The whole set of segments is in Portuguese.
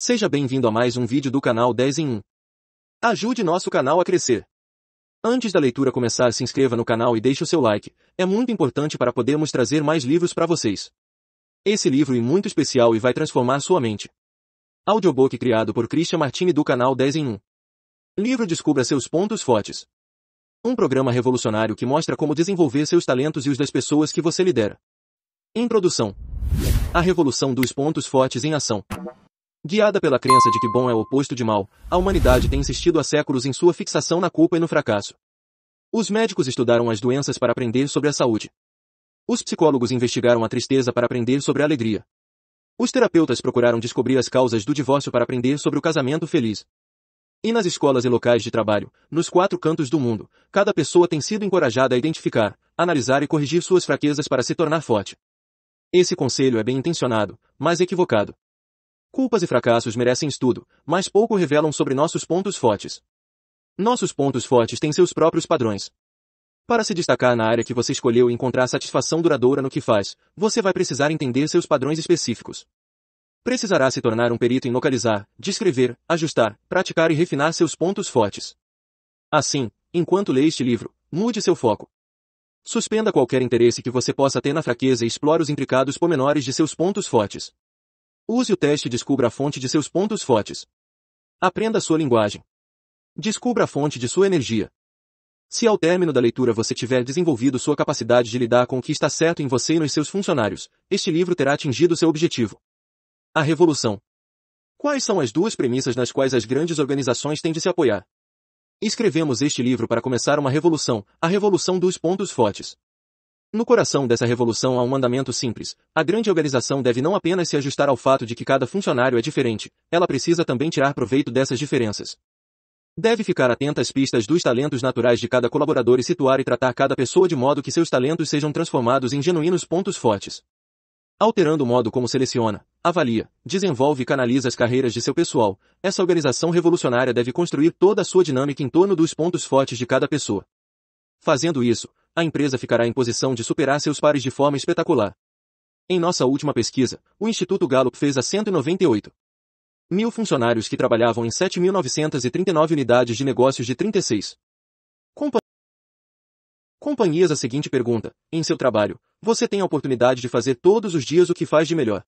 Seja bem-vindo a mais um vídeo do canal 10 em 1. Ajude nosso canal a crescer. Antes da leitura começar, se inscreva no canal e deixe o seu like. É muito importante para podermos trazer mais livros para vocês. Esse livro é muito especial e vai transformar sua mente. Audiobook criado por Christian Martini do canal 10 em 1. Livro Descubra seus pontos fortes. Um programa revolucionário que mostra como desenvolver seus talentos e os das pessoas que você lidera. Introdução. A revolução dos pontos fortes em ação. Guiada pela crença de que bom é o oposto de mal, a humanidade tem insistido há séculos em sua fixação na culpa e no fracasso. Os médicos estudaram as doenças para aprender sobre a saúde. Os psicólogos investigaram a tristeza para aprender sobre a alegria. Os terapeutas procuraram descobrir as causas do divórcio para aprender sobre o casamento feliz. E nas escolas e locais de trabalho, nos quatro cantos do mundo, cada pessoa tem sido encorajada a identificar, analisar e corrigir suas fraquezas para se tornar forte. Esse conselho é bem intencionado, mas equivocado. Culpas e fracassos merecem estudo, mas pouco revelam sobre nossos pontos fortes. Nossos pontos fortes têm seus próprios padrões. Para se destacar na área que você escolheu e encontrar satisfação duradoura no que faz, você vai precisar entender seus padrões específicos. Precisará se tornar um perito em localizar, descrever, ajustar, praticar e refinar seus pontos fortes. Assim, enquanto lê este livro, mude seu foco. Suspenda qualquer interesse que você possa ter na fraqueza e explore os intricados pormenores de seus pontos fortes. Use o teste e descubra a fonte de seus pontos fortes. Aprenda sua linguagem. Descubra a fonte de sua energia. Se ao término da leitura você tiver desenvolvido sua capacidade de lidar com o que está certo em você e nos seus funcionários, este livro terá atingido seu objetivo. A revolução. Quais são as duas premissas nas quais as grandes organizações têm de se apoiar? Escrevemos este livro para começar uma revolução, a revolução dos pontos fortes. No coração dessa revolução há um mandamento simples. A grande organização deve não apenas se ajustar ao fato de que cada funcionário é diferente, ela precisa também tirar proveito dessas diferenças. Deve ficar atenta às pistas dos talentos naturais de cada colaborador e situar e tratar cada pessoa de modo que seus talentos sejam transformados em genuínos pontos fortes. Alterando o modo como seleciona, avalia, desenvolve e canaliza as carreiras de seu pessoal, essa organização revolucionária deve construir toda a sua dinâmica em torno dos pontos fortes de cada pessoa. Fazendo isso, a empresa ficará em posição de superar seus pares de forma espetacular. Em nossa última pesquisa, o Instituto Gallup fez a 198 mil funcionários que trabalhavam em 7.939 unidades de negócios de 36 Compa companhias a seguinte pergunta: em seu trabalho, você tem a oportunidade de fazer todos os dias o que faz de melhor.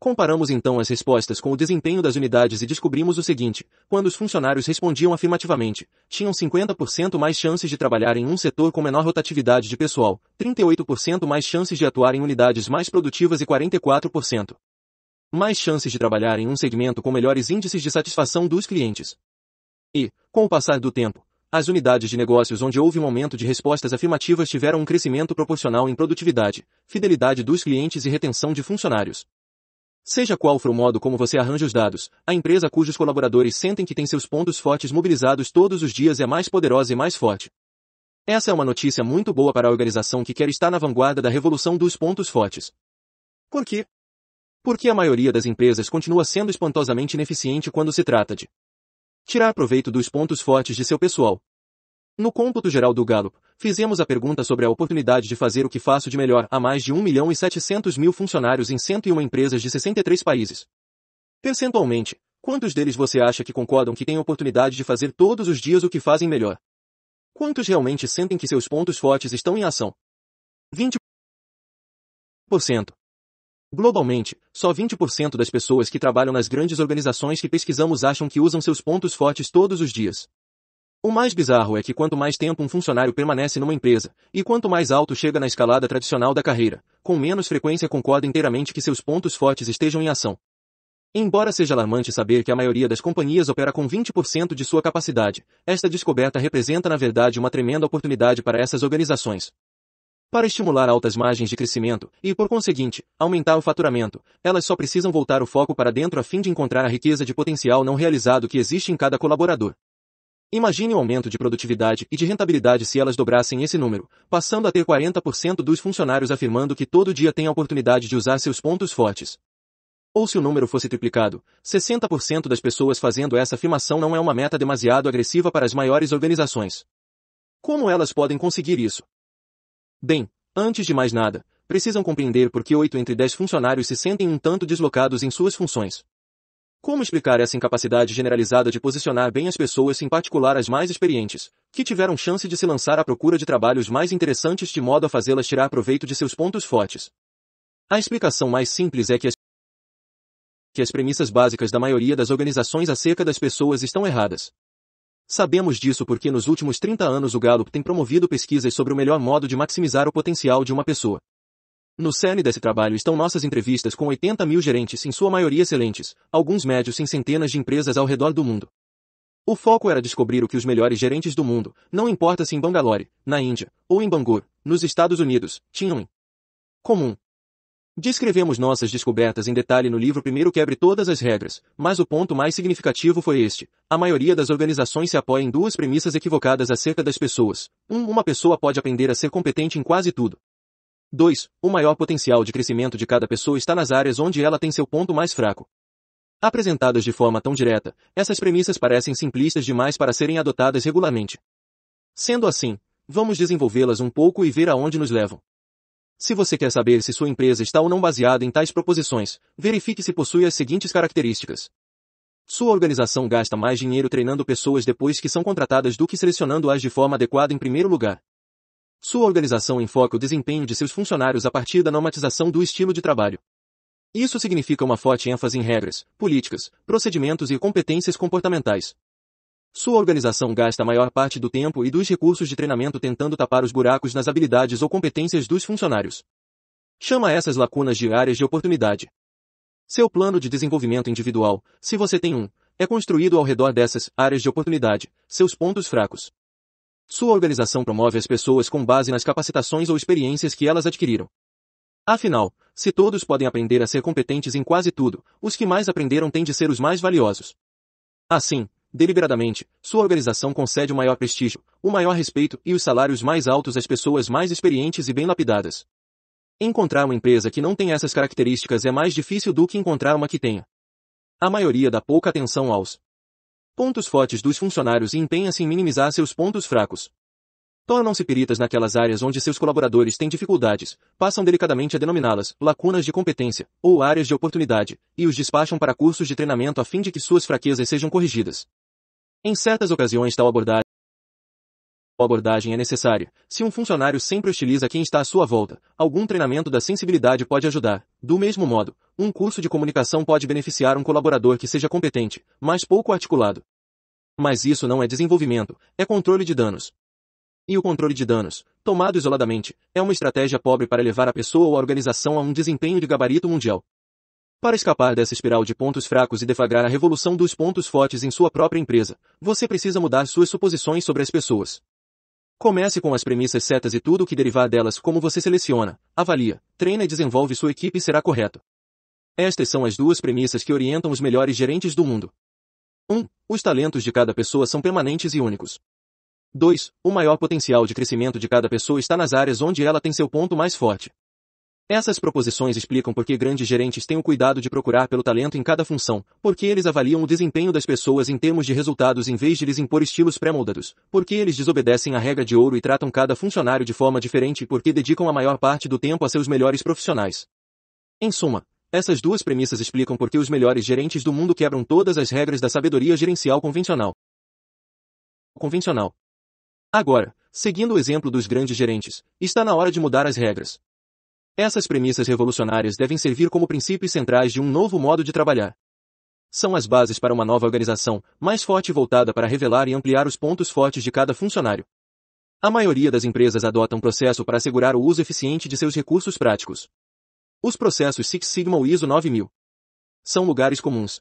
Comparamos então as respostas com o desempenho das unidades e descobrimos o seguinte, quando os funcionários respondiam afirmativamente, tinham 50% mais chances de trabalhar em um setor com menor rotatividade de pessoal, 38% mais chances de atuar em unidades mais produtivas e 44% mais chances de trabalhar em um segmento com melhores índices de satisfação dos clientes. E, com o passar do tempo, as unidades de negócios onde houve um aumento de respostas afirmativas tiveram um crescimento proporcional em produtividade, fidelidade dos clientes e retenção de funcionários. Seja qual for o modo como você arranja os dados, a empresa cujos colaboradores sentem que tem seus pontos fortes mobilizados todos os dias é mais poderosa e mais forte. Essa é uma notícia muito boa para a organização que quer estar na vanguarda da revolução dos pontos fortes. Por quê? Porque a maioria das empresas continua sendo espantosamente ineficiente quando se trata de tirar proveito dos pontos fortes de seu pessoal, no cômputo geral do Gallup, fizemos a pergunta sobre a oportunidade de fazer o que faço de melhor a mais de 1 milhão e 700 mil funcionários em 101 empresas de 63 países. Percentualmente, quantos deles você acha que concordam que têm oportunidade de fazer todos os dias o que fazem melhor? Quantos realmente sentem que seus pontos fortes estão em ação? 20%. Globalmente, só 20% das pessoas que trabalham nas grandes organizações que pesquisamos acham que usam seus pontos fortes todos os dias. O mais bizarro é que quanto mais tempo um funcionário permanece numa empresa, e quanto mais alto chega na escalada tradicional da carreira, com menos frequência concorda inteiramente que seus pontos fortes estejam em ação. Embora seja alarmante saber que a maioria das companhias opera com 20% de sua capacidade, esta descoberta representa na verdade uma tremenda oportunidade para essas organizações. Para estimular altas margens de crescimento e, por conseguinte, aumentar o faturamento, elas só precisam voltar o foco para dentro a fim de encontrar a riqueza de potencial não realizado que existe em cada colaborador. Imagine o aumento de produtividade e de rentabilidade se elas dobrassem esse número, passando a ter 40% dos funcionários afirmando que todo dia tem a oportunidade de usar seus pontos fortes. Ou se o número fosse triplicado, 60% das pessoas fazendo essa afirmação não é uma meta demasiado agressiva para as maiores organizações. Como elas podem conseguir isso? Bem, antes de mais nada, precisam compreender por que 8 entre 10 funcionários se sentem um tanto deslocados em suas funções. Como explicar essa incapacidade generalizada de posicionar bem as pessoas, em particular as mais experientes, que tiveram chance de se lançar à procura de trabalhos mais interessantes de modo a fazê-las tirar proveito de seus pontos fortes? A explicação mais simples é que as, que as premissas básicas da maioria das organizações acerca das pessoas estão erradas. Sabemos disso porque nos últimos 30 anos o Gallup tem promovido pesquisas sobre o melhor modo de maximizar o potencial de uma pessoa. No cerne desse trabalho estão nossas entrevistas com 80 mil gerentes, em sua maioria excelentes, alguns médios em centenas de empresas ao redor do mundo. O foco era descobrir o que os melhores gerentes do mundo, não importa se em Bangalore, na Índia, ou em Bangor, nos Estados Unidos, tinham em comum. Descrevemos nossas descobertas em detalhe no livro Primeiro Quebre Todas as Regras, mas o ponto mais significativo foi este. A maioria das organizações se apoia em duas premissas equivocadas acerca das pessoas. Um, uma pessoa pode aprender a ser competente em quase tudo. 2. O maior potencial de crescimento de cada pessoa está nas áreas onde ela tem seu ponto mais fraco. Apresentadas de forma tão direta, essas premissas parecem simplistas demais para serem adotadas regularmente. Sendo assim, vamos desenvolvê-las um pouco e ver aonde nos levam. Se você quer saber se sua empresa está ou não baseada em tais proposições, verifique se possui as seguintes características. Sua organização gasta mais dinheiro treinando pessoas depois que são contratadas do que selecionando-as de forma adequada em primeiro lugar. Sua organização enfoca o desempenho de seus funcionários a partir da normatização do estilo de trabalho. Isso significa uma forte ênfase em regras, políticas, procedimentos e competências comportamentais. Sua organização gasta a maior parte do tempo e dos recursos de treinamento tentando tapar os buracos nas habilidades ou competências dos funcionários. Chama essas lacunas de áreas de oportunidade. Seu plano de desenvolvimento individual, se você tem um, é construído ao redor dessas áreas de oportunidade, seus pontos fracos. Sua organização promove as pessoas com base nas capacitações ou experiências que elas adquiriram. Afinal, se todos podem aprender a ser competentes em quase tudo, os que mais aprenderam têm de ser os mais valiosos. Assim, deliberadamente, sua organização concede o maior prestígio, o maior respeito e os salários mais altos às pessoas mais experientes e bem lapidadas. Encontrar uma empresa que não tem essas características é mais difícil do que encontrar uma que tenha. A maioria dá pouca atenção aos pontos fortes dos funcionários e empenha-se em minimizar seus pontos fracos. Tornam-se peritas naquelas áreas onde seus colaboradores têm dificuldades, passam delicadamente a denominá-las lacunas de competência ou áreas de oportunidade, e os despacham para cursos de treinamento a fim de que suas fraquezas sejam corrigidas. Em certas ocasiões tal abordagem abordagem é necessária. Se um funcionário sempre hostiliza quem está à sua volta, algum treinamento da sensibilidade pode ajudar. Do mesmo modo, um curso de comunicação pode beneficiar um colaborador que seja competente, mas pouco articulado. Mas isso não é desenvolvimento, é controle de danos. E o controle de danos, tomado isoladamente, é uma estratégia pobre para levar a pessoa ou a organização a um desempenho de gabarito mundial. Para escapar dessa espiral de pontos fracos e deflagrar a revolução dos pontos fortes em sua própria empresa, você precisa mudar suas suposições sobre as pessoas. Comece com as premissas certas e tudo o que derivar delas como você seleciona, avalia, treina e desenvolve sua equipe será correto. Estas são as duas premissas que orientam os melhores gerentes do mundo. 1. Um, os talentos de cada pessoa são permanentes e únicos. 2. O maior potencial de crescimento de cada pessoa está nas áreas onde ela tem seu ponto mais forte. Essas proposições explicam por que grandes gerentes têm o cuidado de procurar pelo talento em cada função, porque eles avaliam o desempenho das pessoas em termos de resultados em vez de lhes impor estilos pré-moldados, porque eles desobedecem à regra de ouro e tratam cada funcionário de forma diferente e porque dedicam a maior parte do tempo a seus melhores profissionais. Em suma, essas duas premissas explicam por que os melhores gerentes do mundo quebram todas as regras da sabedoria gerencial convencional. Convencional. Agora, seguindo o exemplo dos grandes gerentes, está na hora de mudar as regras. Essas premissas revolucionárias devem servir como princípios centrais de um novo modo de trabalhar. São as bases para uma nova organização, mais forte e voltada para revelar e ampliar os pontos fortes de cada funcionário. A maioria das empresas adota um processo para assegurar o uso eficiente de seus recursos práticos. Os processos Six Sigma ou ISO 9000 são lugares comuns.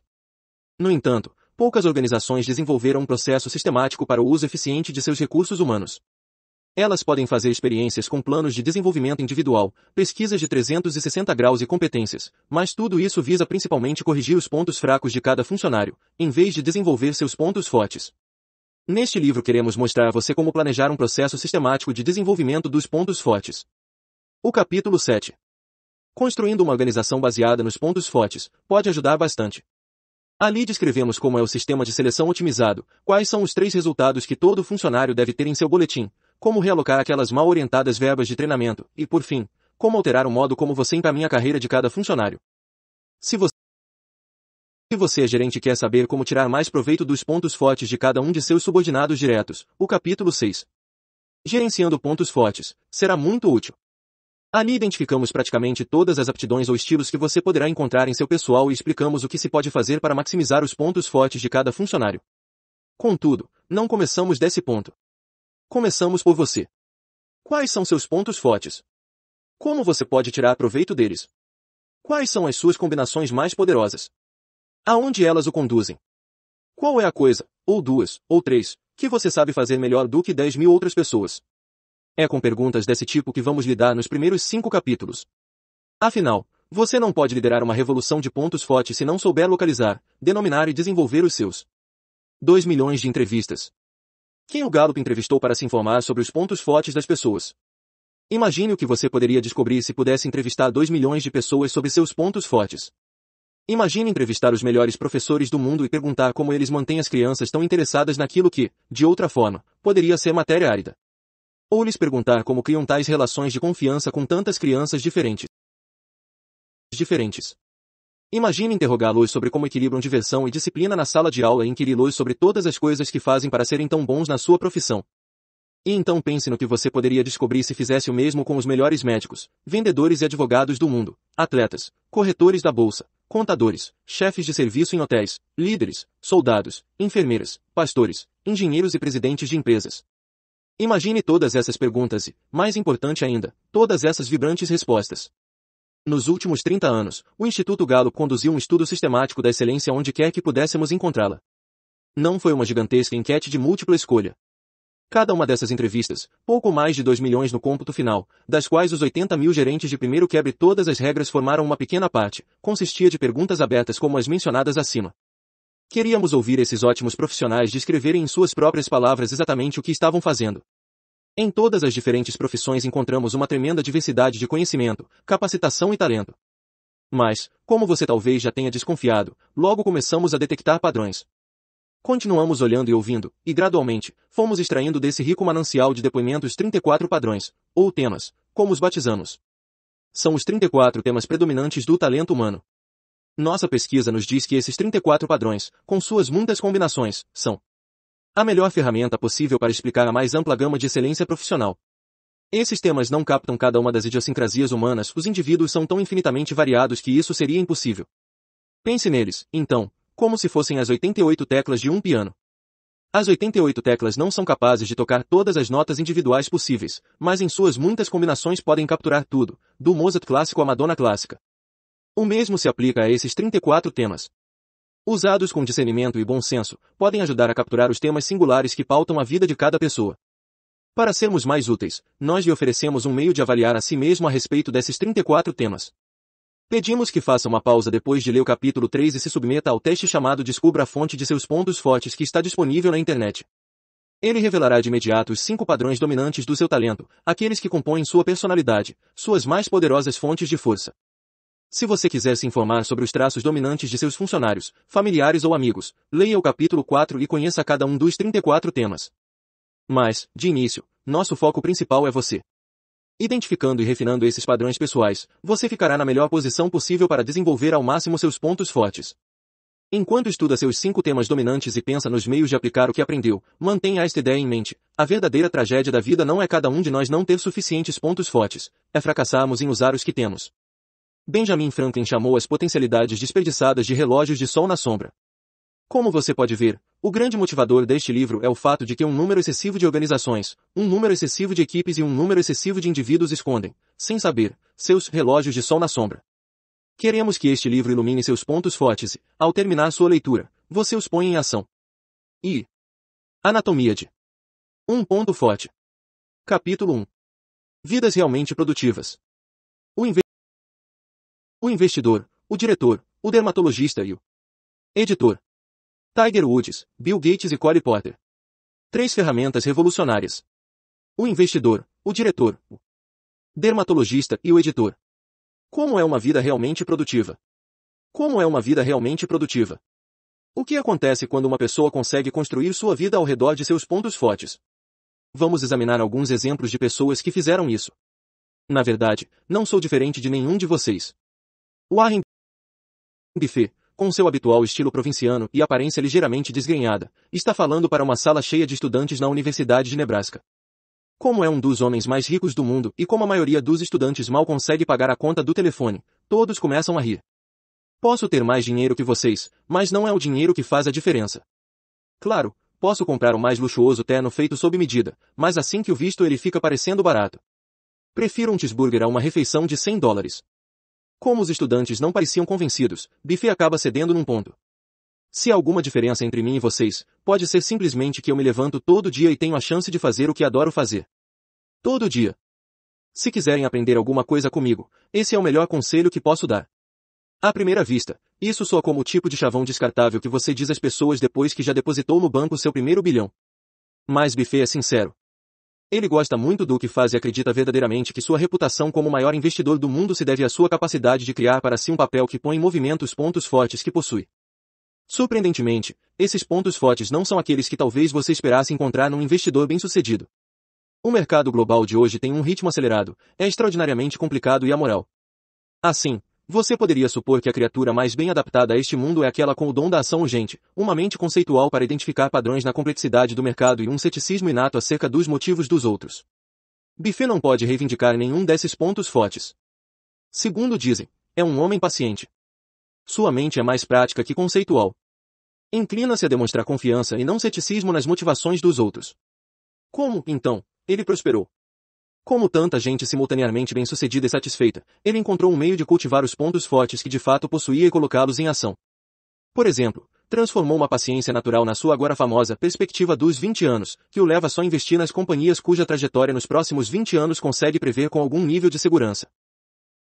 No entanto, poucas organizações desenvolveram um processo sistemático para o uso eficiente de seus recursos humanos. Elas podem fazer experiências com planos de desenvolvimento individual, pesquisas de 360 graus e competências, mas tudo isso visa principalmente corrigir os pontos fracos de cada funcionário, em vez de desenvolver seus pontos fortes. Neste livro queremos mostrar a você como planejar um processo sistemático de desenvolvimento dos pontos fortes. O capítulo 7. Construindo uma organização baseada nos pontos fortes pode ajudar bastante. Ali descrevemos como é o sistema de seleção otimizado, quais são os três resultados que todo funcionário deve ter em seu boletim, como realocar aquelas mal orientadas verbas de treinamento, e por fim, como alterar o modo como você encaminha a carreira de cada funcionário. Se você se você é gerente e quer saber como tirar mais proveito dos pontos fortes de cada um de seus subordinados diretos, o capítulo 6. Gerenciando pontos fortes, será muito útil. Ali identificamos praticamente todas as aptidões ou estilos que você poderá encontrar em seu pessoal e explicamos o que se pode fazer para maximizar os pontos fortes de cada funcionário. Contudo, não começamos desse ponto. Começamos por você. Quais são seus pontos fortes? Como você pode tirar proveito deles? Quais são as suas combinações mais poderosas? Aonde elas o conduzem? Qual é a coisa, ou duas, ou três, que você sabe fazer melhor do que 10 mil outras pessoas? É com perguntas desse tipo que vamos lidar nos primeiros cinco capítulos. Afinal, você não pode liderar uma revolução de pontos fortes se não souber localizar, denominar e desenvolver os seus. 2 milhões de entrevistas, quem o Gallup entrevistou para se informar sobre os pontos fortes das pessoas? Imagine o que você poderia descobrir se pudesse entrevistar 2 milhões de pessoas sobre seus pontos fortes. Imagine entrevistar os melhores professores do mundo e perguntar como eles mantêm as crianças tão interessadas naquilo que, de outra forma, poderia ser matéria árida. Ou lhes perguntar como criam tais relações de confiança com tantas crianças diferentes. Diferentes. Imagine interrogá-los sobre como equilibram diversão e disciplina na sala de aula e inquiri-los sobre todas as coisas que fazem para serem tão bons na sua profissão. E então pense no que você poderia descobrir se fizesse o mesmo com os melhores médicos, vendedores e advogados do mundo, atletas, corretores da bolsa, contadores, chefes de serviço em hotéis, líderes, soldados, enfermeiras, pastores, engenheiros e presidentes de empresas. Imagine todas essas perguntas e, mais importante ainda, todas essas vibrantes respostas. Nos últimos 30 anos, o Instituto Galo conduziu um estudo sistemático da excelência onde quer que pudéssemos encontrá-la. Não foi uma gigantesca enquete de múltipla escolha. Cada uma dessas entrevistas, pouco mais de 2 milhões no cômputo final, das quais os 80 mil gerentes de primeiro quebre todas as regras formaram uma pequena parte, consistia de perguntas abertas como as mencionadas acima. Queríamos ouvir esses ótimos profissionais descreverem em suas próprias palavras exatamente o que estavam fazendo. Em todas as diferentes profissões encontramos uma tremenda diversidade de conhecimento, capacitação e talento. Mas, como você talvez já tenha desconfiado, logo começamos a detectar padrões. Continuamos olhando e ouvindo, e gradualmente, fomos extraindo desse rico manancial de depoimentos 34 padrões, ou temas, como os batizamos. São os 34 temas predominantes do talento humano. Nossa pesquisa nos diz que esses 34 padrões, com suas muitas combinações, são a melhor ferramenta possível para explicar a mais ampla gama de excelência profissional. Esses temas não captam cada uma das idiosincrasias humanas, os indivíduos são tão infinitamente variados que isso seria impossível. Pense neles, então, como se fossem as 88 teclas de um piano. As 88 teclas não são capazes de tocar todas as notas individuais possíveis, mas em suas muitas combinações podem capturar tudo, do Mozart clássico à Madonna clássica. O mesmo se aplica a esses 34 temas usados com discernimento e bom senso, podem ajudar a capturar os temas singulares que pautam a vida de cada pessoa. Para sermos mais úteis, nós lhe oferecemos um meio de avaliar a si mesmo a respeito desses 34 temas. Pedimos que faça uma pausa depois de ler o capítulo 3 e se submeta ao teste chamado Descubra a fonte de seus pontos fortes que está disponível na internet. Ele revelará de imediato os cinco padrões dominantes do seu talento, aqueles que compõem sua personalidade, suas mais poderosas fontes de força. Se você quiser se informar sobre os traços dominantes de seus funcionários, familiares ou amigos, leia o capítulo 4 e conheça cada um dos 34 temas. Mas, de início, nosso foco principal é você. Identificando e refinando esses padrões pessoais, você ficará na melhor posição possível para desenvolver ao máximo seus pontos fortes. Enquanto estuda seus cinco temas dominantes e pensa nos meios de aplicar o que aprendeu, mantenha esta ideia em mente. A verdadeira tragédia da vida não é cada um de nós não ter suficientes pontos fortes, é fracassarmos em usar os que temos. Benjamin Franklin chamou as potencialidades desperdiçadas de relógios de sol na sombra. Como você pode ver, o grande motivador deste livro é o fato de que um número excessivo de organizações, um número excessivo de equipes e um número excessivo de indivíduos escondem, sem saber, seus relógios de sol na sombra. Queremos que este livro ilumine seus pontos fortes e, ao terminar sua leitura, você os põe em ação. E. Anatomia de. Um ponto forte. Capítulo 1. Vidas realmente produtivas. O o investidor, o diretor, o dermatologista e o editor. Tiger Woods, Bill Gates e Cory Potter. Três ferramentas revolucionárias. O investidor, o diretor, o dermatologista e o editor. Como é uma vida realmente produtiva? Como é uma vida realmente produtiva? O que acontece quando uma pessoa consegue construir sua vida ao redor de seus pontos fortes? Vamos examinar alguns exemplos de pessoas que fizeram isso. Na verdade, não sou diferente de nenhum de vocês. Warren Buffet, com seu habitual estilo provinciano e aparência ligeiramente desgrenhada, está falando para uma sala cheia de estudantes na Universidade de Nebraska. Como é um dos homens mais ricos do mundo e como a maioria dos estudantes mal consegue pagar a conta do telefone, todos começam a rir. Posso ter mais dinheiro que vocês, mas não é o dinheiro que faz a diferença. Claro, posso comprar o mais luxuoso terno feito sob medida, mas assim que o visto ele fica parecendo barato. Prefiro um cheeseburger a uma refeição de 100 dólares. Como os estudantes não pareciam convencidos, Biffy acaba cedendo num ponto. Se há alguma diferença entre mim e vocês, pode ser simplesmente que eu me levanto todo dia e tenho a chance de fazer o que adoro fazer. Todo dia. Se quiserem aprender alguma coisa comigo, esse é o melhor conselho que posso dar. À primeira vista, isso soa como o tipo de chavão descartável que você diz às pessoas depois que já depositou no banco seu primeiro bilhão. Mas Buffet é sincero, ele gosta muito do que faz e acredita verdadeiramente que sua reputação como maior investidor do mundo se deve à sua capacidade de criar para si um papel que põe em movimento os pontos fortes que possui. Surpreendentemente, esses pontos fortes não são aqueles que talvez você esperasse encontrar num investidor bem-sucedido. O mercado global de hoje tem um ritmo acelerado, é extraordinariamente complicado e amoral. Assim, você poderia supor que a criatura mais bem adaptada a este mundo é aquela com o dom da ação urgente, uma mente conceitual para identificar padrões na complexidade do mercado e um ceticismo inato acerca dos motivos dos outros. Buffet não pode reivindicar nenhum desses pontos fortes. Segundo dizem, é um homem paciente. Sua mente é mais prática que conceitual. Inclina-se a demonstrar confiança e não ceticismo nas motivações dos outros. Como, então, ele prosperou? Como tanta gente simultaneamente bem-sucedida e satisfeita, ele encontrou um meio de cultivar os pontos fortes que de fato possuía e colocá-los em ação. Por exemplo, transformou uma paciência natural na sua agora famosa perspectiva dos 20 anos, que o leva só a investir nas companhias cuja trajetória nos próximos 20 anos consegue prever com algum nível de segurança.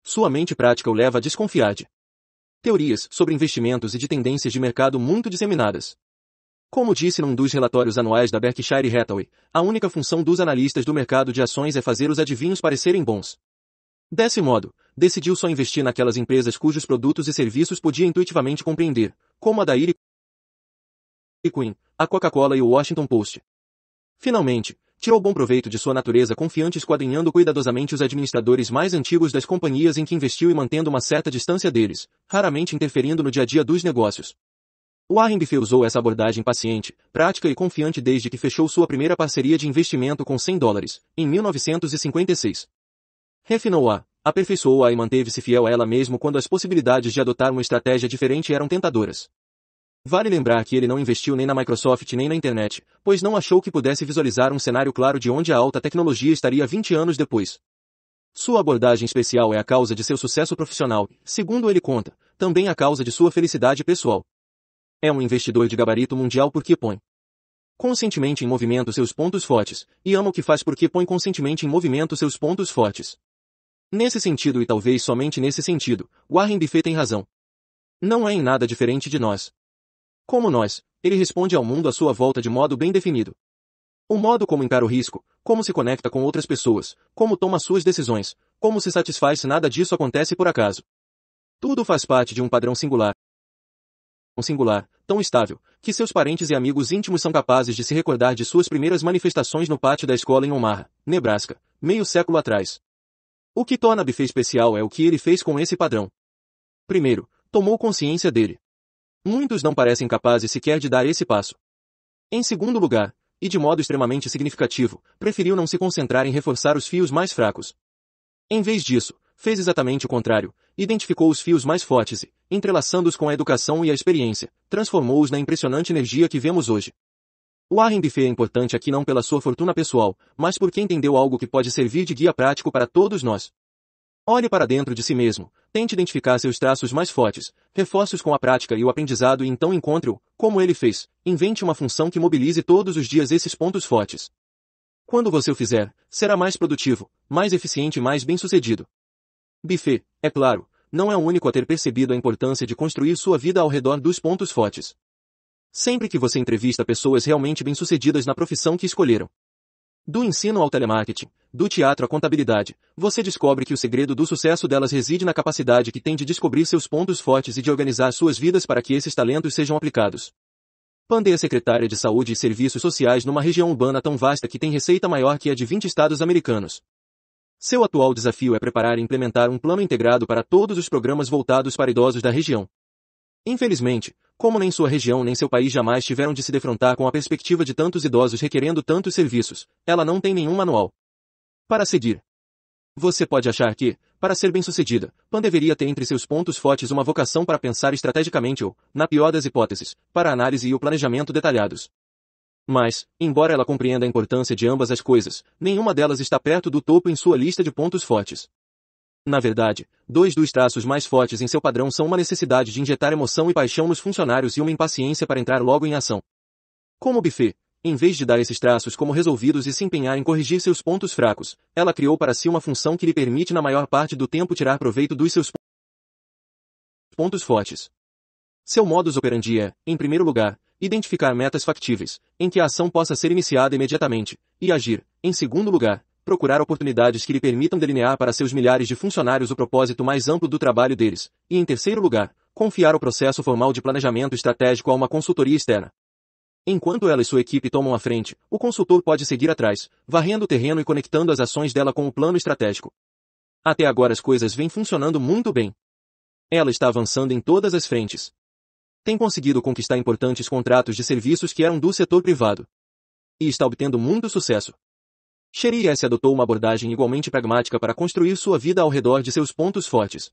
Sua mente prática o leva a desconfiar de teorias sobre investimentos e de tendências de mercado muito disseminadas. Como disse num dos relatórios anuais da Berkshire Hathaway, a única função dos analistas do mercado de ações é fazer os adivinhos parecerem bons. Desse modo, decidiu só investir naquelas empresas cujos produtos e serviços podia intuitivamente compreender, como a Dairy Queen, a Coca-Cola e o Washington Post. Finalmente, tirou bom proveito de sua natureza confiante esquadrinhando cuidadosamente os administradores mais antigos das companhias em que investiu e mantendo uma certa distância deles, raramente interferindo no dia a dia dos negócios. Warren Buffett usou essa abordagem paciente, prática e confiante desde que fechou sua primeira parceria de investimento com 100 dólares, em 1956. Refinou-a, aperfeiçoou-a e manteve-se fiel a ela mesmo quando as possibilidades de adotar uma estratégia diferente eram tentadoras. Vale lembrar que ele não investiu nem na Microsoft nem na internet, pois não achou que pudesse visualizar um cenário claro de onde a alta tecnologia estaria 20 anos depois. Sua abordagem especial é a causa de seu sucesso profissional, segundo ele conta, também a causa de sua felicidade pessoal é um investidor de gabarito mundial porque põe conscientemente em movimento seus pontos fortes, e ama o que faz porque põe conscientemente em movimento seus pontos fortes. Nesse sentido e talvez somente nesse sentido, Warren Buffett tem razão. Não é em nada diferente de nós. Como nós, ele responde ao mundo à sua volta de modo bem definido. O modo como encara o risco, como se conecta com outras pessoas, como toma suas decisões, como se satisfaz se nada disso acontece por acaso. Tudo faz parte de um padrão singular, singular, tão estável, que seus parentes e amigos íntimos são capazes de se recordar de suas primeiras manifestações no pátio da escola em Omaha, Nebraska, meio século atrás. O que torna Buffet especial é o que ele fez com esse padrão. Primeiro, tomou consciência dele. Muitos não parecem capazes sequer de dar esse passo. Em segundo lugar, e de modo extremamente significativo, preferiu não se concentrar em reforçar os fios mais fracos. Em vez disso, fez exatamente o contrário, identificou os fios mais fortes e, entrelaçando-os com a educação e a experiência, transformou-os na impressionante energia que vemos hoje. Warren Buffet é importante aqui não pela sua fortuna pessoal, mas porque entendeu algo que pode servir de guia prático para todos nós. Olhe para dentro de si mesmo, tente identificar seus traços mais fortes, reforce-os com a prática e o aprendizado e então encontre-o, como ele fez, invente uma função que mobilize todos os dias esses pontos fortes. Quando você o fizer, será mais produtivo, mais eficiente e mais bem-sucedido. Buffet, é claro, não é o único a ter percebido a importância de construir sua vida ao redor dos pontos fortes. Sempre que você entrevista pessoas realmente bem-sucedidas na profissão que escolheram, do ensino ao telemarketing, do teatro à contabilidade, você descobre que o segredo do sucesso delas reside na capacidade que tem de descobrir seus pontos fortes e de organizar suas vidas para que esses talentos sejam aplicados. Pandey é secretária de Saúde e Serviços Sociais numa região urbana tão vasta que tem receita maior que a de 20 estados americanos. Seu atual desafio é preparar e implementar um plano integrado para todos os programas voltados para idosos da região. Infelizmente, como nem sua região nem seu país jamais tiveram de se defrontar com a perspectiva de tantos idosos requerendo tantos serviços, ela não tem nenhum manual. Para seguir. Você pode achar que, para ser bem-sucedida, Pan deveria ter entre seus pontos fortes uma vocação para pensar estrategicamente ou, na pior das hipóteses, para análise e o planejamento detalhados. Mas, embora ela compreenda a importância de ambas as coisas, nenhuma delas está perto do topo em sua lista de pontos fortes. Na verdade, dois dos traços mais fortes em seu padrão são uma necessidade de injetar emoção e paixão nos funcionários e uma impaciência para entrar logo em ação. Como buffet, em vez de dar esses traços como resolvidos e se empenhar em corrigir seus pontos fracos, ela criou para si uma função que lhe permite na maior parte do tempo tirar proveito dos seus pontos fortes. Seu modus operandi é, em primeiro lugar, identificar metas factíveis, em que a ação possa ser iniciada imediatamente, e agir. Em segundo lugar, procurar oportunidades que lhe permitam delinear para seus milhares de funcionários o propósito mais amplo do trabalho deles. E em terceiro lugar, confiar o processo formal de planejamento estratégico a uma consultoria externa. Enquanto ela e sua equipe tomam a frente, o consultor pode seguir atrás, varrendo o terreno e conectando as ações dela com o plano estratégico. Até agora as coisas vêm funcionando muito bem. Ela está avançando em todas as frentes tem conseguido conquistar importantes contratos de serviços que eram do setor privado. E está obtendo muito sucesso. Sherry S. adotou uma abordagem igualmente pragmática para construir sua vida ao redor de seus pontos fortes.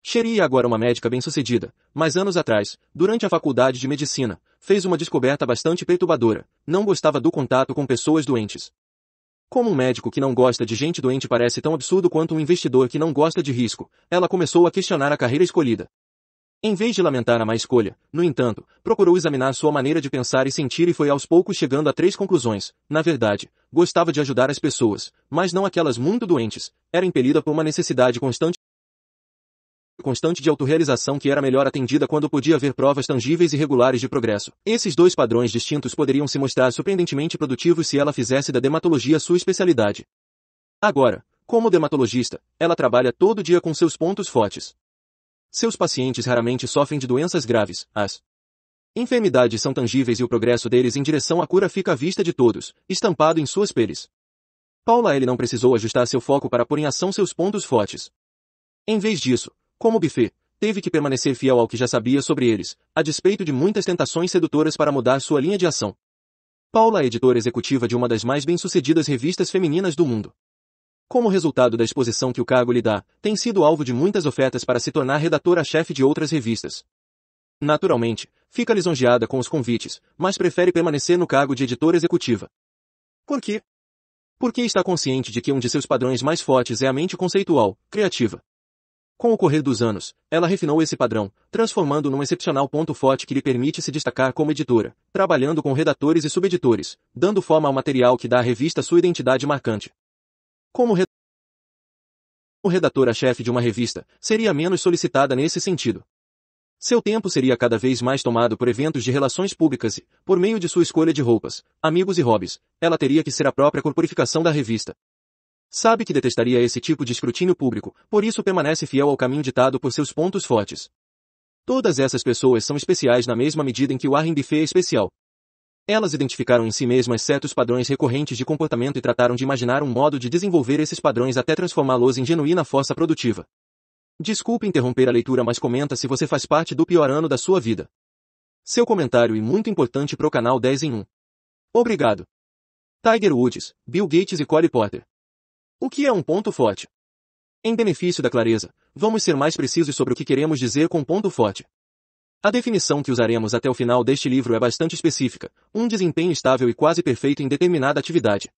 Sherry é agora uma médica bem-sucedida, mas anos atrás, durante a faculdade de medicina, fez uma descoberta bastante perturbadora. Não gostava do contato com pessoas doentes. Como um médico que não gosta de gente doente parece tão absurdo quanto um investidor que não gosta de risco, ela começou a questionar a carreira escolhida. Em vez de lamentar a má escolha, no entanto, procurou examinar sua maneira de pensar e sentir e foi aos poucos chegando a três conclusões. Na verdade, gostava de ajudar as pessoas, mas não aquelas muito doentes. Era impelida por uma necessidade constante constante de autorrealização que era melhor atendida quando podia haver provas tangíveis e regulares de progresso. Esses dois padrões distintos poderiam se mostrar surpreendentemente produtivos se ela fizesse da dermatologia sua especialidade. Agora, como dermatologista, ela trabalha todo dia com seus pontos fortes. Seus pacientes raramente sofrem de doenças graves, as enfermidades são tangíveis e o progresso deles em direção à cura fica à vista de todos, estampado em suas peles. Paula ele não precisou ajustar seu foco para pôr em ação seus pontos fortes. Em vez disso, como buffet, teve que permanecer fiel ao que já sabia sobre eles, a despeito de muitas tentações sedutoras para mudar sua linha de ação. Paula é editora executiva de uma das mais bem-sucedidas revistas femininas do mundo. Como resultado da exposição que o cargo lhe dá, tem sido alvo de muitas ofertas para se tornar redatora-chefe de outras revistas. Naturalmente, fica lisonjeada com os convites, mas prefere permanecer no cargo de editora executiva. Por quê? Porque está consciente de que um de seus padrões mais fortes é a mente conceitual, criativa. Com o correr dos anos, ela refinou esse padrão, transformando num excepcional ponto forte que lhe permite se destacar como editora, trabalhando com redatores e subeditores, dando forma ao material que dá à revista sua identidade marcante. Como redatora-chefe de uma revista, seria menos solicitada nesse sentido. Seu tempo seria cada vez mais tomado por eventos de relações públicas e, por meio de sua escolha de roupas, amigos e hobbies, ela teria que ser a própria corporificação da revista. Sabe que detestaria esse tipo de escrutínio público, por isso permanece fiel ao caminho ditado por seus pontos fortes. Todas essas pessoas são especiais na mesma medida em que o Buffet é especial. Elas identificaram em si mesmas certos padrões recorrentes de comportamento e trataram de imaginar um modo de desenvolver esses padrões até transformá-los em genuína força produtiva. Desculpe interromper a leitura, mas comenta se você faz parte do pior ano da sua vida. Seu comentário é muito importante para o canal 10 em 1. Obrigado. Tiger Woods, Bill Gates e Cory Potter. O que é um ponto forte? Em benefício da clareza, vamos ser mais precisos sobre o que queremos dizer com ponto forte. A definição que usaremos até o final deste livro é bastante específica, um desempenho estável e quase perfeito em determinada atividade.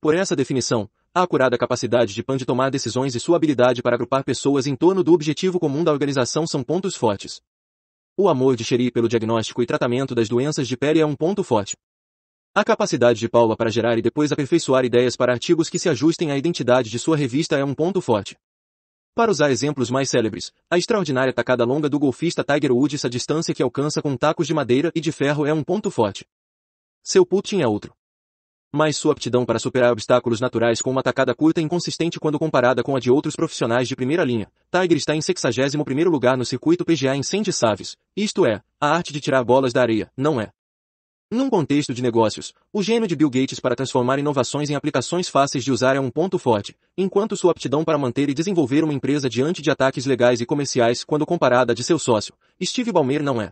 Por essa definição, a acurada capacidade de PAN de tomar decisões e sua habilidade para agrupar pessoas em torno do objetivo comum da organização são pontos fortes. O amor de Sherry pelo diagnóstico e tratamento das doenças de pele é um ponto forte. A capacidade de Paula para gerar e depois aperfeiçoar ideias para artigos que se ajustem à identidade de sua revista é um ponto forte. Para usar exemplos mais célebres, a extraordinária tacada longa do golfista Tiger Woods a distância que alcança com tacos de madeira e de ferro é um ponto forte. Seu putting é outro. Mas sua aptidão para superar obstáculos naturais com uma tacada curta é inconsistente quando comparada com a de outros profissionais de primeira linha. Tiger está em 61º lugar no circuito PGA em Sandy Saves, isto é, a arte de tirar bolas da areia, não é. Num contexto de negócios, o gênio de Bill Gates para transformar inovações em aplicações fáceis de usar é um ponto forte, enquanto sua aptidão para manter e desenvolver uma empresa diante de ataques legais e comerciais quando comparada a de seu sócio, Steve Ballmer não é.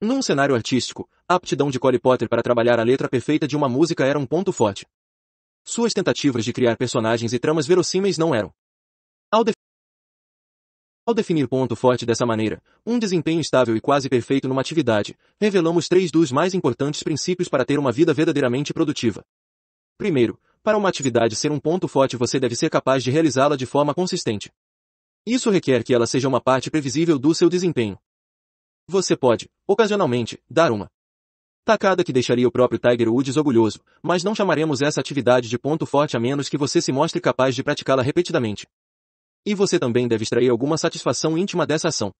Num cenário artístico, a aptidão de Cole Potter para trabalhar a letra perfeita de uma música era um ponto forte. Suas tentativas de criar personagens e tramas verossímeis não eram. Ao ao definir ponto forte dessa maneira, um desempenho estável e quase perfeito numa atividade, revelamos três dos mais importantes princípios para ter uma vida verdadeiramente produtiva. Primeiro, para uma atividade ser um ponto forte você deve ser capaz de realizá-la de forma consistente. Isso requer que ela seja uma parte previsível do seu desempenho. Você pode, ocasionalmente, dar uma tacada que deixaria o próprio Tiger Woods orgulhoso, mas não chamaremos essa atividade de ponto forte a menos que você se mostre capaz de praticá-la repetidamente. E você também deve extrair alguma satisfação íntima dessa ação.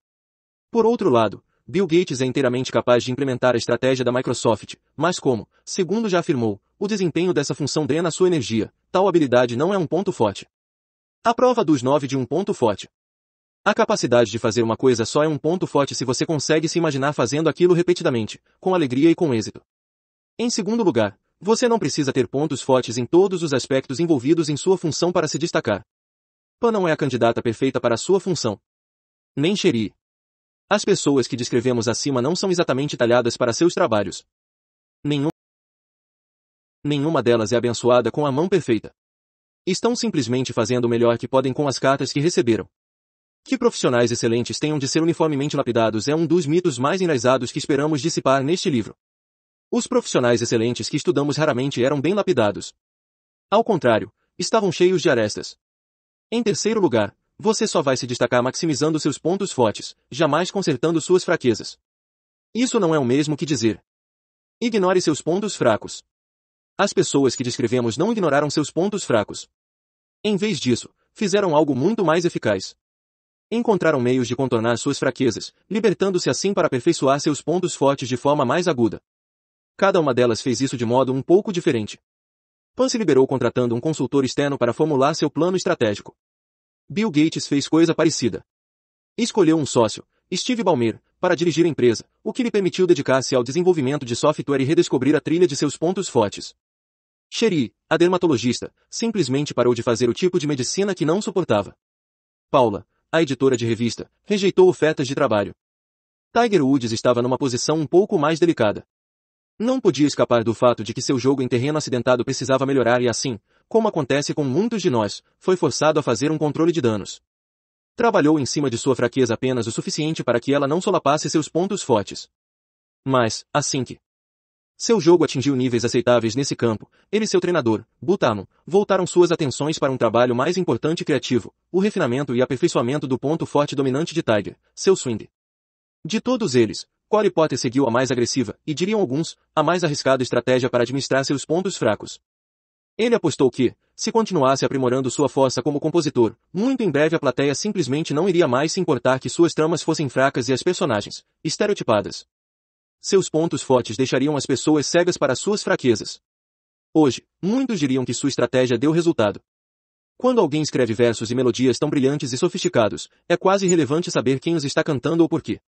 Por outro lado, Bill Gates é inteiramente capaz de implementar a estratégia da Microsoft, mas como, segundo já afirmou, o desempenho dessa função drena sua energia, tal habilidade não é um ponto forte. A prova dos nove de um ponto forte. A capacidade de fazer uma coisa só é um ponto forte se você consegue se imaginar fazendo aquilo repetidamente, com alegria e com êxito. Em segundo lugar, você não precisa ter pontos fortes em todos os aspectos envolvidos em sua função para se destacar. Pan não é a candidata perfeita para sua função. Nem Xeri. As pessoas que descrevemos acima não são exatamente talhadas para seus trabalhos. Nenhum... Nenhuma delas é abençoada com a mão perfeita. Estão simplesmente fazendo o melhor que podem com as cartas que receberam. Que profissionais excelentes tenham de ser uniformemente lapidados é um dos mitos mais enraizados que esperamos dissipar neste livro. Os profissionais excelentes que estudamos raramente eram bem lapidados. Ao contrário, estavam cheios de arestas. Em terceiro lugar, você só vai se destacar maximizando seus pontos fortes, jamais consertando suas fraquezas. Isso não é o mesmo que dizer. Ignore seus pontos fracos. As pessoas que descrevemos não ignoraram seus pontos fracos. Em vez disso, fizeram algo muito mais eficaz. Encontraram meios de contornar suas fraquezas, libertando-se assim para aperfeiçoar seus pontos fortes de forma mais aguda. Cada uma delas fez isso de modo um pouco diferente. Pan se liberou contratando um consultor externo para formular seu plano estratégico. Bill Gates fez coisa parecida. Escolheu um sócio, Steve Ballmer, para dirigir a empresa, o que lhe permitiu dedicar-se ao desenvolvimento de software e redescobrir a trilha de seus pontos fortes. Sherry, a dermatologista, simplesmente parou de fazer o tipo de medicina que não suportava. Paula, a editora de revista, rejeitou ofertas de trabalho. Tiger Woods estava numa posição um pouco mais delicada. Não podia escapar do fato de que seu jogo em terreno acidentado precisava melhorar e assim, como acontece com muitos de nós, foi forçado a fazer um controle de danos. Trabalhou em cima de sua fraqueza apenas o suficiente para que ela não solapasse seus pontos fortes. Mas, assim que seu jogo atingiu níveis aceitáveis nesse campo, ele e seu treinador, Butamo, voltaram suas atenções para um trabalho mais importante e criativo, o refinamento e aperfeiçoamento do ponto forte dominante de Tiger, seu swing. De todos eles, qual Potter seguiu a mais agressiva, e diriam alguns, a mais arriscada estratégia para administrar seus pontos fracos. Ele apostou que, se continuasse aprimorando sua força como compositor, muito em breve a plateia simplesmente não iria mais se importar que suas tramas fossem fracas e as personagens, estereotipadas. Seus pontos fortes deixariam as pessoas cegas para suas fraquezas. Hoje, muitos diriam que sua estratégia deu resultado. Quando alguém escreve versos e melodias tão brilhantes e sofisticados, é quase irrelevante saber quem os está cantando ou por quê.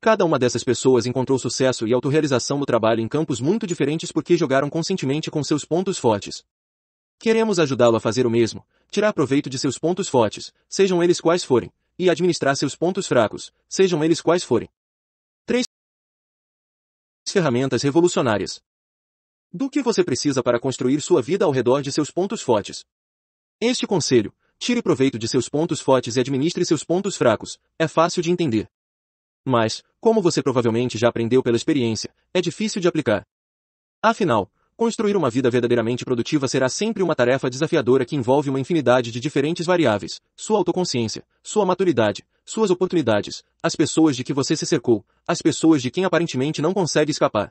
Cada uma dessas pessoas encontrou sucesso e autorrealização no trabalho em campos muito diferentes porque jogaram conscientemente com seus pontos fortes. Queremos ajudá-lo a fazer o mesmo, tirar proveito de seus pontos fortes, sejam eles quais forem, e administrar seus pontos fracos, sejam eles quais forem. 3 Ferramentas revolucionárias. Do que você precisa para construir sua vida ao redor de seus pontos fortes? Este conselho, tire proveito de seus pontos fortes e administre seus pontos fracos, é fácil de entender. Mas, como você provavelmente já aprendeu pela experiência, é difícil de aplicar. Afinal, construir uma vida verdadeiramente produtiva será sempre uma tarefa desafiadora que envolve uma infinidade de diferentes variáveis: sua autoconsciência, sua maturidade, suas oportunidades, as pessoas de que você se cercou, as pessoas de quem aparentemente não consegue escapar.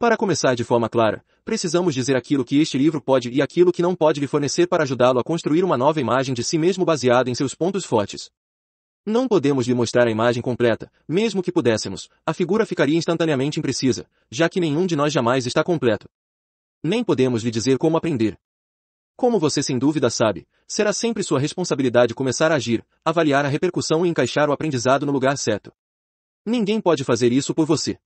Para começar de forma clara, precisamos dizer aquilo que este livro pode e aquilo que não pode lhe fornecer para ajudá-lo a construir uma nova imagem de si mesmo baseada em seus pontos fortes, não podemos lhe mostrar a imagem completa, mesmo que pudéssemos, a figura ficaria instantaneamente imprecisa, já que nenhum de nós jamais está completo. Nem podemos lhe dizer como aprender. Como você sem dúvida sabe, será sempre sua responsabilidade começar a agir, avaliar a repercussão e encaixar o aprendizado no lugar certo. Ninguém pode fazer isso por você.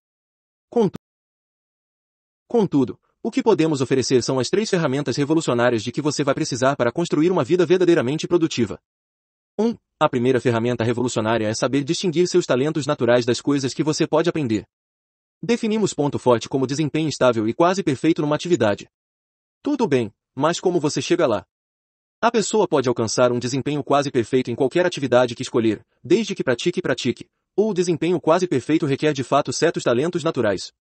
Contudo, o que podemos oferecer são as três ferramentas revolucionárias de que você vai precisar para construir uma vida verdadeiramente produtiva. 1. Um, a primeira ferramenta revolucionária é saber distinguir seus talentos naturais das coisas que você pode aprender. Definimos ponto forte como desempenho estável e quase perfeito numa atividade. Tudo bem, mas como você chega lá? A pessoa pode alcançar um desempenho quase perfeito em qualquer atividade que escolher, desde que pratique e pratique, ou o desempenho quase perfeito requer de fato certos talentos naturais.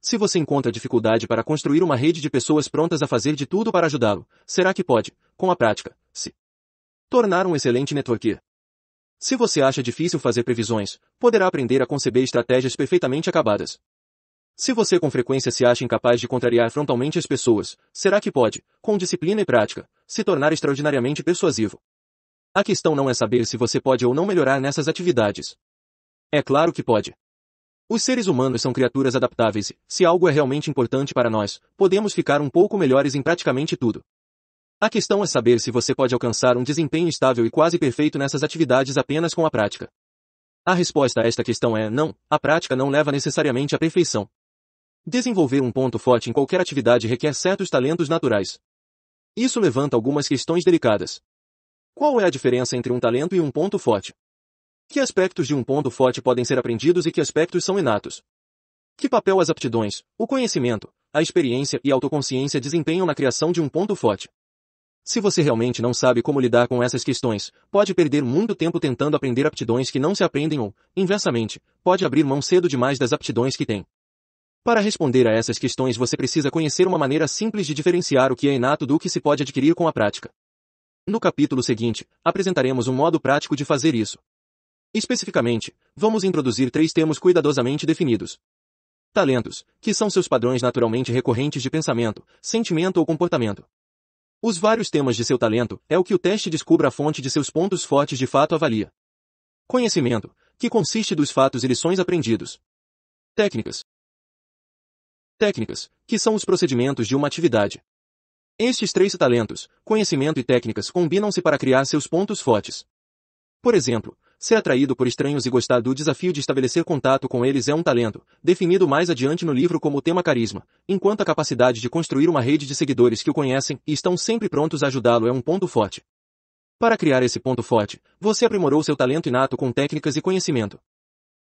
Se você encontra dificuldade para construir uma rede de pessoas prontas a fazer de tudo para ajudá-lo, será que pode, com a prática, se tornar um excelente networker? Se você acha difícil fazer previsões, poderá aprender a conceber estratégias perfeitamente acabadas. Se você com frequência se acha incapaz de contrariar frontalmente as pessoas, será que pode, com disciplina e prática, se tornar extraordinariamente persuasivo? A questão não é saber se você pode ou não melhorar nessas atividades. É claro que pode. Os seres humanos são criaturas adaptáveis e, se algo é realmente importante para nós, podemos ficar um pouco melhores em praticamente tudo. A questão é saber se você pode alcançar um desempenho estável e quase perfeito nessas atividades apenas com a prática. A resposta a esta questão é não, a prática não leva necessariamente à perfeição. Desenvolver um ponto forte em qualquer atividade requer certos talentos naturais. Isso levanta algumas questões delicadas. Qual é a diferença entre um talento e um ponto forte? Que aspectos de um ponto forte podem ser aprendidos e que aspectos são inatos? Que papel as aptidões, o conhecimento, a experiência e a autoconsciência desempenham na criação de um ponto forte? Se você realmente não sabe como lidar com essas questões, pode perder muito tempo tentando aprender aptidões que não se aprendem ou, inversamente, pode abrir mão cedo demais das aptidões que tem. Para responder a essas questões você precisa conhecer uma maneira simples de diferenciar o que é inato do que se pode adquirir com a prática. No capítulo seguinte, apresentaremos um modo prático de fazer isso. Especificamente, vamos introduzir três termos cuidadosamente definidos. Talentos, que são seus padrões naturalmente recorrentes de pensamento, sentimento ou comportamento. Os vários temas de seu talento é o que o teste descubra a fonte de seus pontos fortes de fato avalia. Conhecimento, que consiste dos fatos e lições aprendidos. Técnicas. Técnicas, que são os procedimentos de uma atividade. Estes três talentos, conhecimento e técnicas combinam-se para criar seus pontos fortes. Por exemplo, Ser atraído por estranhos e gostar do desafio de estabelecer contato com eles é um talento, definido mais adiante no livro como o tema carisma, enquanto a capacidade de construir uma rede de seguidores que o conhecem e estão sempre prontos a ajudá-lo é um ponto forte. Para criar esse ponto forte, você aprimorou seu talento inato com técnicas e conhecimento.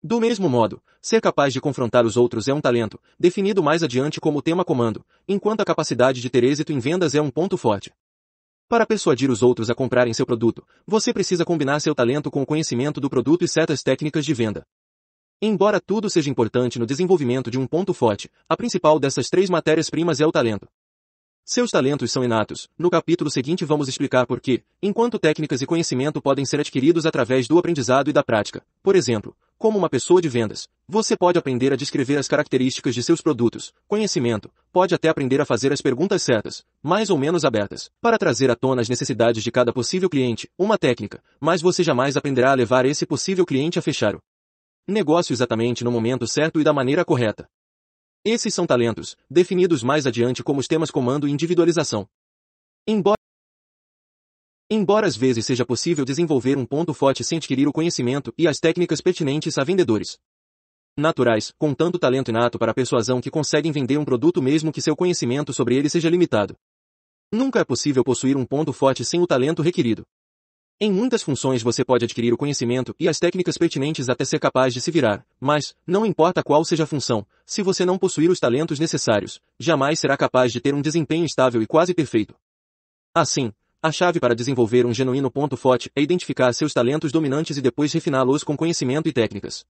Do mesmo modo, ser capaz de confrontar os outros é um talento, definido mais adiante como tema comando, enquanto a capacidade de ter êxito em vendas é um ponto forte. Para persuadir os outros a comprarem seu produto, você precisa combinar seu talento com o conhecimento do produto e certas técnicas de venda. Embora tudo seja importante no desenvolvimento de um ponto forte, a principal dessas três matérias-primas é o talento. Seus talentos são inatos. No capítulo seguinte vamos explicar por que, enquanto técnicas e conhecimento podem ser adquiridos através do aprendizado e da prática. Por exemplo, como uma pessoa de vendas, você pode aprender a descrever as características de seus produtos, conhecimento, pode até aprender a fazer as perguntas certas, mais ou menos abertas, para trazer à tona as necessidades de cada possível cliente, uma técnica, mas você jamais aprenderá a levar esse possível cliente a fechar o negócio exatamente no momento certo e da maneira correta. Esses são talentos, definidos mais adiante como os temas comando e individualização. Embora Embora às vezes seja possível desenvolver um ponto forte sem adquirir o conhecimento e as técnicas pertinentes a vendedores naturais, com tanto talento inato para a persuasão que conseguem vender um produto mesmo que seu conhecimento sobre ele seja limitado. Nunca é possível possuir um ponto forte sem o talento requerido. Em muitas funções você pode adquirir o conhecimento e as técnicas pertinentes até ser capaz de se virar, mas, não importa qual seja a função, se você não possuir os talentos necessários, jamais será capaz de ter um desempenho estável e quase perfeito. Assim, a chave para desenvolver um genuíno ponto forte é identificar seus talentos dominantes e depois refiná-los com conhecimento e técnicas.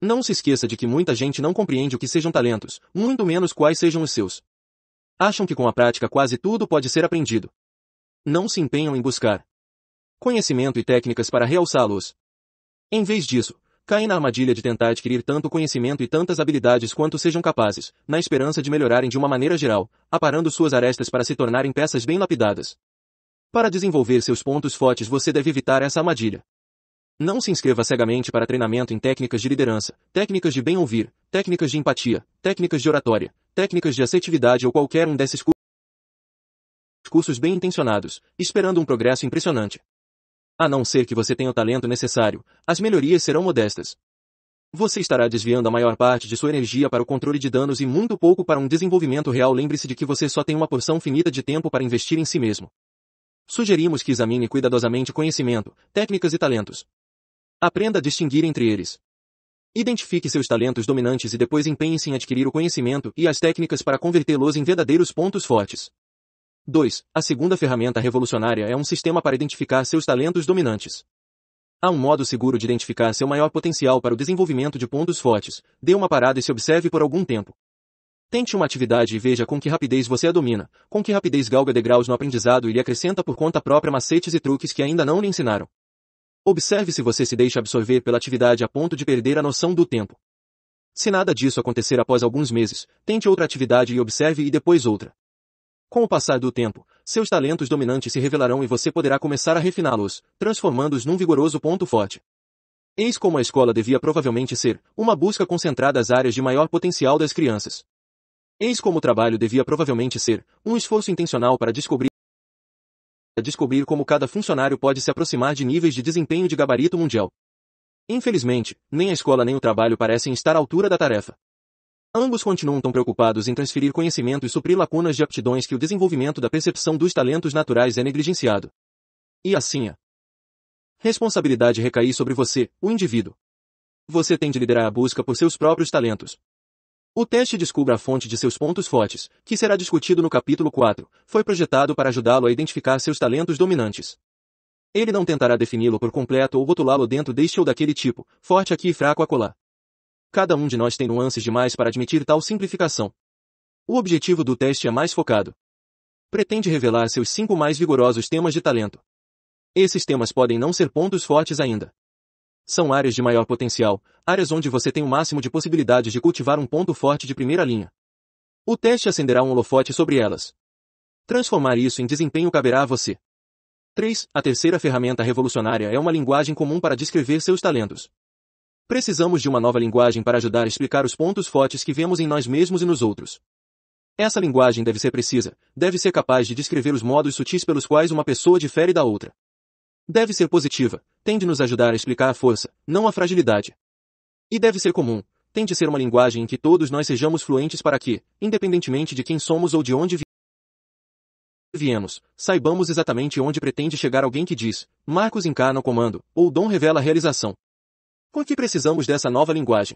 Não se esqueça de que muita gente não compreende o que sejam talentos, muito menos quais sejam os seus. Acham que com a prática quase tudo pode ser aprendido. Não se empenham em buscar, conhecimento e técnicas para realçá-los. Em vez disso, caem na armadilha de tentar adquirir tanto conhecimento e tantas habilidades quanto sejam capazes, na esperança de melhorarem de uma maneira geral, aparando suas arestas para se tornarem peças bem lapidadas. Para desenvolver seus pontos fortes você deve evitar essa armadilha. Não se inscreva cegamente para treinamento em técnicas de liderança, técnicas de bem ouvir, técnicas de empatia, técnicas de oratória, técnicas de assertividade ou qualquer um desses cursos bem intencionados, esperando um progresso impressionante. A não ser que você tenha o talento necessário, as melhorias serão modestas. Você estará desviando a maior parte de sua energia para o controle de danos e muito pouco para um desenvolvimento real. Lembre-se de que você só tem uma porção finita de tempo para investir em si mesmo. Sugerimos que examine cuidadosamente conhecimento, técnicas e talentos. Aprenda a distinguir entre eles. Identifique seus talentos dominantes e depois empenhe-se em adquirir o conhecimento e as técnicas para convertê-los em verdadeiros pontos fortes. 2. A segunda ferramenta revolucionária é um sistema para identificar seus talentos dominantes. Há um modo seguro de identificar seu maior potencial para o desenvolvimento de pontos fortes. Dê uma parada e se observe por algum tempo. Tente uma atividade e veja com que rapidez você a domina, com que rapidez galga degraus no aprendizado e lhe acrescenta por conta própria macetes e truques que ainda não lhe ensinaram. Observe se você se deixa absorver pela atividade a ponto de perder a noção do tempo. Se nada disso acontecer após alguns meses, tente outra atividade e observe e depois outra. Com o passar do tempo, seus talentos dominantes se revelarão e você poderá começar a refiná-los, transformando-os num vigoroso ponto forte. Eis como a escola devia provavelmente ser, uma busca concentrada às áreas de maior potencial das crianças. Eis como o trabalho devia provavelmente ser, um esforço intencional para descobrir descobrir como cada funcionário pode se aproximar de níveis de desempenho de gabarito mundial. Infelizmente, nem a escola nem o trabalho parecem estar à altura da tarefa. Ambos continuam tão preocupados em transferir conhecimento e suprir lacunas de aptidões que o desenvolvimento da percepção dos talentos naturais é negligenciado. E assim a responsabilidade recai sobre você, o indivíduo. Você tem de liderar a busca por seus próprios talentos. O teste Descubra a Fonte de Seus Pontos Fortes, que será discutido no capítulo 4, foi projetado para ajudá-lo a identificar seus talentos dominantes. Ele não tentará defini-lo por completo ou botulá-lo dentro deste ou daquele tipo, forte aqui e fraco acolá. Cada um de nós tem nuances demais para admitir tal simplificação. O objetivo do teste é mais focado. Pretende revelar seus cinco mais vigorosos temas de talento. Esses temas podem não ser pontos fortes ainda. São áreas de maior potencial, áreas onde você tem o máximo de possibilidades de cultivar um ponto forte de primeira linha. O teste acenderá um holofote sobre elas. Transformar isso em desempenho caberá a você. 3. A terceira ferramenta revolucionária é uma linguagem comum para descrever seus talentos. Precisamos de uma nova linguagem para ajudar a explicar os pontos fortes que vemos em nós mesmos e nos outros. Essa linguagem deve ser precisa, deve ser capaz de descrever os modos sutis pelos quais uma pessoa difere da outra. Deve ser positiva, tende a nos ajudar a explicar a força, não a fragilidade. E deve ser comum, tende a ser uma linguagem em que todos nós sejamos fluentes para que, independentemente de quem somos ou de onde viemos, saibamos exatamente onde pretende chegar alguém que diz, Marcos encarna o comando, ou Dom revela a realização. Por que precisamos dessa nova linguagem?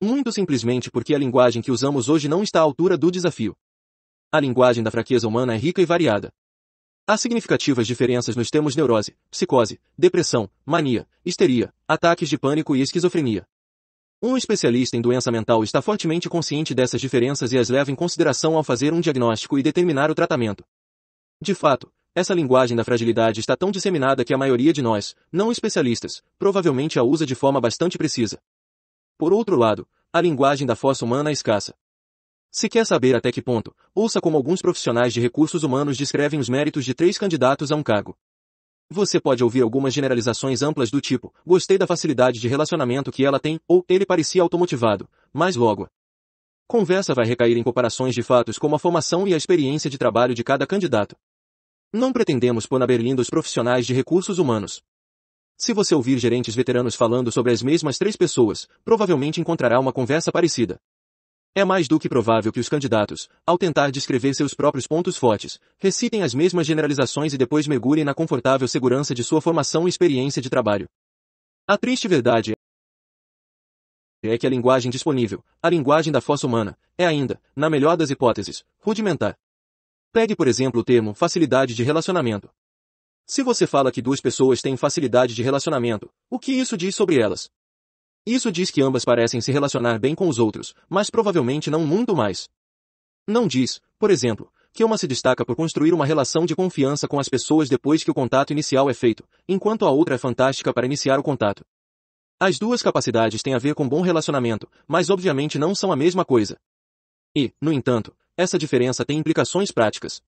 Muito simplesmente porque a linguagem que usamos hoje não está à altura do desafio. A linguagem da fraqueza humana é rica e variada. Há significativas diferenças nos termos neurose, psicose, depressão, mania, histeria, ataques de pânico e esquizofrenia. Um especialista em doença mental está fortemente consciente dessas diferenças e as leva em consideração ao fazer um diagnóstico e determinar o tratamento. De fato, essa linguagem da fragilidade está tão disseminada que a maioria de nós, não especialistas, provavelmente a usa de forma bastante precisa. Por outro lado, a linguagem da força humana é escassa. Se quer saber até que ponto, ouça como alguns profissionais de recursos humanos descrevem os méritos de três candidatos a um cargo. Você pode ouvir algumas generalizações amplas do tipo, gostei da facilidade de relacionamento que ela tem, ou ele parecia automotivado, mas logo. Conversa vai recair em comparações de fatos como a formação e a experiência de trabalho de cada candidato. Não pretendemos pôr na berlinda os profissionais de recursos humanos. Se você ouvir gerentes veteranos falando sobre as mesmas três pessoas, provavelmente encontrará uma conversa parecida. É mais do que provável que os candidatos, ao tentar descrever seus próprios pontos fortes, recitem as mesmas generalizações e depois mergulhem na confortável segurança de sua formação e experiência de trabalho. A triste verdade é que a linguagem disponível, a linguagem da força humana, é ainda, na melhor das hipóteses, rudimentar. Pegue por exemplo o termo facilidade de relacionamento. Se você fala que duas pessoas têm facilidade de relacionamento, o que isso diz sobre elas? Isso diz que ambas parecem se relacionar bem com os outros, mas provavelmente não muito mais. Não diz, por exemplo, que uma se destaca por construir uma relação de confiança com as pessoas depois que o contato inicial é feito, enquanto a outra é fantástica para iniciar o contato. As duas capacidades têm a ver com bom relacionamento, mas obviamente não são a mesma coisa. E, no entanto, essa diferença tem implicações práticas.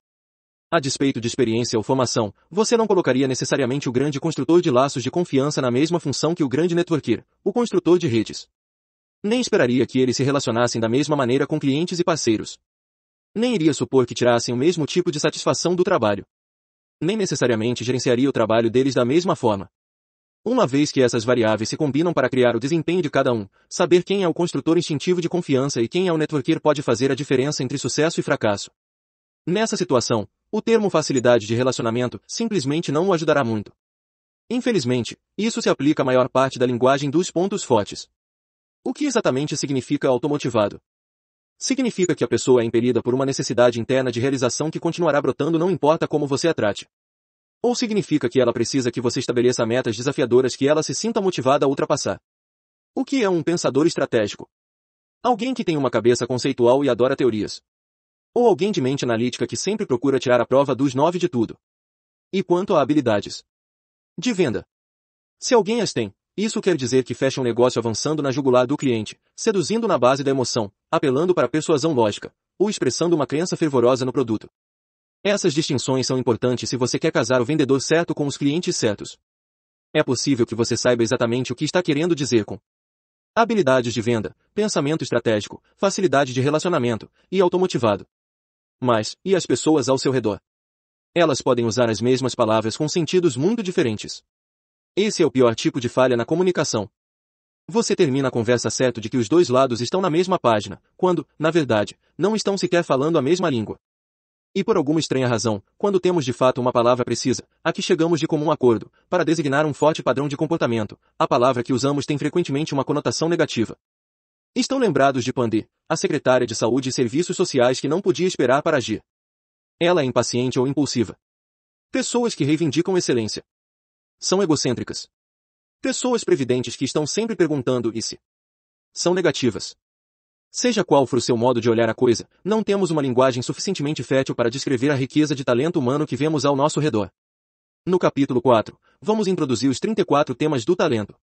A despeito de experiência ou formação, você não colocaria necessariamente o grande construtor de laços de confiança na mesma função que o grande networker, o construtor de redes. Nem esperaria que eles se relacionassem da mesma maneira com clientes e parceiros. Nem iria supor que tirassem o mesmo tipo de satisfação do trabalho. Nem necessariamente gerenciaria o trabalho deles da mesma forma. Uma vez que essas variáveis se combinam para criar o desempenho de cada um, saber quem é o construtor instintivo de confiança e quem é o networker pode fazer a diferença entre sucesso e fracasso. Nessa situação, o termo facilidade de relacionamento simplesmente não o ajudará muito. Infelizmente, isso se aplica à maior parte da linguagem dos pontos fortes. O que exatamente significa automotivado? Significa que a pessoa é impelida por uma necessidade interna de realização que continuará brotando não importa como você a trate. Ou significa que ela precisa que você estabeleça metas desafiadoras que ela se sinta motivada a ultrapassar. O que é um pensador estratégico? Alguém que tem uma cabeça conceitual e adora teorias. Ou alguém de mente analítica que sempre procura tirar a prova dos nove de tudo. E quanto a habilidades? De venda. Se alguém as tem, isso quer dizer que fecha um negócio avançando na jugular do cliente, seduzindo na base da emoção, apelando para persuasão lógica, ou expressando uma crença fervorosa no produto. Essas distinções são importantes se você quer casar o vendedor certo com os clientes certos. É possível que você saiba exatamente o que está querendo dizer com habilidades de venda, pensamento estratégico, facilidade de relacionamento e automotivado. Mas, e as pessoas ao seu redor? Elas podem usar as mesmas palavras com sentidos muito diferentes. Esse é o pior tipo de falha na comunicação. Você termina a conversa certo de que os dois lados estão na mesma página, quando, na verdade, não estão sequer falando a mesma língua. E por alguma estranha razão, quando temos de fato uma palavra precisa, a que chegamos de comum acordo, para designar um forte padrão de comportamento, a palavra que usamos tem frequentemente uma conotação negativa. Estão lembrados de Pandi, a secretária de Saúde e Serviços Sociais que não podia esperar para agir. Ela é impaciente ou impulsiva. Pessoas que reivindicam excelência. São egocêntricas. Pessoas previdentes que estão sempre perguntando e se. São negativas. Seja qual for o seu modo de olhar a coisa, não temos uma linguagem suficientemente fértil para descrever a riqueza de talento humano que vemos ao nosso redor. No capítulo 4, vamos introduzir os 34 temas do talento.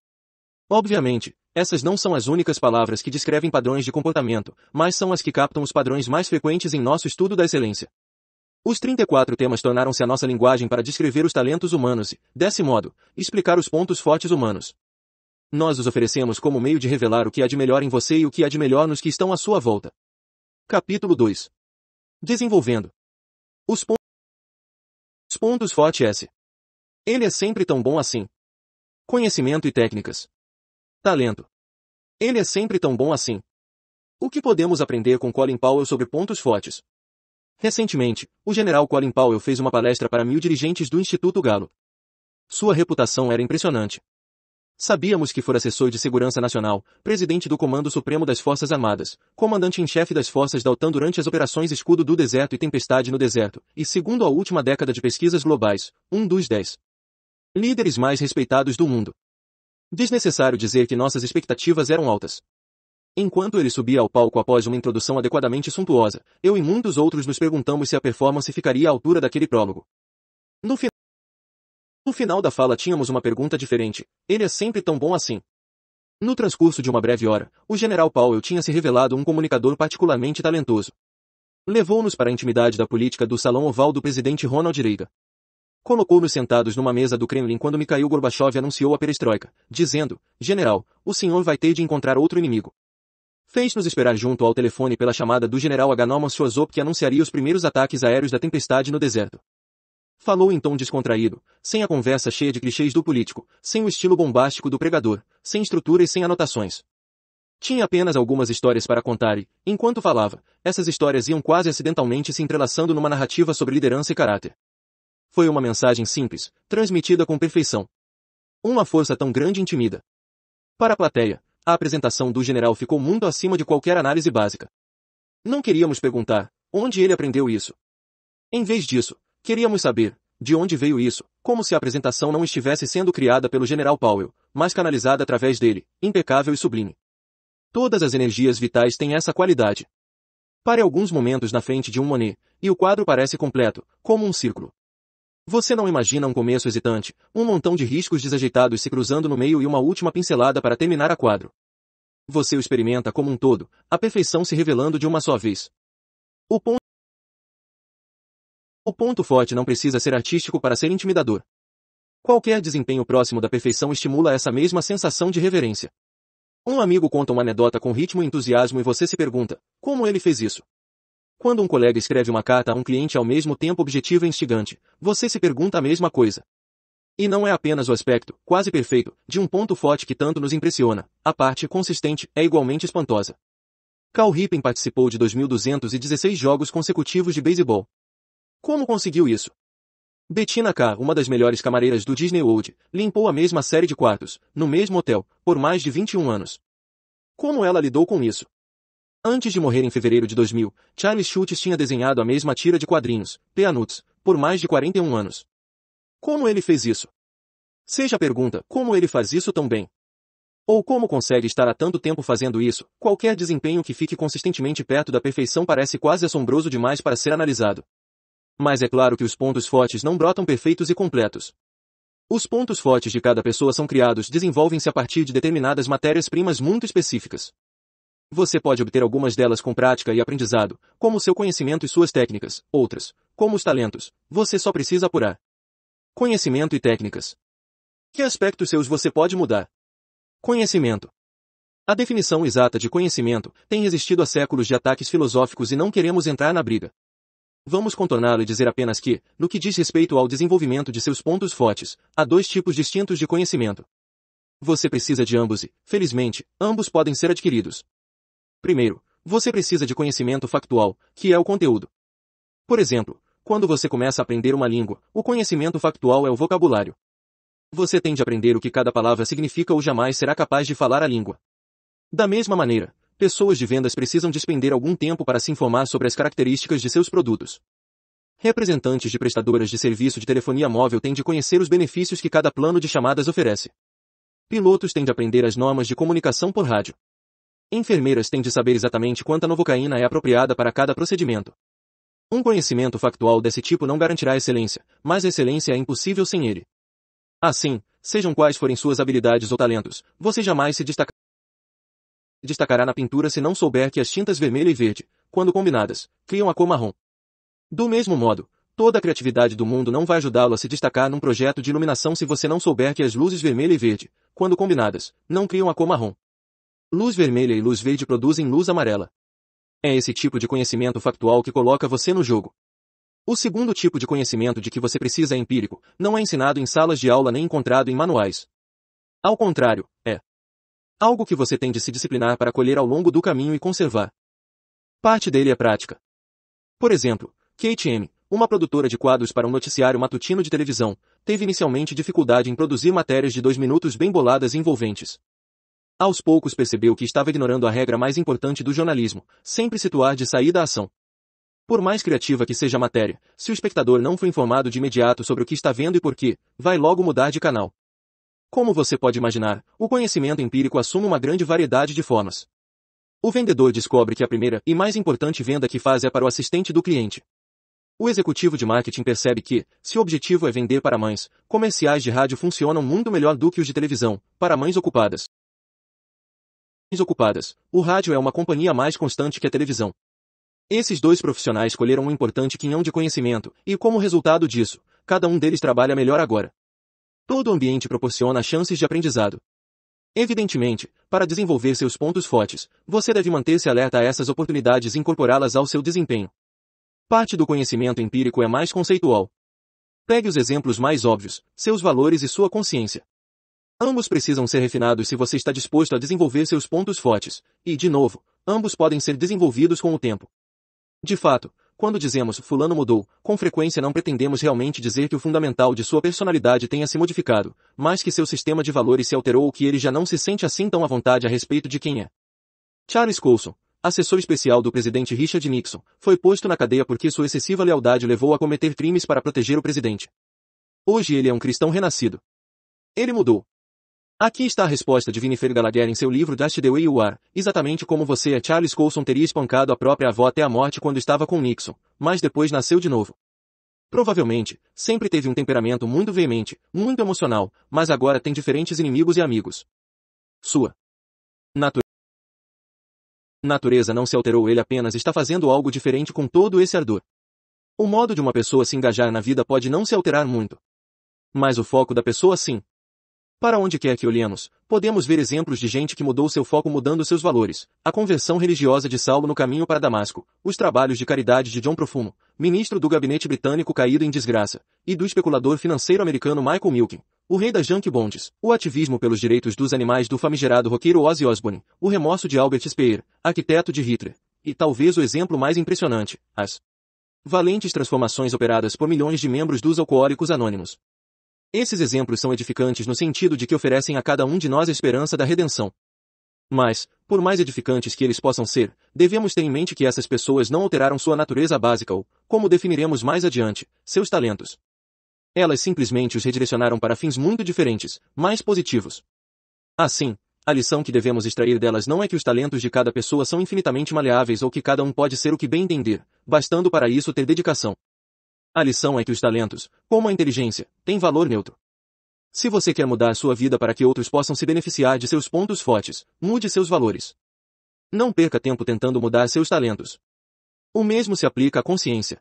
Obviamente, essas não são as únicas palavras que descrevem padrões de comportamento, mas são as que captam os padrões mais frequentes em nosso estudo da excelência. Os 34 temas tornaram-se a nossa linguagem para descrever os talentos humanos e, desse modo, explicar os pontos fortes humanos. Nós os oferecemos como meio de revelar o que há de melhor em você e o que há de melhor nos que estão à sua volta. Capítulo 2. Desenvolvendo. Os pontos pontos forte S. É Ele é sempre tão bom assim. Conhecimento e técnicas. Talento. Ele é sempre tão bom assim. O que podemos aprender com Colin Powell sobre pontos fortes? Recentemente, o general Colin Powell fez uma palestra para mil dirigentes do Instituto Galo. Sua reputação era impressionante, Sabíamos que for assessor de segurança nacional, presidente do Comando Supremo das Forças Armadas, comandante em chefe das forças da OTAN durante as operações Escudo do Deserto e Tempestade no Deserto, e segundo a última década de pesquisas globais, um dos dez líderes mais respeitados do mundo. Desnecessário dizer que nossas expectativas eram altas. Enquanto ele subia ao palco após uma introdução adequadamente suntuosa, eu e muitos outros nos perguntamos se a performance ficaria à altura daquele prólogo. No final, no final da fala tínhamos uma pergunta diferente. Ele é sempre tão bom assim. No transcurso de uma breve hora, o general Powell tinha se revelado um comunicador particularmente talentoso. Levou-nos para a intimidade da política do Salão Oval do presidente Ronald Reagan. Colocou-nos sentados numa mesa do Kremlin quando Mikhail Gorbachev anunciou a perestroika, dizendo, General, o senhor vai ter de encontrar outro inimigo. Fez-nos esperar junto ao telefone pela chamada do general Aganoma Suazop que anunciaria os primeiros ataques aéreos da tempestade no deserto. Falou em tom descontraído, sem a conversa cheia de clichês do político, sem o estilo bombástico do pregador, sem estrutura e sem anotações. Tinha apenas algumas histórias para contar e, enquanto falava, essas histórias iam quase acidentalmente se entrelaçando numa narrativa sobre liderança e caráter. Foi uma mensagem simples, transmitida com perfeição. Uma força tão grande intimida. Para a plateia, a apresentação do general ficou muito acima de qualquer análise básica. Não queríamos perguntar onde ele aprendeu isso. Em vez disso, Queríamos saber de onde veio isso, como se a apresentação não estivesse sendo criada pelo General Powell, mas canalizada através dele, impecável e sublime. Todas as energias vitais têm essa qualidade. Pare alguns momentos na frente de um Monet, e o quadro parece completo, como um círculo. Você não imagina um começo hesitante, um montão de riscos desajeitados se cruzando no meio e uma última pincelada para terminar a quadro. Você o experimenta como um todo, a perfeição se revelando de uma só vez. O ponto o ponto forte não precisa ser artístico para ser intimidador. Qualquer desempenho próximo da perfeição estimula essa mesma sensação de reverência. Um amigo conta uma anedota com ritmo e entusiasmo e você se pergunta, como ele fez isso? Quando um colega escreve uma carta a um cliente ao mesmo tempo objetivo e instigante, você se pergunta a mesma coisa. E não é apenas o aspecto, quase perfeito, de um ponto forte que tanto nos impressiona, a parte consistente é igualmente espantosa. Cal Ripken participou de 2.216 jogos consecutivos de beisebol, como conseguiu isso? Bettina K., uma das melhores camareiras do Disney World, limpou a mesma série de quartos, no mesmo hotel, por mais de 21 anos. Como ela lidou com isso? Antes de morrer em fevereiro de 2000, Charles Schultz tinha desenhado a mesma tira de quadrinhos, Peanuts, por mais de 41 anos. Como ele fez isso? Seja a pergunta, como ele faz isso tão bem? Ou como consegue estar há tanto tempo fazendo isso, qualquer desempenho que fique consistentemente perto da perfeição parece quase assombroso demais para ser analisado. Mas é claro que os pontos fortes não brotam perfeitos e completos. Os pontos fortes de cada pessoa são criados, desenvolvem-se a partir de determinadas matérias-primas muito específicas. Você pode obter algumas delas com prática e aprendizado, como seu conhecimento e suas técnicas, outras, como os talentos, você só precisa apurar. Conhecimento e técnicas. Que aspectos seus você pode mudar? Conhecimento. A definição exata de conhecimento tem resistido a séculos de ataques filosóficos e não queremos entrar na briga. Vamos contorná-lo e dizer apenas que, no que diz respeito ao desenvolvimento de seus pontos fortes, há dois tipos distintos de conhecimento. Você precisa de ambos e, felizmente, ambos podem ser adquiridos. Primeiro, você precisa de conhecimento factual, que é o conteúdo. Por exemplo, quando você começa a aprender uma língua, o conhecimento factual é o vocabulário. Você tem de aprender o que cada palavra significa ou jamais será capaz de falar a língua. Da mesma maneira, pessoas de vendas precisam despender algum tempo para se informar sobre as características de seus produtos. Representantes de prestadoras de serviço de telefonia móvel têm de conhecer os benefícios que cada plano de chamadas oferece. Pilotos têm de aprender as normas de comunicação por rádio. Enfermeiras têm de saber exatamente quanta novocaína é apropriada para cada procedimento. Um conhecimento factual desse tipo não garantirá excelência, mas excelência é impossível sem ele. Assim, sejam quais forem suas habilidades ou talentos, você jamais se destacará destacará na pintura se não souber que as tintas vermelha e verde, quando combinadas, criam a cor marrom. Do mesmo modo, toda a criatividade do mundo não vai ajudá-lo a se destacar num projeto de iluminação se você não souber que as luzes vermelha e verde, quando combinadas, não criam a cor marrom. Luz vermelha e luz verde produzem luz amarela. É esse tipo de conhecimento factual que coloca você no jogo. O segundo tipo de conhecimento de que você precisa é empírico, não é ensinado em salas de aula nem encontrado em manuais. Ao contrário, é Algo que você tem de se disciplinar para colher ao longo do caminho e conservar. Parte dele é prática. Por exemplo, Kate M., uma produtora de quadros para um noticiário matutino de televisão, teve inicialmente dificuldade em produzir matérias de dois minutos bem boladas e envolventes. Aos poucos percebeu que estava ignorando a regra mais importante do jornalismo, sempre situar de saída a ação. Por mais criativa que seja a matéria, se o espectador não for informado de imediato sobre o que está vendo e por quê, vai logo mudar de canal. Como você pode imaginar, o conhecimento empírico assume uma grande variedade de formas. O vendedor descobre que a primeira e mais importante venda que faz é para o assistente do cliente. O executivo de marketing percebe que, se o objetivo é vender para mães, comerciais de rádio funcionam muito melhor do que os de televisão, para mães ocupadas. ocupadas. O rádio é uma companhia mais constante que a televisão. Esses dois profissionais colheram um importante quinhão de conhecimento, e como resultado disso, cada um deles trabalha melhor agora. Todo ambiente proporciona chances de aprendizado. Evidentemente, para desenvolver seus pontos fortes, você deve manter-se alerta a essas oportunidades e incorporá-las ao seu desempenho. Parte do conhecimento empírico é mais conceitual. Pegue os exemplos mais óbvios, seus valores e sua consciência. Ambos precisam ser refinados se você está disposto a desenvolver seus pontos fortes, e, de novo, ambos podem ser desenvolvidos com o tempo. De fato, quando dizemos fulano mudou, com frequência não pretendemos realmente dizer que o fundamental de sua personalidade tenha se modificado, mas que seu sistema de valores se alterou ou que ele já não se sente assim tão à vontade a respeito de quem é. Charles Colson, assessor especial do presidente Richard Nixon, foi posto na cadeia porque sua excessiva lealdade levou a cometer crimes para proteger o presidente. Hoje ele é um cristão renascido. Ele mudou. Aqui está a resposta de Winifred Gallagher em seu livro Dust the Way You Are, exatamente como você Charles Coulson, teria espancado a própria avó até a morte quando estava com Nixon, mas depois nasceu de novo. Provavelmente, sempre teve um temperamento muito veemente, muito emocional, mas agora tem diferentes inimigos e amigos. Sua natureza natureza não se alterou, ele apenas está fazendo algo diferente com todo esse ardor. O modo de uma pessoa se engajar na vida pode não se alterar muito. Mas o foco da pessoa sim. Para onde quer que olhemos, podemos ver exemplos de gente que mudou seu foco mudando seus valores, a conversão religiosa de Saulo no caminho para Damasco, os trabalhos de caridade de John Profumo, ministro do gabinete britânico caído em desgraça, e do especulador financeiro americano Michael Milken, o rei das junk bonds, o ativismo pelos direitos dos animais do famigerado roqueiro Ozzy Osbourne, o remorso de Albert Speer, arquiteto de Hitler, e talvez o exemplo mais impressionante, as valentes transformações operadas por milhões de membros dos alcoólicos anônimos. Esses exemplos são edificantes no sentido de que oferecem a cada um de nós a esperança da redenção. Mas, por mais edificantes que eles possam ser, devemos ter em mente que essas pessoas não alteraram sua natureza básica ou, como definiremos mais adiante, seus talentos. Elas simplesmente os redirecionaram para fins muito diferentes, mais positivos. Assim, a lição que devemos extrair delas não é que os talentos de cada pessoa são infinitamente maleáveis ou que cada um pode ser o que bem entender, bastando para isso ter dedicação. A lição é que os talentos, como a inteligência, têm valor neutro. Se você quer mudar sua vida para que outros possam se beneficiar de seus pontos fortes, mude seus valores. Não perca tempo tentando mudar seus talentos. O mesmo se aplica à consciência.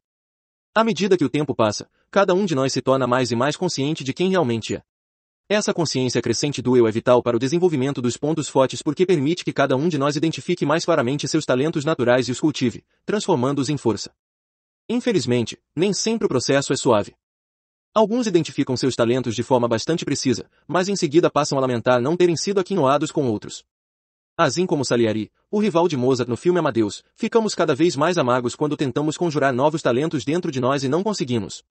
À medida que o tempo passa, cada um de nós se torna mais e mais consciente de quem realmente é. Essa consciência crescente do eu é vital para o desenvolvimento dos pontos fortes porque permite que cada um de nós identifique mais claramente seus talentos naturais e os cultive, transformando-os em força. Infelizmente, nem sempre o processo é suave. Alguns identificam seus talentos de forma bastante precisa, mas em seguida passam a lamentar não terem sido aquinhoados com outros. Assim como Salieri, o rival de Mozart no filme Amadeus, ficamos cada vez mais amargos quando tentamos conjurar novos talentos dentro de nós e não conseguimos.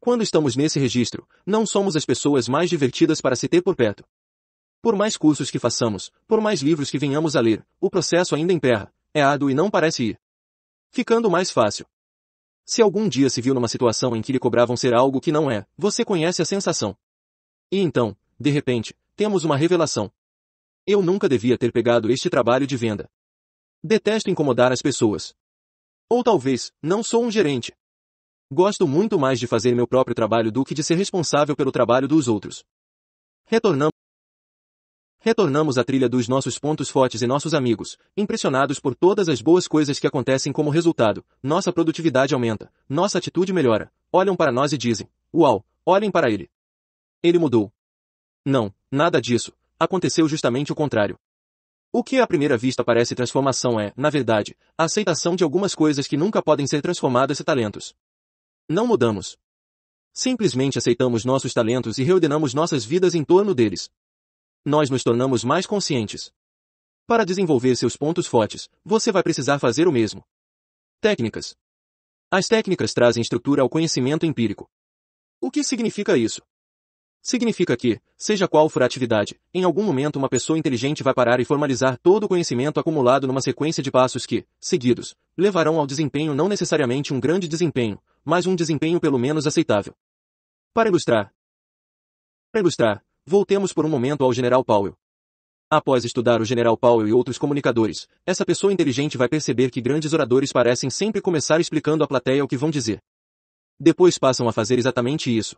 Quando estamos nesse registro, não somos as pessoas mais divertidas para se ter por perto. Por mais cursos que façamos, por mais livros que venhamos a ler, o processo ainda emperra, é árduo e não parece ir. Ficando mais fácil. Se algum dia se viu numa situação em que lhe cobravam ser algo que não é, você conhece a sensação. E então, de repente, temos uma revelação. Eu nunca devia ter pegado este trabalho de venda. Detesto incomodar as pessoas. Ou talvez, não sou um gerente. Gosto muito mais de fazer meu próprio trabalho do que de ser responsável pelo trabalho dos outros. Retornamos Retornamos à trilha dos nossos pontos fortes e nossos amigos, impressionados por todas as boas coisas que acontecem como resultado. Nossa produtividade aumenta, nossa atitude melhora. Olham para nós e dizem: "Uau, olhem para ele". Ele mudou. Não, nada disso. Aconteceu justamente o contrário. O que à primeira vista parece transformação é, na verdade, a aceitação de algumas coisas que nunca podem ser transformadas em talentos. Não mudamos. Simplesmente aceitamos nossos talentos e reordenamos nossas vidas em torno deles nós nos tornamos mais conscientes. Para desenvolver seus pontos fortes, você vai precisar fazer o mesmo. Técnicas. As técnicas trazem estrutura ao conhecimento empírico. O que significa isso? Significa que, seja qual for a atividade, em algum momento uma pessoa inteligente vai parar e formalizar todo o conhecimento acumulado numa sequência de passos que, seguidos, levarão ao desempenho não necessariamente um grande desempenho, mas um desempenho pelo menos aceitável. Para ilustrar, para ilustrar, Voltemos por um momento ao General Powell. Após estudar o General Powell e outros comunicadores, essa pessoa inteligente vai perceber que grandes oradores parecem sempre começar explicando à plateia o que vão dizer. Depois passam a fazer exatamente isso.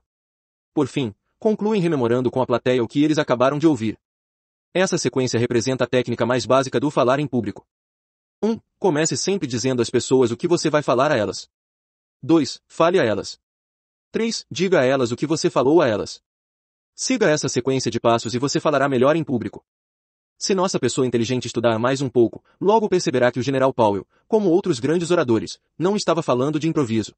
Por fim, concluem rememorando com a plateia o que eles acabaram de ouvir. Essa sequência representa a técnica mais básica do falar em público. 1. Um, comece sempre dizendo às pessoas o que você vai falar a elas. 2. Fale a elas. 3. Diga a elas o que você falou a elas. Siga essa sequência de passos e você falará melhor em público. Se nossa pessoa inteligente estudar mais um pouco, logo perceberá que o General Powell, como outros grandes oradores, não estava falando de improviso.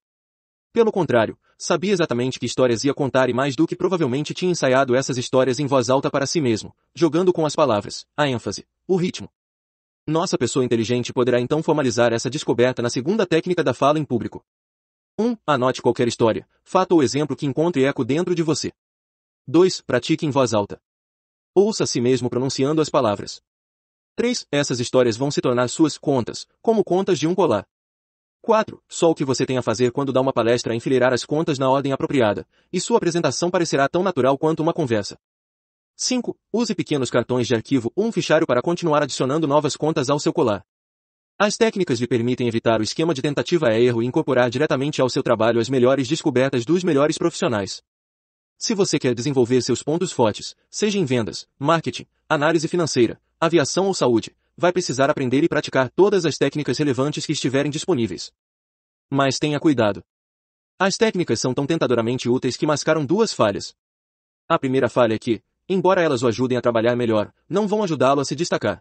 Pelo contrário, sabia exatamente que histórias ia contar e mais do que provavelmente tinha ensaiado essas histórias em voz alta para si mesmo, jogando com as palavras, a ênfase, o ritmo. Nossa pessoa inteligente poderá então formalizar essa descoberta na segunda técnica da fala em público. 1. Um, anote qualquer história, fato ou exemplo que encontre eco dentro de você. 2. Pratique em voz alta. Ouça a si mesmo pronunciando as palavras. 3. Essas histórias vão se tornar suas contas, como contas de um colar. 4. Só o que você tem a fazer quando dá uma palestra é enfileirar as contas na ordem apropriada, e sua apresentação parecerá tão natural quanto uma conversa. 5. Use pequenos cartões de arquivo ou um fichário para continuar adicionando novas contas ao seu colar. As técnicas lhe permitem evitar o esquema de tentativa a erro e incorporar diretamente ao seu trabalho as melhores descobertas dos melhores profissionais. Se você quer desenvolver seus pontos fortes, seja em vendas, marketing, análise financeira, aviação ou saúde, vai precisar aprender e praticar todas as técnicas relevantes que estiverem disponíveis. Mas tenha cuidado. As técnicas são tão tentadoramente úteis que mascaram duas falhas. A primeira falha é que, embora elas o ajudem a trabalhar melhor, não vão ajudá-lo a se destacar.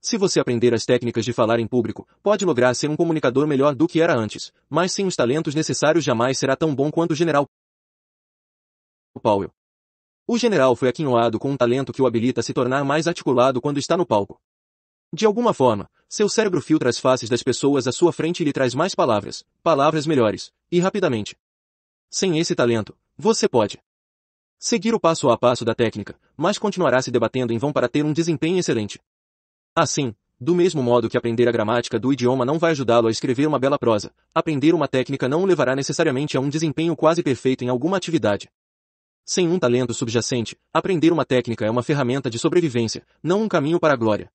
Se você aprender as técnicas de falar em público, pode lograr ser um comunicador melhor do que era antes, mas sem os talentos necessários jamais será tão bom quanto o general Powell. O general foi aquinhoado com um talento que o habilita a se tornar mais articulado quando está no palco. De alguma forma, seu cérebro filtra as faces das pessoas à sua frente e lhe traz mais palavras, palavras melhores, e rapidamente. Sem esse talento, você pode seguir o passo a passo da técnica, mas continuará se debatendo em vão para ter um desempenho excelente. Assim, do mesmo modo que aprender a gramática do idioma não vai ajudá-lo a escrever uma bela prosa, aprender uma técnica não o levará necessariamente a um desempenho quase perfeito em alguma atividade. Sem um talento subjacente, aprender uma técnica é uma ferramenta de sobrevivência, não um caminho para a glória.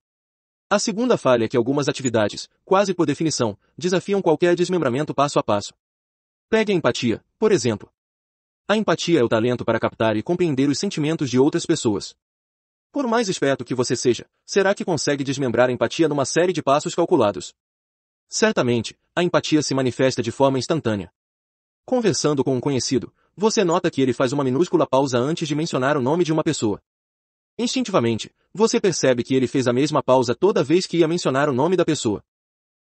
A segunda falha é que algumas atividades, quase por definição, desafiam qualquer desmembramento passo a passo. Pegue a empatia, por exemplo. A empatia é o talento para captar e compreender os sentimentos de outras pessoas. Por mais esperto que você seja, será que consegue desmembrar a empatia numa série de passos calculados? Certamente, a empatia se manifesta de forma instantânea. Conversando com um conhecido, você nota que ele faz uma minúscula pausa antes de mencionar o nome de uma pessoa. Instintivamente, você percebe que ele fez a mesma pausa toda vez que ia mencionar o nome da pessoa.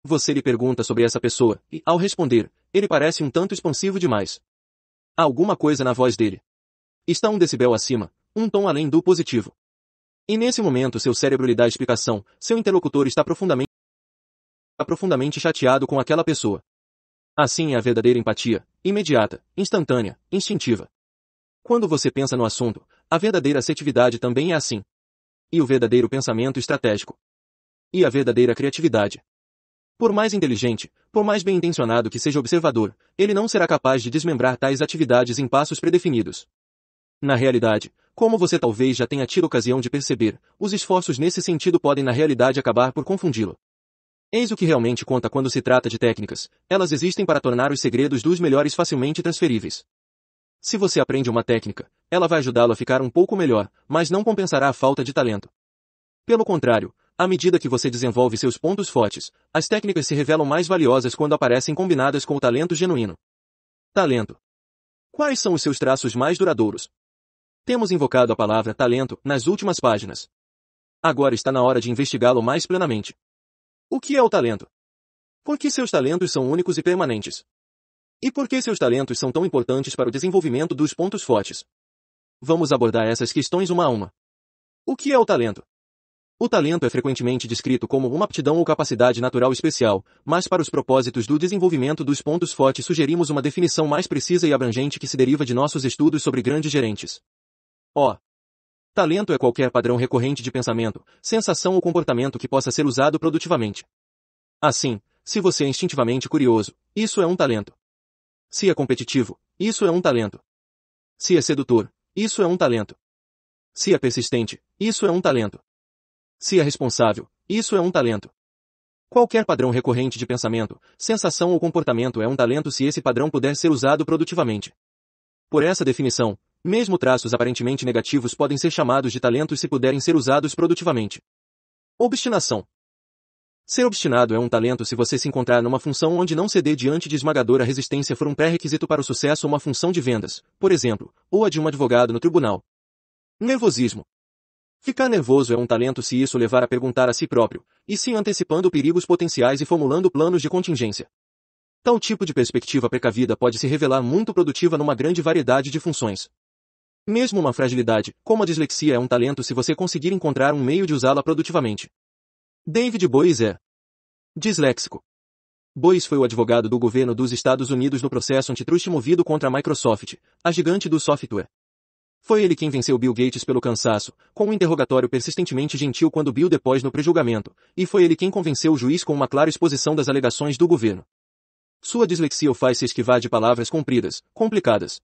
Você lhe pergunta sobre essa pessoa, e, ao responder, ele parece um tanto expansivo demais. Há alguma coisa na voz dele. Está um decibel acima, um tom além do positivo. E nesse momento seu cérebro lhe dá explicação, seu interlocutor está profundamente, profundamente chateado com aquela pessoa. Assim é a verdadeira empatia, imediata, instantânea, instintiva. Quando você pensa no assunto, a verdadeira assertividade também é assim. E o verdadeiro pensamento estratégico. E a verdadeira criatividade. Por mais inteligente, por mais bem intencionado que seja observador, ele não será capaz de desmembrar tais atividades em passos predefinidos. Na realidade, como você talvez já tenha tido ocasião de perceber, os esforços nesse sentido podem na realidade acabar por confundi-lo. Eis o que realmente conta quando se trata de técnicas. Elas existem para tornar os segredos dos melhores facilmente transferíveis. Se você aprende uma técnica, ela vai ajudá-lo a ficar um pouco melhor, mas não compensará a falta de talento. Pelo contrário, à medida que você desenvolve seus pontos fortes, as técnicas se revelam mais valiosas quando aparecem combinadas com o talento genuíno. Talento. Quais são os seus traços mais duradouros? Temos invocado a palavra talento nas últimas páginas. Agora está na hora de investigá-lo mais plenamente. O que é o talento? Por que seus talentos são únicos e permanentes? E por que seus talentos são tão importantes para o desenvolvimento dos pontos fortes? Vamos abordar essas questões uma a uma. O que é o talento? O talento é frequentemente descrito como uma aptidão ou capacidade natural especial, mas para os propósitos do desenvolvimento dos pontos fortes sugerimos uma definição mais precisa e abrangente que se deriva de nossos estudos sobre grandes gerentes. Ó, oh, Talento é qualquer padrão recorrente de pensamento, sensação ou comportamento que possa ser usado produtivamente. Assim, se você é instintivamente curioso, isso é um talento. Se é competitivo, isso é um talento. Se é sedutor, isso é um talento. Se é persistente, isso é um talento. Se é responsável, isso é um talento. Qualquer padrão recorrente de pensamento, sensação ou comportamento é um talento se esse padrão puder ser usado produtivamente. Por essa definição, mesmo traços aparentemente negativos podem ser chamados de talentos se puderem ser usados produtivamente. Obstinação. Ser obstinado é um talento se você se encontrar numa função onde não ceder diante de esmagadora resistência for um pré-requisito para o sucesso ou uma função de vendas, por exemplo, ou a de um advogado no tribunal. Nervosismo. Ficar nervoso é um talento se isso levar a perguntar a si próprio, e sim, antecipando perigos potenciais e formulando planos de contingência. Tal tipo de perspectiva precavida pode se revelar muito produtiva numa grande variedade de funções. Mesmo uma fragilidade, como a dislexia é um talento se você conseguir encontrar um meio de usá-la produtivamente. David Boyes é disléxico. Boyes foi o advogado do governo dos Estados Unidos no processo antitruste movido contra a Microsoft, a gigante do software. Foi ele quem venceu Bill Gates pelo cansaço, com um interrogatório persistentemente gentil quando Bill depois no prejulgamento, e foi ele quem convenceu o juiz com uma clara exposição das alegações do governo. Sua dislexia o faz se esquivar de palavras compridas, complicadas,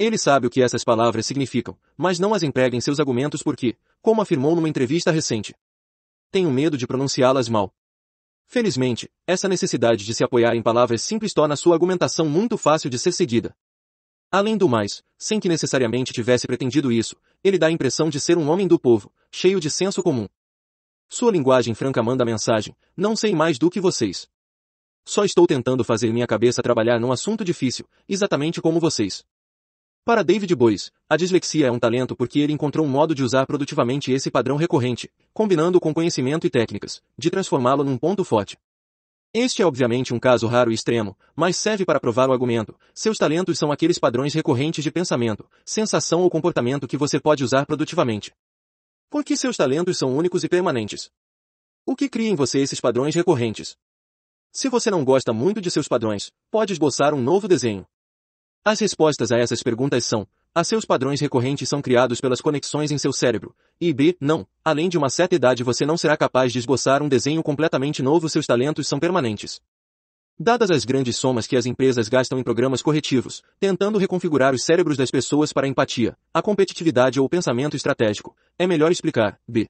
ele sabe o que essas palavras significam, mas não as emprega em seus argumentos porque, como afirmou numa entrevista recente, tenho medo de pronunciá-las mal. Felizmente, essa necessidade de se apoiar em palavras simples torna sua argumentação muito fácil de ser seguida. Além do mais, sem que necessariamente tivesse pretendido isso, ele dá a impressão de ser um homem do povo, cheio de senso comum. Sua linguagem franca manda a mensagem, não sei mais do que vocês. Só estou tentando fazer minha cabeça trabalhar num assunto difícil, exatamente como vocês. Para David Boyce, a dislexia é um talento porque ele encontrou um modo de usar produtivamente esse padrão recorrente, combinando com conhecimento e técnicas, de transformá-lo num ponto forte. Este é obviamente um caso raro e extremo, mas serve para provar o argumento. Seus talentos são aqueles padrões recorrentes de pensamento, sensação ou comportamento que você pode usar produtivamente. Por que seus talentos são únicos e permanentes? O que cria em você esses padrões recorrentes? Se você não gosta muito de seus padrões, pode esboçar um novo desenho, as respostas a essas perguntas são, a seus padrões recorrentes são criados pelas conexões em seu cérebro, e b, não, além de uma certa idade você não será capaz de esboçar um desenho completamente novo seus talentos são permanentes. Dadas as grandes somas que as empresas gastam em programas corretivos, tentando reconfigurar os cérebros das pessoas para a empatia, a competitividade ou o pensamento estratégico, é melhor explicar, B.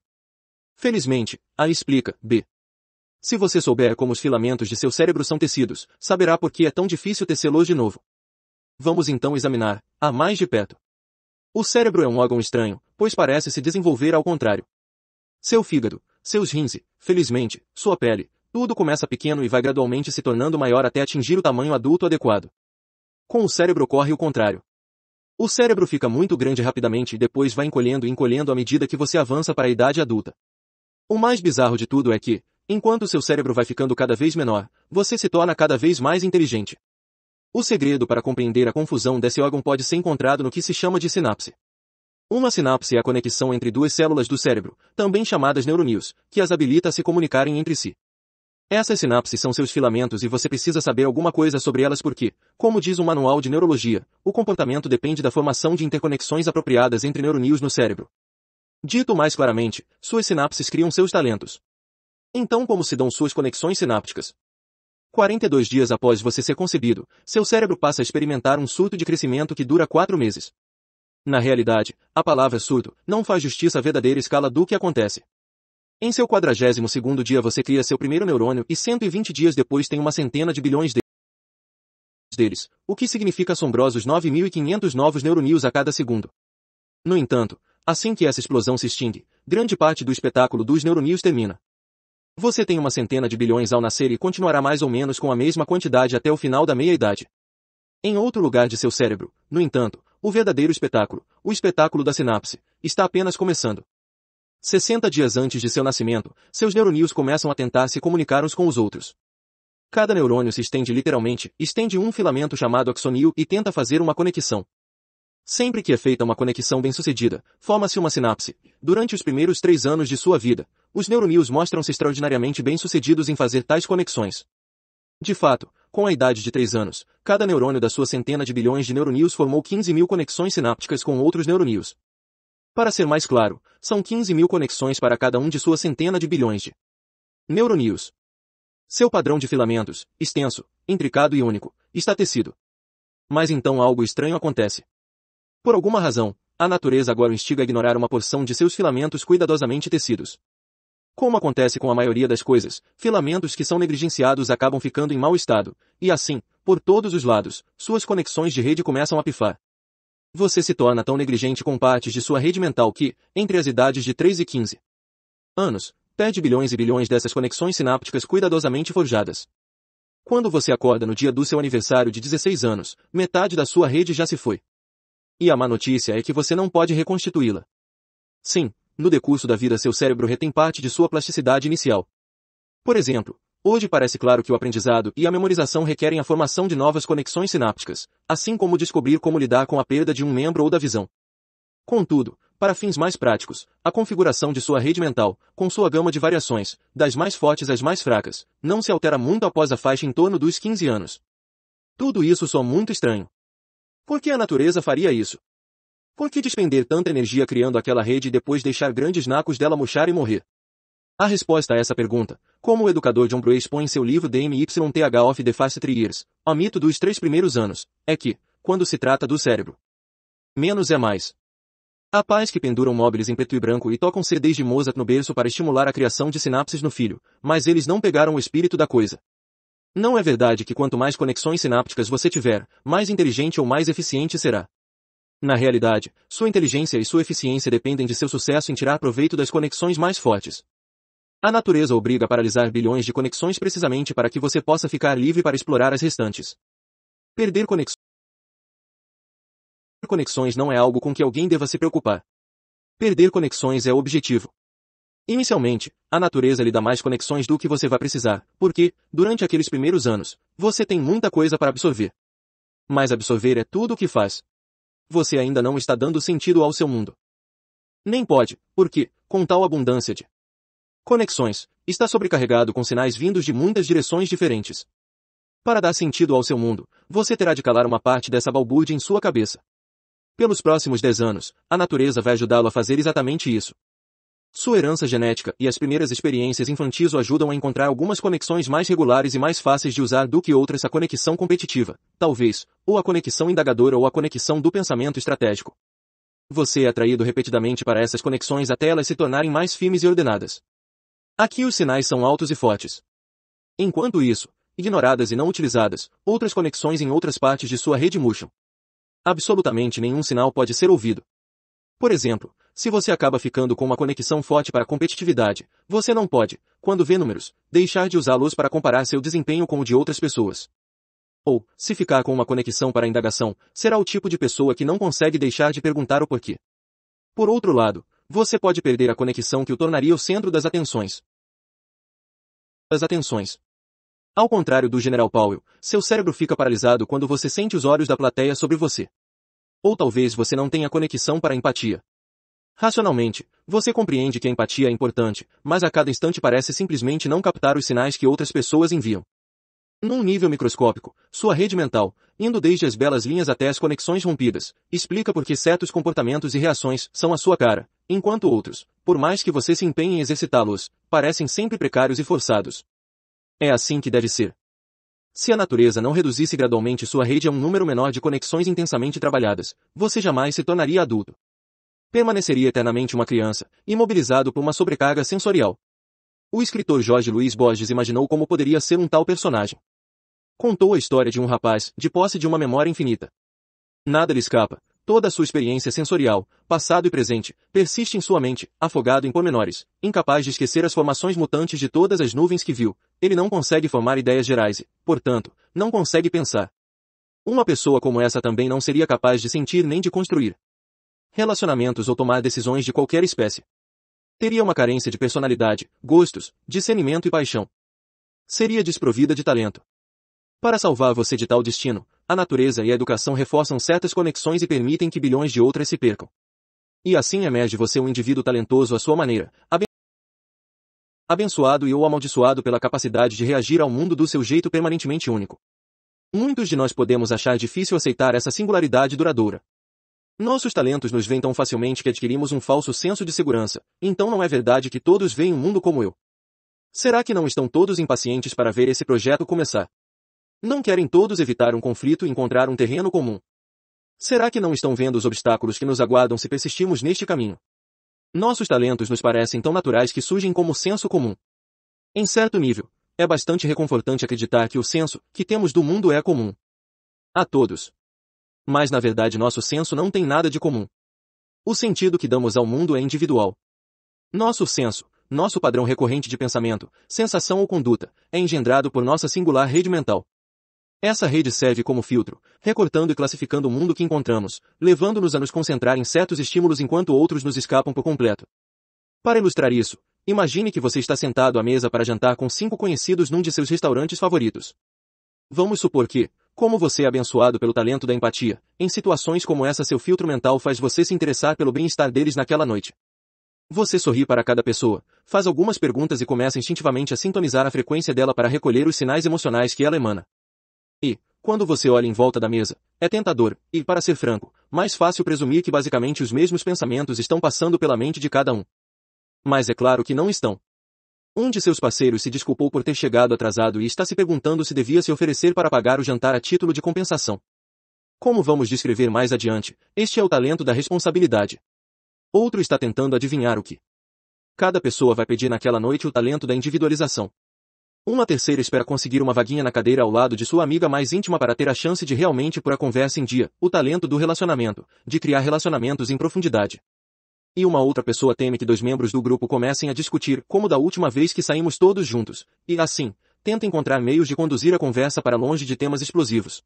Felizmente, a explica, B. Se você souber como os filamentos de seu cérebro são tecidos, saberá por que é tão difícil tecê-los de novo. Vamos então examinar, a mais de perto. O cérebro é um órgão estranho, pois parece se desenvolver ao contrário. Seu fígado, seus rins felizmente, sua pele, tudo começa pequeno e vai gradualmente se tornando maior até atingir o tamanho adulto adequado. Com o cérebro ocorre o contrário. O cérebro fica muito grande rapidamente e depois vai encolhendo e encolhendo à medida que você avança para a idade adulta. O mais bizarro de tudo é que, enquanto seu cérebro vai ficando cada vez menor, você se torna cada vez mais inteligente. O segredo para compreender a confusão desse órgão pode ser encontrado no que se chama de sinapse. Uma sinapse é a conexão entre duas células do cérebro, também chamadas neurônios, que as habilita a se comunicarem entre si. Essas sinapses são seus filamentos e você precisa saber alguma coisa sobre elas porque, como diz o um manual de neurologia, o comportamento depende da formação de interconexões apropriadas entre neurônios no cérebro. Dito mais claramente, suas sinapses criam seus talentos. Então como se dão suas conexões sinápticas? 42 dias após você ser concebido, seu cérebro passa a experimentar um surto de crescimento que dura 4 meses. Na realidade, a palavra surto não faz justiça à verdadeira escala do que acontece. Em seu 42 segundo dia você cria seu primeiro neurônio e 120 dias depois tem uma centena de bilhões de deles, o que significa assombrosos 9.500 novos neurônios a cada segundo. No entanto, assim que essa explosão se extingue, grande parte do espetáculo dos neurônios termina. Você tem uma centena de bilhões ao nascer e continuará mais ou menos com a mesma quantidade até o final da meia-idade. Em outro lugar de seu cérebro, no entanto, o verdadeiro espetáculo, o espetáculo da sinapse, está apenas começando. 60 dias antes de seu nascimento, seus neurônios começam a tentar se comunicar uns com os outros. Cada neurônio se estende literalmente, estende um filamento chamado axonil e tenta fazer uma conexão. Sempre que é feita uma conexão bem-sucedida, forma-se uma sinapse. Durante os primeiros três anos de sua vida, os neuromios mostram-se extraordinariamente bem-sucedidos em fazer tais conexões. De fato, com a idade de três anos, cada neurônio da sua centena de bilhões de neurônios formou 15 mil conexões sinápticas com outros neurônios. Para ser mais claro, são 15 mil conexões para cada um de sua centena de bilhões de neurônios. Seu padrão de filamentos, extenso, intricado e único, está tecido. Mas então algo estranho acontece. Por alguma razão, a natureza agora o instiga a ignorar uma porção de seus filamentos cuidadosamente tecidos. Como acontece com a maioria das coisas, filamentos que são negligenciados acabam ficando em mau estado, e assim, por todos os lados, suas conexões de rede começam a pifar. Você se torna tão negligente com partes de sua rede mental que, entre as idades de 3 e 15 anos, perde bilhões e bilhões dessas conexões sinápticas cuidadosamente forjadas. Quando você acorda no dia do seu aniversário de 16 anos, metade da sua rede já se foi. E a má notícia é que você não pode reconstituí-la. Sim, no decurso da vida seu cérebro retém parte de sua plasticidade inicial. Por exemplo, hoje parece claro que o aprendizado e a memorização requerem a formação de novas conexões sinápticas, assim como descobrir como lidar com a perda de um membro ou da visão. Contudo, para fins mais práticos, a configuração de sua rede mental, com sua gama de variações, das mais fortes às mais fracas, não se altera muito após a faixa em torno dos 15 anos. Tudo isso soa muito estranho. Por que a natureza faria isso? Por que despender tanta energia criando aquela rede e depois deixar grandes nacos dela murchar e morrer? A resposta a essa pergunta, como o educador John Bray expõe em seu livro The MYTH of the Fast Three Years, o mito dos três primeiros anos, é que, quando se trata do cérebro, menos é mais. Há pais que penduram móveis em preto e branco e tocam CDs de Mozart no berço para estimular a criação de sinapses no filho, mas eles não pegaram o espírito da coisa. Não é verdade que quanto mais conexões sinápticas você tiver, mais inteligente ou mais eficiente será. Na realidade, sua inteligência e sua eficiência dependem de seu sucesso em tirar proveito das conexões mais fortes. A natureza obriga a paralisar bilhões de conexões precisamente para que você possa ficar livre para explorar as restantes. Perder conexões não é algo com que alguém deva se preocupar. Perder conexões é o objetivo. Inicialmente, a natureza lhe dá mais conexões do que você vai precisar, porque, durante aqueles primeiros anos, você tem muita coisa para absorver. Mas absorver é tudo o que faz. Você ainda não está dando sentido ao seu mundo. Nem pode, porque, com tal abundância de conexões, está sobrecarregado com sinais vindos de muitas direções diferentes. Para dar sentido ao seu mundo, você terá de calar uma parte dessa balbúrdia em sua cabeça. Pelos próximos 10 anos, a natureza vai ajudá-lo a fazer exatamente isso. Sua herança genética e as primeiras experiências infantis o ajudam a encontrar algumas conexões mais regulares e mais fáceis de usar do que outras a conexão competitiva, talvez, ou a conexão indagadora ou a conexão do pensamento estratégico. Você é atraído repetidamente para essas conexões até elas se tornarem mais firmes e ordenadas. Aqui os sinais são altos e fortes. Enquanto isso, ignoradas e não utilizadas, outras conexões em outras partes de sua rede murcham. Absolutamente nenhum sinal pode ser ouvido. Por exemplo, se você acaba ficando com uma conexão forte para competitividade, você não pode, quando vê números, deixar de usá-los para comparar seu desempenho com o de outras pessoas. Ou, se ficar com uma conexão para indagação, será o tipo de pessoa que não consegue deixar de perguntar o porquê. Por outro lado, você pode perder a conexão que o tornaria o centro das atenções. As atenções. Ao contrário do General Powell, seu cérebro fica paralisado quando você sente os olhos da plateia sobre você. Ou talvez você não tenha conexão para empatia, Racionalmente, você compreende que a empatia é importante, mas a cada instante parece simplesmente não captar os sinais que outras pessoas enviam. Num nível microscópico, sua rede mental, indo desde as belas linhas até as conexões rompidas, explica por que certos comportamentos e reações são a sua cara, enquanto outros, por mais que você se empenhe em exercitá-los, parecem sempre precários e forçados. É assim que deve ser. Se a natureza não reduzisse gradualmente sua rede a um número menor de conexões intensamente trabalhadas, você jamais se tornaria adulto permaneceria eternamente uma criança, imobilizado por uma sobrecarga sensorial. O escritor Jorge Luiz Borges imaginou como poderia ser um tal personagem. Contou a história de um rapaz, de posse de uma memória infinita. Nada lhe escapa, toda a sua experiência sensorial, passado e presente, persiste em sua mente, afogado em pormenores, incapaz de esquecer as formações mutantes de todas as nuvens que viu, ele não consegue formar ideias gerais e, portanto, não consegue pensar. Uma pessoa como essa também não seria capaz de sentir nem de construir relacionamentos ou tomar decisões de qualquer espécie. Teria uma carência de personalidade, gostos, discernimento e paixão. Seria desprovida de talento. Para salvar você de tal destino, a natureza e a educação reforçam certas conexões e permitem que bilhões de outras se percam. E assim emerge você um indivíduo talentoso à sua maneira, abençoado e ou amaldiçoado pela capacidade de reagir ao mundo do seu jeito permanentemente único. Muitos de nós podemos achar difícil aceitar essa singularidade duradoura. Nossos talentos nos vêm tão facilmente que adquirimos um falso senso de segurança, então não é verdade que todos veem o mundo como eu. Será que não estão todos impacientes para ver esse projeto começar? Não querem todos evitar um conflito e encontrar um terreno comum? Será que não estão vendo os obstáculos que nos aguardam se persistirmos neste caminho? Nossos talentos nos parecem tão naturais que surgem como senso comum. Em certo nível, é bastante reconfortante acreditar que o senso que temos do mundo é comum. A todos mas na verdade nosso senso não tem nada de comum. O sentido que damos ao mundo é individual. Nosso senso, nosso padrão recorrente de pensamento, sensação ou conduta, é engendrado por nossa singular rede mental. Essa rede serve como filtro, recortando e classificando o mundo que encontramos, levando-nos a nos concentrar em certos estímulos enquanto outros nos escapam por completo. Para ilustrar isso, imagine que você está sentado à mesa para jantar com cinco conhecidos num de seus restaurantes favoritos. Vamos supor que, como você é abençoado pelo talento da empatia, em situações como essa seu filtro mental faz você se interessar pelo bem-estar deles naquela noite. Você sorri para cada pessoa, faz algumas perguntas e começa instintivamente a sintonizar a frequência dela para recolher os sinais emocionais que ela emana. E, quando você olha em volta da mesa, é tentador, e, para ser franco, mais fácil presumir que basicamente os mesmos pensamentos estão passando pela mente de cada um. Mas é claro que não estão. Um de seus parceiros se desculpou por ter chegado atrasado e está se perguntando se devia se oferecer para pagar o jantar a título de compensação. Como vamos descrever mais adiante, este é o talento da responsabilidade. Outro está tentando adivinhar o que. Cada pessoa vai pedir naquela noite o talento da individualização. Uma terceira espera conseguir uma vaguinha na cadeira ao lado de sua amiga mais íntima para ter a chance de realmente pôr a conversa em dia, o talento do relacionamento, de criar relacionamentos em profundidade e uma outra pessoa teme que dois membros do grupo comecem a discutir como da última vez que saímos todos juntos, e assim, tenta encontrar meios de conduzir a conversa para longe de temas explosivos.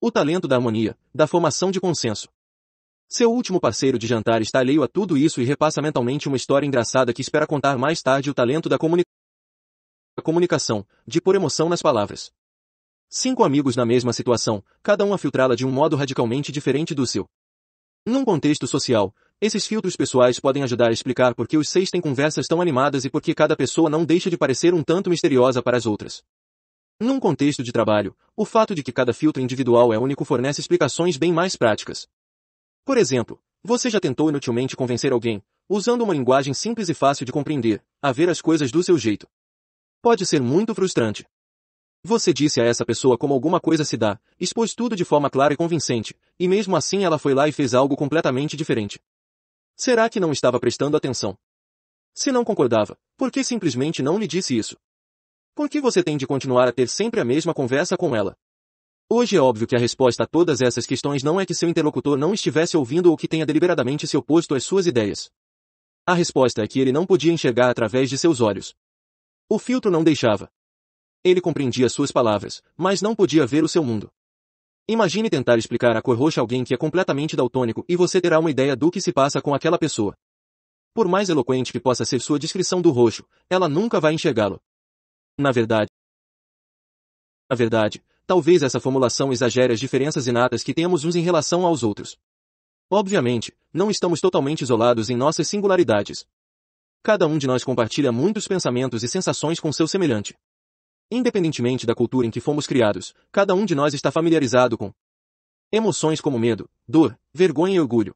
O talento da harmonia, da formação de consenso. Seu último parceiro de jantar está alheio a tudo isso e repassa mentalmente uma história engraçada que espera contar mais tarde o talento da comunicação, de pôr emoção nas palavras. Cinco amigos na mesma situação, cada um a filtrá-la de um modo radicalmente diferente do seu. Num contexto social, esses filtros pessoais podem ajudar a explicar por que os seis têm conversas tão animadas e por que cada pessoa não deixa de parecer um tanto misteriosa para as outras. Num contexto de trabalho, o fato de que cada filtro individual é único fornece explicações bem mais práticas. Por exemplo, você já tentou inutilmente convencer alguém, usando uma linguagem simples e fácil de compreender, a ver as coisas do seu jeito. Pode ser muito frustrante. Você disse a essa pessoa como alguma coisa se dá, expôs tudo de forma clara e convincente, e mesmo assim ela foi lá e fez algo completamente diferente. Será que não estava prestando atenção? Se não concordava, por que simplesmente não lhe disse isso? Por que você tem de continuar a ter sempre a mesma conversa com ela? Hoje é óbvio que a resposta a todas essas questões não é que seu interlocutor não estivesse ouvindo ou que tenha deliberadamente se oposto às suas ideias. A resposta é que ele não podia enxergar através de seus olhos. O filtro não deixava. Ele compreendia suas palavras, mas não podia ver o seu mundo. Imagine tentar explicar a cor roxa a alguém que é completamente daltônico e você terá uma ideia do que se passa com aquela pessoa. Por mais eloquente que possa ser sua descrição do roxo, ela nunca vai enxergá-lo. Na verdade, na verdade, talvez essa formulação exagere as diferenças inatas que temos uns em relação aos outros. Obviamente, não estamos totalmente isolados em nossas singularidades. Cada um de nós compartilha muitos pensamentos e sensações com seu semelhante. Independentemente da cultura em que fomos criados, cada um de nós está familiarizado com emoções como medo, dor, vergonha e orgulho.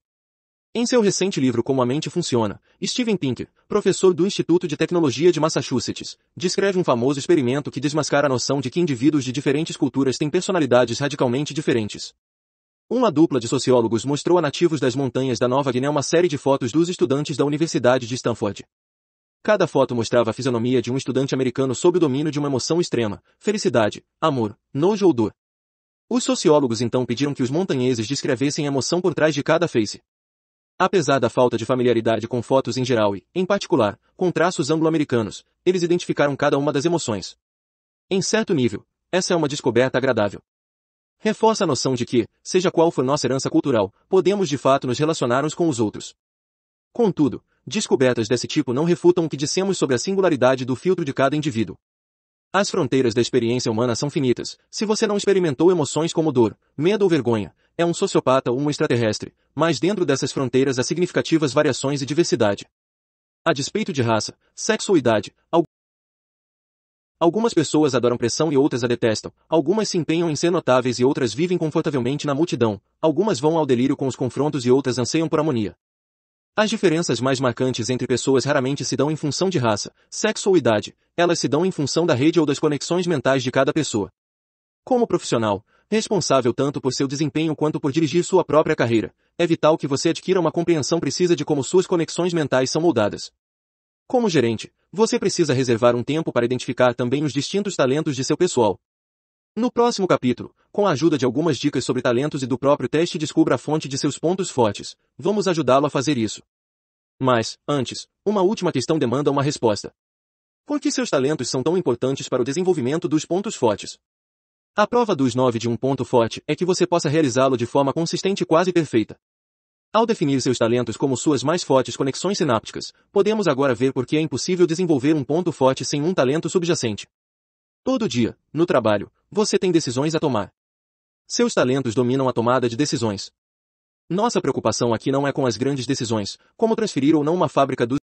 Em seu recente livro Como a Mente Funciona, Steven Pinker, professor do Instituto de Tecnologia de Massachusetts, descreve um famoso experimento que desmascara a noção de que indivíduos de diferentes culturas têm personalidades radicalmente diferentes. Uma dupla de sociólogos mostrou a nativos das montanhas da Nova Guiné uma série de fotos dos estudantes da Universidade de Stanford. Cada foto mostrava a fisionomia de um estudante americano sob o domínio de uma emoção extrema, felicidade, amor, nojo ou dor. Os sociólogos então pediram que os montanheses descrevessem a emoção por trás de cada face. Apesar da falta de familiaridade com fotos em geral e, em particular, com traços anglo-americanos, eles identificaram cada uma das emoções. Em certo nível, essa é uma descoberta agradável. Reforça a noção de que, seja qual for nossa herança cultural, podemos de fato nos relacionarmos com os outros. Contudo, descobertas desse tipo não refutam o que dissemos sobre a singularidade do filtro de cada indivíduo. As fronteiras da experiência humana são finitas. Se você não experimentou emoções como dor, medo ou vergonha, é um sociopata ou um extraterrestre, mas dentro dessas fronteiras há significativas variações e diversidade. A despeito de raça, sexo ou idade, algumas pessoas adoram pressão e outras a detestam, algumas se empenham em ser notáveis e outras vivem confortavelmente na multidão, algumas vão ao delírio com os confrontos e outras anseiam por harmonia. As diferenças mais marcantes entre pessoas raramente se dão em função de raça, sexo ou idade, elas se dão em função da rede ou das conexões mentais de cada pessoa. Como profissional, responsável tanto por seu desempenho quanto por dirigir sua própria carreira, é vital que você adquira uma compreensão precisa de como suas conexões mentais são moldadas. Como gerente, você precisa reservar um tempo para identificar também os distintos talentos de seu pessoal, no próximo capítulo, com a ajuda de algumas dicas sobre talentos e do próprio teste descubra a fonte de seus pontos fortes. Vamos ajudá-lo a fazer isso. Mas, antes, uma última questão demanda uma resposta. Por que seus talentos são tão importantes para o desenvolvimento dos pontos fortes? A prova dos nove de um ponto forte é que você possa realizá-lo de forma consistente e quase perfeita. Ao definir seus talentos como suas mais fortes conexões sinápticas, podemos agora ver por que é impossível desenvolver um ponto forte sem um talento subjacente. Todo dia, no trabalho, você tem decisões a tomar. Seus talentos dominam a tomada de decisões. Nossa preocupação aqui não é com as grandes decisões, como transferir ou não uma fábrica dos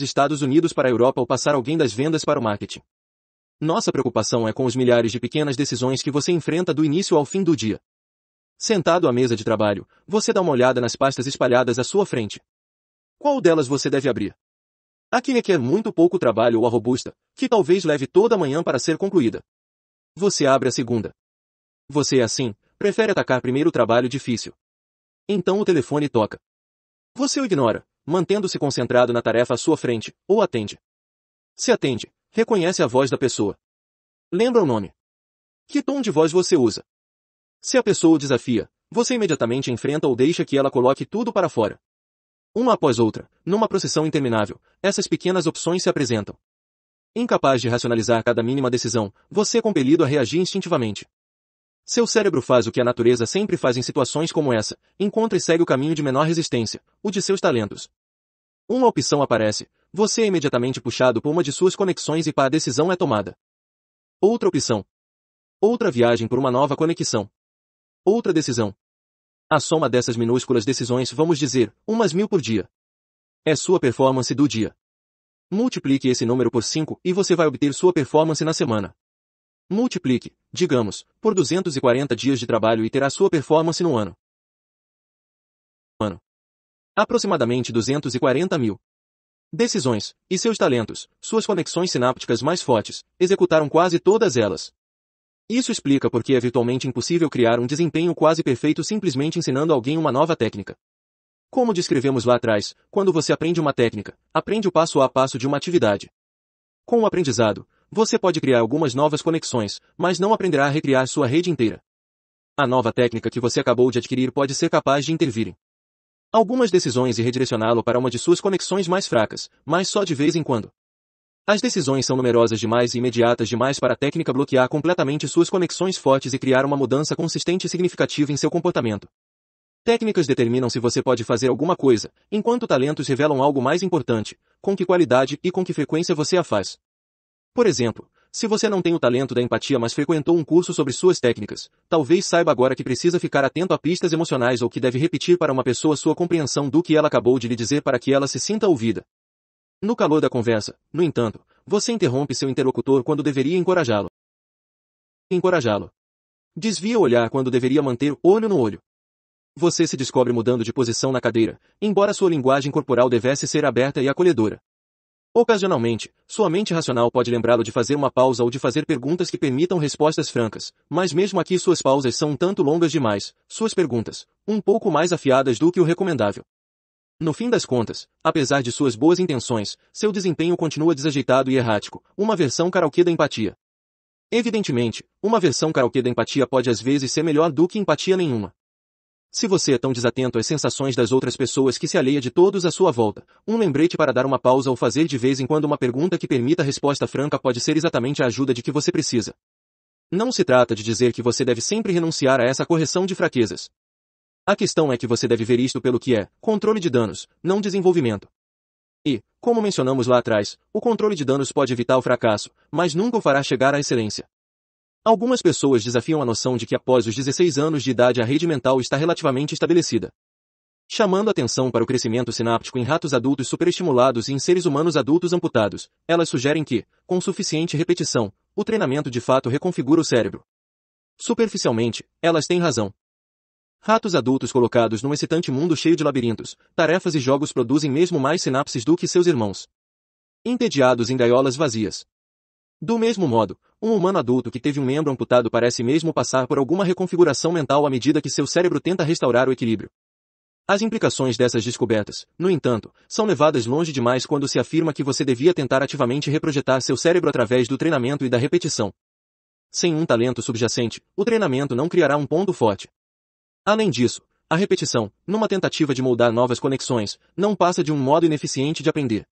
Estados Unidos para a Europa ou passar alguém das vendas para o marketing. Nossa preocupação é com os milhares de pequenas decisões que você enfrenta do início ao fim do dia. Sentado à mesa de trabalho, você dá uma olhada nas pastas espalhadas à sua frente. Qual delas você deve abrir? A que requer muito pouco trabalho ou a robusta, que talvez leve toda a manhã para ser concluída. Você abre a segunda. Você, assim, prefere atacar primeiro o trabalho difícil. Então o telefone toca. Você o ignora, mantendo-se concentrado na tarefa à sua frente, ou atende. Se atende, reconhece a voz da pessoa. Lembra o nome. Que tom de voz você usa? Se a pessoa o desafia, você imediatamente enfrenta ou deixa que ela coloque tudo para fora. Uma após outra, numa procissão interminável, essas pequenas opções se apresentam. Incapaz de racionalizar cada mínima decisão, você é compelido a reagir instintivamente. Seu cérebro faz o que a natureza sempre faz em situações como essa, encontra e segue o caminho de menor resistência, o de seus talentos. Uma opção aparece, você é imediatamente puxado por uma de suas conexões e pá a decisão é tomada. Outra opção. Outra viagem por uma nova conexão. Outra decisão. A soma dessas minúsculas decisões, vamos dizer, umas mil por dia. É sua performance do dia. Multiplique esse número por 5 e você vai obter sua performance na semana. Multiplique, digamos, por 240 dias de trabalho e terá sua performance no ano. Ano. Aproximadamente 240 mil. Decisões, e seus talentos, suas conexões sinápticas mais fortes, executaram quase todas elas. Isso explica por que é virtualmente impossível criar um desempenho quase perfeito simplesmente ensinando alguém uma nova técnica. Como descrevemos lá atrás, quando você aprende uma técnica, aprende o passo a passo de uma atividade. Com o aprendizado, você pode criar algumas novas conexões, mas não aprenderá a recriar sua rede inteira. A nova técnica que você acabou de adquirir pode ser capaz de intervir em algumas decisões e redirecioná-lo para uma de suas conexões mais fracas, mas só de vez em quando. As decisões são numerosas demais e imediatas demais para a técnica bloquear completamente suas conexões fortes e criar uma mudança consistente e significativa em seu comportamento. Técnicas determinam se você pode fazer alguma coisa, enquanto talentos revelam algo mais importante, com que qualidade e com que frequência você a faz. Por exemplo, se você não tem o talento da empatia mas frequentou um curso sobre suas técnicas, talvez saiba agora que precisa ficar atento a pistas emocionais ou que deve repetir para uma pessoa sua compreensão do que ela acabou de lhe dizer para que ela se sinta ouvida. No calor da conversa, no entanto, você interrompe seu interlocutor quando deveria encorajá-lo. Encorajá-lo. Desvia o olhar quando deveria manter olho no olho. Você se descobre mudando de posição na cadeira, embora sua linguagem corporal devesse ser aberta e acolhedora. Ocasionalmente, sua mente racional pode lembrá-lo de fazer uma pausa ou de fazer perguntas que permitam respostas francas, mas mesmo aqui suas pausas são um tanto longas demais, suas perguntas, um pouco mais afiadas do que o recomendável. No fim das contas, apesar de suas boas intenções, seu desempenho continua desajeitado e errático, uma versão karaokê da empatia. Evidentemente, uma versão karaokê da empatia pode às vezes ser melhor do que empatia nenhuma. Se você é tão desatento às sensações das outras pessoas que se alheia de todos à sua volta, um lembrete para dar uma pausa ou fazer de vez em quando uma pergunta que permita a resposta franca pode ser exatamente a ajuda de que você precisa. Não se trata de dizer que você deve sempre renunciar a essa correção de fraquezas. A questão é que você deve ver isto pelo que é controle de danos, não desenvolvimento. E, como mencionamos lá atrás, o controle de danos pode evitar o fracasso, mas nunca o fará chegar à excelência. Algumas pessoas desafiam a noção de que após os 16 anos de idade a rede mental está relativamente estabelecida. Chamando atenção para o crescimento sináptico em ratos adultos superestimulados e em seres humanos adultos amputados, elas sugerem que, com suficiente repetição, o treinamento de fato reconfigura o cérebro. Superficialmente, elas têm razão. Ratos adultos colocados num excitante mundo cheio de labirintos, tarefas e jogos produzem mesmo mais sinapses do que seus irmãos. Entediados em gaiolas vazias. Do mesmo modo, um humano adulto que teve um membro amputado parece mesmo passar por alguma reconfiguração mental à medida que seu cérebro tenta restaurar o equilíbrio. As implicações dessas descobertas, no entanto, são levadas longe demais quando se afirma que você devia tentar ativamente reprojetar seu cérebro através do treinamento e da repetição. Sem um talento subjacente, o treinamento não criará um ponto forte. Além disso, a repetição, numa tentativa de moldar novas conexões, não passa de um modo ineficiente de aprender.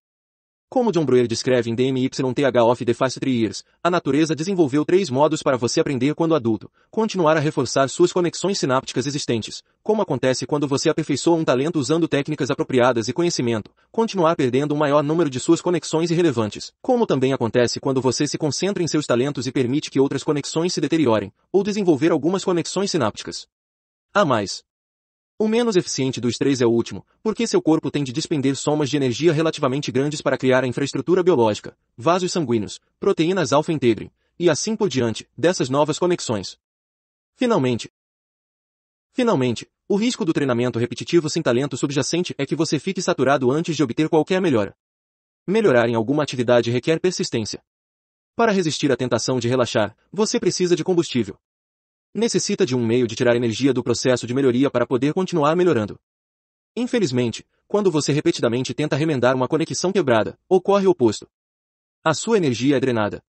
Como John Brewer descreve em DMYTH of the Fast Three Years, a natureza desenvolveu três modos para você aprender quando adulto, continuar a reforçar suas conexões sinápticas existentes, como acontece quando você aperfeiçoa um talento usando técnicas apropriadas e conhecimento, continuar perdendo um maior número de suas conexões irrelevantes, como também acontece quando você se concentra em seus talentos e permite que outras conexões se deteriorem, ou desenvolver algumas conexões sinápticas. A mais. O menos eficiente dos três é o último, porque seu corpo tem de despender somas de energia relativamente grandes para criar a infraestrutura biológica, vasos sanguíneos, proteínas alfa-integrin, e assim por diante, dessas novas conexões. Finalmente. Finalmente, o risco do treinamento repetitivo sem talento subjacente é que você fique saturado antes de obter qualquer melhora. Melhorar em alguma atividade requer persistência. Para resistir à tentação de relaxar, você precisa de combustível. Necessita de um meio de tirar energia do processo de melhoria para poder continuar melhorando. Infelizmente, quando você repetidamente tenta remendar uma conexão quebrada, ocorre o oposto. A sua energia é drenada.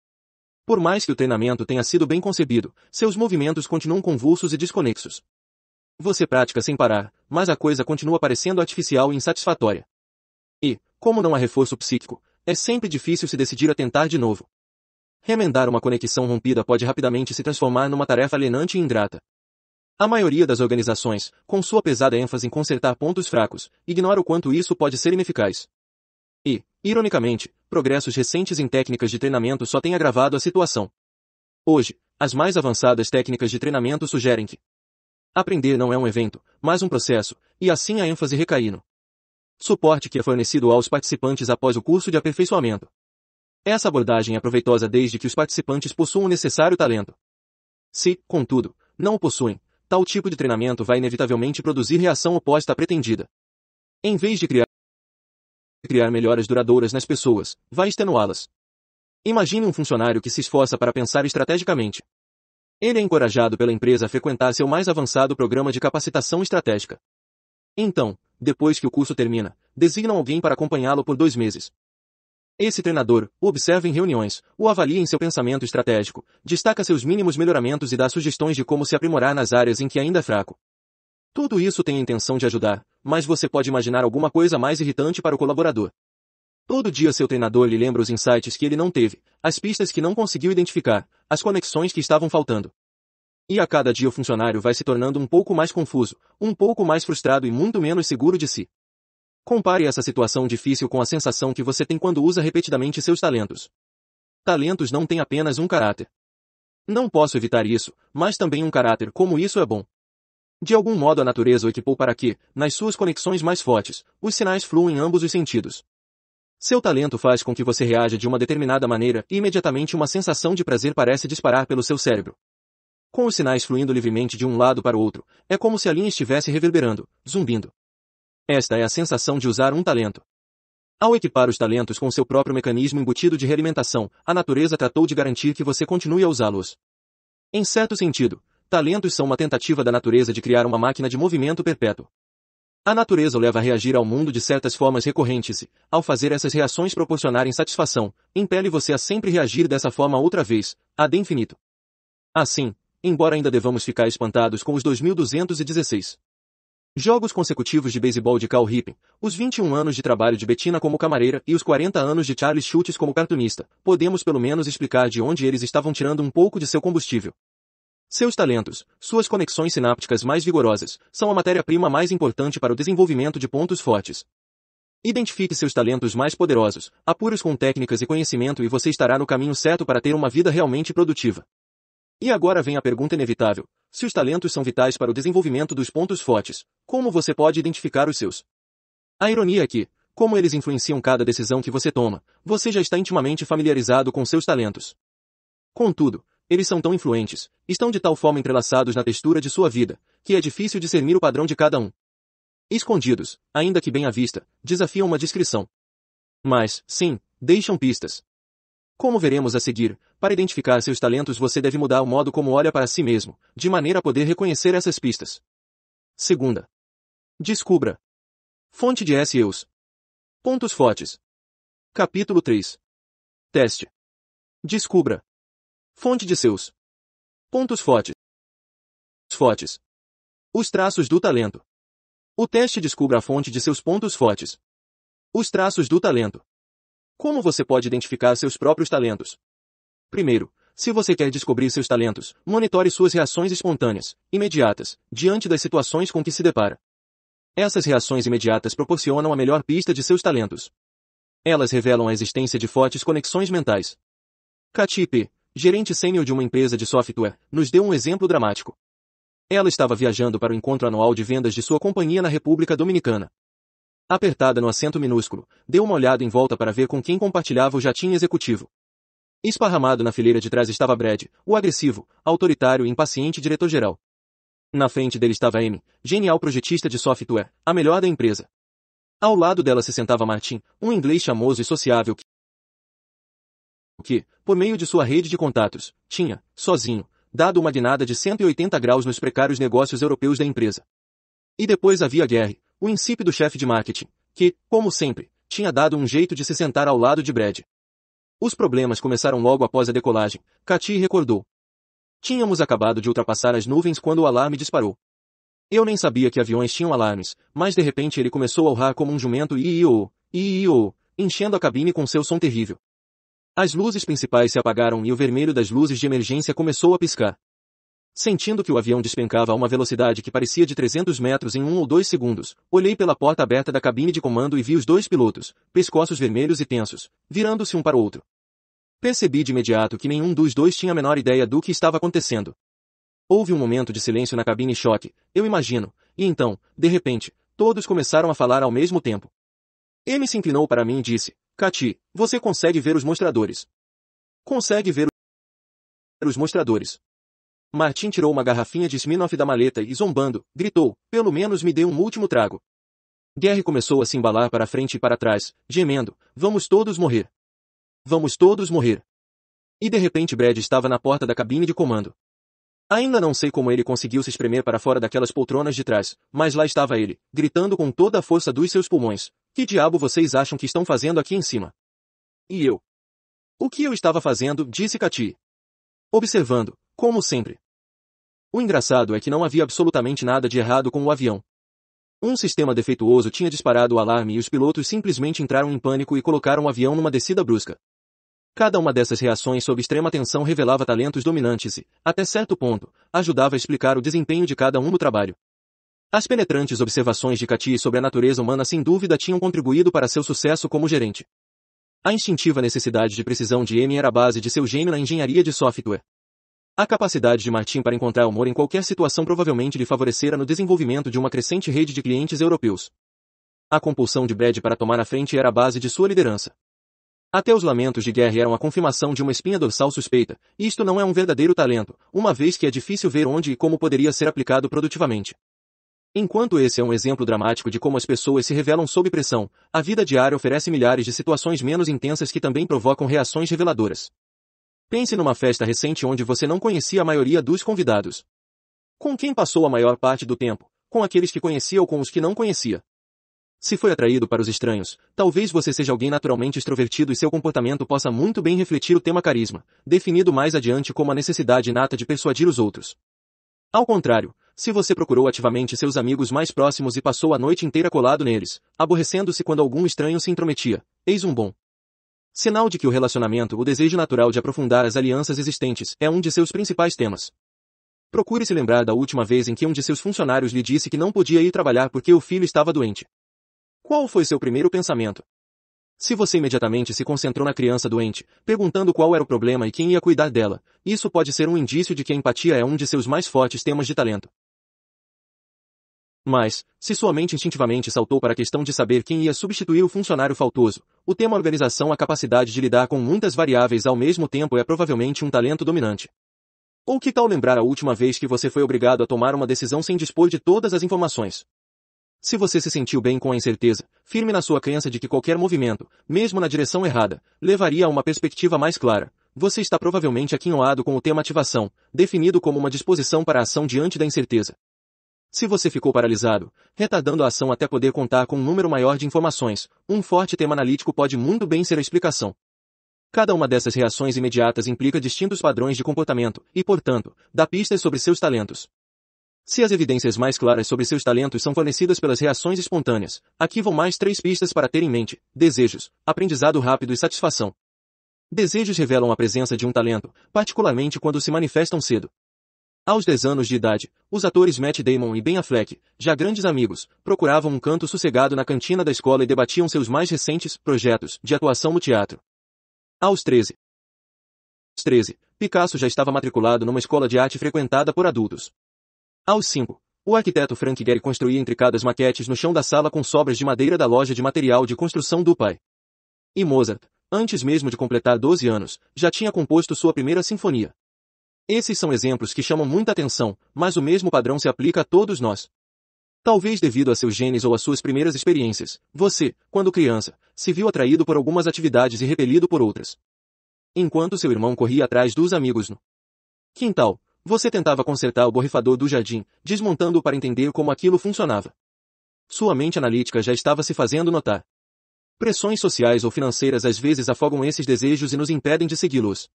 Por mais que o treinamento tenha sido bem concebido, seus movimentos continuam convulsos e desconexos. Você pratica sem parar, mas a coisa continua parecendo artificial e insatisfatória. E, como não há reforço psíquico, é sempre difícil se decidir a tentar de novo. Remendar uma conexão rompida pode rapidamente se transformar numa tarefa alienante e ingrata. A maioria das organizações, com sua pesada ênfase em consertar pontos fracos, ignora o quanto isso pode ser ineficaz. E, ironicamente, progressos recentes em técnicas de treinamento só têm agravado a situação. Hoje, as mais avançadas técnicas de treinamento sugerem que aprender não é um evento, mas um processo, e assim a ênfase recai no suporte que é fornecido aos participantes após o curso de aperfeiçoamento. Essa abordagem é proveitosa desde que os participantes possuam o necessário talento. Se, contudo, não o possuem, tal tipo de treinamento vai inevitavelmente produzir reação oposta à pretendida. Em vez de criar, criar melhoras duradouras nas pessoas, vai extenuá-las. Imagine um funcionário que se esforça para pensar estrategicamente. Ele é encorajado pela empresa a frequentar seu mais avançado programa de capacitação estratégica. Então, depois que o curso termina, designam alguém para acompanhá-lo por dois meses. Esse treinador o observa em reuniões, o avalia em seu pensamento estratégico, destaca seus mínimos melhoramentos e dá sugestões de como se aprimorar nas áreas em que ainda é fraco. Tudo isso tem a intenção de ajudar, mas você pode imaginar alguma coisa mais irritante para o colaborador. Todo dia seu treinador lhe lembra os insights que ele não teve, as pistas que não conseguiu identificar, as conexões que estavam faltando. E a cada dia o funcionário vai se tornando um pouco mais confuso, um pouco mais frustrado e muito menos seguro de si. Compare essa situação difícil com a sensação que você tem quando usa repetidamente seus talentos. Talentos não têm apenas um caráter. Não posso evitar isso, mas também um caráter, como isso é bom. De algum modo a natureza o equipou para que, nas suas conexões mais fortes, os sinais fluam em ambos os sentidos. Seu talento faz com que você reaja de uma determinada maneira e imediatamente uma sensação de prazer parece disparar pelo seu cérebro. Com os sinais fluindo livremente de um lado para o outro, é como se a linha estivesse reverberando, zumbindo. Esta é a sensação de usar um talento. Ao equipar os talentos com seu próprio mecanismo embutido de realimentação, a natureza tratou de garantir que você continue a usá-los. Em certo sentido, talentos são uma tentativa da natureza de criar uma máquina de movimento perpétuo. A natureza o leva a reagir ao mundo de certas formas recorrentes e, ao fazer essas reações proporcionarem satisfação, impele você a sempre reagir dessa forma outra vez, ad infinito. Assim, embora ainda devamos ficar espantados com os 2216 Jogos consecutivos de beisebol de Cal Ripken, os 21 anos de trabalho de Bettina como camareira e os 40 anos de Charles Schultz como cartunista, podemos pelo menos explicar de onde eles estavam tirando um pouco de seu combustível. Seus talentos, suas conexões sinápticas mais vigorosas, são a matéria-prima mais importante para o desenvolvimento de pontos fortes. Identifique seus talentos mais poderosos, apure-os com técnicas e conhecimento e você estará no caminho certo para ter uma vida realmente produtiva. E agora vem a pergunta inevitável. Se os talentos são vitais para o desenvolvimento dos pontos fortes, como você pode identificar os seus? A ironia é que, como eles influenciam cada decisão que você toma, você já está intimamente familiarizado com seus talentos. Contudo, eles são tão influentes, estão de tal forma entrelaçados na textura de sua vida, que é difícil discernir o padrão de cada um. Escondidos, ainda que bem à vista, desafiam uma descrição. Mas, sim, deixam pistas, como veremos a seguir, para identificar seus talentos você deve mudar o modo como olha para si mesmo, de maneira a poder reconhecer essas pistas. Segunda. Descubra. Fonte de S. Pontos fortes. Capítulo 3. Teste. Descubra. Fonte de seus. Pontos fortes. Fortes. Os traços do talento. O teste descubra a fonte de seus pontos fortes. Os traços do talento. Como você pode identificar seus próprios talentos? Primeiro, se você quer descobrir seus talentos, monitore suas reações espontâneas, imediatas, diante das situações com que se depara. Essas reações imediatas proporcionam a melhor pista de seus talentos. Elas revelam a existência de fortes conexões mentais. Katipe, gerente sênior de uma empresa de software, nos deu um exemplo dramático. Ela estava viajando para o encontro anual de vendas de sua companhia na República Dominicana apertada no assento minúsculo, deu uma olhada em volta para ver com quem compartilhava o jatinho executivo. Esparramado na fileira de trás estava Brad, o agressivo, autoritário e impaciente diretor-geral. Na frente dele estava Amy, genial projetista de software, a melhor da empresa. Ao lado dela se sentava Martin, um inglês chamoso e sociável que, que, por meio de sua rede de contatos, tinha, sozinho, dado uma guinada de 180 graus nos precários negócios europeus da empresa. E depois havia Gary, o insípido chefe de marketing, que, como sempre, tinha dado um jeito de se sentar ao lado de Brad. Os problemas começaram logo após a decolagem, Katy recordou. Tínhamos acabado de ultrapassar as nuvens quando o alarme disparou. Eu nem sabia que aviões tinham alarmes, mas de repente ele começou a urrar como um jumento e iô, iô, oh, oh, enchendo a cabine com seu som terrível. As luzes principais se apagaram e o vermelho das luzes de emergência começou a piscar. Sentindo que o avião despencava a uma velocidade que parecia de 300 metros em um ou dois segundos, olhei pela porta aberta da cabine de comando e vi os dois pilotos, pescoços vermelhos e tensos, virando-se um para o outro. Percebi de imediato que nenhum dos dois tinha a menor ideia do que estava acontecendo. Houve um momento de silêncio na cabine choque, eu imagino, e então, de repente, todos começaram a falar ao mesmo tempo. M se inclinou para mim e disse, Cati, você consegue ver os mostradores. Consegue ver os mostradores. Martin tirou uma garrafinha de Smirnoff da maleta e, zombando, gritou, pelo menos me dê um último trago. Guerre começou a se embalar para frente e para trás, gemendo, vamos todos morrer. Vamos todos morrer. E de repente Brad estava na porta da cabine de comando. Ainda não sei como ele conseguiu se espremer para fora daquelas poltronas de trás, mas lá estava ele, gritando com toda a força dos seus pulmões. Que diabo vocês acham que estão fazendo aqui em cima? E eu? O que eu estava fazendo, disse Katy. Observando, como sempre. O engraçado é que não havia absolutamente nada de errado com o avião. Um sistema defeituoso tinha disparado o alarme e os pilotos simplesmente entraram em pânico e colocaram o avião numa descida brusca. Cada uma dessas reações sob extrema tensão revelava talentos dominantes e, até certo ponto, ajudava a explicar o desempenho de cada um no trabalho. As penetrantes observações de Cati sobre a natureza humana sem dúvida tinham contribuído para seu sucesso como gerente. A instintiva necessidade de precisão de M era a base de seu gênio na engenharia de software. A capacidade de Martin para encontrar humor em qualquer situação provavelmente lhe favorecera no desenvolvimento de uma crescente rede de clientes europeus. A compulsão de Brad para tomar a frente era a base de sua liderança. Até os lamentos de Guerre eram a confirmação de uma espinha dorsal suspeita, e isto não é um verdadeiro talento, uma vez que é difícil ver onde e como poderia ser aplicado produtivamente. Enquanto esse é um exemplo dramático de como as pessoas se revelam sob pressão, a vida diária oferece milhares de situações menos intensas que também provocam reações reveladoras. Pense numa festa recente onde você não conhecia a maioria dos convidados. Com quem passou a maior parte do tempo? Com aqueles que conhecia ou com os que não conhecia? Se foi atraído para os estranhos, talvez você seja alguém naturalmente extrovertido e seu comportamento possa muito bem refletir o tema carisma, definido mais adiante como a necessidade inata de persuadir os outros. Ao contrário, se você procurou ativamente seus amigos mais próximos e passou a noite inteira colado neles, aborrecendo-se quando algum estranho se intrometia, eis um bom, Sinal de que o relacionamento, o desejo natural de aprofundar as alianças existentes, é um de seus principais temas. Procure se lembrar da última vez em que um de seus funcionários lhe disse que não podia ir trabalhar porque o filho estava doente. Qual foi seu primeiro pensamento? Se você imediatamente se concentrou na criança doente, perguntando qual era o problema e quem ia cuidar dela, isso pode ser um indício de que a empatia é um de seus mais fortes temas de talento. Mas, se sua mente instintivamente saltou para a questão de saber quem ia substituir o funcionário faltoso, o tema organização a capacidade de lidar com muitas variáveis ao mesmo tempo é provavelmente um talento dominante. Ou que tal lembrar a última vez que você foi obrigado a tomar uma decisão sem dispor de todas as informações? Se você se sentiu bem com a incerteza, firme na sua crença de que qualquer movimento, mesmo na direção errada, levaria a uma perspectiva mais clara, você está provavelmente aquinhoado com o tema ativação, definido como uma disposição para a ação diante da incerteza. Se você ficou paralisado, retardando a ação até poder contar com um número maior de informações, um forte tema analítico pode muito bem ser a explicação. Cada uma dessas reações imediatas implica distintos padrões de comportamento e, portanto, dá pistas sobre seus talentos. Se as evidências mais claras sobre seus talentos são fornecidas pelas reações espontâneas, aqui vão mais três pistas para ter em mente: desejos, aprendizado rápido e satisfação. Desejos revelam a presença de um talento, particularmente quando se manifestam cedo. Aos 10 anos de idade, os atores Matt Damon e Ben Affleck, já grandes amigos, procuravam um canto sossegado na cantina da escola e debatiam seus mais recentes projetos de atuação no teatro. Aos 13. Aos 13, Picasso já estava matriculado numa escola de arte frequentada por adultos. Aos 5, o arquiteto Frank Gehry construía intricadas maquetes no chão da sala com sobras de madeira da loja de material de construção do pai. E Mozart, antes mesmo de completar 12 anos, já tinha composto sua primeira sinfonia. Esses são exemplos que chamam muita atenção, mas o mesmo padrão se aplica a todos nós. Talvez devido a seus genes ou às suas primeiras experiências, você, quando criança, se viu atraído por algumas atividades e repelido por outras. Enquanto seu irmão corria atrás dos amigos no quintal, você tentava consertar o borrifador do jardim, desmontando-o para entender como aquilo funcionava. Sua mente analítica já estava se fazendo notar. Pressões sociais ou financeiras às vezes afogam esses desejos e nos impedem de segui-los.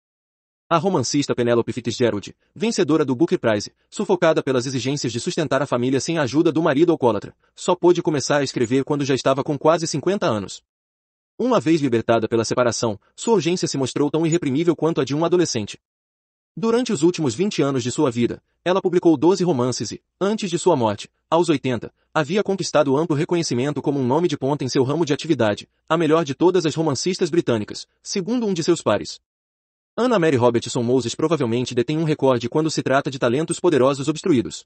A romancista Penelope Fitzgerald, vencedora do Booker Prize, sufocada pelas exigências de sustentar a família sem a ajuda do marido alcoólatra, só pôde começar a escrever quando já estava com quase 50 anos. Uma vez libertada pela separação, sua urgência se mostrou tão irreprimível quanto a de um adolescente. Durante os últimos 20 anos de sua vida, ela publicou 12 romances e, antes de sua morte, aos 80, havia conquistado amplo reconhecimento como um nome de ponta em seu ramo de atividade, a melhor de todas as romancistas britânicas, segundo um de seus pares. Anna Mary Robertson Moses provavelmente detém um recorde quando se trata de talentos poderosos obstruídos.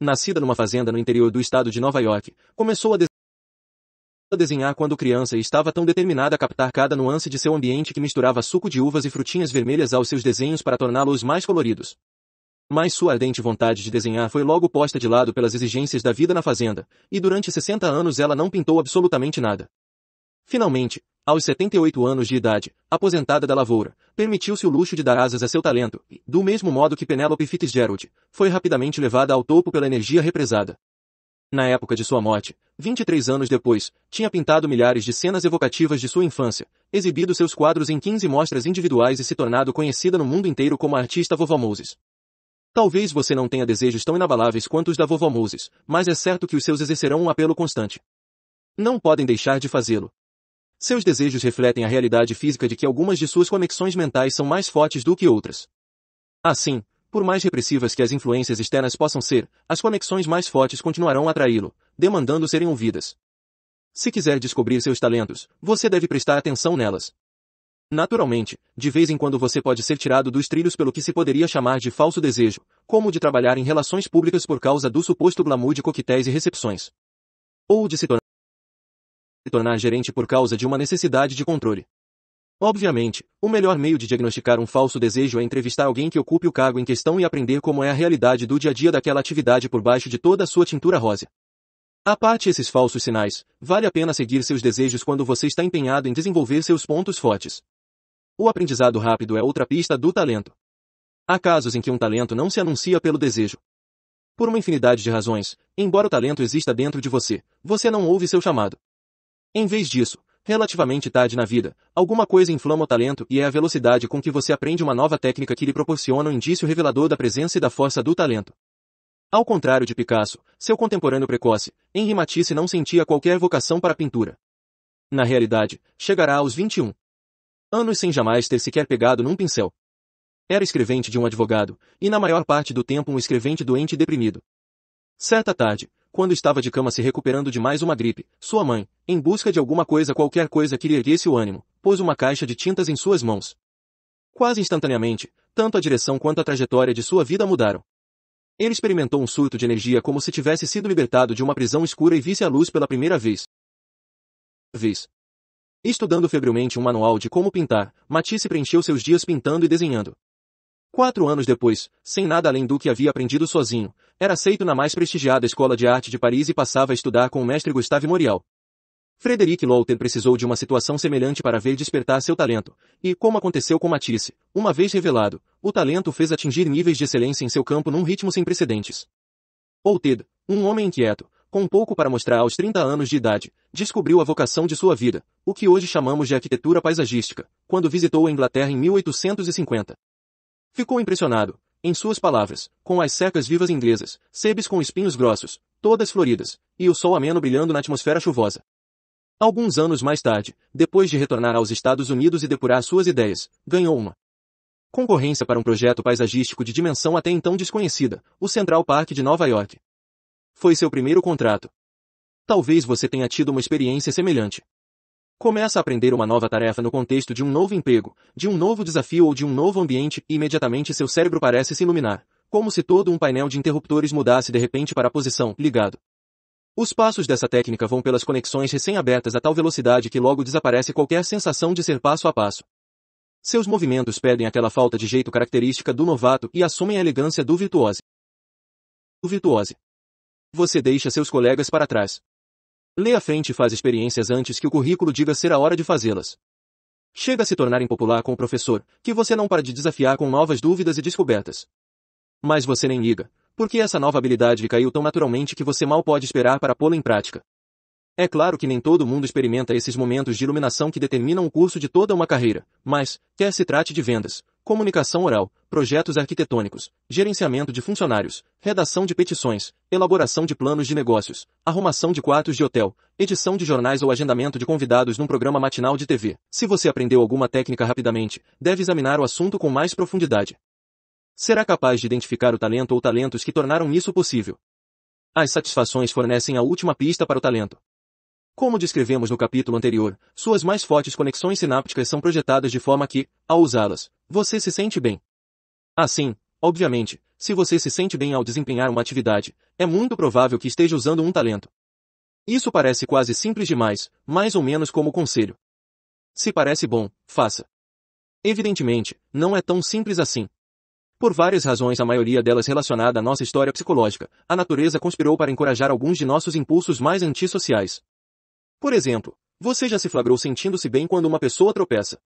Nascida numa fazenda no interior do estado de Nova York, começou a, a desenhar quando criança e estava tão determinada a captar cada nuance de seu ambiente que misturava suco de uvas e frutinhas vermelhas aos seus desenhos para torná-los mais coloridos. Mas sua ardente vontade de desenhar foi logo posta de lado pelas exigências da vida na fazenda, e durante 60 anos ela não pintou absolutamente nada. Finalmente, aos 78 anos de idade, aposentada da lavoura, permitiu-se o luxo de dar asas a seu talento, e, do mesmo modo que Penelope Fitzgerald, foi rapidamente levada ao topo pela energia represada. Na época de sua morte, 23 anos depois, tinha pintado milhares de cenas evocativas de sua infância, exibido seus quadros em 15 mostras individuais e se tornado conhecida no mundo inteiro como a artista Vovó Moses. Talvez você não tenha desejos tão inabaláveis quanto os da Vovó Moses, mas é certo que os seus exercerão um apelo constante. Não podem deixar de fazê-lo, seus desejos refletem a realidade física de que algumas de suas conexões mentais são mais fortes do que outras. Assim, por mais repressivas que as influências externas possam ser, as conexões mais fortes continuarão a atraí-lo, demandando serem ouvidas. Se quiser descobrir seus talentos, você deve prestar atenção nelas. Naturalmente, de vez em quando você pode ser tirado dos trilhos pelo que se poderia chamar de falso desejo, como de trabalhar em relações públicas por causa do suposto glamour de coquetéis e recepções. Ou de se tornar tornar gerente por causa de uma necessidade de controle. Obviamente, o melhor meio de diagnosticar um falso desejo é entrevistar alguém que ocupe o cargo em questão e aprender como é a realidade do dia a dia daquela atividade por baixo de toda a sua tintura rosa. A parte esses falsos sinais, vale a pena seguir seus desejos quando você está empenhado em desenvolver seus pontos fortes. O aprendizado rápido é outra pista do talento. Há casos em que um talento não se anuncia pelo desejo. Por uma infinidade de razões, embora o talento exista dentro de você, você não ouve seu chamado. Em vez disso, relativamente tarde na vida, alguma coisa inflama o talento e é a velocidade com que você aprende uma nova técnica que lhe proporciona um indício revelador da presença e da força do talento. Ao contrário de Picasso, seu contemporâneo precoce, Henri Matisse não sentia qualquer vocação para a pintura. Na realidade, chegará aos 21 anos sem jamais ter sequer pegado num pincel. Era escrevente de um advogado, e na maior parte do tempo um escrevente doente e deprimido. Certa tarde, quando estava de cama se recuperando de mais uma gripe, sua mãe, em busca de alguma coisa qualquer coisa que lhe erguesse o ânimo, pôs uma caixa de tintas em suas mãos. Quase instantaneamente, tanto a direção quanto a trajetória de sua vida mudaram. Ele experimentou um surto de energia como se tivesse sido libertado de uma prisão escura e visse a luz pela primeira vez. Vez. Estudando febrilmente um manual de como pintar, Matisse preencheu seus dias pintando e desenhando. Quatro anos depois, sem nada além do que havia aprendido sozinho, era aceito na mais prestigiada escola de arte de Paris e passava a estudar com o mestre Gustave Morial. Frederic Lauter precisou de uma situação semelhante para ver despertar seu talento, e, como aconteceu com Matisse, uma vez revelado, o talento fez atingir níveis de excelência em seu campo num ritmo sem precedentes. Outed, um homem inquieto, com pouco para mostrar aos 30 anos de idade, descobriu a vocação de sua vida, o que hoje chamamos de arquitetura paisagística, quando visitou a Inglaterra em 1850. Ficou impressionado, em suas palavras, com as cercas vivas inglesas, sebes com espinhos grossos, todas floridas, e o sol ameno brilhando na atmosfera chuvosa. Alguns anos mais tarde, depois de retornar aos Estados Unidos e depurar suas ideias, ganhou uma concorrência para um projeto paisagístico de dimensão até então desconhecida, o Central Park de Nova York. Foi seu primeiro contrato. Talvez você tenha tido uma experiência semelhante. Começa a aprender uma nova tarefa no contexto de um novo emprego, de um novo desafio ou de um novo ambiente e imediatamente seu cérebro parece se iluminar, como se todo um painel de interruptores mudasse de repente para a posição ligado. Os passos dessa técnica vão pelas conexões recém-abertas a tal velocidade que logo desaparece qualquer sensação de ser passo a passo. Seus movimentos perdem aquela falta de jeito característica do novato e assumem a elegância do virtuose. O virtuose. Você deixa seus colegas para trás. Lê à frente e faz experiências antes que o currículo diga ser a hora de fazê-las. Chega a se tornar impopular com o professor, que você não para de desafiar com novas dúvidas e descobertas. Mas você nem liga, porque essa nova habilidade lhe caiu tão naturalmente que você mal pode esperar para pô-la em prática. É claro que nem todo mundo experimenta esses momentos de iluminação que determinam o curso de toda uma carreira, mas, quer se trate de vendas, comunicação oral, projetos arquitetônicos, gerenciamento de funcionários, redação de petições, elaboração de planos de negócios, arrumação de quartos de hotel, edição de jornais ou agendamento de convidados num programa matinal de TV. Se você aprendeu alguma técnica rapidamente, deve examinar o assunto com mais profundidade. Será capaz de identificar o talento ou talentos que tornaram isso possível. As satisfações fornecem a última pista para o talento. Como descrevemos no capítulo anterior, suas mais fortes conexões sinápticas são projetadas de forma que, ao usá-las, você se sente bem. Assim, obviamente, se você se sente bem ao desempenhar uma atividade, é muito provável que esteja usando um talento. Isso parece quase simples demais, mais ou menos como conselho. Se parece bom, faça. Evidentemente, não é tão simples assim. Por várias razões, a maioria delas relacionada à nossa história psicológica, a natureza conspirou para encorajar alguns de nossos impulsos mais antissociais. Por exemplo, você já se flagrou sentindo-se bem quando uma pessoa tropeça.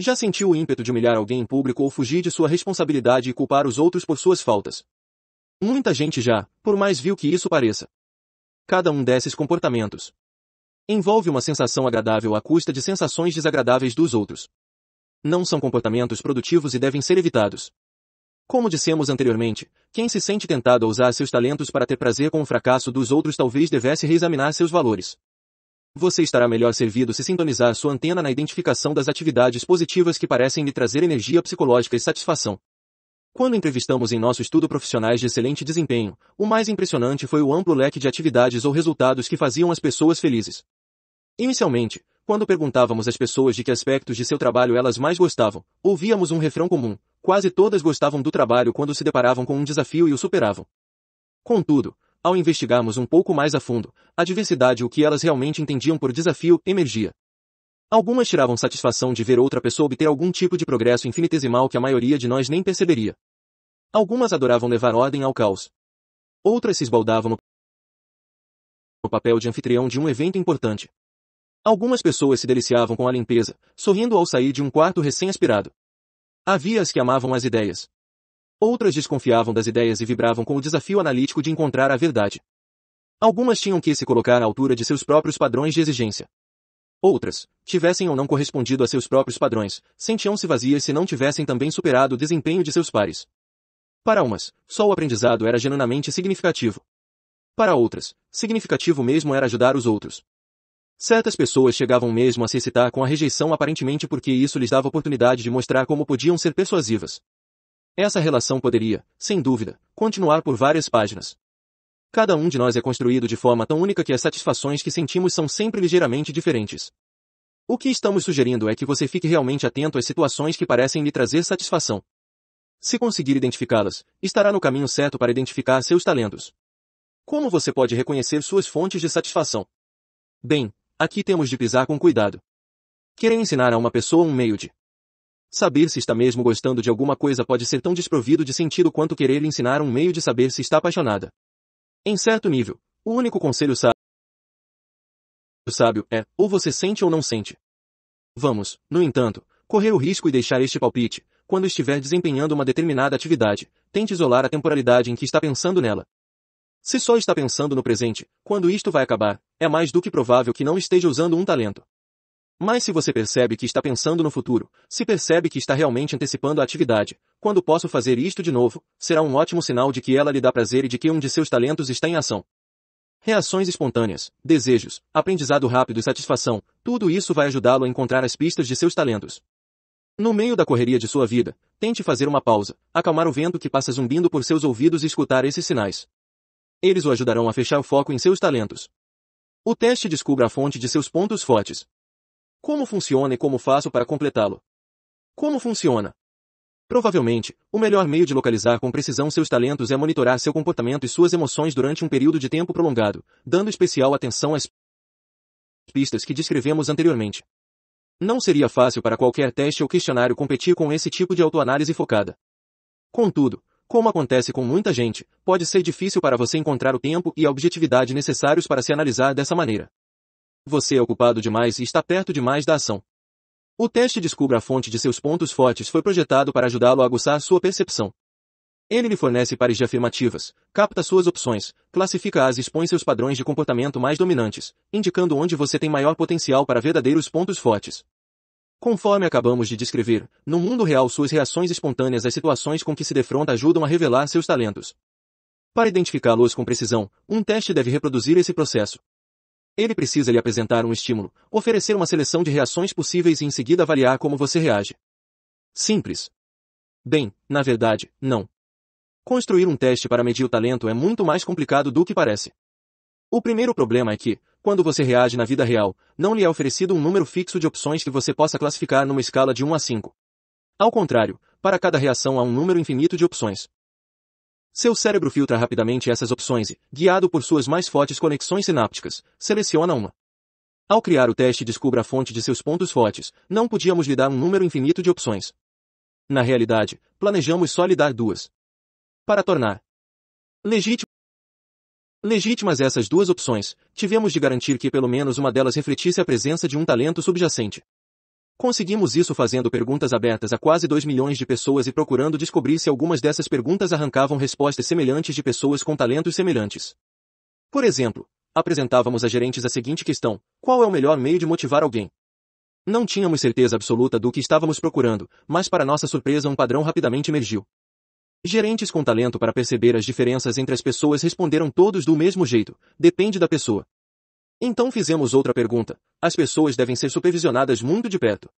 Já sentiu o ímpeto de humilhar alguém em público ou fugir de sua responsabilidade e culpar os outros por suas faltas? Muita gente já, por mais vil que isso pareça. Cada um desses comportamentos envolve uma sensação agradável à custa de sensações desagradáveis dos outros. Não são comportamentos produtivos e devem ser evitados. Como dissemos anteriormente, quem se sente tentado a usar seus talentos para ter prazer com o fracasso dos outros talvez devesse reexaminar seus valores. Você estará melhor servido se sintonizar sua antena na identificação das atividades positivas que parecem lhe trazer energia psicológica e satisfação. Quando entrevistamos em nosso estudo profissionais de excelente desempenho, o mais impressionante foi o amplo leque de atividades ou resultados que faziam as pessoas felizes. Inicialmente, quando perguntávamos às pessoas de que aspectos de seu trabalho elas mais gostavam, ouvíamos um refrão comum: quase todas gostavam do trabalho quando se deparavam com um desafio e o superavam. Contudo, ao investigarmos um pouco mais a fundo, a diversidade e o que elas realmente entendiam por desafio emergia. Algumas tiravam satisfação de ver outra pessoa obter algum tipo de progresso infinitesimal que a maioria de nós nem perceberia. Algumas adoravam levar ordem ao caos. Outras se esbaldavam no papel de anfitrião de um evento importante. Algumas pessoas se deliciavam com a limpeza, sorrindo ao sair de um quarto recém-aspirado. Havia as que amavam as ideias. Outras desconfiavam das ideias e vibravam com o desafio analítico de encontrar a verdade. Algumas tinham que se colocar à altura de seus próprios padrões de exigência. Outras, tivessem ou não correspondido a seus próprios padrões, sentiam-se vazias se não tivessem também superado o desempenho de seus pares. Para umas, só o aprendizado era genuinamente significativo. Para outras, significativo mesmo era ajudar os outros. Certas pessoas chegavam mesmo a se excitar com a rejeição aparentemente porque isso lhes dava oportunidade de mostrar como podiam ser persuasivas. Essa relação poderia, sem dúvida, continuar por várias páginas. Cada um de nós é construído de forma tão única que as satisfações que sentimos são sempre ligeiramente diferentes. O que estamos sugerindo é que você fique realmente atento às situações que parecem lhe trazer satisfação. Se conseguir identificá-las, estará no caminho certo para identificar seus talentos. Como você pode reconhecer suas fontes de satisfação? Bem, aqui temos de pisar com cuidado. Querer ensinar a uma pessoa um meio de Saber se está mesmo gostando de alguma coisa pode ser tão desprovido de sentido quanto querer ensinar um meio de saber se está apaixonada. Em certo nível, o único conselho sábio é, ou você sente ou não sente. Vamos, no entanto, correr o risco e deixar este palpite, quando estiver desempenhando uma determinada atividade, tente isolar a temporalidade em que está pensando nela. Se só está pensando no presente, quando isto vai acabar, é mais do que provável que não esteja usando um talento. Mas se você percebe que está pensando no futuro, se percebe que está realmente antecipando a atividade, quando posso fazer isto de novo, será um ótimo sinal de que ela lhe dá prazer e de que um de seus talentos está em ação. Reações espontâneas, desejos, aprendizado rápido e satisfação, tudo isso vai ajudá-lo a encontrar as pistas de seus talentos. No meio da correria de sua vida, tente fazer uma pausa, acalmar o vento que passa zumbindo por seus ouvidos e escutar esses sinais. Eles o ajudarão a fechar o foco em seus talentos. O teste descubra a fonte de seus pontos fortes. Como funciona e como faço para completá-lo? Como funciona? Provavelmente, o melhor meio de localizar com precisão seus talentos é monitorar seu comportamento e suas emoções durante um período de tempo prolongado, dando especial atenção às pistas que descrevemos anteriormente. Não seria fácil para qualquer teste ou questionário competir com esse tipo de autoanálise focada. Contudo, como acontece com muita gente, pode ser difícil para você encontrar o tempo e a objetividade necessários para se analisar dessa maneira. Você é ocupado demais e está perto demais da ação. O teste Descubra a fonte de seus pontos fortes foi projetado para ajudá-lo a aguçar sua percepção. Ele lhe fornece pares de afirmativas, capta suas opções, classifica-as e expõe seus padrões de comportamento mais dominantes, indicando onde você tem maior potencial para verdadeiros pontos fortes. Conforme acabamos de descrever, no mundo real suas reações espontâneas às situações com que se defronta ajudam a revelar seus talentos. Para identificá-los com precisão, um teste deve reproduzir esse processo. Ele precisa lhe apresentar um estímulo, oferecer uma seleção de reações possíveis e em seguida avaliar como você reage. Simples. Bem, na verdade, não. Construir um teste para medir o talento é muito mais complicado do que parece. O primeiro problema é que, quando você reage na vida real, não lhe é oferecido um número fixo de opções que você possa classificar numa escala de 1 a 5. Ao contrário, para cada reação há um número infinito de opções. Seu cérebro filtra rapidamente essas opções e, guiado por suas mais fortes conexões sinápticas, seleciona uma. Ao criar o teste descubra a fonte de seus pontos fortes, não podíamos lhe dar um número infinito de opções. Na realidade, planejamos só lhe dar duas. Para tornar Legítimas essas duas opções, tivemos de garantir que pelo menos uma delas refletisse a presença de um talento subjacente. Conseguimos isso fazendo perguntas abertas a quase 2 milhões de pessoas e procurando descobrir se algumas dessas perguntas arrancavam respostas semelhantes de pessoas com talentos semelhantes. Por exemplo, apresentávamos a gerentes a seguinte questão: qual é o melhor meio de motivar alguém? Não tínhamos certeza absoluta do que estávamos procurando, mas para nossa surpresa um padrão rapidamente emergiu. Gerentes com talento para perceber as diferenças entre as pessoas responderam todos do mesmo jeito, depende da pessoa. Então fizemos outra pergunta. As pessoas devem ser supervisionadas muito de perto.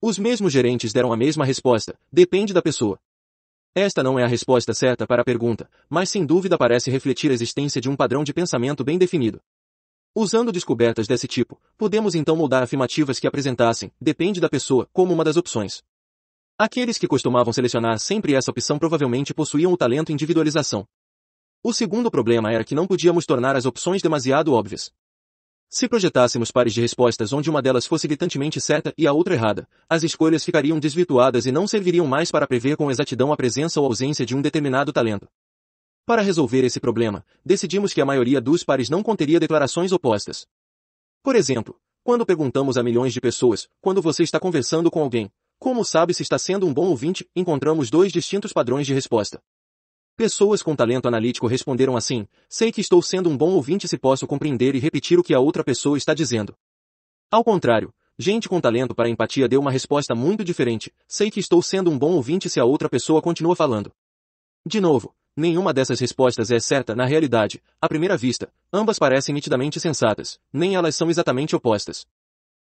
Os mesmos gerentes deram a mesma resposta. Depende da pessoa. Esta não é a resposta certa para a pergunta, mas sem dúvida parece refletir a existência de um padrão de pensamento bem definido. Usando descobertas desse tipo, podemos então mudar afirmativas que apresentassem, depende da pessoa, como uma das opções. Aqueles que costumavam selecionar sempre essa opção provavelmente possuíam o talento individualização. O segundo problema era que não podíamos tornar as opções demasiado óbvias. Se projetássemos pares de respostas onde uma delas fosse gritantemente certa e a outra errada, as escolhas ficariam desvirtuadas e não serviriam mais para prever com exatidão a presença ou ausência de um determinado talento. Para resolver esse problema, decidimos que a maioria dos pares não conteria declarações opostas. Por exemplo, quando perguntamos a milhões de pessoas, quando você está conversando com alguém, como sabe se está sendo um bom ouvinte, encontramos dois distintos padrões de resposta. Pessoas com talento analítico responderam assim, sei que estou sendo um bom ouvinte se posso compreender e repetir o que a outra pessoa está dizendo. Ao contrário, gente com talento para empatia deu uma resposta muito diferente, sei que estou sendo um bom ouvinte se a outra pessoa continua falando. De novo, nenhuma dessas respostas é certa na realidade, à primeira vista, ambas parecem nitidamente sensatas, nem elas são exatamente opostas.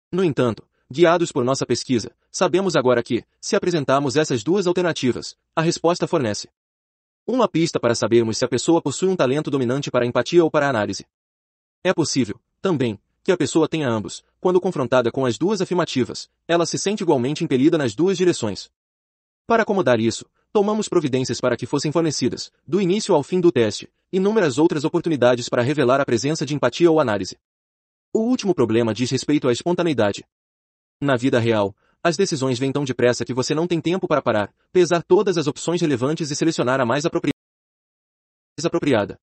No entanto, guiados por nossa pesquisa, sabemos agora que, se apresentarmos essas duas alternativas, a resposta fornece uma pista para sabermos se a pessoa possui um talento dominante para a empatia ou para a análise. É possível, também, que a pessoa tenha ambos. Quando confrontada com as duas afirmativas, ela se sente igualmente impelida nas duas direções. Para acomodar isso, tomamos providências para que fossem fornecidas, do início ao fim do teste, inúmeras outras oportunidades para revelar a presença de empatia ou análise. O último problema diz respeito à espontaneidade. Na vida real, as decisões vêm tão depressa que você não tem tempo para parar, pesar todas as opções relevantes e selecionar a mais apropriada.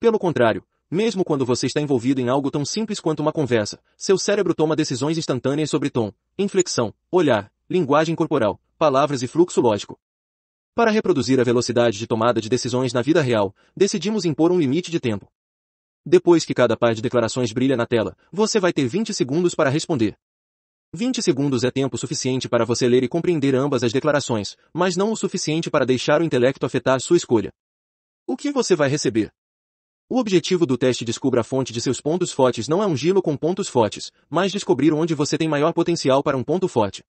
Pelo contrário, mesmo quando você está envolvido em algo tão simples quanto uma conversa, seu cérebro toma decisões instantâneas sobre tom, inflexão, olhar, linguagem corporal, palavras e fluxo lógico. Para reproduzir a velocidade de tomada de decisões na vida real, decidimos impor um limite de tempo. Depois que cada par de declarações brilha na tela, você vai ter 20 segundos para responder. 20 segundos é tempo suficiente para você ler e compreender ambas as declarações, mas não o suficiente para deixar o intelecto afetar sua escolha. O que você vai receber? O objetivo do teste Descubra a fonte de seus pontos fortes não é um giro com pontos fortes, mas descobrir onde você tem maior potencial para um ponto forte.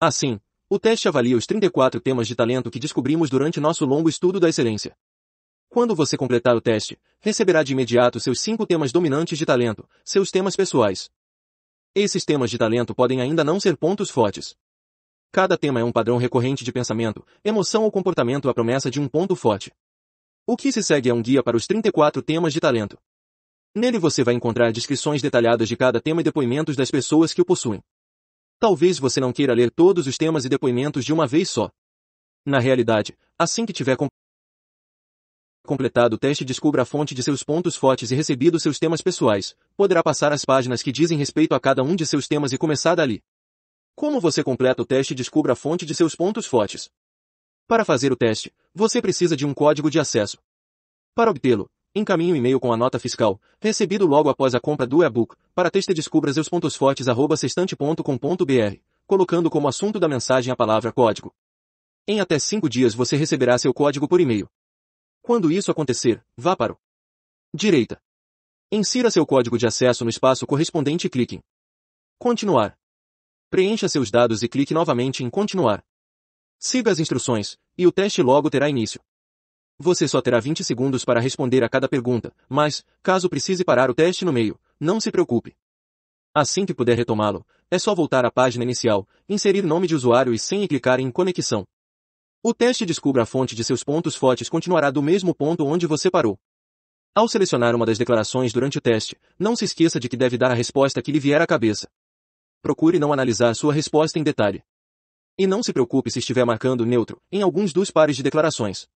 Assim, o teste avalia os 34 temas de talento que descobrimos durante nosso longo estudo da excelência. Quando você completar o teste, receberá de imediato seus 5 temas dominantes de talento, seus temas pessoais, esses temas de talento podem ainda não ser pontos fortes. Cada tema é um padrão recorrente de pensamento, emoção ou comportamento à promessa de um ponto forte. O que se segue é um guia para os 34 temas de talento. Nele você vai encontrar descrições detalhadas de cada tema e depoimentos das pessoas que o possuem. Talvez você não queira ler todos os temas e depoimentos de uma vez só. Na realidade, assim que tiver completado o teste descubra a fonte de seus pontos fortes e recebido seus temas pessoais, poderá passar as páginas que dizem respeito a cada um de seus temas e começar dali. Como você completa o teste descubra a fonte de seus pontos fortes? Para fazer o teste, você precisa de um código de acesso. Para obtê-lo, encaminhe um e-mail com a nota fiscal, recebido logo após a compra do e-book, para teste descubra seus pontos fortes sextante.com.br, colocando como assunto da mensagem a palavra código. Em até 5 dias você receberá seu código por e-mail. Quando isso acontecer, vá para o direita. Insira seu código de acesso no espaço correspondente e clique em Continuar. Preencha seus dados e clique novamente em Continuar. Siga as instruções, e o teste logo terá início. Você só terá 20 segundos para responder a cada pergunta, mas, caso precise parar o teste no meio, não se preocupe. Assim que puder retomá-lo, é só voltar à página inicial, inserir nome de usuário e senha e clicar em Conexão. O teste descubra a fonte de seus pontos fortes continuará do mesmo ponto onde você parou. Ao selecionar uma das declarações durante o teste, não se esqueça de que deve dar a resposta que lhe vier à cabeça. Procure não analisar sua resposta em detalhe. E não se preocupe se estiver marcando neutro em alguns dos pares de declarações.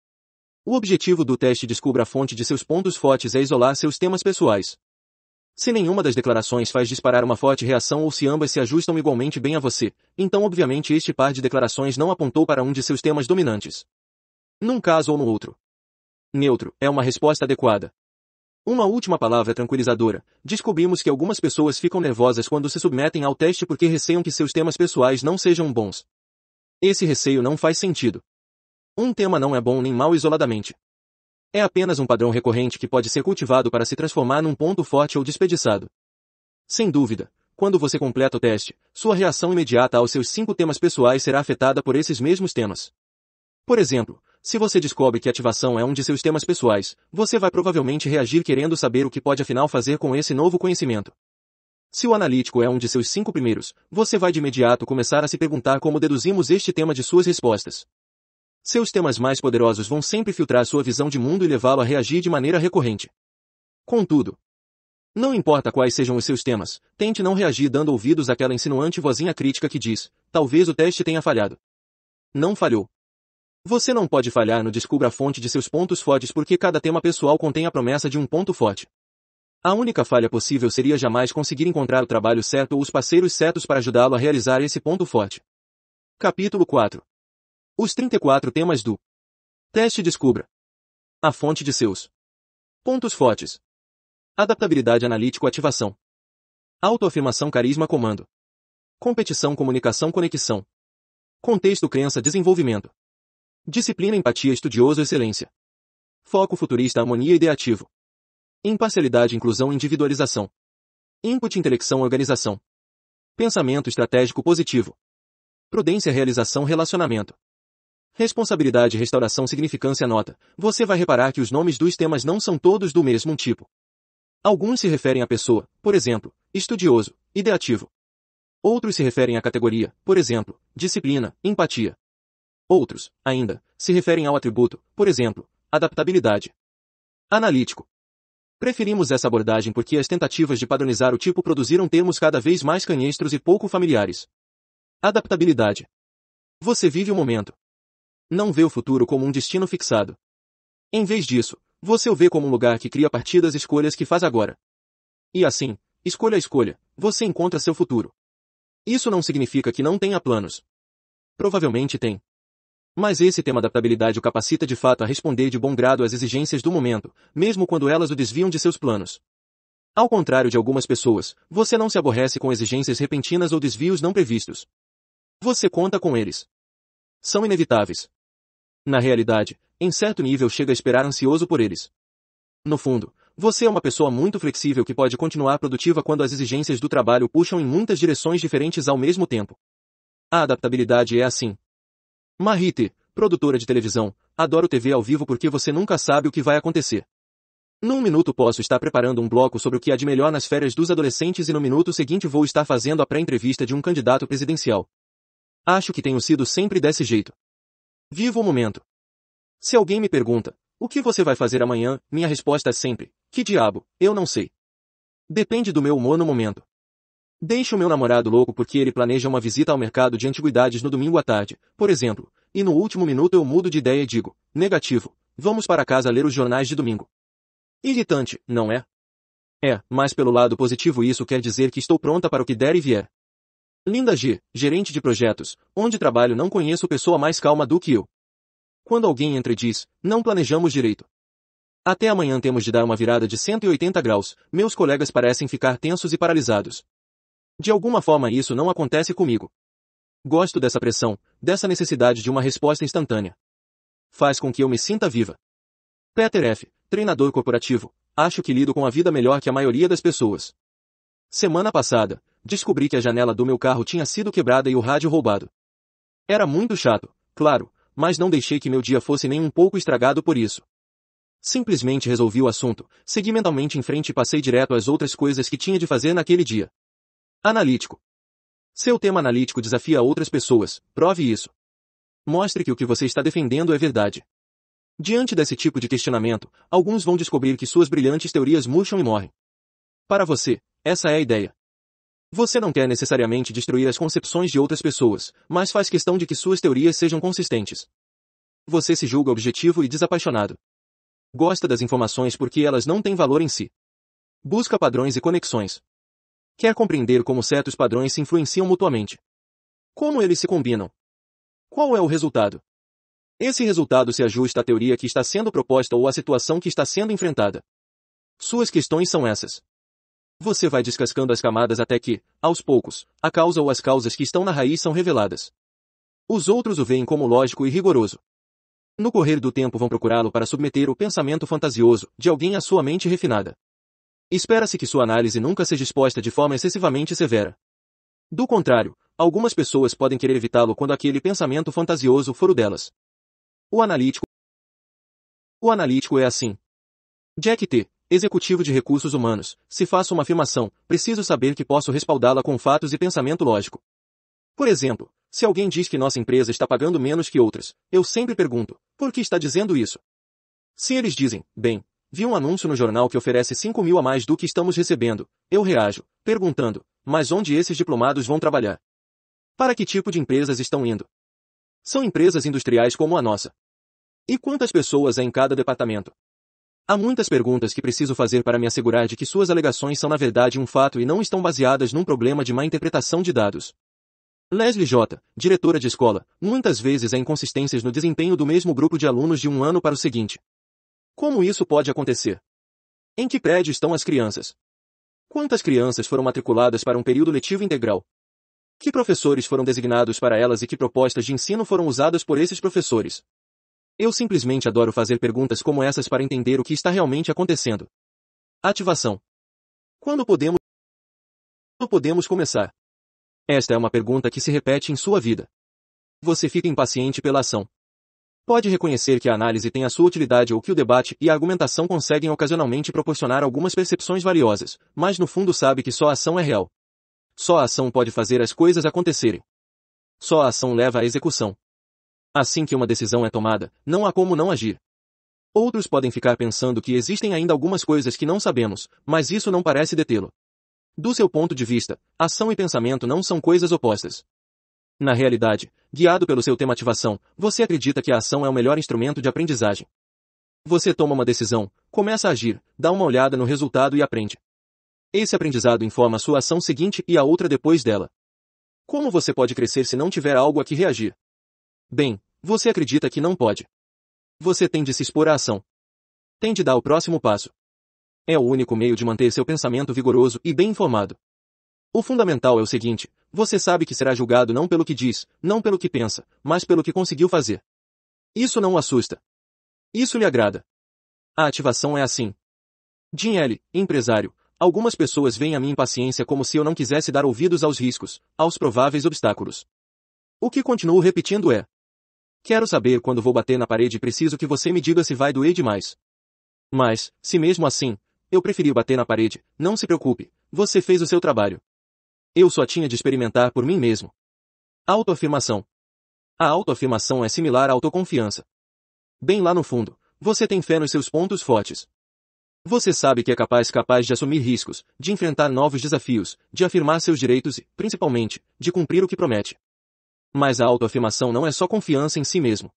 O objetivo do teste Descubra a Fonte de seus pontos fortes é isolar seus temas pessoais. Se nenhuma das declarações faz disparar uma forte reação ou se ambas se ajustam igualmente bem a você, então obviamente este par de declarações não apontou para um de seus temas dominantes. Num caso ou no outro. Neutro é uma resposta adequada. Uma última palavra tranquilizadora. Descobrimos que algumas pessoas ficam nervosas quando se submetem ao teste porque receiam que seus temas pessoais não sejam bons. Esse receio não faz sentido. Um tema não é bom nem mal isoladamente. É apenas um padrão recorrente que pode ser cultivado para se transformar num ponto forte ou desperdiçado. Sem dúvida, quando você completa o teste, sua reação imediata aos seus cinco temas pessoais será afetada por esses mesmos temas. Por exemplo, se você descobre que ativação é um de seus temas pessoais, você vai provavelmente reagir querendo saber o que pode afinal fazer com esse novo conhecimento. Se o analítico é um de seus cinco primeiros, você vai de imediato começar a se perguntar como deduzimos este tema de suas respostas. Seus temas mais poderosos vão sempre filtrar sua visão de mundo e levá-lo a reagir de maneira recorrente. Contudo, não importa quais sejam os seus temas, tente não reagir dando ouvidos àquela insinuante vozinha crítica que diz, talvez o teste tenha falhado. Não falhou. Você não pode falhar no descubra a fonte de seus pontos fortes porque cada tema pessoal contém a promessa de um ponto forte. A única falha possível seria jamais conseguir encontrar o trabalho certo ou os parceiros certos para ajudá-lo a realizar esse ponto forte. Capítulo 4 os 34 temas do Teste Descubra a fonte de seus pontos fortes. Adaptabilidade analítico-ativação. Autoafirmação carisma-comando. Competição-comunicação-conexão. Contexto-crença-desenvolvimento. Disciplina-empatia-estudioso-excelência. Foco futurista-harmonia ideativo. Imparcialidade-inclusão-individualização. Input-intelecção-organização. Pensamento estratégico positivo. Prudência-realização-relacionamento. Responsabilidade e restauração significância nota. Você vai reparar que os nomes dos temas não são todos do mesmo tipo. Alguns se referem à pessoa, por exemplo, estudioso, ideativo. Outros se referem à categoria, por exemplo, disciplina, empatia. Outros, ainda, se referem ao atributo, por exemplo, adaptabilidade. Analítico. Preferimos essa abordagem porque as tentativas de padronizar o tipo produziram termos cada vez mais canhestros e pouco familiares. Adaptabilidade. Você vive o momento não vê o futuro como um destino fixado. Em vez disso, você o vê como um lugar que cria a partir das escolhas que faz agora. E assim, escolha a escolha, você encontra seu futuro. Isso não significa que não tenha planos. Provavelmente tem. Mas esse tema da adaptabilidade o capacita de fato a responder de bom grado às exigências do momento, mesmo quando elas o desviam de seus planos. Ao contrário de algumas pessoas, você não se aborrece com exigências repentinas ou desvios não previstos. Você conta com eles. São inevitáveis. Na realidade, em certo nível chega a esperar ansioso por eles. No fundo, você é uma pessoa muito flexível que pode continuar produtiva quando as exigências do trabalho puxam em muitas direções diferentes ao mesmo tempo. A adaptabilidade é assim. Mahite, produtora de televisão, adoro TV ao vivo porque você nunca sabe o que vai acontecer. Num minuto posso estar preparando um bloco sobre o que há de melhor nas férias dos adolescentes e no minuto seguinte vou estar fazendo a pré-entrevista de um candidato presidencial. Acho que tenho sido sempre desse jeito. Viva o momento. Se alguém me pergunta, o que você vai fazer amanhã, minha resposta é sempre, que diabo, eu não sei. Depende do meu humor no momento. Deixo meu namorado louco porque ele planeja uma visita ao mercado de antiguidades no domingo à tarde, por exemplo, e no último minuto eu mudo de ideia e digo, negativo, vamos para casa ler os jornais de domingo. Irritante, não é? É, mas pelo lado positivo isso quer dizer que estou pronta para o que der e vier. Linda G, gerente de projetos, onde trabalho não conheço pessoa mais calma do que eu. Quando alguém entra e diz, não planejamos direito. Até amanhã temos de dar uma virada de 180 graus, meus colegas parecem ficar tensos e paralisados. De alguma forma isso não acontece comigo. Gosto dessa pressão, dessa necessidade de uma resposta instantânea. Faz com que eu me sinta viva. Peter F., treinador corporativo, acho que lido com a vida melhor que a maioria das pessoas. Semana passada, descobri que a janela do meu carro tinha sido quebrada e o rádio roubado. Era muito chato, claro, mas não deixei que meu dia fosse nem um pouco estragado por isso. Simplesmente resolvi o assunto, segui mentalmente em frente e passei direto às outras coisas que tinha de fazer naquele dia. Analítico. Seu tema analítico desafia outras pessoas, prove isso. Mostre que o que você está defendendo é verdade. Diante desse tipo de questionamento, alguns vão descobrir que suas brilhantes teorias murcham e morrem. Para você, essa é a ideia. Você não quer necessariamente destruir as concepções de outras pessoas, mas faz questão de que suas teorias sejam consistentes. Você se julga objetivo e desapaixonado. Gosta das informações porque elas não têm valor em si. Busca padrões e conexões. Quer compreender como certos padrões se influenciam mutuamente. Como eles se combinam. Qual é o resultado? Esse resultado se ajusta à teoria que está sendo proposta ou à situação que está sendo enfrentada. Suas questões são essas. Você vai descascando as camadas até que, aos poucos, a causa ou as causas que estão na raiz são reveladas. Os outros o veem como lógico e rigoroso. No correr do tempo vão procurá-lo para submeter o pensamento fantasioso de alguém à sua mente refinada. Espera-se que sua análise nunca seja exposta de forma excessivamente severa. Do contrário, algumas pessoas podem querer evitá-lo quando aquele pensamento fantasioso for o delas. O analítico O analítico é assim. Jack T executivo de recursos humanos, se faço uma afirmação, preciso saber que posso respaldá-la com fatos e pensamento lógico. Por exemplo, se alguém diz que nossa empresa está pagando menos que outras, eu sempre pergunto, por que está dizendo isso? Se eles dizem, bem, vi um anúncio no jornal que oferece 5 mil a mais do que estamos recebendo, eu reajo, perguntando, mas onde esses diplomados vão trabalhar? Para que tipo de empresas estão indo? São empresas industriais como a nossa. E quantas pessoas há é em cada departamento? Há muitas perguntas que preciso fazer para me assegurar de que suas alegações são na verdade um fato e não estão baseadas num problema de má interpretação de dados. Leslie J., diretora de escola, muitas vezes há inconsistências no desempenho do mesmo grupo de alunos de um ano para o seguinte. Como isso pode acontecer? Em que prédio estão as crianças? Quantas crianças foram matriculadas para um período letivo integral? Que professores foram designados para elas e que propostas de ensino foram usadas por esses professores? Eu simplesmente adoro fazer perguntas como essas para entender o que está realmente acontecendo. Ativação. Quando podemos Quando podemos começar? Esta é uma pergunta que se repete em sua vida. Você fica impaciente pela ação. Pode reconhecer que a análise tem a sua utilidade ou que o debate e a argumentação conseguem ocasionalmente proporcionar algumas percepções valiosas, mas no fundo sabe que só a ação é real. Só a ação pode fazer as coisas acontecerem. Só a ação leva à execução. Assim que uma decisão é tomada, não há como não agir. Outros podem ficar pensando que existem ainda algumas coisas que não sabemos, mas isso não parece detê-lo. Do seu ponto de vista, ação e pensamento não são coisas opostas. Na realidade, guiado pelo seu tema ativação, você acredita que a ação é o melhor instrumento de aprendizagem. Você toma uma decisão, começa a agir, dá uma olhada no resultado e aprende. Esse aprendizado informa a sua ação seguinte e a outra depois dela. Como você pode crescer se não tiver algo a que reagir? Bem, você acredita que não pode. Você tem de se expor à ação. Tem de dar o próximo passo. É o único meio de manter seu pensamento vigoroso e bem informado. O fundamental é o seguinte, você sabe que será julgado não pelo que diz, não pelo que pensa, mas pelo que conseguiu fazer. Isso não o assusta. Isso lhe agrada. A ativação é assim. Jim L., empresário, algumas pessoas veem a minha impaciência como se eu não quisesse dar ouvidos aos riscos, aos prováveis obstáculos. O que continuo repetindo é, Quero saber quando vou bater na parede e preciso que você me diga se vai doer demais. Mas, se mesmo assim, eu preferi bater na parede, não se preocupe, você fez o seu trabalho. Eu só tinha de experimentar por mim mesmo. Autoafirmação. A autoafirmação é similar à autoconfiança. Bem lá no fundo, você tem fé nos seus pontos fortes. Você sabe que é capaz capaz de assumir riscos, de enfrentar novos desafios, de afirmar seus direitos e, principalmente, de cumprir o que promete. Mas a autoafirmação não é só confiança em si mesmo.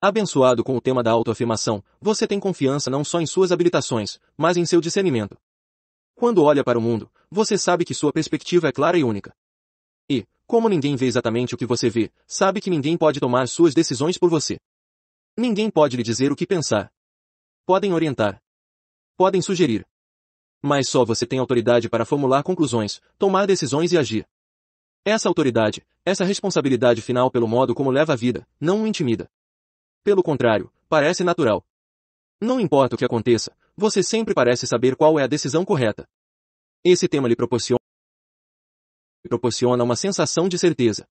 Abençoado com o tema da autoafirmação, você tem confiança não só em suas habilitações, mas em seu discernimento. Quando olha para o mundo, você sabe que sua perspectiva é clara e única. E, como ninguém vê exatamente o que você vê, sabe que ninguém pode tomar suas decisões por você. Ninguém pode lhe dizer o que pensar. Podem orientar. Podem sugerir. Mas só você tem autoridade para formular conclusões, tomar decisões e agir. Essa autoridade, essa responsabilidade final pelo modo como leva a vida, não o intimida. Pelo contrário, parece natural. Não importa o que aconteça, você sempre parece saber qual é a decisão correta. Esse tema lhe proporciona proporciona uma sensação de certeza.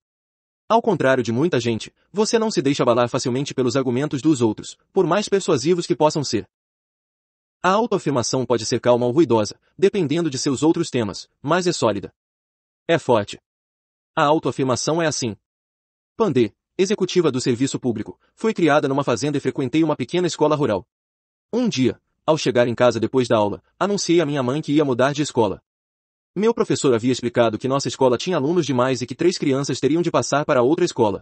Ao contrário de muita gente, você não se deixa abalar facilmente pelos argumentos dos outros, por mais persuasivos que possam ser. A autoafirmação pode ser calma ou ruidosa, dependendo de seus outros temas, mas é sólida. É forte. A autoafirmação é assim. Pandê, executiva do serviço público, foi criada numa fazenda e frequentei uma pequena escola rural. Um dia, ao chegar em casa depois da aula, anunciei a minha mãe que ia mudar de escola. Meu professor havia explicado que nossa escola tinha alunos demais e que três crianças teriam de passar para outra escola.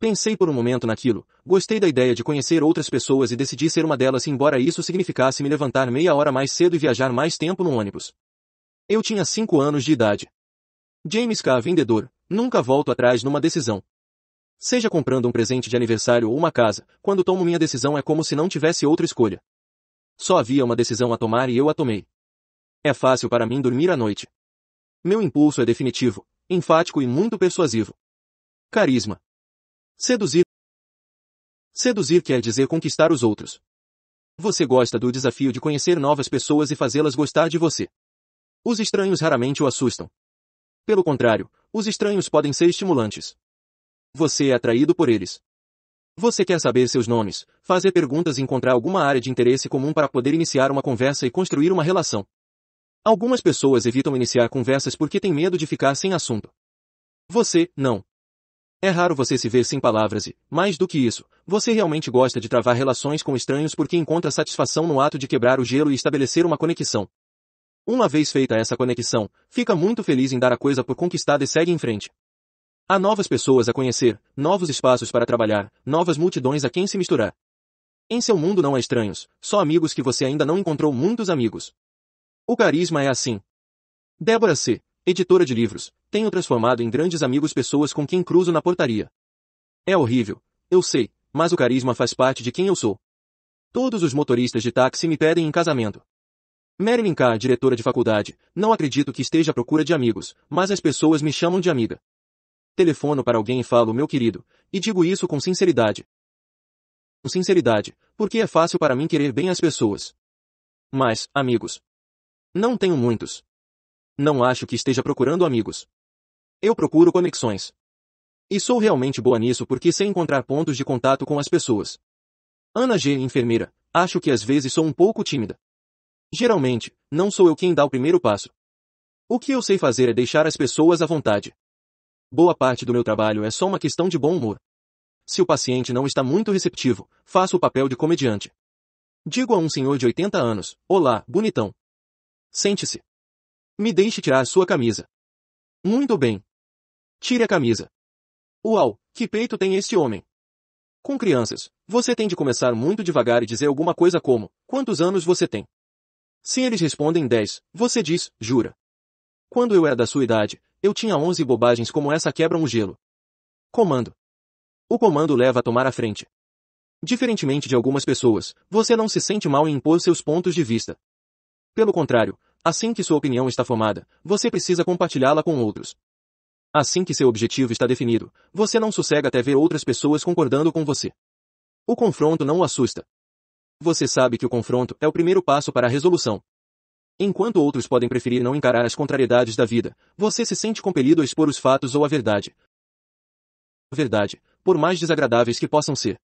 Pensei por um momento naquilo, gostei da ideia de conhecer outras pessoas e decidi ser uma delas embora isso significasse me levantar meia hora mais cedo e viajar mais tempo no ônibus. Eu tinha cinco anos de idade. James K. Vendedor. Nunca volto atrás numa decisão. Seja comprando um presente de aniversário ou uma casa, quando tomo minha decisão é como se não tivesse outra escolha. Só havia uma decisão a tomar e eu a tomei. É fácil para mim dormir à noite. Meu impulso é definitivo, enfático e muito persuasivo. Carisma. Seduzir. Seduzir quer dizer conquistar os outros. Você gosta do desafio de conhecer novas pessoas e fazê-las gostar de você. Os estranhos raramente o assustam, pelo contrário, os estranhos podem ser estimulantes. Você é atraído por eles. Você quer saber seus nomes, fazer perguntas e encontrar alguma área de interesse comum para poder iniciar uma conversa e construir uma relação. Algumas pessoas evitam iniciar conversas porque têm medo de ficar sem assunto. Você, não. É raro você se ver sem palavras e, mais do que isso, você realmente gosta de travar relações com estranhos porque encontra satisfação no ato de quebrar o gelo e estabelecer uma conexão. Uma vez feita essa conexão, fica muito feliz em dar a coisa por conquistada e segue em frente. Há novas pessoas a conhecer, novos espaços para trabalhar, novas multidões a quem se misturar. Em seu mundo não há estranhos, só amigos que você ainda não encontrou muitos amigos. O carisma é assim. Débora C., editora de livros, tenho transformado em grandes amigos pessoas com quem cruzo na portaria. É horrível, eu sei, mas o carisma faz parte de quem eu sou. Todos os motoristas de táxi me pedem em casamento. Marilyn K., diretora de faculdade, não acredito que esteja à procura de amigos, mas as pessoas me chamam de amiga. Telefono para alguém e falo meu querido, e digo isso com sinceridade. Com sinceridade, porque é fácil para mim querer bem as pessoas. Mas, amigos. Não tenho muitos. Não acho que esteja procurando amigos. Eu procuro conexões. E sou realmente boa nisso porque sei encontrar pontos de contato com as pessoas. Ana G, enfermeira, acho que às vezes sou um pouco tímida. Geralmente, não sou eu quem dá o primeiro passo. O que eu sei fazer é deixar as pessoas à vontade. Boa parte do meu trabalho é só uma questão de bom humor. Se o paciente não está muito receptivo, faço o papel de comediante. Digo a um senhor de 80 anos, olá, bonitão. Sente-se. Me deixe tirar sua camisa. Muito bem. Tire a camisa. Uau, que peito tem este homem. Com crianças, você tem de começar muito devagar e dizer alguma coisa como, quantos anos você tem? Se eles respondem 10. Você diz, jura. Quando eu era da sua idade, eu tinha 11 bobagens como essa quebram o gelo. Comando. O comando leva a tomar a frente. Diferentemente de algumas pessoas, você não se sente mal em impor seus pontos de vista. Pelo contrário, assim que sua opinião está formada, você precisa compartilhá-la com outros. Assim que seu objetivo está definido, você não sossega até ver outras pessoas concordando com você. O confronto não o assusta, você sabe que o confronto é o primeiro passo para a resolução. Enquanto outros podem preferir não encarar as contrariedades da vida, você se sente compelido a expor os fatos ou a verdade. Verdade, por mais desagradáveis que possam ser.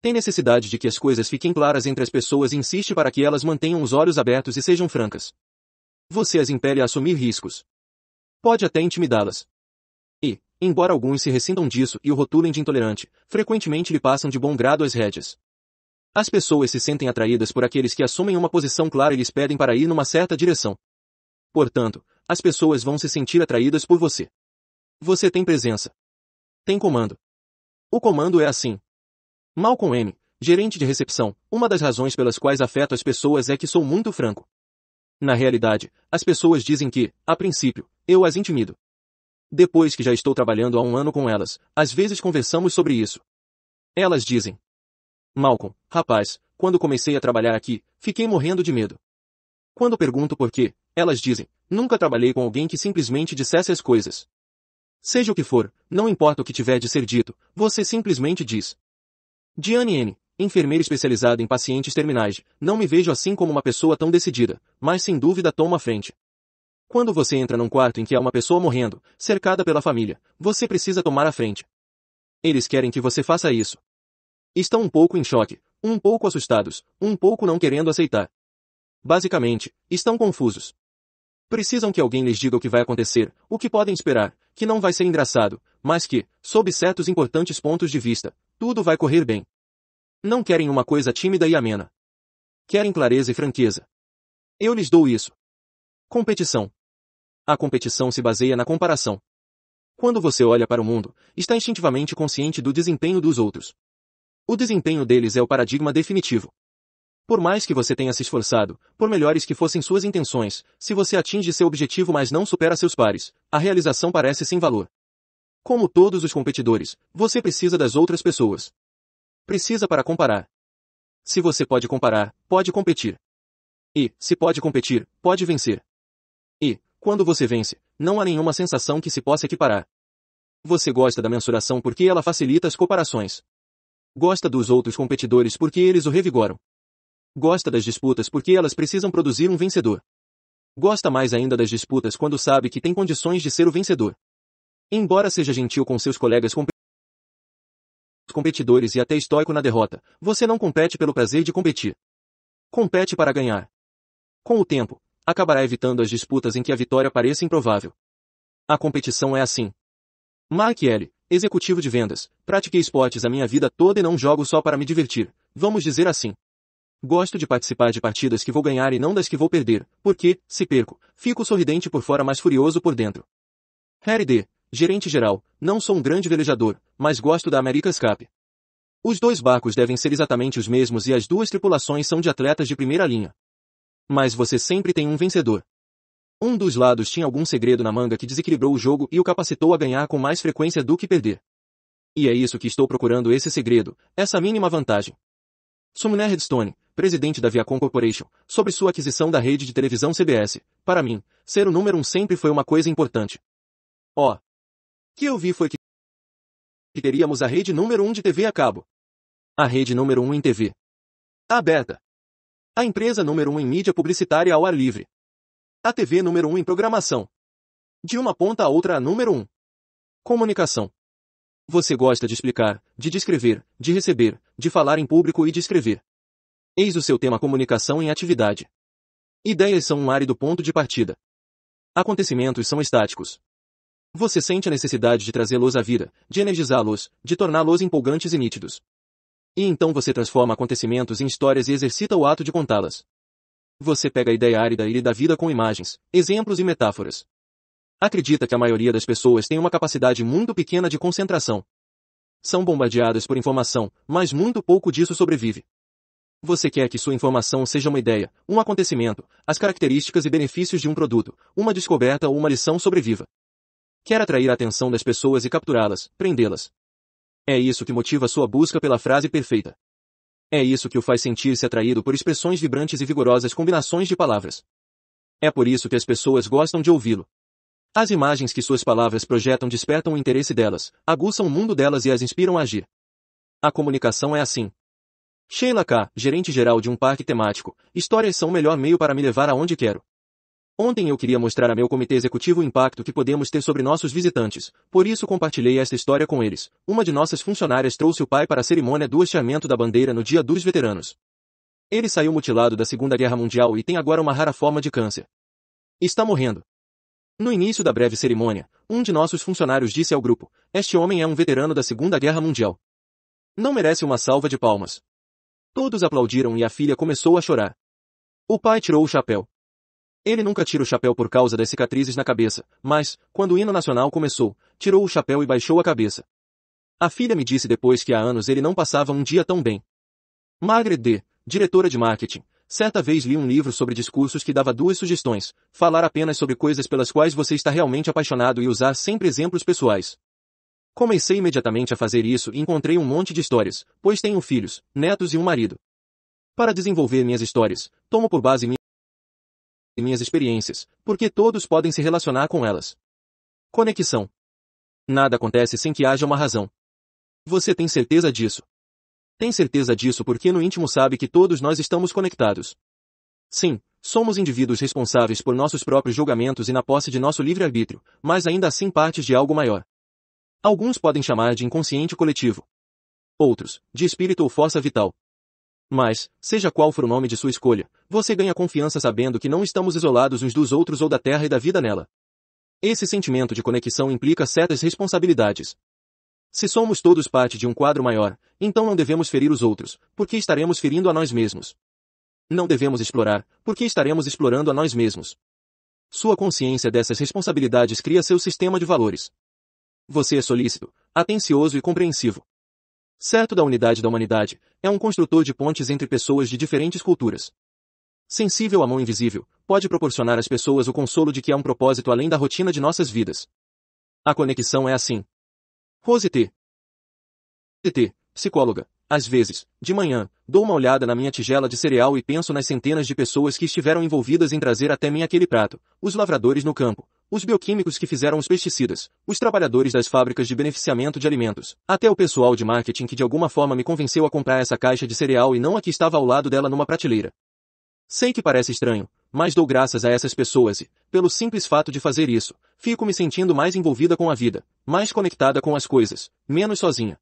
Tem necessidade de que as coisas fiquem claras entre as pessoas e insiste para que elas mantenham os olhos abertos e sejam francas. Você as impele a assumir riscos. Pode até intimidá-las. E, embora alguns se ressintam disso e o rotulem de intolerante, frequentemente lhe passam de bom grado as rédeas. As pessoas se sentem atraídas por aqueles que assumem uma posição clara e lhes pedem para ir numa certa direção. Portanto, as pessoas vão se sentir atraídas por você. Você tem presença. Tem comando. O comando é assim. Malcolm M., gerente de recepção, uma das razões pelas quais afeto as pessoas é que sou muito franco. Na realidade, as pessoas dizem que, a princípio, eu as intimido. Depois que já estou trabalhando há um ano com elas, às vezes conversamos sobre isso. Elas dizem: Malcolm, rapaz, quando comecei a trabalhar aqui, fiquei morrendo de medo. Quando pergunto por quê, elas dizem, nunca trabalhei com alguém que simplesmente dissesse as coisas. Seja o que for, não importa o que tiver de ser dito, você simplesmente diz. Diane N., enfermeira especializada em pacientes terminais, não me vejo assim como uma pessoa tão decidida, mas sem dúvida toma a frente. Quando você entra num quarto em que há uma pessoa morrendo, cercada pela família, você precisa tomar a frente. Eles querem que você faça isso. Estão um pouco em choque, um pouco assustados, um pouco não querendo aceitar. Basicamente, estão confusos. Precisam que alguém lhes diga o que vai acontecer, o que podem esperar, que não vai ser engraçado, mas que, sob certos importantes pontos de vista, tudo vai correr bem. Não querem uma coisa tímida e amena. Querem clareza e franqueza. Eu lhes dou isso. Competição. A competição se baseia na comparação. Quando você olha para o mundo, está instintivamente consciente do desempenho dos outros. O desempenho deles é o paradigma definitivo. Por mais que você tenha se esforçado, por melhores que fossem suas intenções, se você atinge seu objetivo mas não supera seus pares, a realização parece sem valor. Como todos os competidores, você precisa das outras pessoas. Precisa para comparar. Se você pode comparar, pode competir. E, se pode competir, pode vencer. E, quando você vence, não há nenhuma sensação que se possa equiparar. Você gosta da mensuração porque ela facilita as comparações. Gosta dos outros competidores porque eles o revigoram. Gosta das disputas porque elas precisam produzir um vencedor. Gosta mais ainda das disputas quando sabe que tem condições de ser o vencedor. Embora seja gentil com seus colegas competidores e até estoico na derrota, você não compete pelo prazer de competir. Compete para ganhar. Com o tempo, acabará evitando as disputas em que a vitória pareça improvável. A competição é assim. Mark L. Executivo de vendas, pratiquei esportes a minha vida toda e não jogo só para me divertir, vamos dizer assim. Gosto de participar de partidas que vou ganhar e não das que vou perder, porque, se perco, fico sorridente por fora mas furioso por dentro. Harry D., gerente geral, não sou um grande velejador, mas gosto da America's Cup. Os dois barcos devem ser exatamente os mesmos e as duas tripulações são de atletas de primeira linha. Mas você sempre tem um vencedor. Um dos lados tinha algum segredo na manga que desequilibrou o jogo e o capacitou a ganhar com mais frequência do que perder. E é isso que estou procurando esse segredo, essa mínima vantagem. Sumner Redstone, presidente da Viacom Corporation, sobre sua aquisição da rede de televisão CBS, para mim, ser o número um sempre foi uma coisa importante. Ó. Oh, que eu vi foi que teríamos a rede número um de TV a cabo. A rede número um em TV. Aberta. A empresa número um em mídia publicitária ao ar livre. A TV número 1 um em programação. De uma ponta a outra a número 1. Um. Comunicação. Você gosta de explicar, de descrever, de receber, de falar em público e de escrever. Eis o seu tema comunicação em atividade. Ideias são um árido ponto de partida. Acontecimentos são estáticos. Você sente a necessidade de trazê-los à vida, de energizá-los, de torná-los empolgantes e nítidos. E então você transforma acontecimentos em histórias e exercita o ato de contá-las. Você pega a ideia árida e lhe dá vida com imagens, exemplos e metáforas. Acredita que a maioria das pessoas tem uma capacidade muito pequena de concentração. São bombardeadas por informação, mas muito pouco disso sobrevive. Você quer que sua informação seja uma ideia, um acontecimento, as características e benefícios de um produto, uma descoberta ou uma lição sobreviva. Quer atrair a atenção das pessoas e capturá-las, prendê-las. É isso que motiva sua busca pela frase perfeita. É isso que o faz sentir-se atraído por expressões vibrantes e vigorosas combinações de palavras. É por isso que as pessoas gostam de ouvi-lo. As imagens que suas palavras projetam despertam o interesse delas, aguçam o mundo delas e as inspiram a agir. A comunicação é assim. Sheila K., gerente geral de um parque temático, histórias são o melhor meio para me levar aonde quero. Ontem eu queria mostrar a meu comitê executivo o impacto que podemos ter sobre nossos visitantes, por isso compartilhei esta história com eles. Uma de nossas funcionárias trouxe o pai para a cerimônia do hasteamento da bandeira no Dia dos Veteranos. Ele saiu mutilado da Segunda Guerra Mundial e tem agora uma rara forma de câncer. Está morrendo. No início da breve cerimônia, um de nossos funcionários disse ao grupo, este homem é um veterano da Segunda Guerra Mundial. Não merece uma salva de palmas. Todos aplaudiram e a filha começou a chorar. O pai tirou o chapéu. Ele nunca tira o chapéu por causa das cicatrizes na cabeça, mas, quando o hino nacional começou, tirou o chapéu e baixou a cabeça. A filha me disse depois que há anos ele não passava um dia tão bem. Margaret D., diretora de marketing, certa vez li um livro sobre discursos que dava duas sugestões, falar apenas sobre coisas pelas quais você está realmente apaixonado e usar sempre exemplos pessoais. Comecei imediatamente a fazer isso e encontrei um monte de histórias, pois tenho filhos, netos e um marido. Para desenvolver minhas histórias, tomo por base minhas e minhas experiências, porque todos podem se relacionar com elas. Conexão. Nada acontece sem que haja uma razão. Você tem certeza disso. Tem certeza disso porque no íntimo sabe que todos nós estamos conectados. Sim, somos indivíduos responsáveis por nossos próprios julgamentos e na posse de nosso livre-arbítrio, mas ainda assim partes de algo maior. Alguns podem chamar de inconsciente coletivo. Outros, de espírito ou força vital, mas, seja qual for o nome de sua escolha, você ganha confiança sabendo que não estamos isolados uns dos outros ou da terra e da vida nela. Esse sentimento de conexão implica certas responsabilidades. Se somos todos parte de um quadro maior, então não devemos ferir os outros, porque estaremos ferindo a nós mesmos. Não devemos explorar, porque estaremos explorando a nós mesmos. Sua consciência dessas responsabilidades cria seu sistema de valores. Você é solícito, atencioso e compreensivo certo da unidade da humanidade, é um construtor de pontes entre pessoas de diferentes culturas. Sensível à mão invisível, pode proporcionar às pessoas o consolo de que há um propósito além da rotina de nossas vidas. A conexão é assim. Rose T. T. Psicóloga. Às vezes, de manhã, dou uma olhada na minha tigela de cereal e penso nas centenas de pessoas que estiveram envolvidas em trazer até mim aquele prato, os lavradores no campo, os bioquímicos que fizeram os pesticidas, os trabalhadores das fábricas de beneficiamento de alimentos, até o pessoal de marketing que de alguma forma me convenceu a comprar essa caixa de cereal e não a que estava ao lado dela numa prateleira. Sei que parece estranho, mas dou graças a essas pessoas e, pelo simples fato de fazer isso, fico me sentindo mais envolvida com a vida, mais conectada com as coisas, menos sozinha.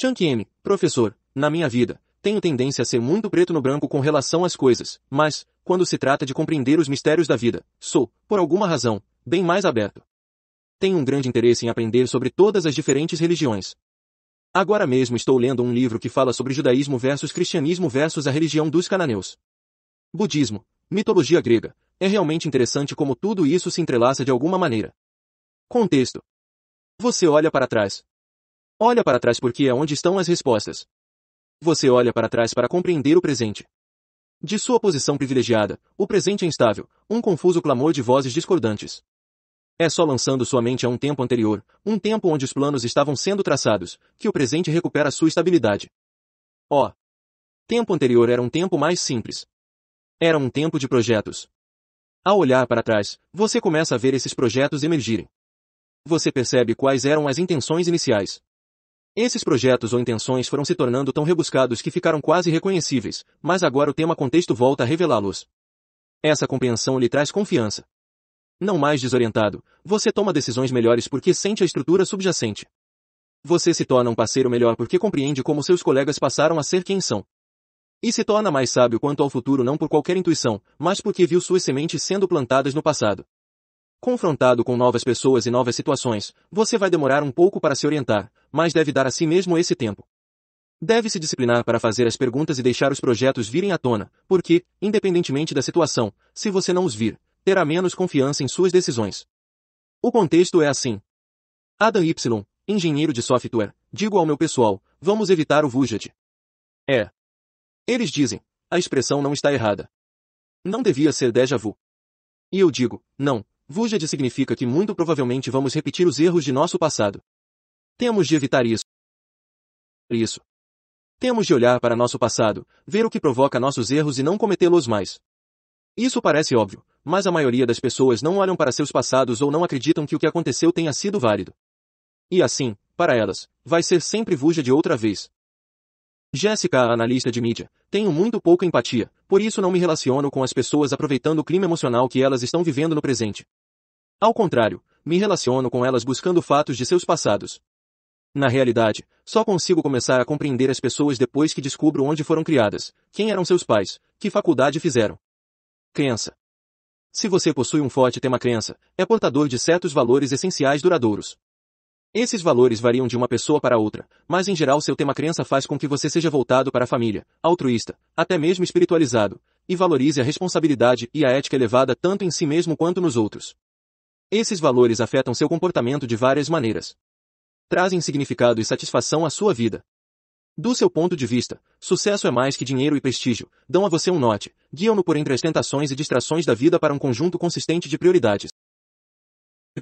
Chunky M, professor, na minha vida, tenho tendência a ser muito preto no branco com relação às coisas, mas, quando se trata de compreender os mistérios da vida, sou, por alguma razão, bem mais aberto. Tenho um grande interesse em aprender sobre todas as diferentes religiões. Agora mesmo estou lendo um livro que fala sobre judaísmo versus cristianismo versus a religião dos cananeus. Budismo, mitologia grega. É realmente interessante como tudo isso se entrelaça de alguma maneira. Contexto. Você olha para trás. Olha para trás porque é onde estão as respostas. Você olha para trás para compreender o presente. De sua posição privilegiada, o presente é instável, um confuso clamor de vozes discordantes. É só lançando sua mente a um tempo anterior, um tempo onde os planos estavam sendo traçados, que o presente recupera sua estabilidade. Ó! Oh, tempo anterior era um tempo mais simples. Era um tempo de projetos. Ao olhar para trás, você começa a ver esses projetos emergirem. Você percebe quais eram as intenções iniciais. Esses projetos ou intenções foram se tornando tão rebuscados que ficaram quase reconhecíveis, mas agora o tema contexto volta a revelá-los. Essa compreensão lhe traz confiança. Não mais desorientado, você toma decisões melhores porque sente a estrutura subjacente. Você se torna um parceiro melhor porque compreende como seus colegas passaram a ser quem são. E se torna mais sábio quanto ao futuro não por qualquer intuição, mas porque viu suas sementes sendo plantadas no passado. Confrontado com novas pessoas e novas situações, você vai demorar um pouco para se orientar, mas deve dar a si mesmo esse tempo. Deve se disciplinar para fazer as perguntas e deixar os projetos virem à tona, porque, independentemente da situação, se você não os vir, terá menos confiança em suas decisões. O contexto é assim. Adam Y, engenheiro de software, digo ao meu pessoal, vamos evitar o Vujad. É. Eles dizem, a expressão não está errada. Não devia ser déjà vu. E eu digo, não, Vujad significa que muito provavelmente vamos repetir os erros de nosso passado. Temos de evitar isso. Isso. Temos de olhar para nosso passado, ver o que provoca nossos erros e não cometê-los mais. Isso parece óbvio, mas a maioria das pessoas não olham para seus passados ou não acreditam que o que aconteceu tenha sido válido. E assim, para elas, vai ser sempre vuja de outra vez. Jéssica, a analista de mídia, tenho muito pouca empatia, por isso não me relaciono com as pessoas aproveitando o clima emocional que elas estão vivendo no presente. Ao contrário, me relaciono com elas buscando fatos de seus passados. Na realidade, só consigo começar a compreender as pessoas depois que descubro onde foram criadas, quem eram seus pais, que faculdade fizeram. Crença. Se você possui um forte tema crença, é portador de certos valores essenciais duradouros. Esses valores variam de uma pessoa para outra, mas em geral seu tema crença faz com que você seja voltado para a família, altruísta, até mesmo espiritualizado, e valorize a responsabilidade e a ética elevada tanto em si mesmo quanto nos outros. Esses valores afetam seu comportamento de várias maneiras trazem significado e satisfação à sua vida. Do seu ponto de vista, sucesso é mais que dinheiro e prestígio, dão a você um norte, guiam-no por entre as tentações e distrações da vida para um conjunto consistente de prioridades.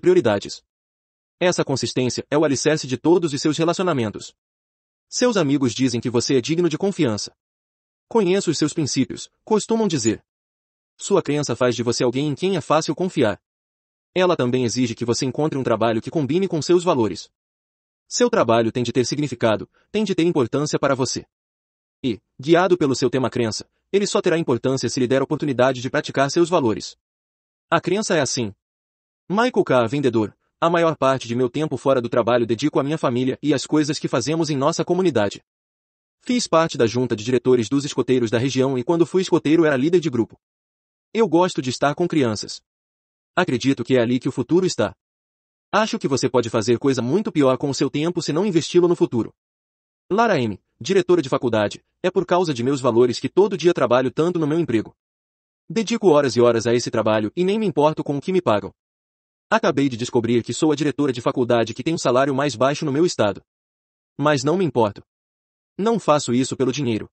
Prioridades. Essa consistência é o alicerce de todos os seus relacionamentos. Seus amigos dizem que você é digno de confiança. Conheço os seus princípios, costumam dizer. Sua crença faz de você alguém em quem é fácil confiar. Ela também exige que você encontre um trabalho que combine com seus valores. Seu trabalho tem de ter significado, tem de ter importância para você. E, guiado pelo seu tema crença, ele só terá importância se lhe der a oportunidade de praticar seus valores. A crença é assim. Michael K., vendedor, a maior parte de meu tempo fora do trabalho dedico à minha família e às coisas que fazemos em nossa comunidade. Fiz parte da junta de diretores dos escoteiros da região e quando fui escoteiro era líder de grupo. Eu gosto de estar com crianças. Acredito que é ali que o futuro está. Acho que você pode fazer coisa muito pior com o seu tempo se não investi-lo no futuro. Lara M., diretora de faculdade, é por causa de meus valores que todo dia trabalho tanto no meu emprego. Dedico horas e horas a esse trabalho e nem me importo com o que me pagam. Acabei de descobrir que sou a diretora de faculdade que tem um salário mais baixo no meu estado. Mas não me importo. Não faço isso pelo dinheiro.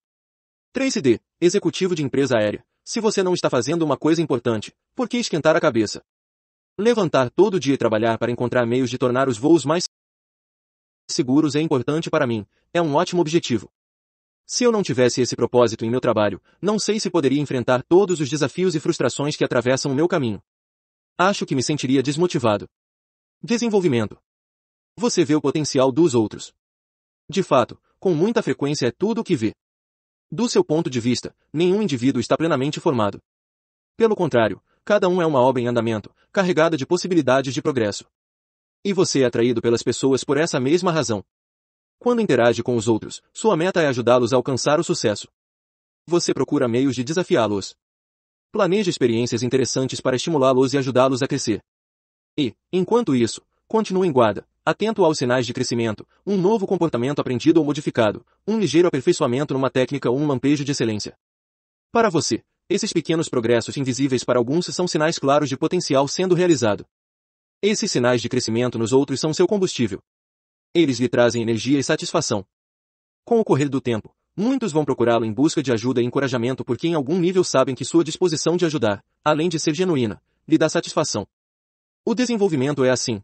3D, executivo de empresa aérea. Se você não está fazendo uma coisa importante, por que esquentar a cabeça? Levantar todo dia e trabalhar para encontrar meios de tornar os voos mais seguros é importante para mim, é um ótimo objetivo. Se eu não tivesse esse propósito em meu trabalho, não sei se poderia enfrentar todos os desafios e frustrações que atravessam o meu caminho. Acho que me sentiria desmotivado. Desenvolvimento. Você vê o potencial dos outros. De fato, com muita frequência é tudo o que vê. Do seu ponto de vista, nenhum indivíduo está plenamente formado. Pelo contrário, Cada um é uma obra em andamento, carregada de possibilidades de progresso. E você é atraído pelas pessoas por essa mesma razão. Quando interage com os outros, sua meta é ajudá-los a alcançar o sucesso. Você procura meios de desafiá-los. Planeje experiências interessantes para estimulá-los e ajudá-los a crescer. E, enquanto isso, continue em guarda, atento aos sinais de crescimento, um novo comportamento aprendido ou modificado, um ligeiro aperfeiçoamento numa técnica ou um lampejo de excelência. Para você, esses pequenos progressos invisíveis para alguns são sinais claros de potencial sendo realizado. Esses sinais de crescimento nos outros são seu combustível. Eles lhe trazem energia e satisfação. Com o correr do tempo, muitos vão procurá-lo em busca de ajuda e encorajamento porque em algum nível sabem que sua disposição de ajudar, além de ser genuína, lhe dá satisfação. O desenvolvimento é assim.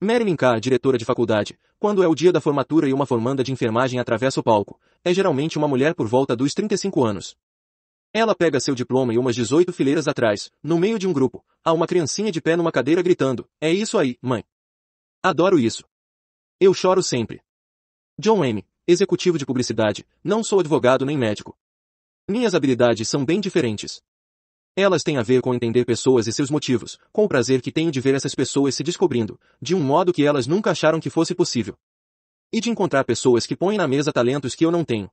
Marilyn Carr, diretora de faculdade, quando é o dia da formatura e uma formanda de enfermagem atravessa o palco, é geralmente uma mulher por volta dos 35 anos. Ela pega seu diploma e umas 18 fileiras atrás, no meio de um grupo, há uma criancinha de pé numa cadeira gritando, é isso aí, mãe. Adoro isso. Eu choro sempre. John M., executivo de publicidade, não sou advogado nem médico. Minhas habilidades são bem diferentes. Elas têm a ver com entender pessoas e seus motivos, com o prazer que tenho de ver essas pessoas se descobrindo, de um modo que elas nunca acharam que fosse possível. E de encontrar pessoas que põem na mesa talentos que eu não tenho.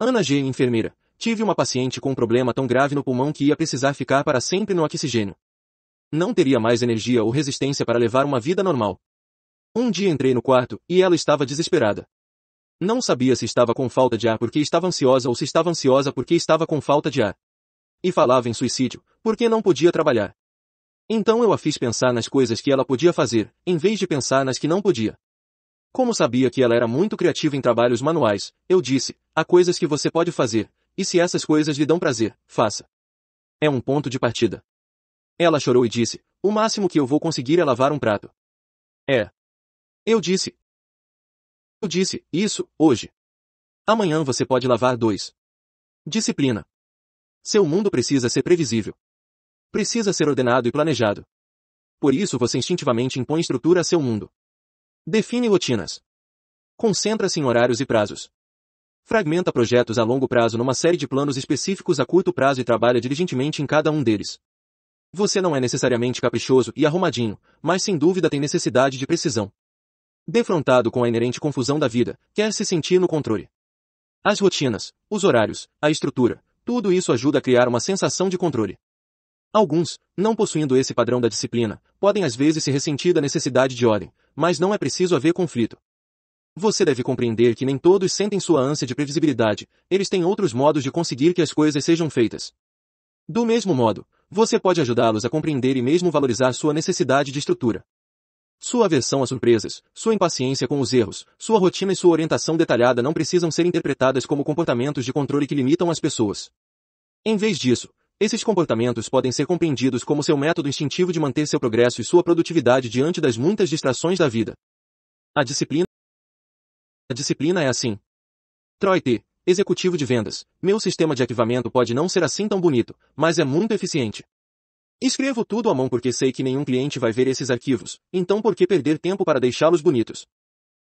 Ana G., enfermeira, Tive uma paciente com um problema tão grave no pulmão que ia precisar ficar para sempre no oxigênio. Não teria mais energia ou resistência para levar uma vida normal. Um dia entrei no quarto e ela estava desesperada. Não sabia se estava com falta de ar porque estava ansiosa ou se estava ansiosa porque estava com falta de ar. E falava em suicídio, porque não podia trabalhar. Então eu a fiz pensar nas coisas que ela podia fazer, em vez de pensar nas que não podia. Como sabia que ela era muito criativa em trabalhos manuais, eu disse, há coisas que você pode fazer, e se essas coisas lhe dão prazer, faça. É um ponto de partida. Ela chorou e disse, o máximo que eu vou conseguir é lavar um prato. É. Eu disse. Eu disse, isso, hoje. Amanhã você pode lavar dois. Disciplina. Seu mundo precisa ser previsível. Precisa ser ordenado e planejado. Por isso você instintivamente impõe estrutura a seu mundo. Define rotinas. Concentra-se em horários e prazos. Fragmenta projetos a longo prazo numa série de planos específicos a curto prazo e trabalha diligentemente em cada um deles. Você não é necessariamente caprichoso e arrumadinho, mas sem dúvida tem necessidade de precisão. Defrontado com a inerente confusão da vida, quer se sentir no controle. As rotinas, os horários, a estrutura, tudo isso ajuda a criar uma sensação de controle. Alguns, não possuindo esse padrão da disciplina, podem às vezes se ressentir da necessidade de ordem, mas não é preciso haver conflito. Você deve compreender que nem todos sentem sua ânsia de previsibilidade, eles têm outros modos de conseguir que as coisas sejam feitas. Do mesmo modo, você pode ajudá-los a compreender e mesmo valorizar sua necessidade de estrutura. Sua aversão às surpresas, sua impaciência com os erros, sua rotina e sua orientação detalhada não precisam ser interpretadas como comportamentos de controle que limitam as pessoas. Em vez disso, esses comportamentos podem ser compreendidos como seu método instintivo de manter seu progresso e sua produtividade diante das muitas distrações da vida. A disciplina a disciplina é assim. Troy T., executivo de vendas, meu sistema de arquivamento pode não ser assim tão bonito, mas é muito eficiente. Escrevo tudo à mão porque sei que nenhum cliente vai ver esses arquivos, então por que perder tempo para deixá-los bonitos?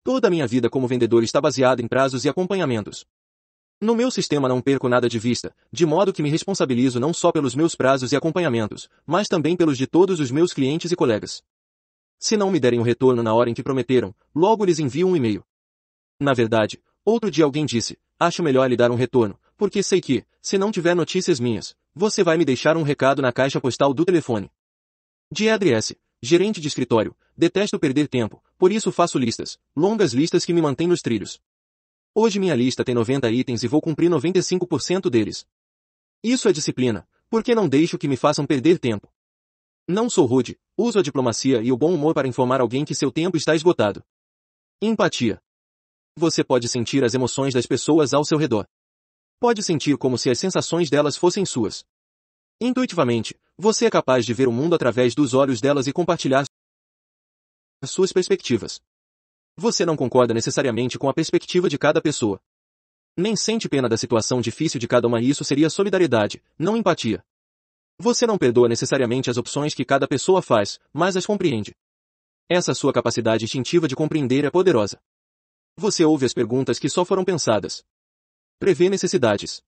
Toda a minha vida como vendedor está baseada em prazos e acompanhamentos. No meu sistema não perco nada de vista, de modo que me responsabilizo não só pelos meus prazos e acompanhamentos, mas também pelos de todos os meus clientes e colegas. Se não me derem o retorno na hora em que prometeram, logo lhes envio um e-mail. Na verdade, outro dia alguém disse, acho melhor lhe dar um retorno, porque sei que, se não tiver notícias minhas, você vai me deixar um recado na caixa postal do telefone. Diedre S., gerente de escritório, detesto perder tempo, por isso faço listas, longas listas que me mantêm nos trilhos. Hoje minha lista tem 90 itens e vou cumprir 95% deles. Isso é disciplina, porque não deixo que me façam perder tempo. Não sou rude, uso a diplomacia e o bom humor para informar alguém que seu tempo está esgotado. Empatia. Você pode sentir as emoções das pessoas ao seu redor. Pode sentir como se as sensações delas fossem suas. Intuitivamente, você é capaz de ver o mundo através dos olhos delas e compartilhar suas perspectivas. Você não concorda necessariamente com a perspectiva de cada pessoa. Nem sente pena da situação difícil de cada uma e isso seria solidariedade, não empatia. Você não perdoa necessariamente as opções que cada pessoa faz, mas as compreende. Essa sua capacidade instintiva de compreender é poderosa. Você ouve as perguntas que só foram pensadas. Prevê necessidades.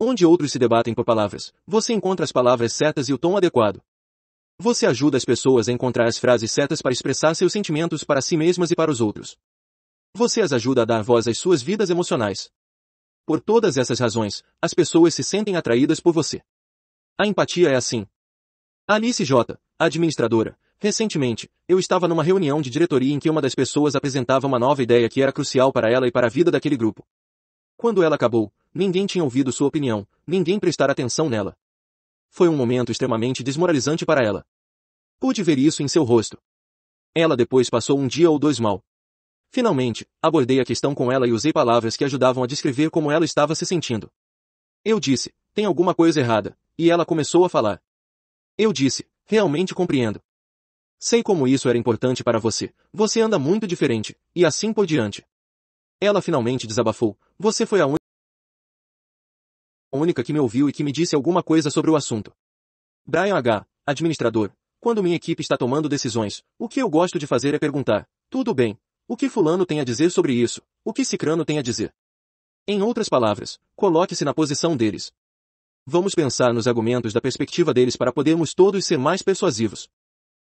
Onde outros se debatem por palavras, você encontra as palavras certas e o tom adequado. Você ajuda as pessoas a encontrar as frases certas para expressar seus sentimentos para si mesmas e para os outros. Você as ajuda a dar voz às suas vidas emocionais. Por todas essas razões, as pessoas se sentem atraídas por você. A empatia é assim. Alice J., administradora, Recentemente, eu estava numa reunião de diretoria em que uma das pessoas apresentava uma nova ideia que era crucial para ela e para a vida daquele grupo. Quando ela acabou, ninguém tinha ouvido sua opinião, ninguém prestar atenção nela. Foi um momento extremamente desmoralizante para ela. Pude ver isso em seu rosto. Ela depois passou um dia ou dois mal. Finalmente, abordei a questão com ela e usei palavras que ajudavam a descrever como ela estava se sentindo. Eu disse, tem alguma coisa errada, e ela começou a falar. Eu disse, realmente compreendo. Sei como isso era importante para você. Você anda muito diferente. E assim por diante. Ela finalmente desabafou. Você foi a única que me ouviu e que me disse alguma coisa sobre o assunto. Brian H., administrador. Quando minha equipe está tomando decisões, o que eu gosto de fazer é perguntar. Tudo bem. O que fulano tem a dizer sobre isso? O que cicrano tem a dizer? Em outras palavras, coloque-se na posição deles. Vamos pensar nos argumentos da perspectiva deles para podermos todos ser mais persuasivos.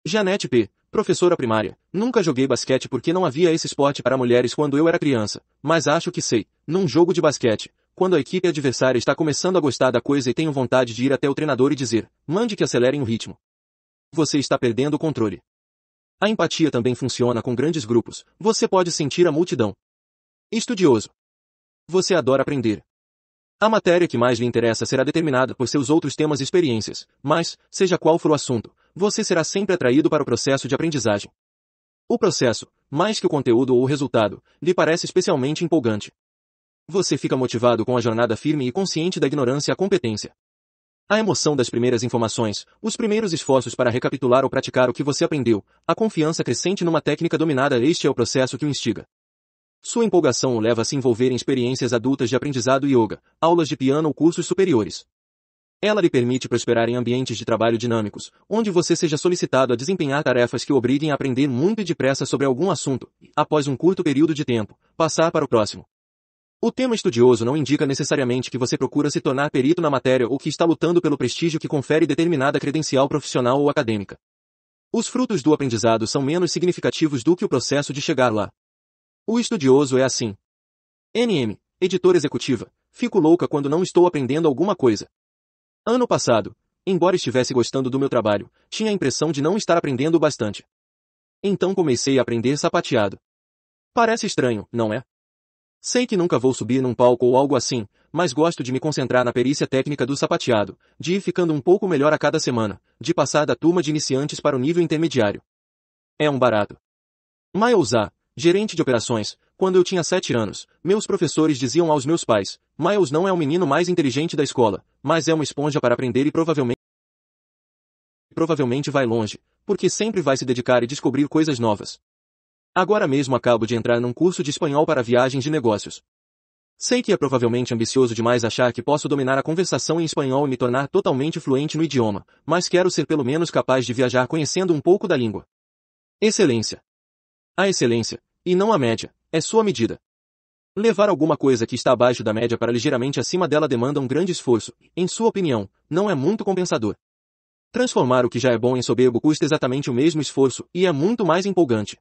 Janete P., professora primária. Nunca joguei basquete porque não havia esse esporte para mulheres quando eu era criança, mas acho que sei. Num jogo de basquete, quando a equipe adversária está começando a gostar da coisa e tenho vontade de ir até o treinador e dizer, mande que acelerem o ritmo. Você está perdendo o controle. A empatia também funciona com grandes grupos. Você pode sentir a multidão. Estudioso. Você adora aprender. A matéria que mais lhe interessa será determinada por seus outros temas e experiências, mas, seja qual for o assunto, você será sempre atraído para o processo de aprendizagem. O processo, mais que o conteúdo ou o resultado, lhe parece especialmente empolgante. Você fica motivado com a jornada firme e consciente da ignorância à competência. A emoção das primeiras informações, os primeiros esforços para recapitular ou praticar o que você aprendeu, a confiança crescente numa técnica dominada este é o processo que o instiga. Sua empolgação o leva a se envolver em experiências adultas de aprendizado yoga, aulas de piano ou cursos superiores. Ela lhe permite prosperar em ambientes de trabalho dinâmicos, onde você seja solicitado a desempenhar tarefas que o obriguem a aprender muito e depressa sobre algum assunto, e, após um curto período de tempo, passar para o próximo. O tema estudioso não indica necessariamente que você procura se tornar perito na matéria ou que está lutando pelo prestígio que confere determinada credencial profissional ou acadêmica. Os frutos do aprendizado são menos significativos do que o processo de chegar lá. O estudioso é assim. NM, editora executiva, fico louca quando não estou aprendendo alguma coisa. Ano passado, embora estivesse gostando do meu trabalho, tinha a impressão de não estar aprendendo bastante. Então comecei a aprender sapateado. Parece estranho, não é? Sei que nunca vou subir num palco ou algo assim, mas gosto de me concentrar na perícia técnica do sapateado, de ir ficando um pouco melhor a cada semana, de passar da turma de iniciantes para o nível intermediário. É um barato. Miles A, gerente de operações, quando eu tinha sete anos, meus professores diziam aos meus pais, Miles não é o menino mais inteligente da escola, mas é uma esponja para aprender e provavelmente provavelmente vai longe, porque sempre vai se dedicar e descobrir coisas novas. Agora mesmo acabo de entrar num curso de espanhol para viagens de negócios. Sei que é provavelmente ambicioso demais achar que posso dominar a conversação em espanhol e me tornar totalmente fluente no idioma, mas quero ser pelo menos capaz de viajar conhecendo um pouco da língua. Excelência. A excelência, e não a média, é sua medida. Levar alguma coisa que está abaixo da média para ligeiramente acima dela demanda um grande esforço, em sua opinião, não é muito compensador. Transformar o que já é bom em soberbo custa exatamente o mesmo esforço e é muito mais empolgante.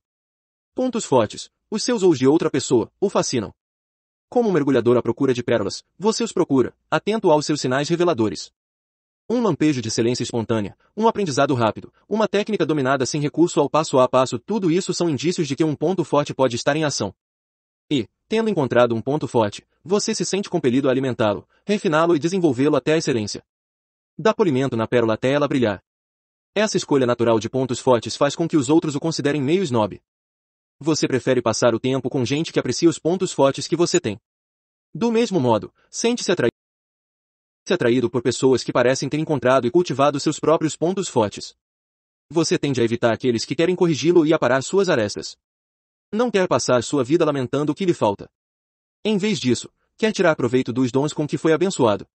Pontos fortes, os seus ou os de outra pessoa, o fascinam. Como um mergulhador à procura de pérolas, você os procura, atento aos seus sinais reveladores. Um lampejo de excelência espontânea, um aprendizado rápido, uma técnica dominada sem recurso ao passo a passo, tudo isso são indícios de que um ponto forte pode estar em ação. E, tendo encontrado um ponto forte, você se sente compelido a alimentá-lo, refiná-lo e desenvolvê-lo até a excelência. Dá polimento na pérola até ela brilhar. Essa escolha natural de pontos fortes faz com que os outros o considerem meio snob. Você prefere passar o tempo com gente que aprecia os pontos fortes que você tem. Do mesmo modo, sente-se atraído se atraído por pessoas que parecem ter encontrado e cultivado seus próprios pontos fortes. Você tende a evitar aqueles que querem corrigi-lo e aparar suas arestas. Não quer passar sua vida lamentando o que lhe falta. Em vez disso, quer tirar proveito dos dons com que foi abençoado.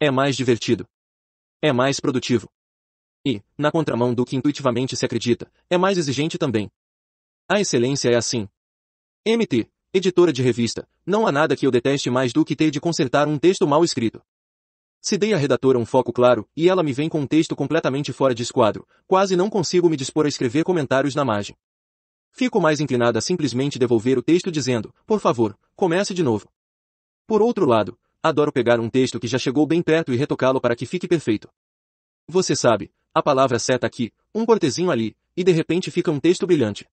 É mais divertido. É mais produtivo. E, na contramão do que intuitivamente se acredita, é mais exigente também. A excelência é assim. MT, editora de revista, não há nada que eu deteste mais do que ter de consertar um texto mal escrito. Se dei à redatora um foco claro, e ela me vem com um texto completamente fora de esquadro, quase não consigo me dispor a escrever comentários na margem. Fico mais inclinada a simplesmente devolver o texto dizendo, por favor, comece de novo. Por outro lado, adoro pegar um texto que já chegou bem perto e retocá-lo para que fique perfeito. Você sabe, a palavra seta aqui, um cortezinho ali, e de repente fica um texto brilhante.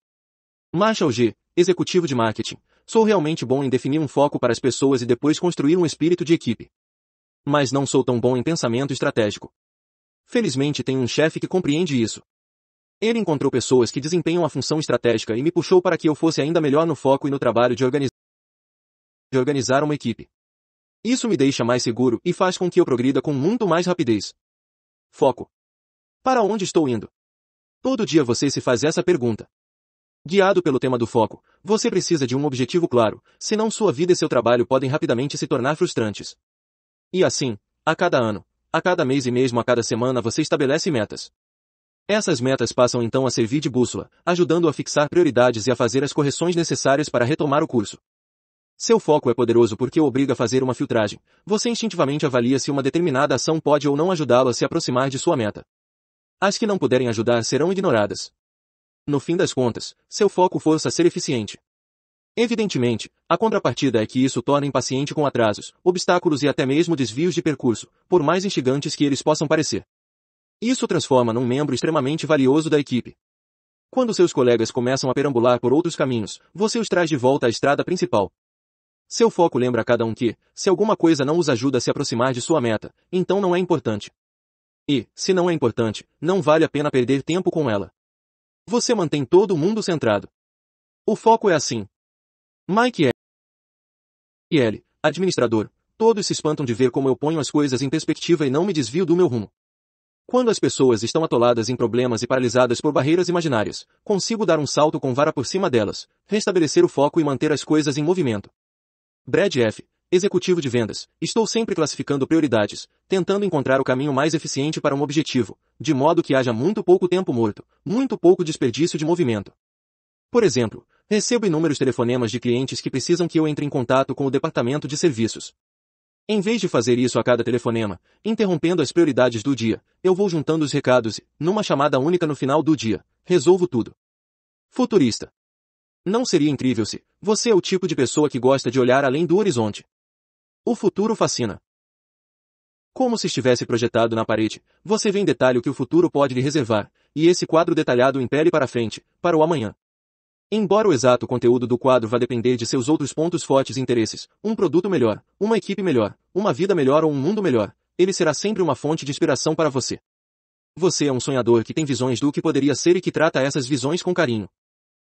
Marshall G., executivo de marketing, sou realmente bom em definir um foco para as pessoas e depois construir um espírito de equipe. Mas não sou tão bom em pensamento estratégico. Felizmente tenho um chefe que compreende isso. Ele encontrou pessoas que desempenham a função estratégica e me puxou para que eu fosse ainda melhor no foco e no trabalho de, organiz... de organizar uma equipe. Isso me deixa mais seguro e faz com que eu progrida com muito mais rapidez. Foco. Para onde estou indo? Todo dia você se faz essa pergunta. Guiado pelo tema do foco, você precisa de um objetivo claro, senão sua vida e seu trabalho podem rapidamente se tornar frustrantes. E assim, a cada ano, a cada mês e mesmo a cada semana você estabelece metas. Essas metas passam então a servir de bússola, ajudando a fixar prioridades e a fazer as correções necessárias para retomar o curso. Seu foco é poderoso porque o obriga a fazer uma filtragem. Você instintivamente avalia se uma determinada ação pode ou não ajudá-lo a se aproximar de sua meta. As que não puderem ajudar serão ignoradas. No fim das contas, seu foco força a ser eficiente. Evidentemente, a contrapartida é que isso torna impaciente com atrasos, obstáculos e até mesmo desvios de percurso, por mais instigantes que eles possam parecer. Isso transforma num membro extremamente valioso da equipe. Quando seus colegas começam a perambular por outros caminhos, você os traz de volta à estrada principal. Seu foco lembra a cada um que, se alguma coisa não os ajuda a se aproximar de sua meta, então não é importante. E, se não é importante, não vale a pena perder tempo com ela. Você mantém todo mundo centrado. O foco é assim, Mike E. L. Administrador. Todos se espantam de ver como eu ponho as coisas em perspectiva e não me desvio do meu rumo. Quando as pessoas estão atoladas em problemas e paralisadas por barreiras imaginárias, consigo dar um salto com vara por cima delas, restabelecer o foco e manter as coisas em movimento. Brad F., executivo de vendas, estou sempre classificando prioridades, tentando encontrar o caminho mais eficiente para um objetivo, de modo que haja muito pouco tempo morto, muito pouco desperdício de movimento. Por exemplo, Recebo inúmeros telefonemas de clientes que precisam que eu entre em contato com o departamento de serviços. Em vez de fazer isso a cada telefonema, interrompendo as prioridades do dia, eu vou juntando os recados e, numa chamada única no final do dia, resolvo tudo. Futurista. Não seria incrível se você é o tipo de pessoa que gosta de olhar além do horizonte. O futuro fascina. Como se estivesse projetado na parede, você vê em detalhe o que o futuro pode lhe reservar, e esse quadro detalhado impele para frente, para o amanhã. Embora o exato conteúdo do quadro vá depender de seus outros pontos fortes e interesses, um produto melhor, uma equipe melhor, uma vida melhor ou um mundo melhor, ele será sempre uma fonte de inspiração para você. Você é um sonhador que tem visões do que poderia ser e que trata essas visões com carinho.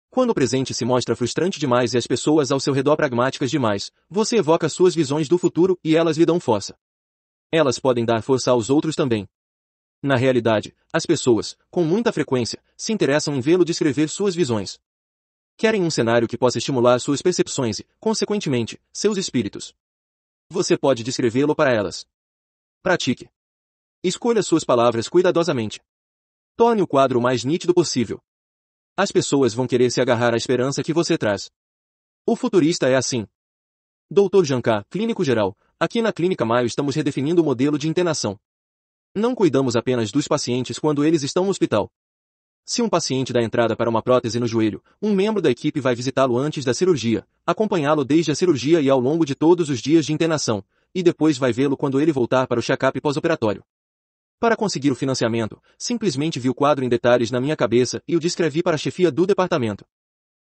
Quando o presente se mostra frustrante demais e as pessoas ao seu redor pragmáticas demais, você evoca suas visões do futuro e elas lhe dão força. Elas podem dar força aos outros também. Na realidade, as pessoas, com muita frequência, se interessam em vê-lo descrever suas visões. Querem um cenário que possa estimular suas percepções e, consequentemente, seus espíritos. Você pode descrevê-lo para elas. Pratique. Escolha suas palavras cuidadosamente. Torne o quadro o mais nítido possível. As pessoas vão querer se agarrar à esperança que você traz. O futurista é assim. Dr. Janká, clínico geral, aqui na Clínica Maio estamos redefinindo o modelo de internação. Não cuidamos apenas dos pacientes quando eles estão no hospital, se um paciente dá entrada para uma prótese no joelho, um membro da equipe vai visitá-lo antes da cirurgia, acompanhá-lo desde a cirurgia e ao longo de todos os dias de internação, e depois vai vê-lo quando ele voltar para o check-up pós-operatório. Para conseguir o financiamento, simplesmente vi o quadro em detalhes na minha cabeça e o descrevi para a chefia do departamento.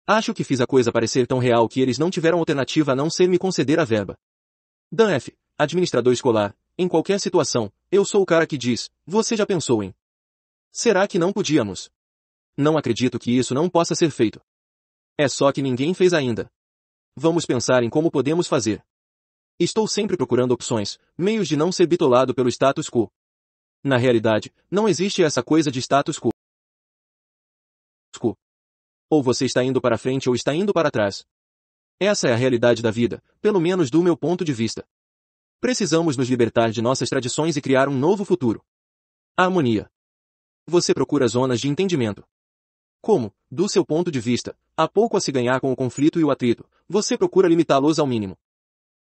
Acho que fiz a coisa parecer tão real que eles não tiveram alternativa a não ser me conceder a verba. Dan F., administrador escolar, em qualquer situação, eu sou o cara que diz, você já pensou em. Será que não podíamos? Não acredito que isso não possa ser feito. É só que ninguém fez ainda. Vamos pensar em como podemos fazer. Estou sempre procurando opções, meios de não ser bitolado pelo status quo. Na realidade, não existe essa coisa de status quo. Ou você está indo para frente ou está indo para trás. Essa é a realidade da vida, pelo menos do meu ponto de vista. Precisamos nos libertar de nossas tradições e criar um novo futuro. A harmonia. Você procura zonas de entendimento. Como, do seu ponto de vista, há pouco a se ganhar com o conflito e o atrito, você procura limitá-los ao mínimo.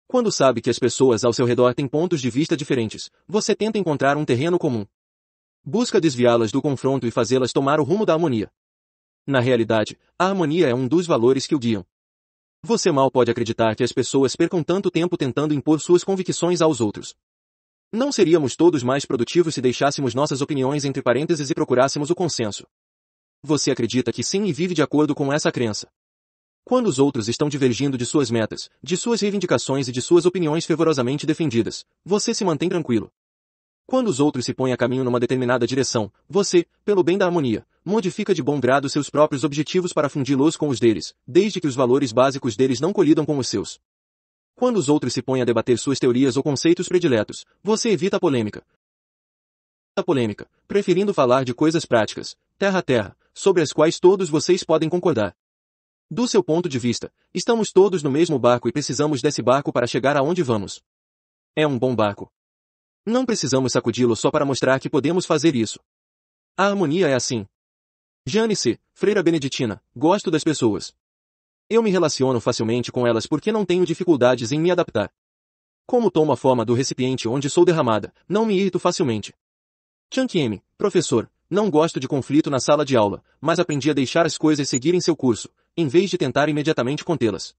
Quando sabe que as pessoas ao seu redor têm pontos de vista diferentes, você tenta encontrar um terreno comum. Busca desviá-las do confronto e fazê-las tomar o rumo da harmonia. Na realidade, a harmonia é um dos valores que o guiam. Você mal pode acreditar que as pessoas percam tanto tempo tentando impor suas convicções aos outros. Não seríamos todos mais produtivos se deixássemos nossas opiniões entre parênteses e procurássemos o consenso. Você acredita que sim e vive de acordo com essa crença. Quando os outros estão divergindo de suas metas, de suas reivindicações e de suas opiniões fervorosamente defendidas, você se mantém tranquilo. Quando os outros se põem a caminho numa determinada direção, você, pelo bem da harmonia, modifica de bom grado seus próprios objetivos para fundi-los com os deles, desde que os valores básicos deles não colidam com os seus. Quando os outros se põem a debater suas teorias ou conceitos prediletos, você evita a polêmica. A polêmica, preferindo falar de coisas práticas, terra a terra, sobre as quais todos vocês podem concordar. Do seu ponto de vista, estamos todos no mesmo barco e precisamos desse barco para chegar aonde vamos. É um bom barco. Não precisamos sacudi-lo só para mostrar que podemos fazer isso. A harmonia é assim. Jane-se, freira beneditina, gosto das pessoas. Eu me relaciono facilmente com elas porque não tenho dificuldades em me adaptar. Como tomo a forma do recipiente onde sou derramada, não me irrito facilmente. Chang M, professor, não gosto de conflito na sala de aula, mas aprendi a deixar as coisas seguirem seu curso, em vez de tentar imediatamente contê-las.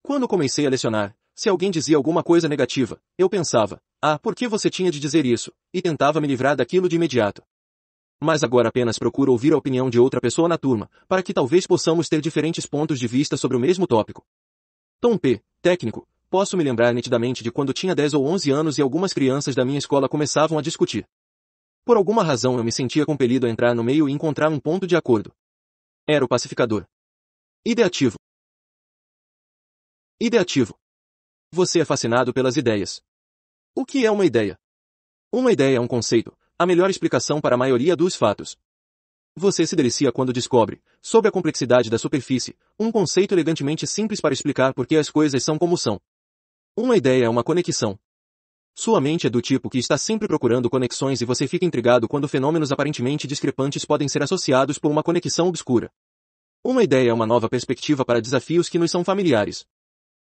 Quando comecei a lecionar, se alguém dizia alguma coisa negativa, eu pensava, ah, por que você tinha de dizer isso? E tentava me livrar daquilo de imediato. Mas agora apenas procuro ouvir a opinião de outra pessoa na turma, para que talvez possamos ter diferentes pontos de vista sobre o mesmo tópico. Tom P., técnico, posso me lembrar nitidamente de quando tinha 10 ou 11 anos e algumas crianças da minha escola começavam a discutir. Por alguma razão eu me sentia compelido a entrar no meio e encontrar um ponto de acordo. Era o pacificador. Ideativo. Ideativo. Você é fascinado pelas ideias. O que é uma ideia? Uma ideia é um conceito, a melhor explicação para a maioria dos fatos. Você se delicia quando descobre, sob a complexidade da superfície, um conceito elegantemente simples para explicar por que as coisas são como são. Uma ideia é uma conexão, sua mente é do tipo que está sempre procurando conexões e você fica intrigado quando fenômenos aparentemente discrepantes podem ser associados por uma conexão obscura. Uma ideia é uma nova perspectiva para desafios que nos são familiares.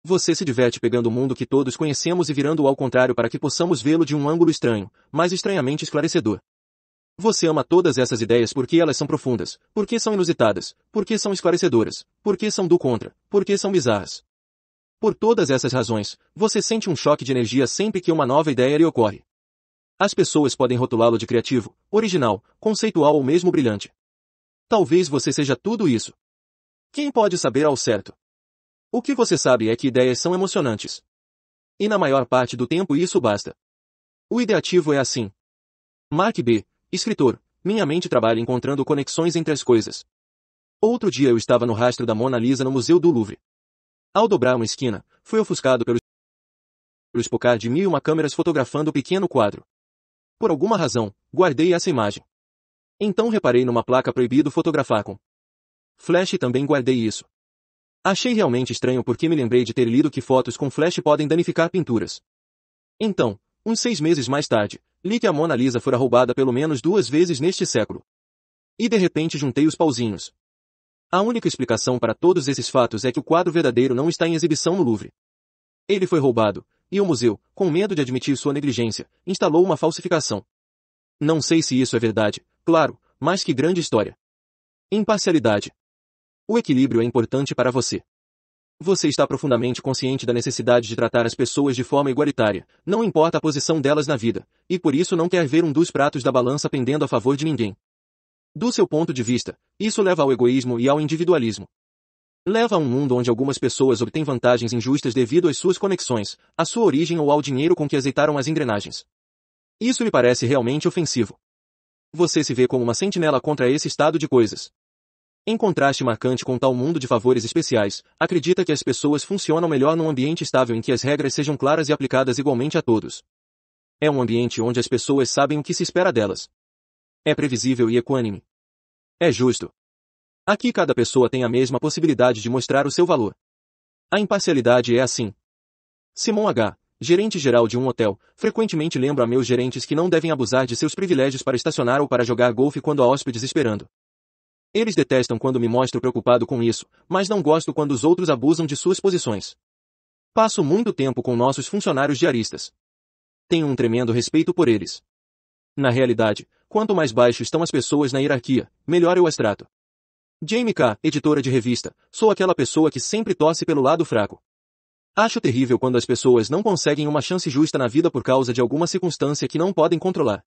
Você se diverte pegando o mundo que todos conhecemos e virando-o ao contrário para que possamos vê-lo de um ângulo estranho, mas estranhamente esclarecedor. Você ama todas essas ideias porque elas são profundas, porque são inusitadas, porque são esclarecedoras, porque são do contra, porque são bizarras. Por todas essas razões, você sente um choque de energia sempre que uma nova ideia lhe ocorre. As pessoas podem rotulá-lo de criativo, original, conceitual ou mesmo brilhante. Talvez você seja tudo isso. Quem pode saber ao certo? O que você sabe é que ideias são emocionantes. E na maior parte do tempo isso basta. O ideativo é assim. Mark B., escritor, minha mente trabalha encontrando conexões entre as coisas. Outro dia eu estava no rastro da Mona Lisa no Museu do Louvre. Ao dobrar uma esquina, fui ofuscado pelo espocar de mil e uma câmeras fotografando o pequeno quadro. Por alguma razão, guardei essa imagem. Então reparei numa placa proibido fotografar com. Flash e também guardei isso. Achei realmente estranho porque me lembrei de ter lido que fotos com flash podem danificar pinturas. Então, uns seis meses mais tarde, li que a Mona Lisa fora roubada pelo menos duas vezes neste século. E de repente juntei os pauzinhos. A única explicação para todos esses fatos é que o quadro verdadeiro não está em exibição no Louvre. Ele foi roubado, e o museu, com medo de admitir sua negligência, instalou uma falsificação. Não sei se isso é verdade, claro, mas que grande história. Imparcialidade. O equilíbrio é importante para você. Você está profundamente consciente da necessidade de tratar as pessoas de forma igualitária, não importa a posição delas na vida, e por isso não quer ver um dos pratos da balança pendendo a favor de ninguém. Do seu ponto de vista, isso leva ao egoísmo e ao individualismo. Leva a um mundo onde algumas pessoas obtêm vantagens injustas devido às suas conexões, à sua origem ou ao dinheiro com que azeitaram as engrenagens. Isso me parece realmente ofensivo. Você se vê como uma sentinela contra esse estado de coisas. Em contraste marcante com tal mundo de favores especiais, acredita que as pessoas funcionam melhor num ambiente estável em que as regras sejam claras e aplicadas igualmente a todos. É um ambiente onde as pessoas sabem o que se espera delas é previsível e equânime. É justo. Aqui cada pessoa tem a mesma possibilidade de mostrar o seu valor. A imparcialidade é assim. Simon H., gerente geral de um hotel, frequentemente lembra a meus gerentes que não devem abusar de seus privilégios para estacionar ou para jogar golfe quando há hóspedes esperando. Eles detestam quando me mostro preocupado com isso, mas não gosto quando os outros abusam de suas posições. Passo muito tempo com nossos funcionários diaristas. Tenho um tremendo respeito por eles. Na realidade, quanto mais baixo estão as pessoas na hierarquia, melhor é eu as trato. Jamie K., editora de revista, sou aquela pessoa que sempre torce pelo lado fraco. Acho terrível quando as pessoas não conseguem uma chance justa na vida por causa de alguma circunstância que não podem controlar.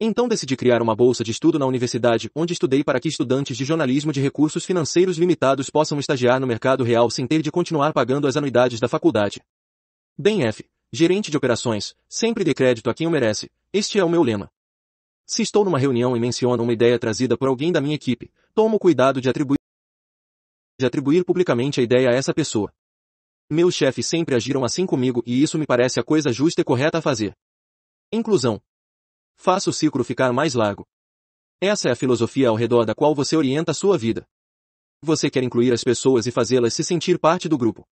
Então decidi criar uma bolsa de estudo na universidade onde estudei para que estudantes de jornalismo de recursos financeiros limitados possam estagiar no mercado real sem ter de continuar pagando as anuidades da faculdade. Bem F, gerente de operações, sempre dê crédito a quem o merece, este é o meu lema. Se estou numa reunião e menciono uma ideia trazida por alguém da minha equipe, tomo cuidado de atribuir, de atribuir publicamente a ideia a essa pessoa. Meus chefes sempre agiram assim comigo e isso me parece a coisa justa e correta a fazer. Inclusão. Faça o ciclo ficar mais largo. Essa é a filosofia ao redor da qual você orienta a sua vida. Você quer incluir as pessoas e fazê-las se sentir parte do grupo.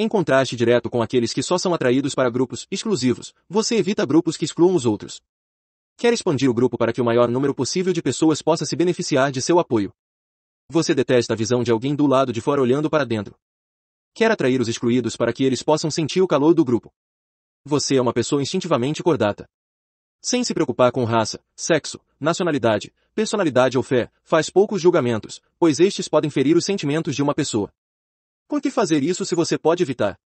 Em contraste direto com aqueles que só são atraídos para grupos exclusivos, você evita grupos que excluam os outros. Quer expandir o grupo para que o maior número possível de pessoas possa se beneficiar de seu apoio. Você detesta a visão de alguém do lado de fora olhando para dentro. Quer atrair os excluídos para que eles possam sentir o calor do grupo. Você é uma pessoa instintivamente cordata. Sem se preocupar com raça, sexo, nacionalidade, personalidade ou fé, faz poucos julgamentos, pois estes podem ferir os sentimentos de uma pessoa. Por que fazer isso se você pode evitar?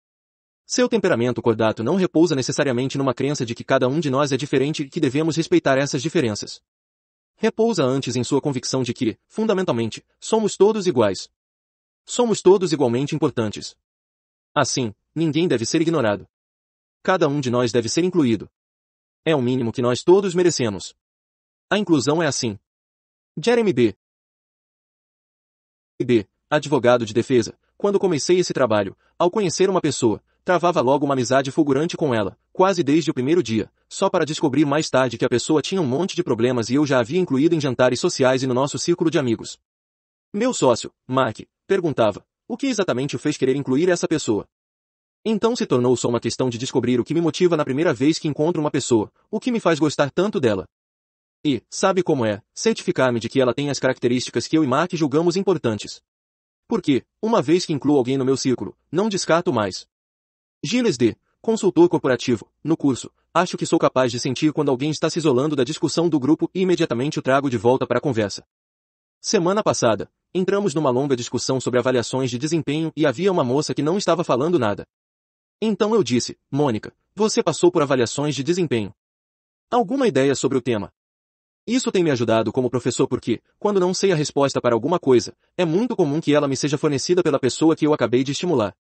Seu temperamento cordato não repousa necessariamente numa crença de que cada um de nós é diferente e que devemos respeitar essas diferenças. Repousa antes em sua convicção de que, fundamentalmente, somos todos iguais. Somos todos igualmente importantes. Assim, ninguém deve ser ignorado. Cada um de nós deve ser incluído. É o mínimo que nós todos merecemos. A inclusão é assim. Jeremy B. B. Advogado de defesa, quando comecei esse trabalho, ao conhecer uma pessoa, travava logo uma amizade fulgurante com ela, quase desde o primeiro dia, só para descobrir mais tarde que a pessoa tinha um monte de problemas e eu já havia incluído em jantares sociais e no nosso círculo de amigos. Meu sócio, Mark, perguntava, o que exatamente o fez querer incluir essa pessoa? Então se tornou só uma questão de descobrir o que me motiva na primeira vez que encontro uma pessoa, o que me faz gostar tanto dela. E, sabe como é, certificar-me de que ela tem as características que eu e Mark julgamos importantes. Porque, uma vez que incluo alguém no meu círculo, não descarto mais. Gilles D., consultor corporativo, no curso, acho que sou capaz de sentir quando alguém está se isolando da discussão do grupo e imediatamente o trago de volta para a conversa. Semana passada, entramos numa longa discussão sobre avaliações de desempenho e havia uma moça que não estava falando nada. Então eu disse, Mônica, você passou por avaliações de desempenho. Alguma ideia sobre o tema? Isso tem me ajudado como professor porque, quando não sei a resposta para alguma coisa, é muito comum que ela me seja fornecida pela pessoa que eu acabei de estimular.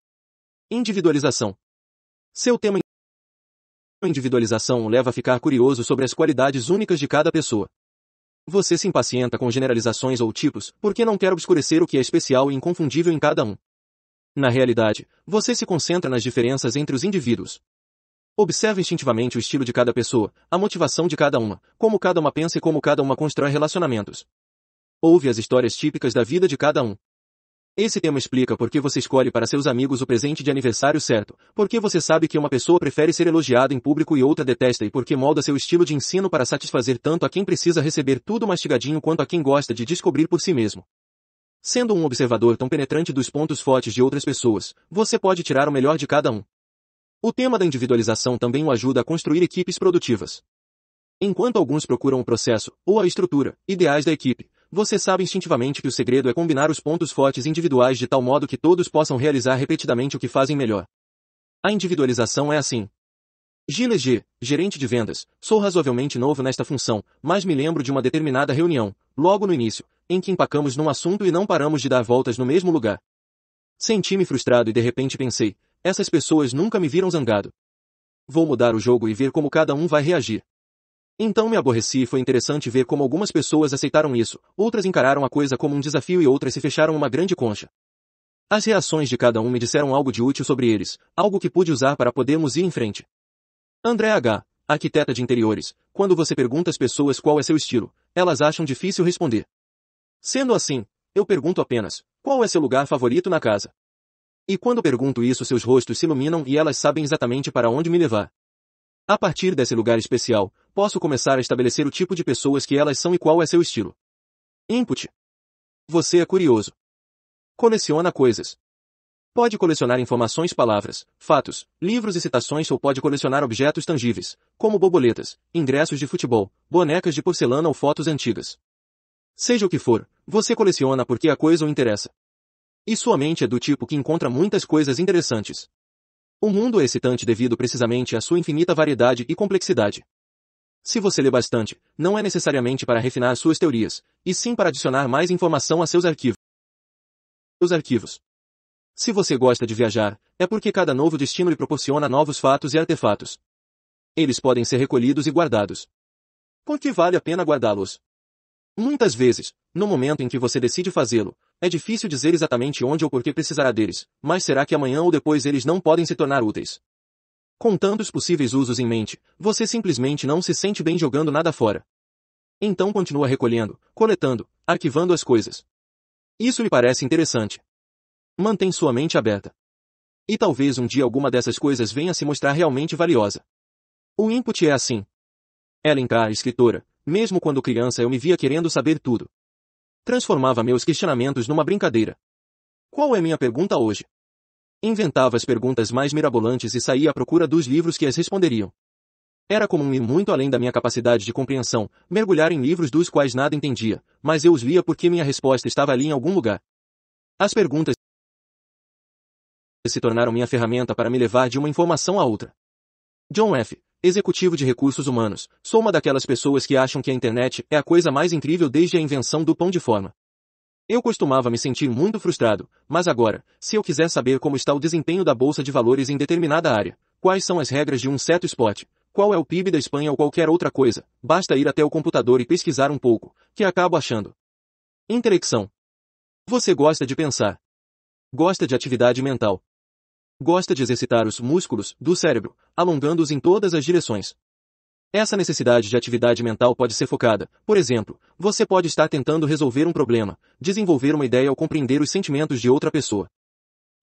Individualização. Seu tema individualização leva a ficar curioso sobre as qualidades únicas de cada pessoa. Você se impacienta com generalizações ou tipos porque não quer obscurecer o que é especial e inconfundível em cada um. Na realidade, você se concentra nas diferenças entre os indivíduos, Observe instintivamente o estilo de cada pessoa, a motivação de cada uma, como cada uma pensa e como cada uma constrói relacionamentos. Ouve as histórias típicas da vida de cada um. Esse tema explica por que você escolhe para seus amigos o presente de aniversário certo, por que você sabe que uma pessoa prefere ser elogiada em público e outra detesta e por que molda seu estilo de ensino para satisfazer tanto a quem precisa receber tudo mastigadinho quanto a quem gosta de descobrir por si mesmo. Sendo um observador tão penetrante dos pontos fortes de outras pessoas, você pode tirar o melhor de cada um. O tema da individualização também o ajuda a construir equipes produtivas. Enquanto alguns procuram o processo, ou a estrutura, ideais da equipe, você sabe instintivamente que o segredo é combinar os pontos fortes individuais de tal modo que todos possam realizar repetidamente o que fazem melhor. A individualização é assim. Gilles G., gerente de vendas, sou razoavelmente novo nesta função, mas me lembro de uma determinada reunião, logo no início, em que empacamos num assunto e não paramos de dar voltas no mesmo lugar. Senti-me frustrado e de repente pensei, essas pessoas nunca me viram zangado. Vou mudar o jogo e ver como cada um vai reagir. Então me aborreci e foi interessante ver como algumas pessoas aceitaram isso, outras encararam a coisa como um desafio e outras se fecharam uma grande concha. As reações de cada um me disseram algo de útil sobre eles, algo que pude usar para podermos ir em frente. André H., arquiteta de interiores, quando você pergunta às pessoas qual é seu estilo, elas acham difícil responder. Sendo assim, eu pergunto apenas, qual é seu lugar favorito na casa? E quando pergunto isso seus rostos se iluminam e elas sabem exatamente para onde me levar. A partir desse lugar especial, posso começar a estabelecer o tipo de pessoas que elas são e qual é seu estilo. Input. Você é curioso. Coleciona coisas. Pode colecionar informações, palavras, fatos, livros e citações ou pode colecionar objetos tangíveis, como borboletas, ingressos de futebol, bonecas de porcelana ou fotos antigas. Seja o que for, você coleciona porque a coisa o interessa. E sua mente é do tipo que encontra muitas coisas interessantes. O mundo é excitante devido precisamente à sua infinita variedade e complexidade. Se você lê bastante, não é necessariamente para refinar suas teorias, e sim para adicionar mais informação a seus arquivos. Os arquivos. Se você gosta de viajar, é porque cada novo destino lhe proporciona novos fatos e artefatos. Eles podem ser recolhidos e guardados. Por que vale a pena guardá-los? Muitas vezes, no momento em que você decide fazê-lo, é difícil dizer exatamente onde ou por que precisará deles, mas será que amanhã ou depois eles não podem se tornar úteis? Com tantos possíveis usos em mente, você simplesmente não se sente bem jogando nada fora. Então continua recolhendo, coletando, arquivando as coisas. Isso lhe parece interessante. Mantém sua mente aberta. E talvez um dia alguma dessas coisas venha se mostrar realmente valiosa. O input é assim. Ellen K., escritora, mesmo quando criança eu me via querendo saber tudo transformava meus questionamentos numa brincadeira. Qual é minha pergunta hoje? Inventava as perguntas mais mirabolantes e saía à procura dos livros que as responderiam. Era comum e muito além da minha capacidade de compreensão, mergulhar em livros dos quais nada entendia, mas eu os lia porque minha resposta estava ali em algum lugar. As perguntas se tornaram minha ferramenta para me levar de uma informação a outra. John F. Executivo de Recursos Humanos. Sou uma daquelas pessoas que acham que a internet é a coisa mais incrível desde a invenção do pão de forma. Eu costumava me sentir muito frustrado, mas agora, se eu quiser saber como está o desempenho da bolsa de valores em determinada área, quais são as regras de um certo esporte, qual é o PIB da Espanha ou qualquer outra coisa, basta ir até o computador e pesquisar um pouco, que acabo achando. Intelecção. Você gosta de pensar. Gosta de atividade mental gosta de exercitar os músculos do cérebro, alongando-os em todas as direções. Essa necessidade de atividade mental pode ser focada. Por exemplo, você pode estar tentando resolver um problema, desenvolver uma ideia ou compreender os sentimentos de outra pessoa.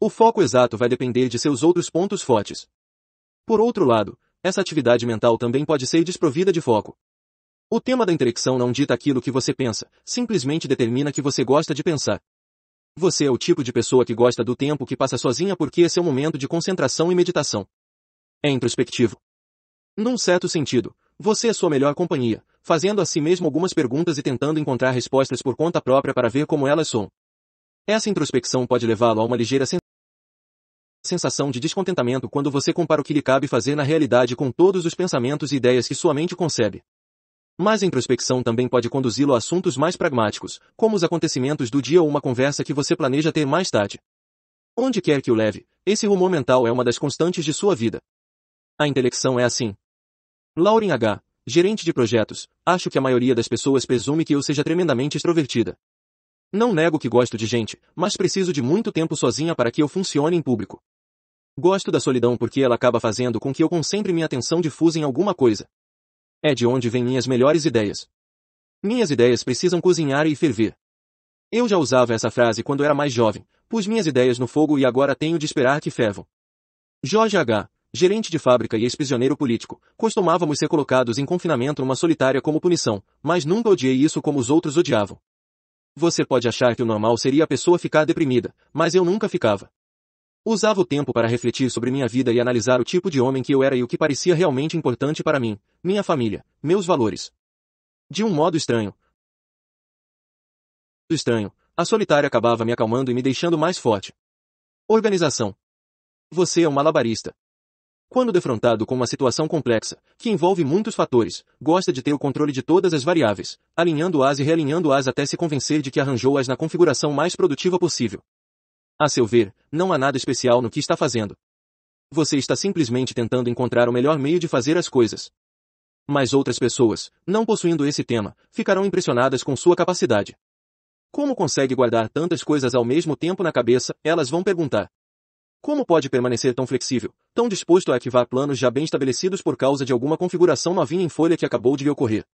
O foco exato vai depender de seus outros pontos fortes. Por outro lado, essa atividade mental também pode ser desprovida de foco. O tema da intelecção não dita aquilo que você pensa, simplesmente determina que você gosta de pensar. Você é o tipo de pessoa que gosta do tempo que passa sozinha porque esse é o momento de concentração e meditação. É introspectivo. Num certo sentido, você é sua melhor companhia, fazendo a si mesmo algumas perguntas e tentando encontrar respostas por conta própria para ver como elas são. Essa introspecção pode levá-lo a uma ligeira sensação de descontentamento quando você compara o que lhe cabe fazer na realidade com todos os pensamentos e ideias que sua mente concebe. Mas a introspecção também pode conduzi-lo a assuntos mais pragmáticos, como os acontecimentos do dia ou uma conversa que você planeja ter mais tarde. Onde quer que o leve, esse rumor mental é uma das constantes de sua vida. A intelecção é assim. Lauren H., gerente de projetos, acho que a maioria das pessoas presume que eu seja tremendamente extrovertida. Não nego que gosto de gente, mas preciso de muito tempo sozinha para que eu funcione em público. Gosto da solidão porque ela acaba fazendo com que eu concentre minha atenção difusa em alguma coisa. É de onde vêm minhas melhores ideias. Minhas ideias precisam cozinhar e ferver. Eu já usava essa frase quando era mais jovem, pus minhas ideias no fogo e agora tenho de esperar que fervam. Jorge H., gerente de fábrica e ex-prisioneiro político, costumávamos ser colocados em confinamento numa solitária como punição, mas nunca odiei isso como os outros odiavam. Você pode achar que o normal seria a pessoa ficar deprimida, mas eu nunca ficava. Usava o tempo para refletir sobre minha vida e analisar o tipo de homem que eu era e o que parecia realmente importante para mim, minha família, meus valores. De um modo estranho. Estranho. A solitária acabava me acalmando e me deixando mais forte. Organização. Você é um malabarista. Quando defrontado com uma situação complexa, que envolve muitos fatores, gosta de ter o controle de todas as variáveis, alinhando-as e realinhando-as até se convencer de que arranjou-as na configuração mais produtiva possível. A seu ver, não há nada especial no que está fazendo. Você está simplesmente tentando encontrar o melhor meio de fazer as coisas. Mas outras pessoas, não possuindo esse tema, ficarão impressionadas com sua capacidade. Como consegue guardar tantas coisas ao mesmo tempo na cabeça, elas vão perguntar. Como pode permanecer tão flexível, tão disposto a ativar planos já bem estabelecidos por causa de alguma configuração novinha em folha que acabou de lhe ocorrer?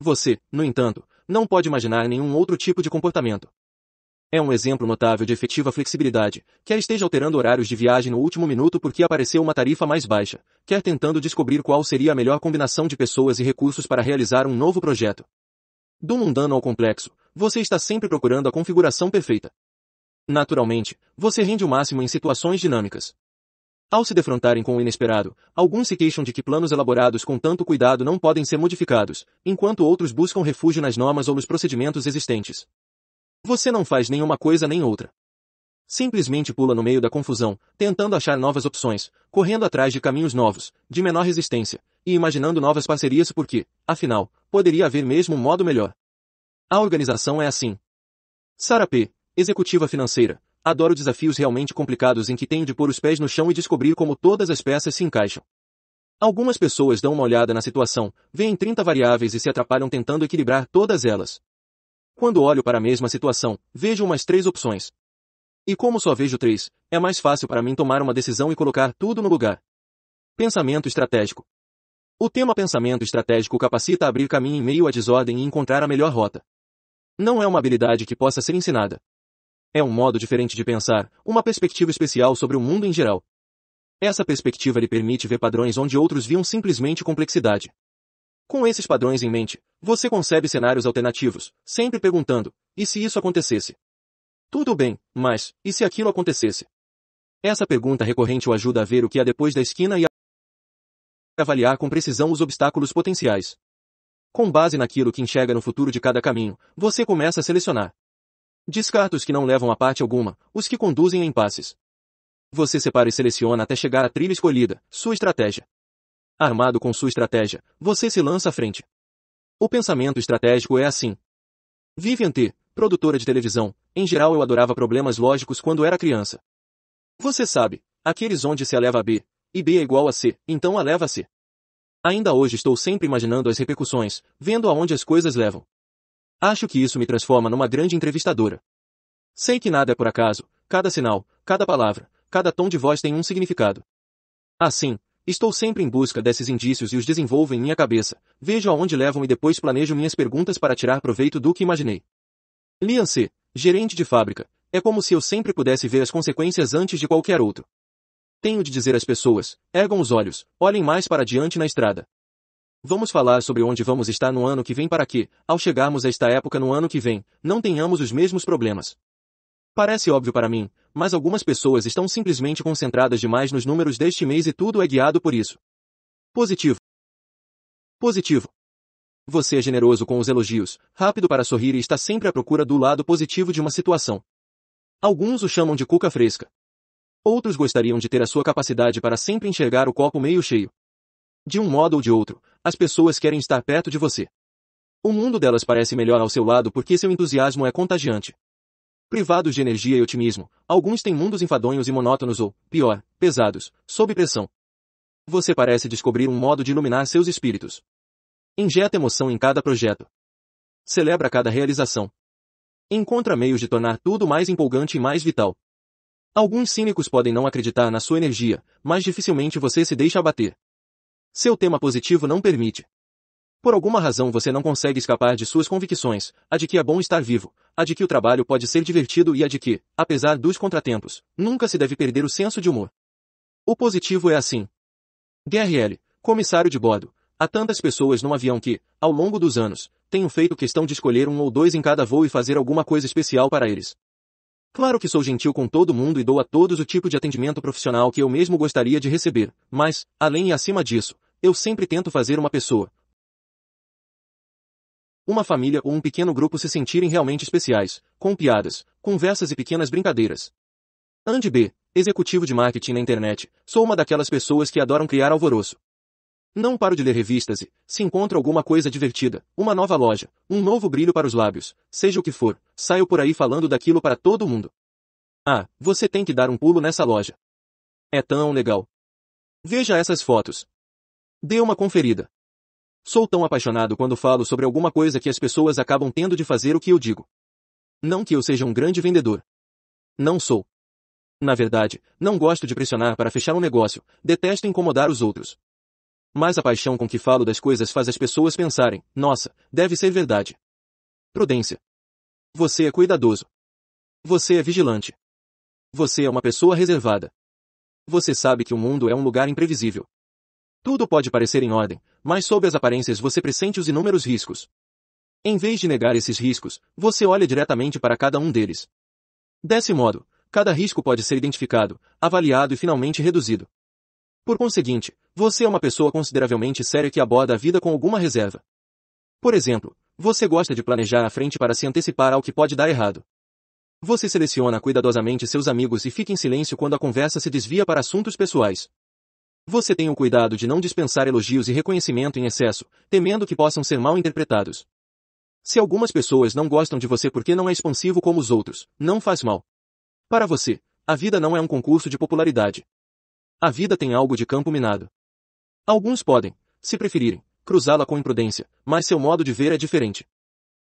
Você, no entanto, não pode imaginar nenhum outro tipo de comportamento. É um exemplo notável de efetiva flexibilidade, quer esteja alterando horários de viagem no último minuto porque apareceu uma tarifa mais baixa, quer tentando descobrir qual seria a melhor combinação de pessoas e recursos para realizar um novo projeto. Do mundano ao complexo, você está sempre procurando a configuração perfeita. Naturalmente, você rende o máximo em situações dinâmicas. Ao se defrontarem com o inesperado, alguns se queixam de que planos elaborados com tanto cuidado não podem ser modificados, enquanto outros buscam refúgio nas normas ou nos procedimentos existentes. Você não faz nenhuma coisa nem outra. Simplesmente pula no meio da confusão, tentando achar novas opções, correndo atrás de caminhos novos, de menor resistência, e imaginando novas parcerias porque, afinal, poderia haver mesmo um modo melhor. A organização é assim. Sara P., executiva financeira, adoro desafios realmente complicados em que tenho de pôr os pés no chão e descobrir como todas as peças se encaixam. Algumas pessoas dão uma olhada na situação, veem 30 variáveis e se atrapalham tentando equilibrar todas elas. Quando olho para a mesma situação, vejo umas três opções. E como só vejo três, é mais fácil para mim tomar uma decisão e colocar tudo no lugar. Pensamento estratégico. O tema pensamento estratégico capacita a abrir caminho em meio à desordem e encontrar a melhor rota. Não é uma habilidade que possa ser ensinada. É um modo diferente de pensar, uma perspectiva especial sobre o mundo em geral. Essa perspectiva lhe permite ver padrões onde outros viam simplesmente complexidade. Com esses padrões em mente, você concebe cenários alternativos, sempre perguntando, e se isso acontecesse? Tudo bem, mas, e se aquilo acontecesse? Essa pergunta recorrente o ajuda a ver o que há depois da esquina e a avaliar com precisão os obstáculos potenciais. Com base naquilo que enxerga no futuro de cada caminho, você começa a selecionar. Descarta os que não levam a parte alguma, os que conduzem a impasses. Você separa e seleciona até chegar à trilha escolhida, sua estratégia armado com sua estratégia, você se lança à frente. O pensamento estratégico é assim. Vivian T., produtora de televisão, em geral eu adorava problemas lógicos quando era criança. Você sabe, aqueles onde se eleva a B, e B é igual a C, então a leva a C. Ainda hoje estou sempre imaginando as repercussões, vendo aonde as coisas levam. Acho que isso me transforma numa grande entrevistadora. Sei que nada é por acaso, cada sinal, cada palavra, cada tom de voz tem um significado. Assim, Estou sempre em busca desses indícios e os desenvolvo em minha cabeça, vejo aonde levam e depois planejo minhas perguntas para tirar proveito do que imaginei. Lian C., gerente de fábrica, é como se eu sempre pudesse ver as consequências antes de qualquer outro. Tenho de dizer às pessoas, ergam os olhos, olhem mais para diante na estrada. Vamos falar sobre onde vamos estar no ano que vem para que, ao chegarmos a esta época no ano que vem, não tenhamos os mesmos problemas. Parece óbvio para mim, mas algumas pessoas estão simplesmente concentradas demais nos números deste mês e tudo é guiado por isso. Positivo. Positivo. Você é generoso com os elogios, rápido para sorrir e está sempre à procura do lado positivo de uma situação. Alguns o chamam de cuca fresca. Outros gostariam de ter a sua capacidade para sempre enxergar o copo meio cheio. De um modo ou de outro, as pessoas querem estar perto de você. O mundo delas parece melhor ao seu lado porque seu entusiasmo é contagiante privados de energia e otimismo, alguns têm mundos enfadonhos e monótonos ou, pior, pesados, sob pressão. Você parece descobrir um modo de iluminar seus espíritos. Injeta emoção em cada projeto. Celebra cada realização. Encontra meios de tornar tudo mais empolgante e mais vital. Alguns cínicos podem não acreditar na sua energia, mas dificilmente você se deixa abater. Seu tema positivo não permite. Por alguma razão você não consegue escapar de suas convicções, a de que é bom estar vivo, a de que o trabalho pode ser divertido e a de que, apesar dos contratempos, nunca se deve perder o senso de humor. O positivo é assim. DRL, comissário de bordo, há tantas pessoas num avião que, ao longo dos anos, tenho feito questão de escolher um ou dois em cada voo e fazer alguma coisa especial para eles. Claro que sou gentil com todo mundo e dou a todos o tipo de atendimento profissional que eu mesmo gostaria de receber, mas, além e acima disso, eu sempre tento fazer uma pessoa, uma família ou um pequeno grupo se sentirem realmente especiais, com piadas, conversas e pequenas brincadeiras. Andy B., executivo de marketing na internet, sou uma daquelas pessoas que adoram criar alvoroço. Não paro de ler revistas e, se encontro alguma coisa divertida, uma nova loja, um novo brilho para os lábios, seja o que for, saio por aí falando daquilo para todo mundo. Ah, você tem que dar um pulo nessa loja. É tão legal. Veja essas fotos. Dê uma conferida. Sou tão apaixonado quando falo sobre alguma coisa que as pessoas acabam tendo de fazer o que eu digo. Não que eu seja um grande vendedor. Não sou. Na verdade, não gosto de pressionar para fechar um negócio, detesto incomodar os outros. Mas a paixão com que falo das coisas faz as pessoas pensarem, nossa, deve ser verdade. Prudência. Você é cuidadoso. Você é vigilante. Você é uma pessoa reservada. Você sabe que o mundo é um lugar imprevisível. Tudo pode parecer em ordem, mas sob as aparências você pressente os inúmeros riscos. Em vez de negar esses riscos, você olha diretamente para cada um deles. Desse modo, cada risco pode ser identificado, avaliado e finalmente reduzido. Por conseguinte, você é uma pessoa consideravelmente séria que aborda a vida com alguma reserva. Por exemplo, você gosta de planejar à frente para se antecipar ao que pode dar errado. Você seleciona cuidadosamente seus amigos e fica em silêncio quando a conversa se desvia para assuntos pessoais. Você tem o cuidado de não dispensar elogios e reconhecimento em excesso, temendo que possam ser mal interpretados. Se algumas pessoas não gostam de você porque não é expansivo como os outros, não faz mal. Para você, a vida não é um concurso de popularidade. A vida tem algo de campo minado. Alguns podem, se preferirem, cruzá-la com imprudência, mas seu modo de ver é diferente.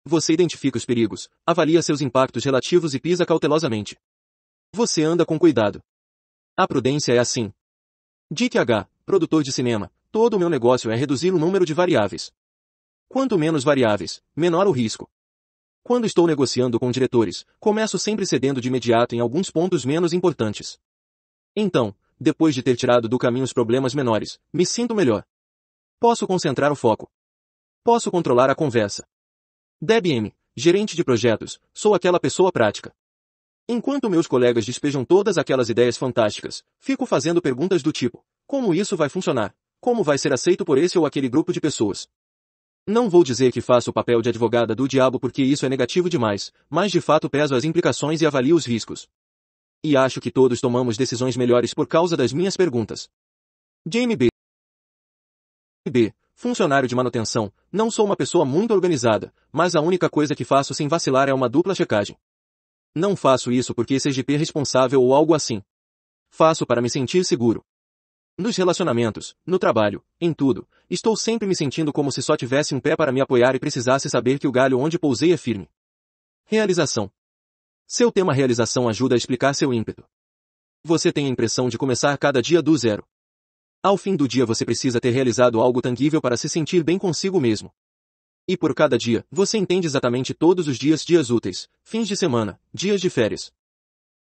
Você identifica os perigos, avalia seus impactos relativos e pisa cautelosamente. Você anda com cuidado. A prudência é assim, H, produtor de cinema, todo o meu negócio é reduzir o número de variáveis. Quanto menos variáveis, menor o risco. Quando estou negociando com diretores, começo sempre cedendo de imediato em alguns pontos menos importantes. Então, depois de ter tirado do caminho os problemas menores, me sinto melhor. Posso concentrar o foco. Posso controlar a conversa. Deb M, gerente de projetos, sou aquela pessoa prática. Enquanto meus colegas despejam todas aquelas ideias fantásticas, fico fazendo perguntas do tipo, como isso vai funcionar? Como vai ser aceito por esse ou aquele grupo de pessoas? Não vou dizer que faço o papel de advogada do diabo porque isso é negativo demais, mas de fato peso as implicações e avalio os riscos. E acho que todos tomamos decisões melhores por causa das minhas perguntas. Jamie B. B. Funcionário de manutenção, não sou uma pessoa muito organizada, mas a única coisa que faço sem vacilar é uma dupla checagem. Não faço isso porque seja responsável ou algo assim. Faço para me sentir seguro. Nos relacionamentos, no trabalho, em tudo, estou sempre me sentindo como se só tivesse um pé para me apoiar e precisasse saber que o galho onde pousei é firme. Realização. Seu tema realização ajuda a explicar seu ímpeto. Você tem a impressão de começar cada dia do zero. Ao fim do dia você precisa ter realizado algo tangível para se sentir bem consigo mesmo. E por cada dia, você entende exatamente todos os dias dias úteis, fins de semana, dias de férias.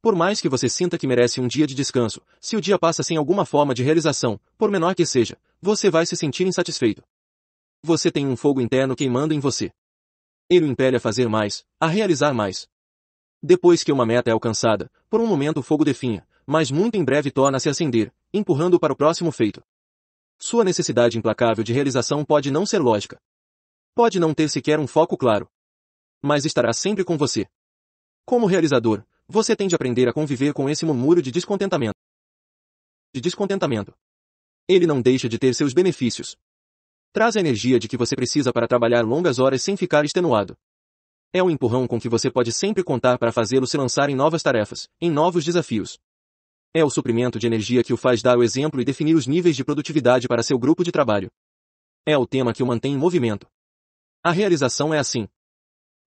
Por mais que você sinta que merece um dia de descanso, se o dia passa sem alguma forma de realização, por menor que seja, você vai se sentir insatisfeito. Você tem um fogo interno queimando em você. Ele o impele a fazer mais, a realizar mais. Depois que uma meta é alcançada, por um momento o fogo definha, mas muito em breve torna-se acender, empurrando para o próximo feito. Sua necessidade implacável de realização pode não ser lógica, Pode não ter sequer um foco claro. Mas estará sempre com você. Como realizador, você tem de aprender a conviver com esse murmúrio de descontentamento. De descontentamento. Ele não deixa de ter seus benefícios. Traz a energia de que você precisa para trabalhar longas horas sem ficar extenuado. É um empurrão com que você pode sempre contar para fazê-lo se lançar em novas tarefas, em novos desafios. É o suprimento de energia que o faz dar o exemplo e definir os níveis de produtividade para seu grupo de trabalho. É o tema que o mantém em movimento. A realização é assim.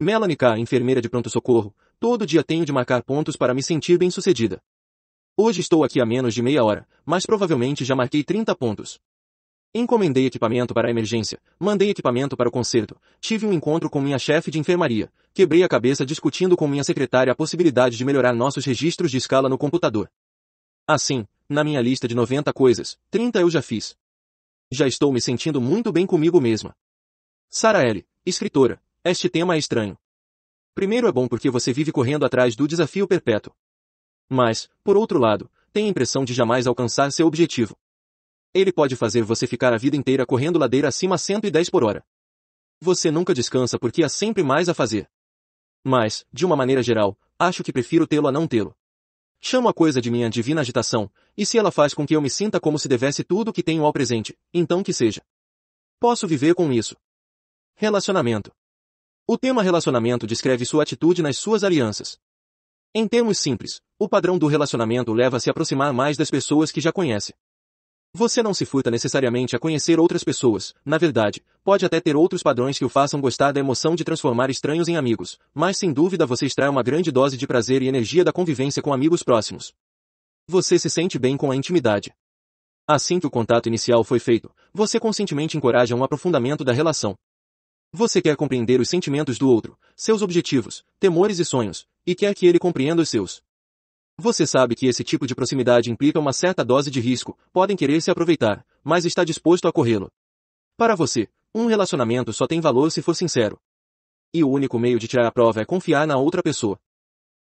Melanie K., enfermeira de pronto-socorro, todo dia tenho de marcar pontos para me sentir bem-sucedida. Hoje estou aqui a menos de meia hora, mas provavelmente já marquei 30 pontos. Encomendei equipamento para a emergência, mandei equipamento para o concerto, tive um encontro com minha chefe de enfermaria, quebrei a cabeça discutindo com minha secretária a possibilidade de melhorar nossos registros de escala no computador. Assim, na minha lista de 90 coisas, 30 eu já fiz. Já estou me sentindo muito bem comigo mesma. Sara L., escritora, este tema é estranho. Primeiro é bom porque você vive correndo atrás do desafio perpétuo. Mas, por outro lado, tem a impressão de jamais alcançar seu objetivo. Ele pode fazer você ficar a vida inteira correndo ladeira acima a 110 por hora. Você nunca descansa porque há sempre mais a fazer. Mas, de uma maneira geral, acho que prefiro tê-lo a não tê-lo. Chamo a coisa de minha divina agitação, e se ela faz com que eu me sinta como se devesse tudo que tenho ao presente, então que seja. Posso viver com isso. Relacionamento. O tema relacionamento descreve sua atitude nas suas alianças. Em termos simples, o padrão do relacionamento leva a se aproximar mais das pessoas que já conhece. Você não se furta necessariamente a conhecer outras pessoas, na verdade, pode até ter outros padrões que o façam gostar da emoção de transformar estranhos em amigos, mas sem dúvida você extrai uma grande dose de prazer e energia da convivência com amigos próximos. Você se sente bem com a intimidade. Assim que o contato inicial foi feito, você conscientemente encoraja um aprofundamento da relação. Você quer compreender os sentimentos do outro, seus objetivos, temores e sonhos, e quer que ele compreenda os seus. Você sabe que esse tipo de proximidade implica uma certa dose de risco, podem querer se aproveitar, mas está disposto a corrê-lo. Para você, um relacionamento só tem valor se for sincero. E o único meio de tirar a prova é confiar na outra pessoa.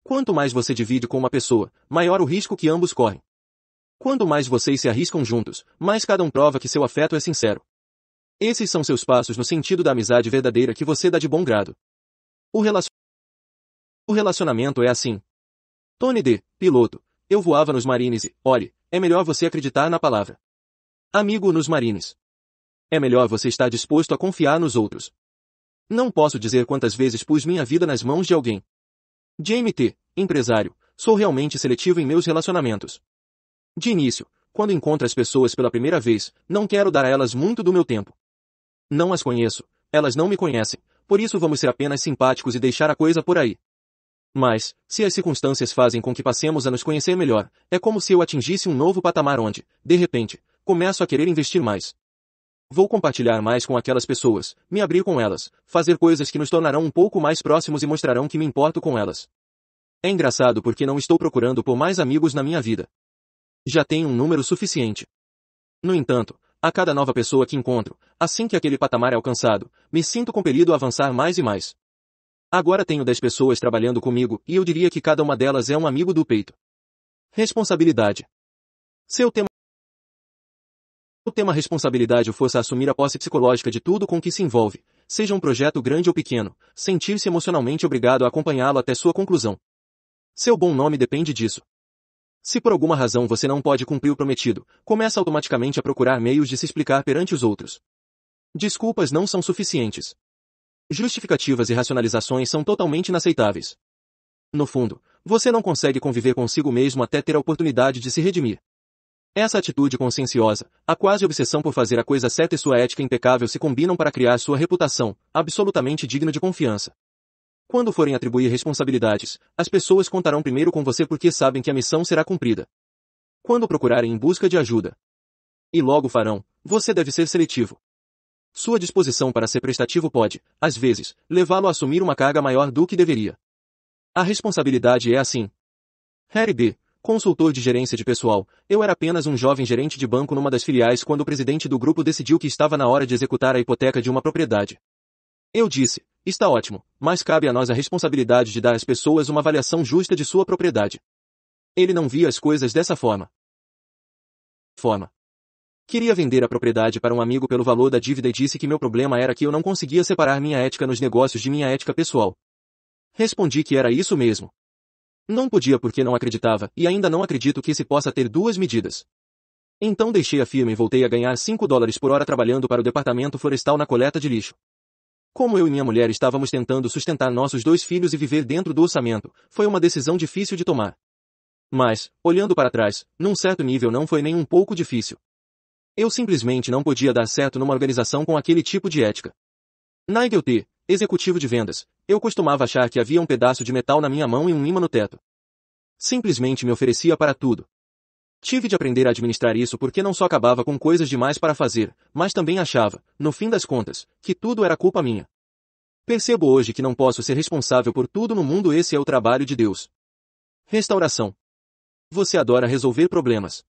Quanto mais você divide com uma pessoa, maior o risco que ambos correm. Quanto mais vocês se arriscam juntos, mais cada um prova que seu afeto é sincero. Esses são seus passos no sentido da amizade verdadeira que você dá de bom grado. O, relacion... o relacionamento é assim. Tony D., piloto, eu voava nos Marines e, olhe, é melhor você acreditar na palavra. Amigo nos Marines. É melhor você estar disposto a confiar nos outros. Não posso dizer quantas vezes pus minha vida nas mãos de alguém. Jamie T., empresário, sou realmente seletivo em meus relacionamentos. De início, quando encontro as pessoas pela primeira vez, não quero dar a elas muito do meu tempo. Não as conheço. Elas não me conhecem. Por isso vamos ser apenas simpáticos e deixar a coisa por aí. Mas, se as circunstâncias fazem com que passemos a nos conhecer melhor, é como se eu atingisse um novo patamar onde, de repente, começo a querer investir mais. Vou compartilhar mais com aquelas pessoas, me abrir com elas, fazer coisas que nos tornarão um pouco mais próximos e mostrarão que me importo com elas. É engraçado porque não estou procurando por mais amigos na minha vida. Já tenho um número suficiente. No entanto, a cada nova pessoa que encontro, assim que aquele patamar é alcançado, me sinto compelido a avançar mais e mais. Agora tenho 10 pessoas trabalhando comigo e eu diria que cada uma delas é um amigo do peito. Responsabilidade. Seu tema o tema responsabilidade força a assumir a posse psicológica de tudo com que se envolve, seja um projeto grande ou pequeno, sentir-se emocionalmente obrigado a acompanhá-lo até sua conclusão. Seu bom nome depende disso. Se por alguma razão você não pode cumprir o prometido, começa automaticamente a procurar meios de se explicar perante os outros. Desculpas não são suficientes. Justificativas e racionalizações são totalmente inaceitáveis. No fundo, você não consegue conviver consigo mesmo até ter a oportunidade de se redimir. Essa atitude conscienciosa, a quase obsessão por fazer a coisa certa e sua ética impecável se combinam para criar sua reputação, absolutamente digna de confiança. Quando forem atribuir responsabilidades, as pessoas contarão primeiro com você porque sabem que a missão será cumprida. Quando procurarem em busca de ajuda, e logo farão, você deve ser seletivo. Sua disposição para ser prestativo pode, às vezes, levá-lo a assumir uma carga maior do que deveria. A responsabilidade é assim. Harry B., consultor de gerência de pessoal, eu era apenas um jovem gerente de banco numa das filiais quando o presidente do grupo decidiu que estava na hora de executar a hipoteca de uma propriedade. Eu disse, Está ótimo, mas cabe a nós a responsabilidade de dar às pessoas uma avaliação justa de sua propriedade. Ele não via as coisas dessa forma. Forma. Queria vender a propriedade para um amigo pelo valor da dívida e disse que meu problema era que eu não conseguia separar minha ética nos negócios de minha ética pessoal. Respondi que era isso mesmo. Não podia porque não acreditava, e ainda não acredito que se possa ter duas medidas. Então deixei a firma e voltei a ganhar 5 dólares por hora trabalhando para o departamento florestal na coleta de lixo. Como eu e minha mulher estávamos tentando sustentar nossos dois filhos e viver dentro do orçamento, foi uma decisão difícil de tomar. Mas, olhando para trás, num certo nível não foi nem um pouco difícil. Eu simplesmente não podia dar certo numa organização com aquele tipo de ética. Nigel T., executivo de vendas, eu costumava achar que havia um pedaço de metal na minha mão e um imã no teto. Simplesmente me oferecia para tudo. Tive de aprender a administrar isso porque não só acabava com coisas demais para fazer, mas também achava, no fim das contas, que tudo era culpa minha. Percebo hoje que não posso ser responsável por tudo no mundo, esse é o trabalho de Deus. Restauração. Você adora resolver problemas.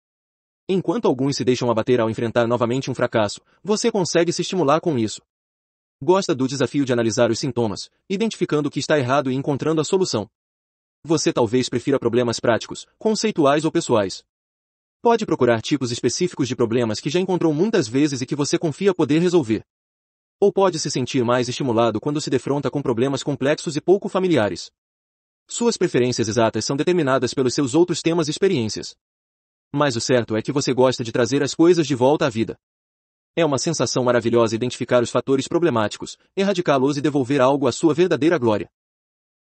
Enquanto alguns se deixam abater ao enfrentar novamente um fracasso, você consegue se estimular com isso. Gosta do desafio de analisar os sintomas, identificando o que está errado e encontrando a solução. Você talvez prefira problemas práticos, conceituais ou pessoais. Pode procurar tipos específicos de problemas que já encontrou muitas vezes e que você confia poder resolver. Ou pode se sentir mais estimulado quando se defronta com problemas complexos e pouco familiares. Suas preferências exatas são determinadas pelos seus outros temas e experiências. Mas o certo é que você gosta de trazer as coisas de volta à vida. É uma sensação maravilhosa identificar os fatores problemáticos, erradicá-los e devolver algo à sua verdadeira glória.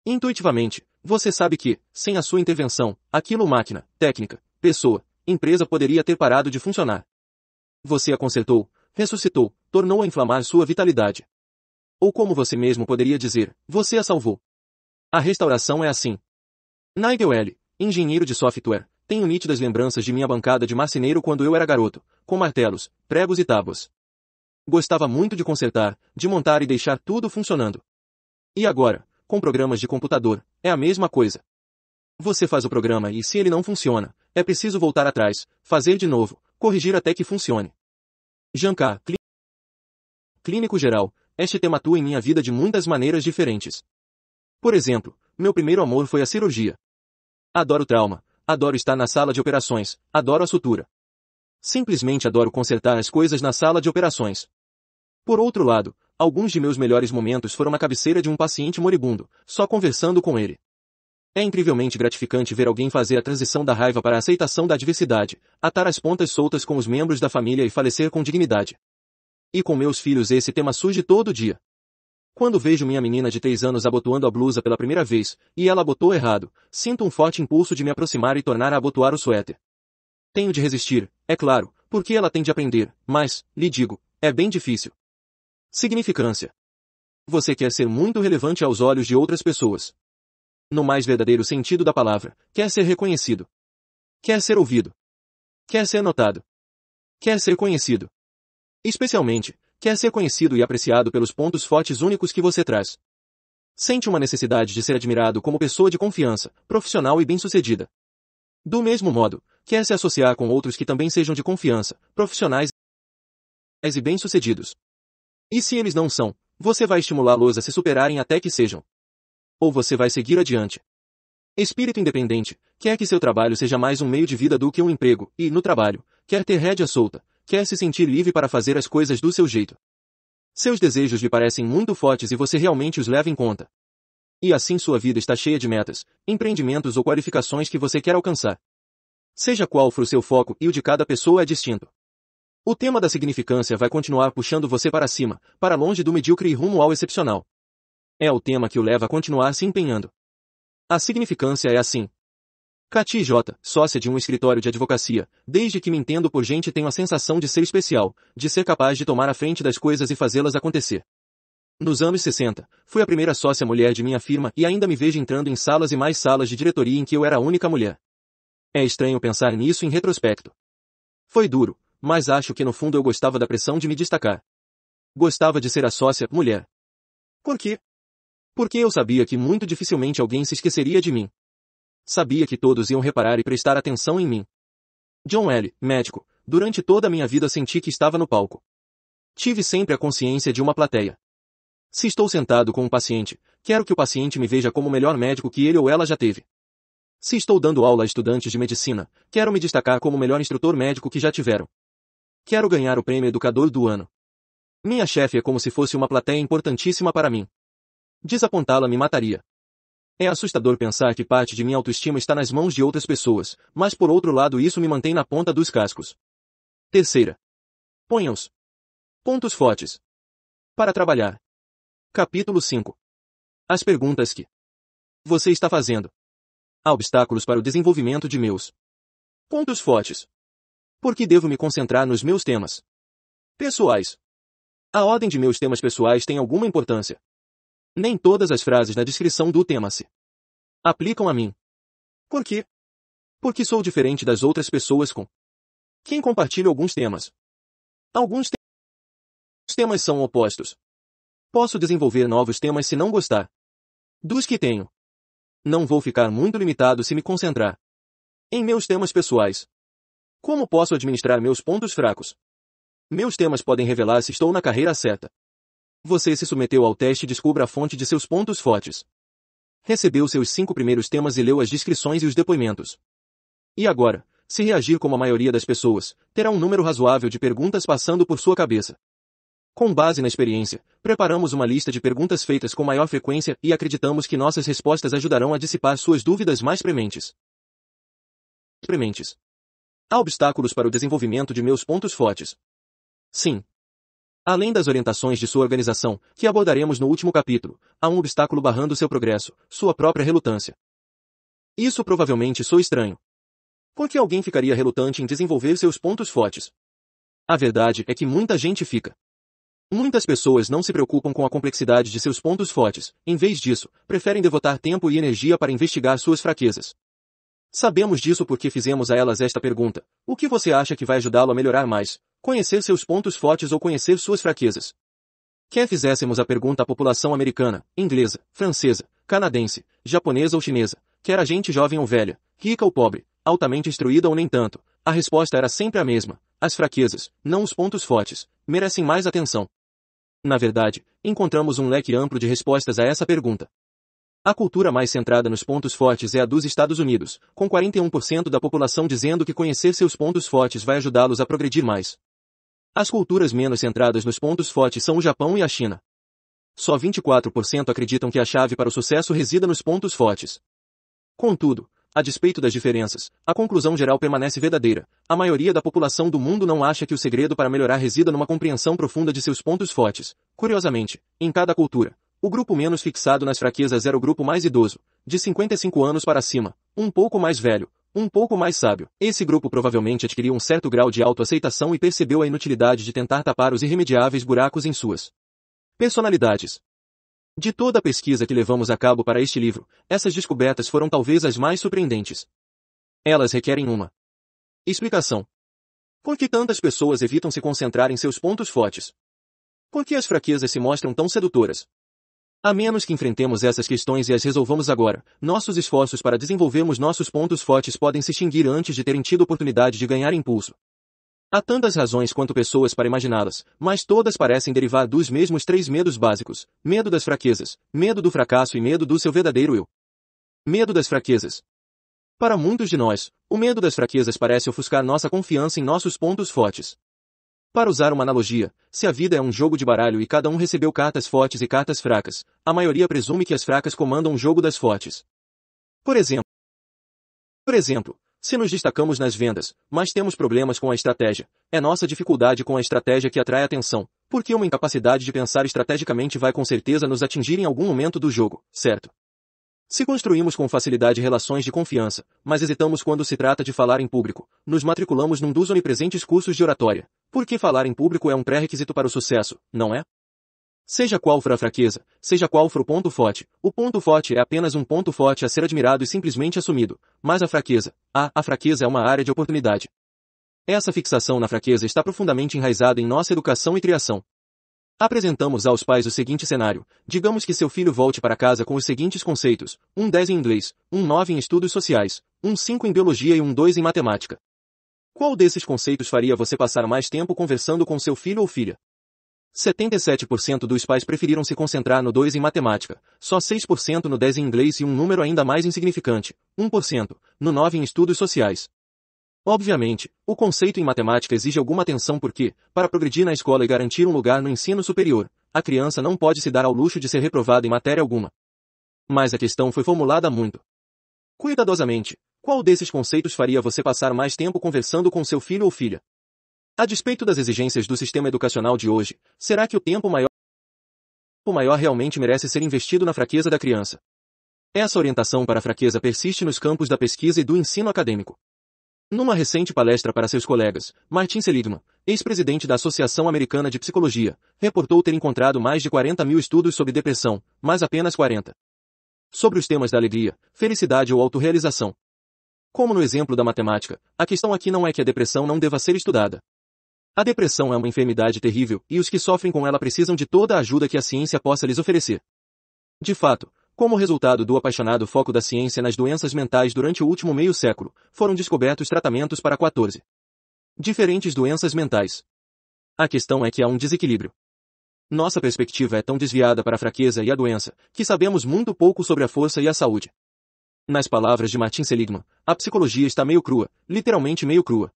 Intuitivamente, você sabe que, sem a sua intervenção, aquilo máquina, técnica, pessoa, empresa poderia ter parado de funcionar. Você a consertou, ressuscitou, tornou a inflamar sua vitalidade. Ou como você mesmo poderia dizer, você a salvou. A restauração é assim. Nigel L., engenheiro de software, tenho nítidas lembranças de minha bancada de marceneiro quando eu era garoto, com martelos, pregos e tábuas. Gostava muito de consertar, de montar e deixar tudo funcionando. E agora, com programas de computador, é a mesma coisa. Você faz o programa e se ele não funciona, é preciso voltar atrás, fazer de novo, corrigir até que funcione. Janka, clí... clínico geral, este tema atua em minha vida de muitas maneiras diferentes. Por exemplo, meu primeiro amor foi a cirurgia. Adoro trauma, adoro estar na sala de operações, adoro a sutura. Simplesmente adoro consertar as coisas na sala de operações. Por outro lado, alguns de meus melhores momentos foram na cabeceira de um paciente moribundo, só conversando com ele. É incrivelmente gratificante ver alguém fazer a transição da raiva para a aceitação da adversidade, atar as pontas soltas com os membros da família e falecer com dignidade. E com meus filhos esse tema surge todo dia. Quando vejo minha menina de 3 anos abotoando a blusa pela primeira vez, e ela botou errado, sinto um forte impulso de me aproximar e tornar a abotoar o suéter. Tenho de resistir, é claro, porque ela tem de aprender, mas, lhe digo, é bem difícil. Significância. Você quer ser muito relevante aos olhos de outras pessoas, no mais verdadeiro sentido da palavra, quer ser reconhecido. Quer ser ouvido. Quer ser notado. Quer ser conhecido. Especialmente, quer ser conhecido e apreciado pelos pontos fortes únicos que você traz. Sente uma necessidade de ser admirado como pessoa de confiança, profissional e bem-sucedida. Do mesmo modo, quer se associar com outros que também sejam de confiança, profissionais e bem-sucedidos. E se eles não são, você vai estimulá-los a se superarem até que sejam ou você vai seguir adiante. Espírito independente, quer que seu trabalho seja mais um meio de vida do que um emprego, e, no trabalho, quer ter rédea solta, quer se sentir livre para fazer as coisas do seu jeito. Seus desejos lhe parecem muito fortes e você realmente os leva em conta. E assim sua vida está cheia de metas, empreendimentos ou qualificações que você quer alcançar. Seja qual for o seu foco e o de cada pessoa é distinto. O tema da significância vai continuar puxando você para cima, para longe do medíocre e rumo ao excepcional. É o tema que o leva a continuar se empenhando. A significância é assim. Cati J., sócia de um escritório de advocacia, desde que me entendo por gente tenho a sensação de ser especial, de ser capaz de tomar a frente das coisas e fazê-las acontecer. Nos anos 60, fui a primeira sócia mulher de minha firma e ainda me vejo entrando em salas e mais salas de diretoria em que eu era a única mulher. É estranho pensar nisso em retrospecto. Foi duro, mas acho que no fundo eu gostava da pressão de me destacar. Gostava de ser a sócia mulher. Por quê? Porque eu sabia que muito dificilmente alguém se esqueceria de mim. Sabia que todos iam reparar e prestar atenção em mim. John L., médico, durante toda a minha vida senti que estava no palco. Tive sempre a consciência de uma plateia. Se estou sentado com um paciente, quero que o paciente me veja como o melhor médico que ele ou ela já teve. Se estou dando aula a estudantes de medicina, quero me destacar como o melhor instrutor médico que já tiveram. Quero ganhar o prêmio educador do ano. Minha chefe é como se fosse uma plateia importantíssima para mim. Desapontá-la me mataria. É assustador pensar que parte de minha autoestima está nas mãos de outras pessoas, mas por outro lado isso me mantém na ponta dos cascos. Terceira. Ponha-os. Pontos fortes. Para trabalhar. Capítulo 5. As perguntas que você está fazendo. Há obstáculos para o desenvolvimento de meus pontos fortes. Por que devo me concentrar nos meus temas pessoais? A ordem de meus temas pessoais tem alguma importância. Nem todas as frases na descrição do tema se aplicam a mim. Por quê? Porque sou diferente das outras pessoas com quem compartilho alguns temas. Alguns te temas são opostos. Posso desenvolver novos temas se não gostar dos que tenho. Não vou ficar muito limitado se me concentrar em meus temas pessoais. Como posso administrar meus pontos fracos? Meus temas podem revelar se estou na carreira certa. Você se submeteu ao teste e descubra a fonte de seus pontos fortes. Recebeu seus cinco primeiros temas e leu as descrições e os depoimentos. E agora, se reagir como a maioria das pessoas, terá um número razoável de perguntas passando por sua cabeça. Com base na experiência, preparamos uma lista de perguntas feitas com maior frequência e acreditamos que nossas respostas ajudarão a dissipar suas dúvidas mais prementes. Prementes. Há obstáculos para o desenvolvimento de meus pontos fortes. Sim, Além das orientações de sua organização, que abordaremos no último capítulo, há um obstáculo barrando seu progresso, sua própria relutância. Isso provavelmente sou estranho. Por que alguém ficaria relutante em desenvolver seus pontos fortes? A verdade é que muita gente fica. Muitas pessoas não se preocupam com a complexidade de seus pontos fortes, em vez disso, preferem devotar tempo e energia para investigar suas fraquezas. Sabemos disso porque fizemos a elas esta pergunta: o que você acha que vai ajudá-lo a melhorar mais, Conhecer seus pontos fortes ou conhecer suas fraquezas. Quer fizéssemos a pergunta à população americana, inglesa, francesa, canadense, japonesa ou chinesa, quer a gente jovem ou velha, rica ou pobre, altamente instruída ou nem tanto, a resposta era sempre a mesma. As fraquezas, não os pontos fortes, merecem mais atenção. Na verdade, encontramos um leque amplo de respostas a essa pergunta. A cultura mais centrada nos pontos fortes é a dos Estados Unidos, com 41% da população dizendo que conhecer seus pontos fortes vai ajudá-los a progredir mais. As culturas menos centradas nos pontos fortes são o Japão e a China. Só 24% acreditam que a chave para o sucesso resida nos pontos fortes. Contudo, a despeito das diferenças, a conclusão geral permanece verdadeira. A maioria da população do mundo não acha que o segredo para melhorar resida numa compreensão profunda de seus pontos fortes. Curiosamente, em cada cultura, o grupo menos fixado nas fraquezas era o grupo mais idoso, de 55 anos para cima, um pouco mais velho, um pouco mais sábio. Esse grupo provavelmente adquiriu um certo grau de autoaceitação e percebeu a inutilidade de tentar tapar os irremediáveis buracos em suas personalidades. De toda a pesquisa que levamos a cabo para este livro, essas descobertas foram talvez as mais surpreendentes. Elas requerem uma explicação. Por que tantas pessoas evitam se concentrar em seus pontos fortes? Por que as fraquezas se mostram tão sedutoras? A menos que enfrentemos essas questões e as resolvamos agora, nossos esforços para desenvolvermos nossos pontos fortes podem se extinguir antes de terem tido oportunidade de ganhar impulso. Há tantas razões quanto pessoas para imaginá-las, mas todas parecem derivar dos mesmos três medos básicos: medo das fraquezas, medo do fracasso e medo do seu verdadeiro eu. Medo das fraquezas. Para muitos de nós, o medo das fraquezas parece ofuscar nossa confiança em nossos pontos fortes. Para usar uma analogia, se a vida é um jogo de baralho e cada um recebeu cartas fortes e cartas fracas, a maioria presume que as fracas comandam o jogo das fortes. Por exemplo, por exemplo, se nos destacamos nas vendas, mas temos problemas com a estratégia, é nossa dificuldade com a estratégia que atrai atenção, porque uma incapacidade de pensar estrategicamente vai com certeza nos atingir em algum momento do jogo, certo? Se construímos com facilidade relações de confiança, mas hesitamos quando se trata de falar em público, nos matriculamos num dos onipresentes cursos de oratória. Porque falar em público é um pré-requisito para o sucesso, não é? Seja qual for a fraqueza, seja qual for o ponto forte, o ponto forte é apenas um ponto forte a ser admirado e simplesmente assumido, mas a fraqueza, a, a fraqueza é uma área de oportunidade. Essa fixação na fraqueza está profundamente enraizada em nossa educação e criação. Apresentamos aos pais o seguinte cenário. Digamos que seu filho volte para casa com os seguintes conceitos. Um 10 em inglês, um 9 em estudos sociais, um 5 em biologia e um 2 em matemática. Qual desses conceitos faria você passar mais tempo conversando com seu filho ou filha? 77% dos pais preferiram se concentrar no 2 em matemática, só 6% no 10 em inglês e um número ainda mais insignificante, 1%, no 9 em estudos sociais, Obviamente, o conceito em matemática exige alguma atenção porque, para progredir na escola e garantir um lugar no ensino superior, a criança não pode se dar ao luxo de ser reprovada em matéria alguma. Mas a questão foi formulada muito cuidadosamente. Qual desses conceitos faria você passar mais tempo conversando com seu filho ou filha? A despeito das exigências do sistema educacional de hoje, será que o tempo maior, o maior realmente merece ser investido na fraqueza da criança? Essa orientação para a fraqueza persiste nos campos da pesquisa e do ensino acadêmico. Numa recente palestra para seus colegas, Martin Seligman, ex-presidente da Associação Americana de Psicologia, reportou ter encontrado mais de 40 mil estudos sobre depressão, mas apenas 40 sobre os temas da alegria, felicidade ou autorrealização. Como no exemplo da matemática, a questão aqui não é que a depressão não deva ser estudada. A depressão é uma enfermidade terrível e os que sofrem com ela precisam de toda a ajuda que a ciência possa lhes oferecer. De fato, como resultado do apaixonado foco da ciência nas doenças mentais durante o último meio século, foram descobertos tratamentos para 14 diferentes doenças mentais. A questão é que há um desequilíbrio. Nossa perspectiva é tão desviada para a fraqueza e a doença, que sabemos muito pouco sobre a força e a saúde. Nas palavras de Martin Seligman, a psicologia está meio crua, literalmente meio crua.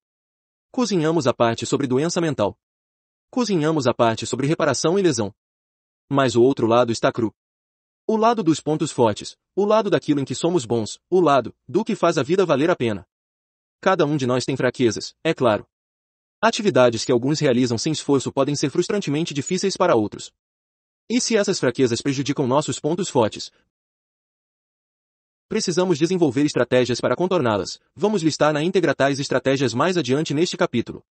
Cozinhamos a parte sobre doença mental. Cozinhamos a parte sobre reparação e lesão. Mas o outro lado está cru. O lado dos pontos fortes, o lado daquilo em que somos bons, o lado do que faz a vida valer a pena. Cada um de nós tem fraquezas, é claro. Atividades que alguns realizam sem esforço podem ser frustrantemente difíceis para outros. E se essas fraquezas prejudicam nossos pontos fortes? Precisamos desenvolver estratégias para contorná-las. Vamos listar na íntegra tais estratégias mais adiante neste capítulo.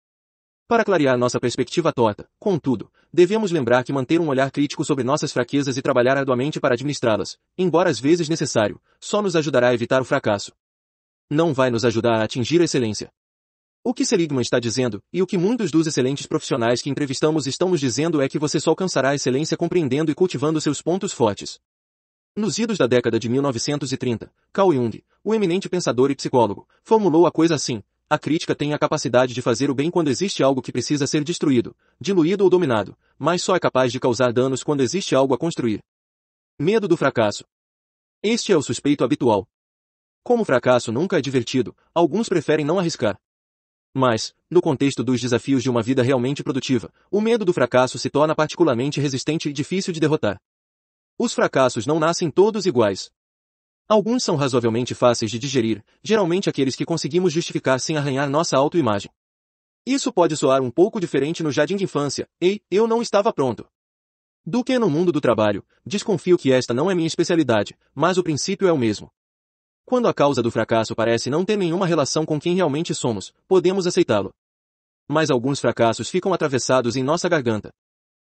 Para clarear nossa perspectiva torta, contudo, devemos lembrar que manter um olhar crítico sobre nossas fraquezas e trabalhar arduamente para administrá-las, embora às vezes necessário, só nos ajudará a evitar o fracasso. Não vai nos ajudar a atingir a excelência. O que Seligman está dizendo, e o que muitos dos excelentes profissionais que entrevistamos estão nos dizendo é que você só alcançará a excelência compreendendo e cultivando seus pontos fortes. Nos idos da década de 1930, Carl Jung, o eminente pensador e psicólogo, formulou a coisa assim, a crítica tem a capacidade de fazer o bem quando existe algo que precisa ser destruído, diluído ou dominado, mas só é capaz de causar danos quando existe algo a construir. Medo do fracasso. Este é o suspeito habitual. Como o fracasso nunca é divertido, alguns preferem não arriscar. Mas, no contexto dos desafios de uma vida realmente produtiva, o medo do fracasso se torna particularmente resistente e difícil de derrotar. Os fracassos não nascem todos iguais. Alguns são razoavelmente fáceis de digerir, geralmente aqueles que conseguimos justificar sem arranhar nossa autoimagem. Isso pode soar um pouco diferente no jardim de infância, ei, eu não estava pronto. Do que no mundo do trabalho, desconfio que esta não é minha especialidade, mas o princípio é o mesmo. Quando a causa do fracasso parece não ter nenhuma relação com quem realmente somos, podemos aceitá-lo. Mas alguns fracassos ficam atravessados em nossa garganta.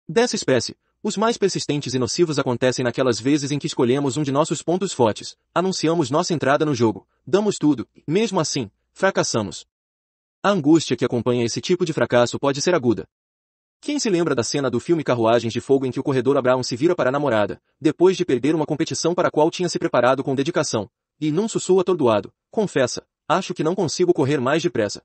Dessa espécie, os mais persistentes e nocivos acontecem naquelas vezes em que escolhemos um de nossos pontos fortes, anunciamos nossa entrada no jogo, damos tudo, e, mesmo assim, fracassamos. A angústia que acompanha esse tipo de fracasso pode ser aguda. Quem se lembra da cena do filme Carruagens de Fogo em que o corredor Abraham se vira para a namorada, depois de perder uma competição para a qual tinha se preparado com dedicação, e num sussurro atordoado, confessa, acho que não consigo correr mais depressa.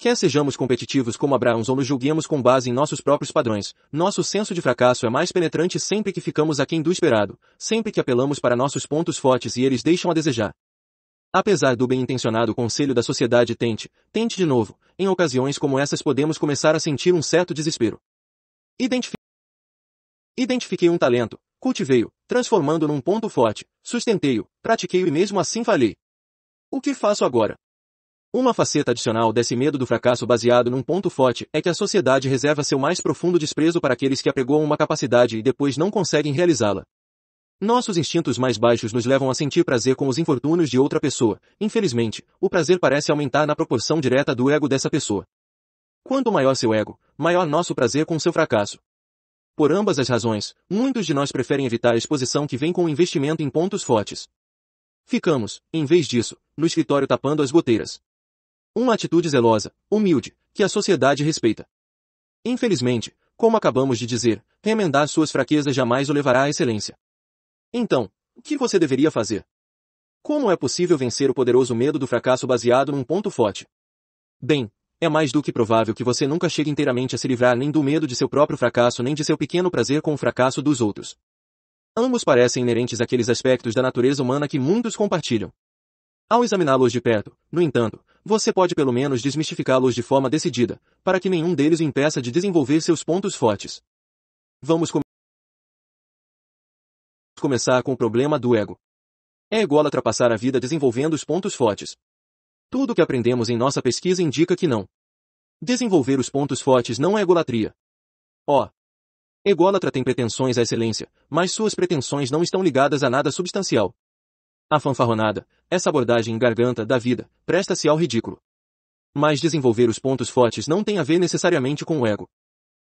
Quer sejamos competitivos como Abrahams ou nos julguemos com base em nossos próprios padrões, nosso senso de fracasso é mais penetrante sempre que ficamos aquém do esperado, sempre que apelamos para nossos pontos fortes e eles deixam a desejar. Apesar do bem-intencionado conselho da sociedade tente, tente de novo, em ocasiões como essas podemos começar a sentir um certo desespero. Identifiquei um talento, cultivei-o, transformando num ponto forte, sustentei-o, pratiquei-o e mesmo assim falhei. O que faço agora? Uma faceta adicional desse medo do fracasso baseado num ponto forte é que a sociedade reserva seu mais profundo desprezo para aqueles que apregoam uma capacidade e depois não conseguem realizá-la. Nossos instintos mais baixos nos levam a sentir prazer com os infortúnios de outra pessoa. Infelizmente, o prazer parece aumentar na proporção direta do ego dessa pessoa. Quanto maior seu ego, maior nosso prazer com seu fracasso. Por ambas as razões, muitos de nós preferem evitar a exposição que vem com o investimento em pontos fortes. Ficamos, em vez disso, no escritório tapando as goteiras. Uma atitude zelosa, humilde, que a sociedade respeita. Infelizmente, como acabamos de dizer, remendar suas fraquezas jamais o levará à excelência. Então, o que você deveria fazer? Como é possível vencer o poderoso medo do fracasso baseado num ponto forte? Bem, é mais do que provável que você nunca chegue inteiramente a se livrar nem do medo de seu próprio fracasso nem de seu pequeno prazer com o fracasso dos outros. Ambos parecem inerentes àqueles aspectos da natureza humana que muitos compartilham. Ao examiná-los de perto, no entanto, você pode pelo menos desmistificá-los de forma decidida, para que nenhum deles o impeça de desenvolver seus pontos fortes. Vamos com... começar com o problema do ego. É igual ultrapassar a vida desenvolvendo os pontos fortes. Tudo o que aprendemos em nossa pesquisa indica que não. Desenvolver os pontos fortes não é egolatria. Ó. Oh, ególatra tem pretensões à excelência, mas suas pretensões não estão ligadas a nada substancial. A fanfarronada, essa abordagem em garganta da vida, presta-se ao ridículo. Mas desenvolver os pontos fortes não tem a ver necessariamente com o ego.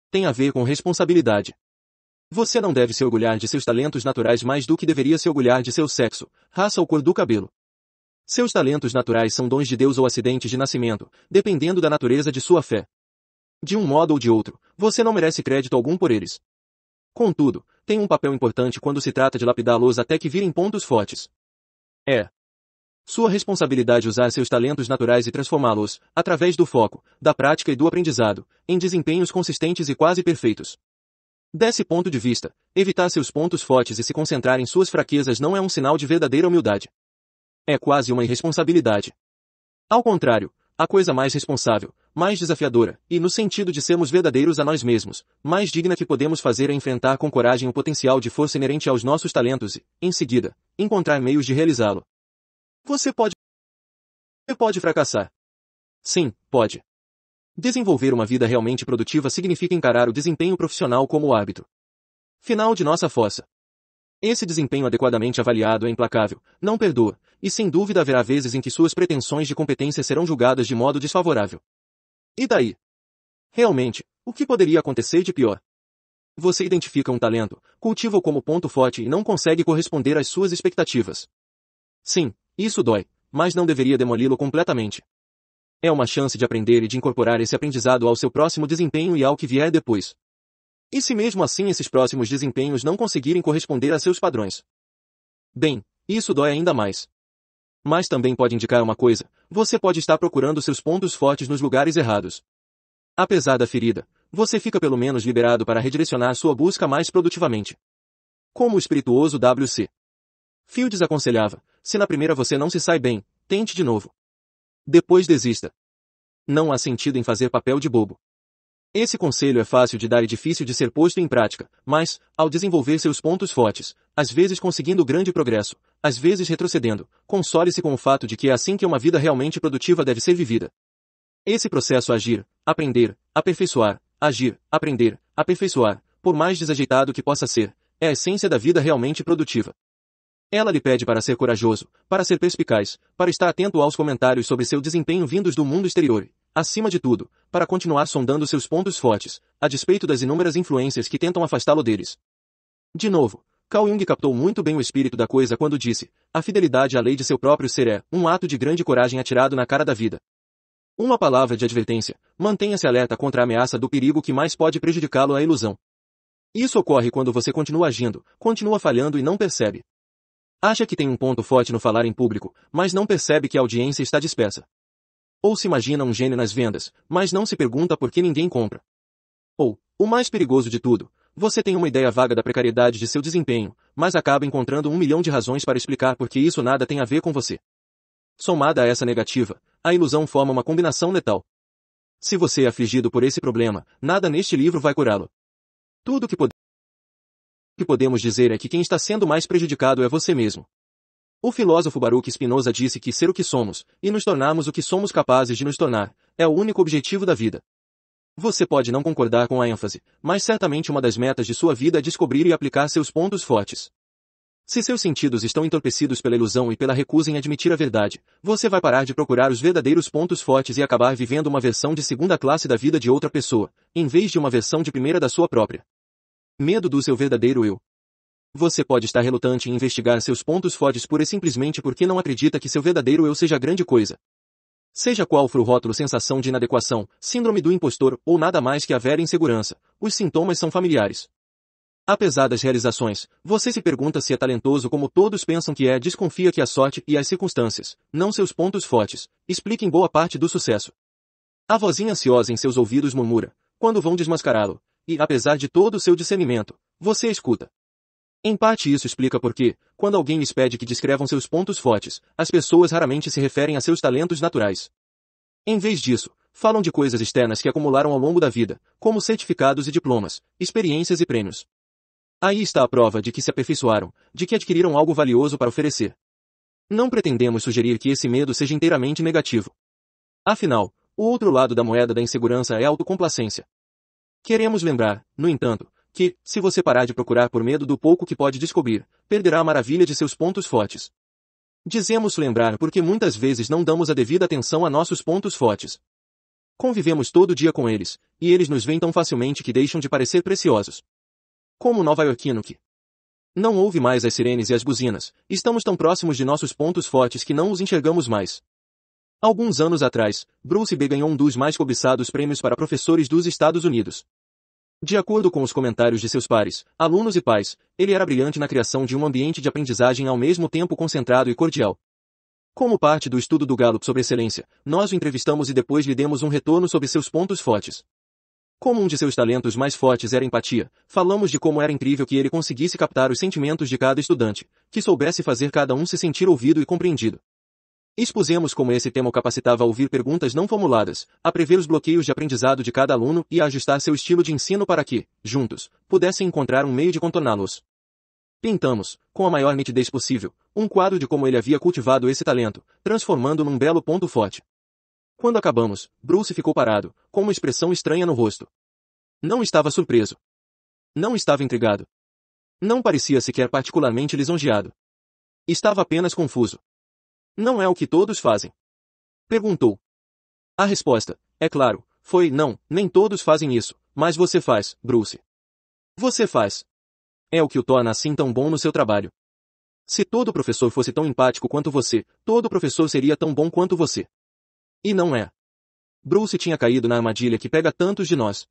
Tem a ver com responsabilidade. Você não deve se orgulhar de seus talentos naturais mais do que deveria se orgulhar de seu sexo, raça ou cor do cabelo. Seus talentos naturais são dons de Deus ou acidentes de nascimento, dependendo da natureza de sua fé. De um modo ou de outro, você não merece crédito algum por eles. Contudo, tem um papel importante quando se trata de lapidá-los até que virem pontos fortes. É sua responsabilidade é usar seus talentos naturais e transformá-los, através do foco, da prática e do aprendizado, em desempenhos consistentes e quase perfeitos. Desse ponto de vista, evitar seus pontos fortes e se concentrar em suas fraquezas não é um sinal de verdadeira humildade. É quase uma irresponsabilidade. Ao contrário, a coisa mais responsável, mais desafiadora, e no sentido de sermos verdadeiros a nós mesmos, mais digna que podemos fazer é enfrentar com coragem o potencial de força inerente aos nossos talentos e, em seguida, encontrar meios de realizá-lo. Você pode. Pode fracassar. Sim, pode. Desenvolver uma vida realmente produtiva significa encarar o desempenho profissional como hábito. árbitro. Final de nossa fossa. Esse desempenho adequadamente avaliado é implacável, não perdoa, e sem dúvida haverá vezes em que suas pretensões de competência serão julgadas de modo desfavorável. E daí? Realmente, o que poderia acontecer de pior? Você identifica um talento, cultiva-o como ponto forte e não consegue corresponder às suas expectativas. Sim, isso dói, mas não deveria demoli-lo completamente. É uma chance de aprender e de incorporar esse aprendizado ao seu próximo desempenho e ao que vier depois. E se mesmo assim esses próximos desempenhos não conseguirem corresponder a seus padrões? Bem, isso dói ainda mais. Mas também pode indicar uma coisa, você pode estar procurando seus pontos fortes nos lugares errados. Apesar da ferida, você fica pelo menos liberado para redirecionar sua busca mais produtivamente. Como o espirituoso W.C. Fields aconselhava, se na primeira você não se sai bem, tente de novo. Depois desista. Não há sentido em fazer papel de bobo. Esse conselho é fácil de dar e difícil de ser posto em prática, mas, ao desenvolver seus pontos fortes, às vezes conseguindo grande progresso, às vezes retrocedendo, console-se com o fato de que é assim que uma vida realmente produtiva deve ser vivida. Esse processo agir, aprender, aperfeiçoar, Agir, aprender, aperfeiçoar, por mais desajeitado que possa ser, é a essência da vida realmente produtiva. Ela lhe pede para ser corajoso, para ser perspicaz, para estar atento aos comentários sobre seu desempenho vindos do mundo exterior, acima de tudo, para continuar sondando seus pontos fortes, a despeito das inúmeras influências que tentam afastá-lo deles. De novo, Carl Jung captou muito bem o espírito da coisa quando disse: a fidelidade à lei de seu próprio ser é um ato de grande coragem atirado na cara da vida. Uma palavra de advertência. Mantenha-se alerta contra a ameaça do perigo que mais pode prejudicá-lo à ilusão. Isso ocorre quando você continua agindo, continua falhando e não percebe. Acha que tem um ponto forte no falar em público, mas não percebe que a audiência está dispersa. Ou se imagina um gênio nas vendas, mas não se pergunta por que ninguém compra. Ou, o mais perigoso de tudo, você tem uma ideia vaga da precariedade de seu desempenho, mas acaba encontrando um milhão de razões para explicar por que isso nada tem a ver com você. Somada a essa negativa, a ilusão forma uma combinação letal. Se você é afligido por esse problema, nada neste livro vai curá-lo. Tudo o que, pod que podemos dizer é que quem está sendo mais prejudicado é você mesmo. O filósofo Baruch Spinoza disse que ser o que somos, e nos tornarmos o que somos capazes de nos tornar, é o único objetivo da vida. Você pode não concordar com a ênfase, mas certamente uma das metas de sua vida é descobrir e aplicar seus pontos fortes. Se seus sentidos estão entorpecidos pela ilusão e pela recusa em admitir a verdade, você vai parar de procurar os verdadeiros pontos fortes e acabar vivendo uma versão de segunda classe da vida de outra pessoa, em vez de uma versão de primeira da sua própria. Medo do seu verdadeiro eu. Você pode estar relutante em investigar seus pontos fortes pura e simplesmente porque não acredita que seu verdadeiro eu seja grande coisa. Seja qual for o rótulo sensação de inadequação, síndrome do impostor ou nada mais que a vera insegurança, os sintomas são familiares. Apesar das realizações, você se pergunta se é talentoso como todos pensam que é, desconfia que a sorte e as circunstâncias, não seus pontos fortes, expliquem boa parte do sucesso. A vozinha ansiosa em seus ouvidos murmura, quando vão desmascará-lo, e apesar de todo o seu discernimento, você escuta. Em parte isso explica porque, quando alguém lhes pede que descrevam seus pontos fortes, as pessoas raramente se referem a seus talentos naturais. Em vez disso, falam de coisas externas que acumularam ao longo da vida, como certificados e diplomas, experiências e prêmios. Aí está a prova de que se aperfeiçoaram, de que adquiriram algo valioso para oferecer. Não pretendemos sugerir que esse medo seja inteiramente negativo. Afinal, o outro lado da moeda da insegurança é a autocomplacência. Queremos lembrar, no entanto, que, se você parar de procurar por medo do pouco que pode descobrir, perderá a maravilha de seus pontos fortes. Dizemos lembrar porque muitas vezes não damos a devida atenção a nossos pontos fortes. Convivemos todo dia com eles, e eles nos vêm tão facilmente que deixam de parecer preciosos como nova Yorkino que não ouve mais as sirenes e as buzinas, estamos tão próximos de nossos pontos fortes que não os enxergamos mais. Alguns anos atrás, Bruce B. ganhou um dos mais cobiçados prêmios para professores dos Estados Unidos. De acordo com os comentários de seus pares, alunos e pais, ele era brilhante na criação de um ambiente de aprendizagem ao mesmo tempo concentrado e cordial. Como parte do estudo do Gallup sobre excelência, nós o entrevistamos e depois lhe demos um retorno sobre seus pontos fortes. Como um de seus talentos mais fortes era empatia, falamos de como era incrível que ele conseguisse captar os sentimentos de cada estudante, que soubesse fazer cada um se sentir ouvido e compreendido. Expusemos como esse tema o capacitava a ouvir perguntas não formuladas, a prever os bloqueios de aprendizado de cada aluno e a ajustar seu estilo de ensino para que, juntos, pudessem encontrar um meio de contorná-los. Pintamos, com a maior nitidez possível, um quadro de como ele havia cultivado esse talento, transformando num belo ponto forte. Quando acabamos, Bruce ficou parado, com uma expressão estranha no rosto. Não estava surpreso. Não estava intrigado. Não parecia sequer particularmente lisonjeado. Estava apenas confuso. Não é o que todos fazem. Perguntou. A resposta, é claro, foi não, nem todos fazem isso, mas você faz, Bruce. Você faz. É o que o torna assim tão bom no seu trabalho. Se todo professor fosse tão empático quanto você, todo professor seria tão bom quanto você. E não é. Bruce tinha caído na armadilha que pega tantos de nós.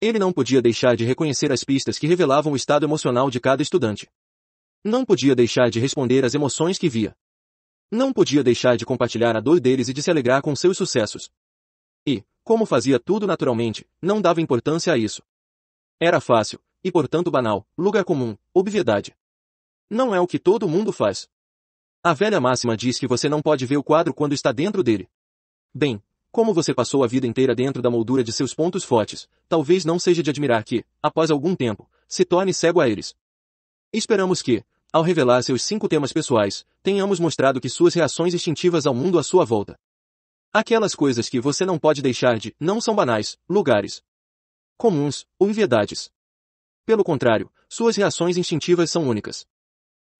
Ele não podia deixar de reconhecer as pistas que revelavam o estado emocional de cada estudante. Não podia deixar de responder às emoções que via. Não podia deixar de compartilhar a dor deles e de se alegrar com seus sucessos. E, como fazia tudo naturalmente, não dava importância a isso. Era fácil, e portanto banal, lugar comum, obviedade. Não é o que todo mundo faz. A velha máxima diz que você não pode ver o quadro quando está dentro dele. Bem, como você passou a vida inteira dentro da moldura de seus pontos fortes, talvez não seja de admirar que, após algum tempo, se torne cego a eles. Esperamos que, ao revelar seus cinco temas pessoais, tenhamos mostrado que suas reações instintivas ao mundo à sua volta. Aquelas coisas que você não pode deixar de, não são banais, lugares comuns, ou inviedades. Pelo contrário, suas reações instintivas são únicas.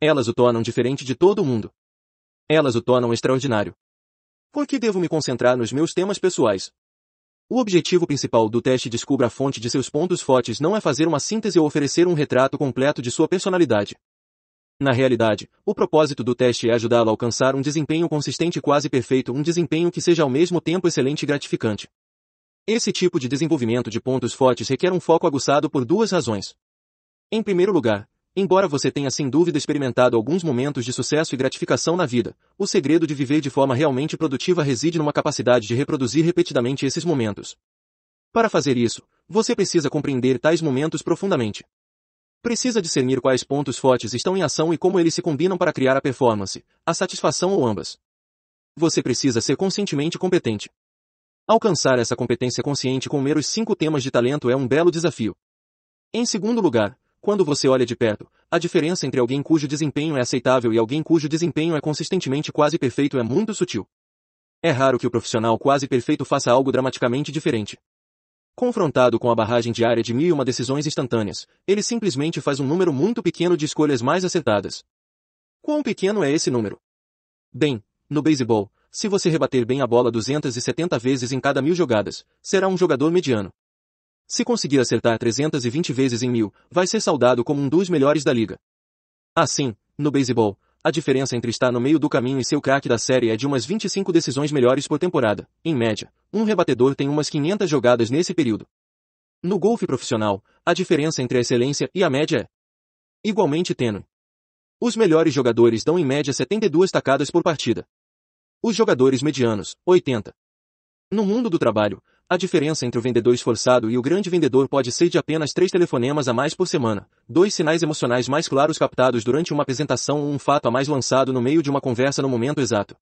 Elas o tornam diferente de todo mundo. Elas o tornam extraordinário. Por que devo me concentrar nos meus temas pessoais? O objetivo principal do teste Descubra a Fonte de seus pontos fortes não é fazer uma síntese ou oferecer um retrato completo de sua personalidade. Na realidade, o propósito do teste é ajudá-lo a alcançar um desempenho consistente e quase perfeito, um desempenho que seja ao mesmo tempo excelente e gratificante. Esse tipo de desenvolvimento de pontos fortes requer um foco aguçado por duas razões. Em primeiro lugar, Embora você tenha sem dúvida experimentado alguns momentos de sucesso e gratificação na vida, o segredo de viver de forma realmente produtiva reside numa capacidade de reproduzir repetidamente esses momentos. Para fazer isso, você precisa compreender tais momentos profundamente. Precisa discernir quais pontos fortes estão em ação e como eles se combinam para criar a performance, a satisfação ou ambas. Você precisa ser conscientemente competente. Alcançar essa competência consciente com meros cinco temas de talento é um belo desafio. Em segundo lugar, quando você olha de perto, a diferença entre alguém cujo desempenho é aceitável e alguém cujo desempenho é consistentemente quase perfeito é muito sutil. É raro que o profissional quase perfeito faça algo dramaticamente diferente. Confrontado com a barragem diária de mil e uma decisões instantâneas, ele simplesmente faz um número muito pequeno de escolhas mais acertadas. Quão pequeno é esse número? Bem, no beisebol, se você rebater bem a bola 270 vezes em cada mil jogadas, será um jogador mediano. Se conseguir acertar 320 vezes em mil, vai ser saudado como um dos melhores da liga. Assim, no beisebol, a diferença entre estar no meio do caminho e ser o craque da série é de umas 25 decisões melhores por temporada. Em média, um rebatedor tem umas 500 jogadas nesse período. No golfe profissional, a diferença entre a excelência e a média é igualmente tênue. Os melhores jogadores dão em média 72 tacadas por partida. Os jogadores medianos, 80. No mundo do trabalho, a diferença entre o vendedor esforçado e o grande vendedor pode ser de apenas três telefonemas a mais por semana, dois sinais emocionais mais claros captados durante uma apresentação ou um fato a mais lançado no meio de uma conversa no momento exato.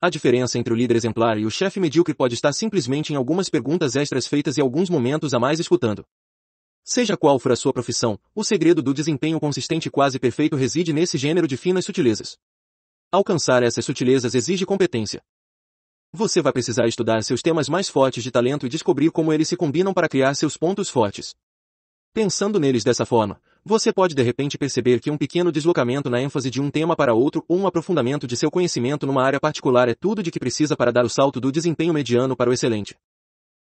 A diferença entre o líder exemplar e o chefe medíocre pode estar simplesmente em algumas perguntas extras feitas e alguns momentos a mais escutando. Seja qual for a sua profissão, o segredo do desempenho consistente e quase perfeito reside nesse gênero de finas sutilezas. Alcançar essas sutilezas exige competência, você vai precisar estudar seus temas mais fortes de talento e descobrir como eles se combinam para criar seus pontos fortes. Pensando neles dessa forma, você pode de repente perceber que um pequeno deslocamento na ênfase de um tema para outro ou um aprofundamento de seu conhecimento numa área particular é tudo de que precisa para dar o salto do desempenho mediano para o excelente.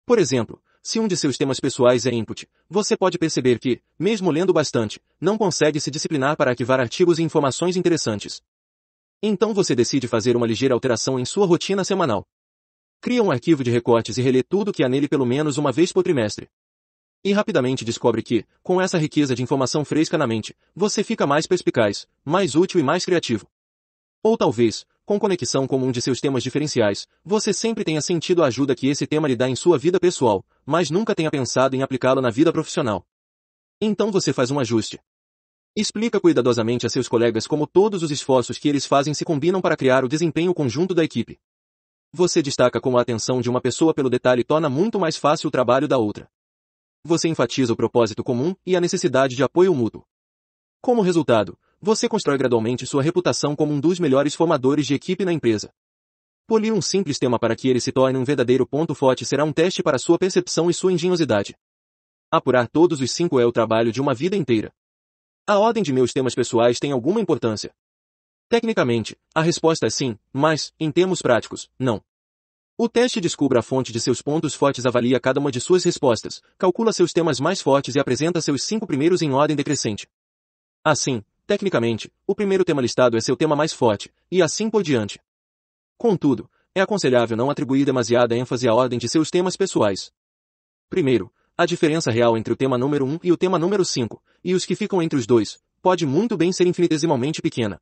Por exemplo, se um de seus temas pessoais é input, você pode perceber que, mesmo lendo bastante, não consegue se disciplinar para arquivar artigos e informações interessantes. Então você decide fazer uma ligeira alteração em sua rotina semanal. Cria um arquivo de recortes e relê tudo que há nele pelo menos uma vez por trimestre. E rapidamente descobre que, com essa riqueza de informação fresca na mente, você fica mais perspicaz, mais útil e mais criativo. Ou talvez, com conexão com um de seus temas diferenciais, você sempre tenha sentido a ajuda que esse tema lhe dá em sua vida pessoal, mas nunca tenha pensado em aplicá lo na vida profissional. Então você faz um ajuste. Explica cuidadosamente a seus colegas como todos os esforços que eles fazem se combinam para criar o desempenho conjunto da equipe. Você destaca com a atenção de uma pessoa pelo detalhe torna muito mais fácil o trabalho da outra. Você enfatiza o propósito comum e a necessidade de apoio mútuo. Como resultado, você constrói gradualmente sua reputação como um dos melhores formadores de equipe na empresa. Polir um simples tema para que ele se torne um verdadeiro ponto forte será um teste para sua percepção e sua engenhosidade. Apurar todos os cinco é o trabalho de uma vida inteira. A ordem de meus temas pessoais tem alguma importância. Tecnicamente, a resposta é sim, mas, em termos práticos, não. O teste descubra a fonte de seus pontos fortes, avalia cada uma de suas respostas, calcula seus temas mais fortes e apresenta seus cinco primeiros em ordem decrescente. Assim, tecnicamente, o primeiro tema listado é seu tema mais forte, e assim por diante. Contudo, é aconselhável não atribuir demasiada ênfase à ordem de seus temas pessoais. Primeiro, a diferença real entre o tema número 1 e o tema número 5, e os que ficam entre os dois, pode muito bem ser infinitesimalmente pequena.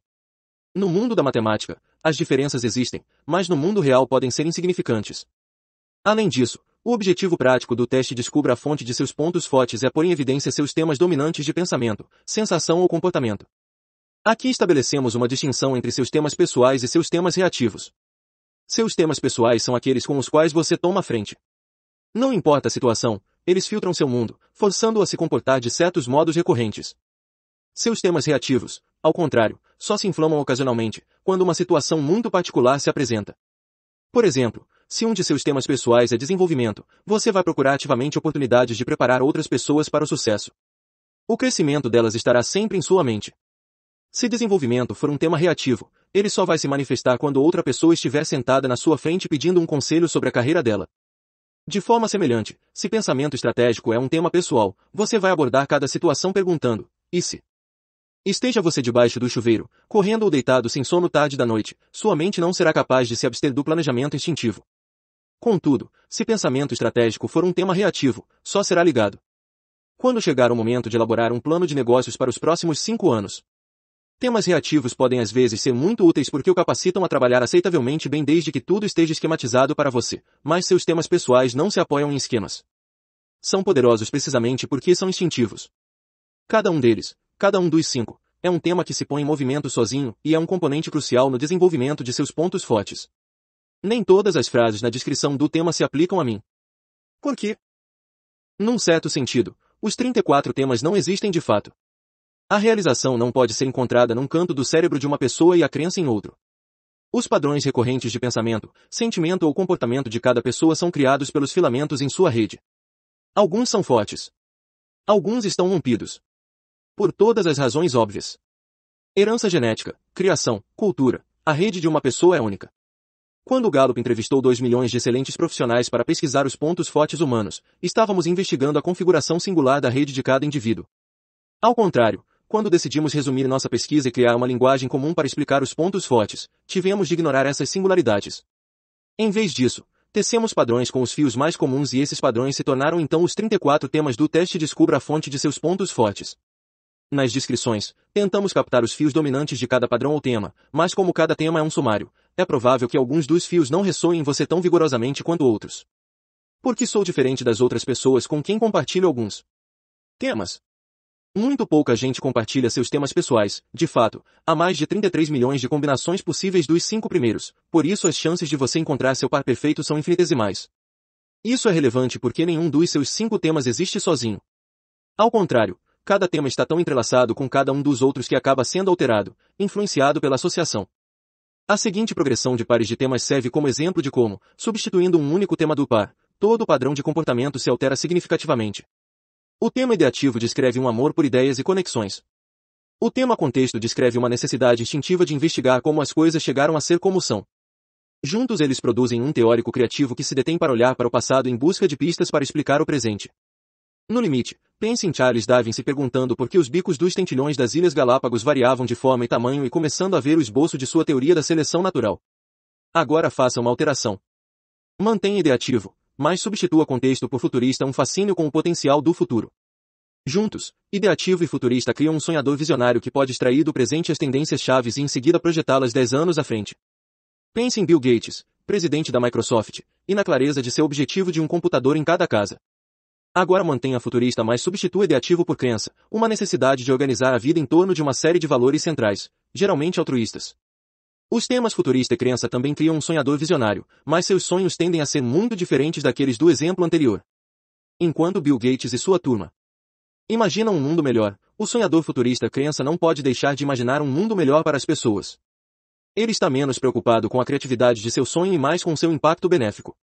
No mundo da matemática, as diferenças existem, mas no mundo real podem ser insignificantes. Além disso, o objetivo prático do teste descubra a fonte de seus pontos fortes é pôr em evidência seus temas dominantes de pensamento, sensação ou comportamento. Aqui estabelecemos uma distinção entre seus temas pessoais e seus temas reativos. Seus temas pessoais são aqueles com os quais você toma frente. Não importa a situação, eles filtram seu mundo, forçando-o a se comportar de certos modos recorrentes. Seus temas reativos ao contrário, só se inflamam ocasionalmente, quando uma situação muito particular se apresenta. Por exemplo, se um de seus temas pessoais é desenvolvimento, você vai procurar ativamente oportunidades de preparar outras pessoas para o sucesso. O crescimento delas estará sempre em sua mente. Se desenvolvimento for um tema reativo, ele só vai se manifestar quando outra pessoa estiver sentada na sua frente pedindo um conselho sobre a carreira dela. De forma semelhante, se pensamento estratégico é um tema pessoal, você vai abordar cada situação perguntando, e se? Esteja você debaixo do chuveiro, correndo ou deitado sem sono tarde da noite, sua mente não será capaz de se abster do planejamento instintivo. Contudo, se pensamento estratégico for um tema reativo, só será ligado. Quando chegar o momento de elaborar um plano de negócios para os próximos cinco anos, Temas reativos podem às vezes ser muito úteis porque o capacitam a trabalhar aceitavelmente bem desde que tudo esteja esquematizado para você, mas seus temas pessoais não se apoiam em esquemas. São poderosos precisamente porque são instintivos. Cada um deles, Cada um dos cinco. É um tema que se põe em movimento sozinho e é um componente crucial no desenvolvimento de seus pontos fortes. Nem todas as frases na descrição do tema se aplicam a mim. Por quê? Num certo sentido, os 34 temas não existem de fato. A realização não pode ser encontrada num canto do cérebro de uma pessoa e a crença em outro. Os padrões recorrentes de pensamento, sentimento ou comportamento de cada pessoa são criados pelos filamentos em sua rede. Alguns são fortes. Alguns estão rompidos, por todas as razões óbvias. Herança genética, criação, cultura, a rede de uma pessoa é única. Quando o Gallup entrevistou 2 milhões de excelentes profissionais para pesquisar os pontos fortes humanos, estávamos investigando a configuração singular da rede de cada indivíduo. Ao contrário, quando decidimos resumir nossa pesquisa e criar uma linguagem comum para explicar os pontos fortes, tivemos de ignorar essas singularidades. Em vez disso, tecemos padrões com os fios mais comuns e esses padrões se tornaram então os 34 temas do teste Descubra a fonte de seus pontos fortes. Nas descrições, tentamos captar os fios dominantes de cada padrão ou tema, mas como cada tema é um sumário, é provável que alguns dos fios não ressoem em você tão vigorosamente quanto outros. Porque sou diferente das outras pessoas com quem compartilho alguns temas. Muito pouca gente compartilha seus temas pessoais, de fato, há mais de 33 milhões de combinações possíveis dos cinco primeiros, por isso as chances de você encontrar seu par perfeito são infinitesimais. Isso é relevante porque nenhum dos seus cinco temas existe sozinho. Ao contrário, cada tema está tão entrelaçado com cada um dos outros que acaba sendo alterado, influenciado pela associação. A seguinte progressão de pares de temas serve como exemplo de como, substituindo um único tema do par, todo o padrão de comportamento se altera significativamente. O tema ideativo descreve um amor por ideias e conexões. O tema contexto descreve uma necessidade instintiva de investigar como as coisas chegaram a ser como são. Juntos eles produzem um teórico criativo que se detém para olhar para o passado em busca de pistas para explicar o presente. No limite, Pense em Charles Darwin se perguntando por que os bicos dos tentilhões das Ilhas Galápagos variavam de forma e tamanho e começando a ver o esboço de sua teoria da seleção natural. Agora faça uma alteração. Mantenha ideativo, mas substitua contexto por futurista um fascínio com o potencial do futuro. Juntos, ideativo e futurista criam um sonhador visionário que pode extrair do presente as tendências chaves e em seguida projetá-las 10 anos à frente. Pense em Bill Gates, presidente da Microsoft, e na clareza de seu objetivo de um computador em cada casa. Agora mantenha futurista mas substitua de ativo por crença, uma necessidade de organizar a vida em torno de uma série de valores centrais, geralmente altruístas. Os temas futurista e crença também criam um sonhador visionário, mas seus sonhos tendem a ser muito diferentes daqueles do exemplo anterior. Enquanto Bill Gates e sua turma imaginam um mundo melhor, o sonhador futurista crença não pode deixar de imaginar um mundo melhor para as pessoas. Ele está menos preocupado com a criatividade de seu sonho e mais com seu impacto benéfico.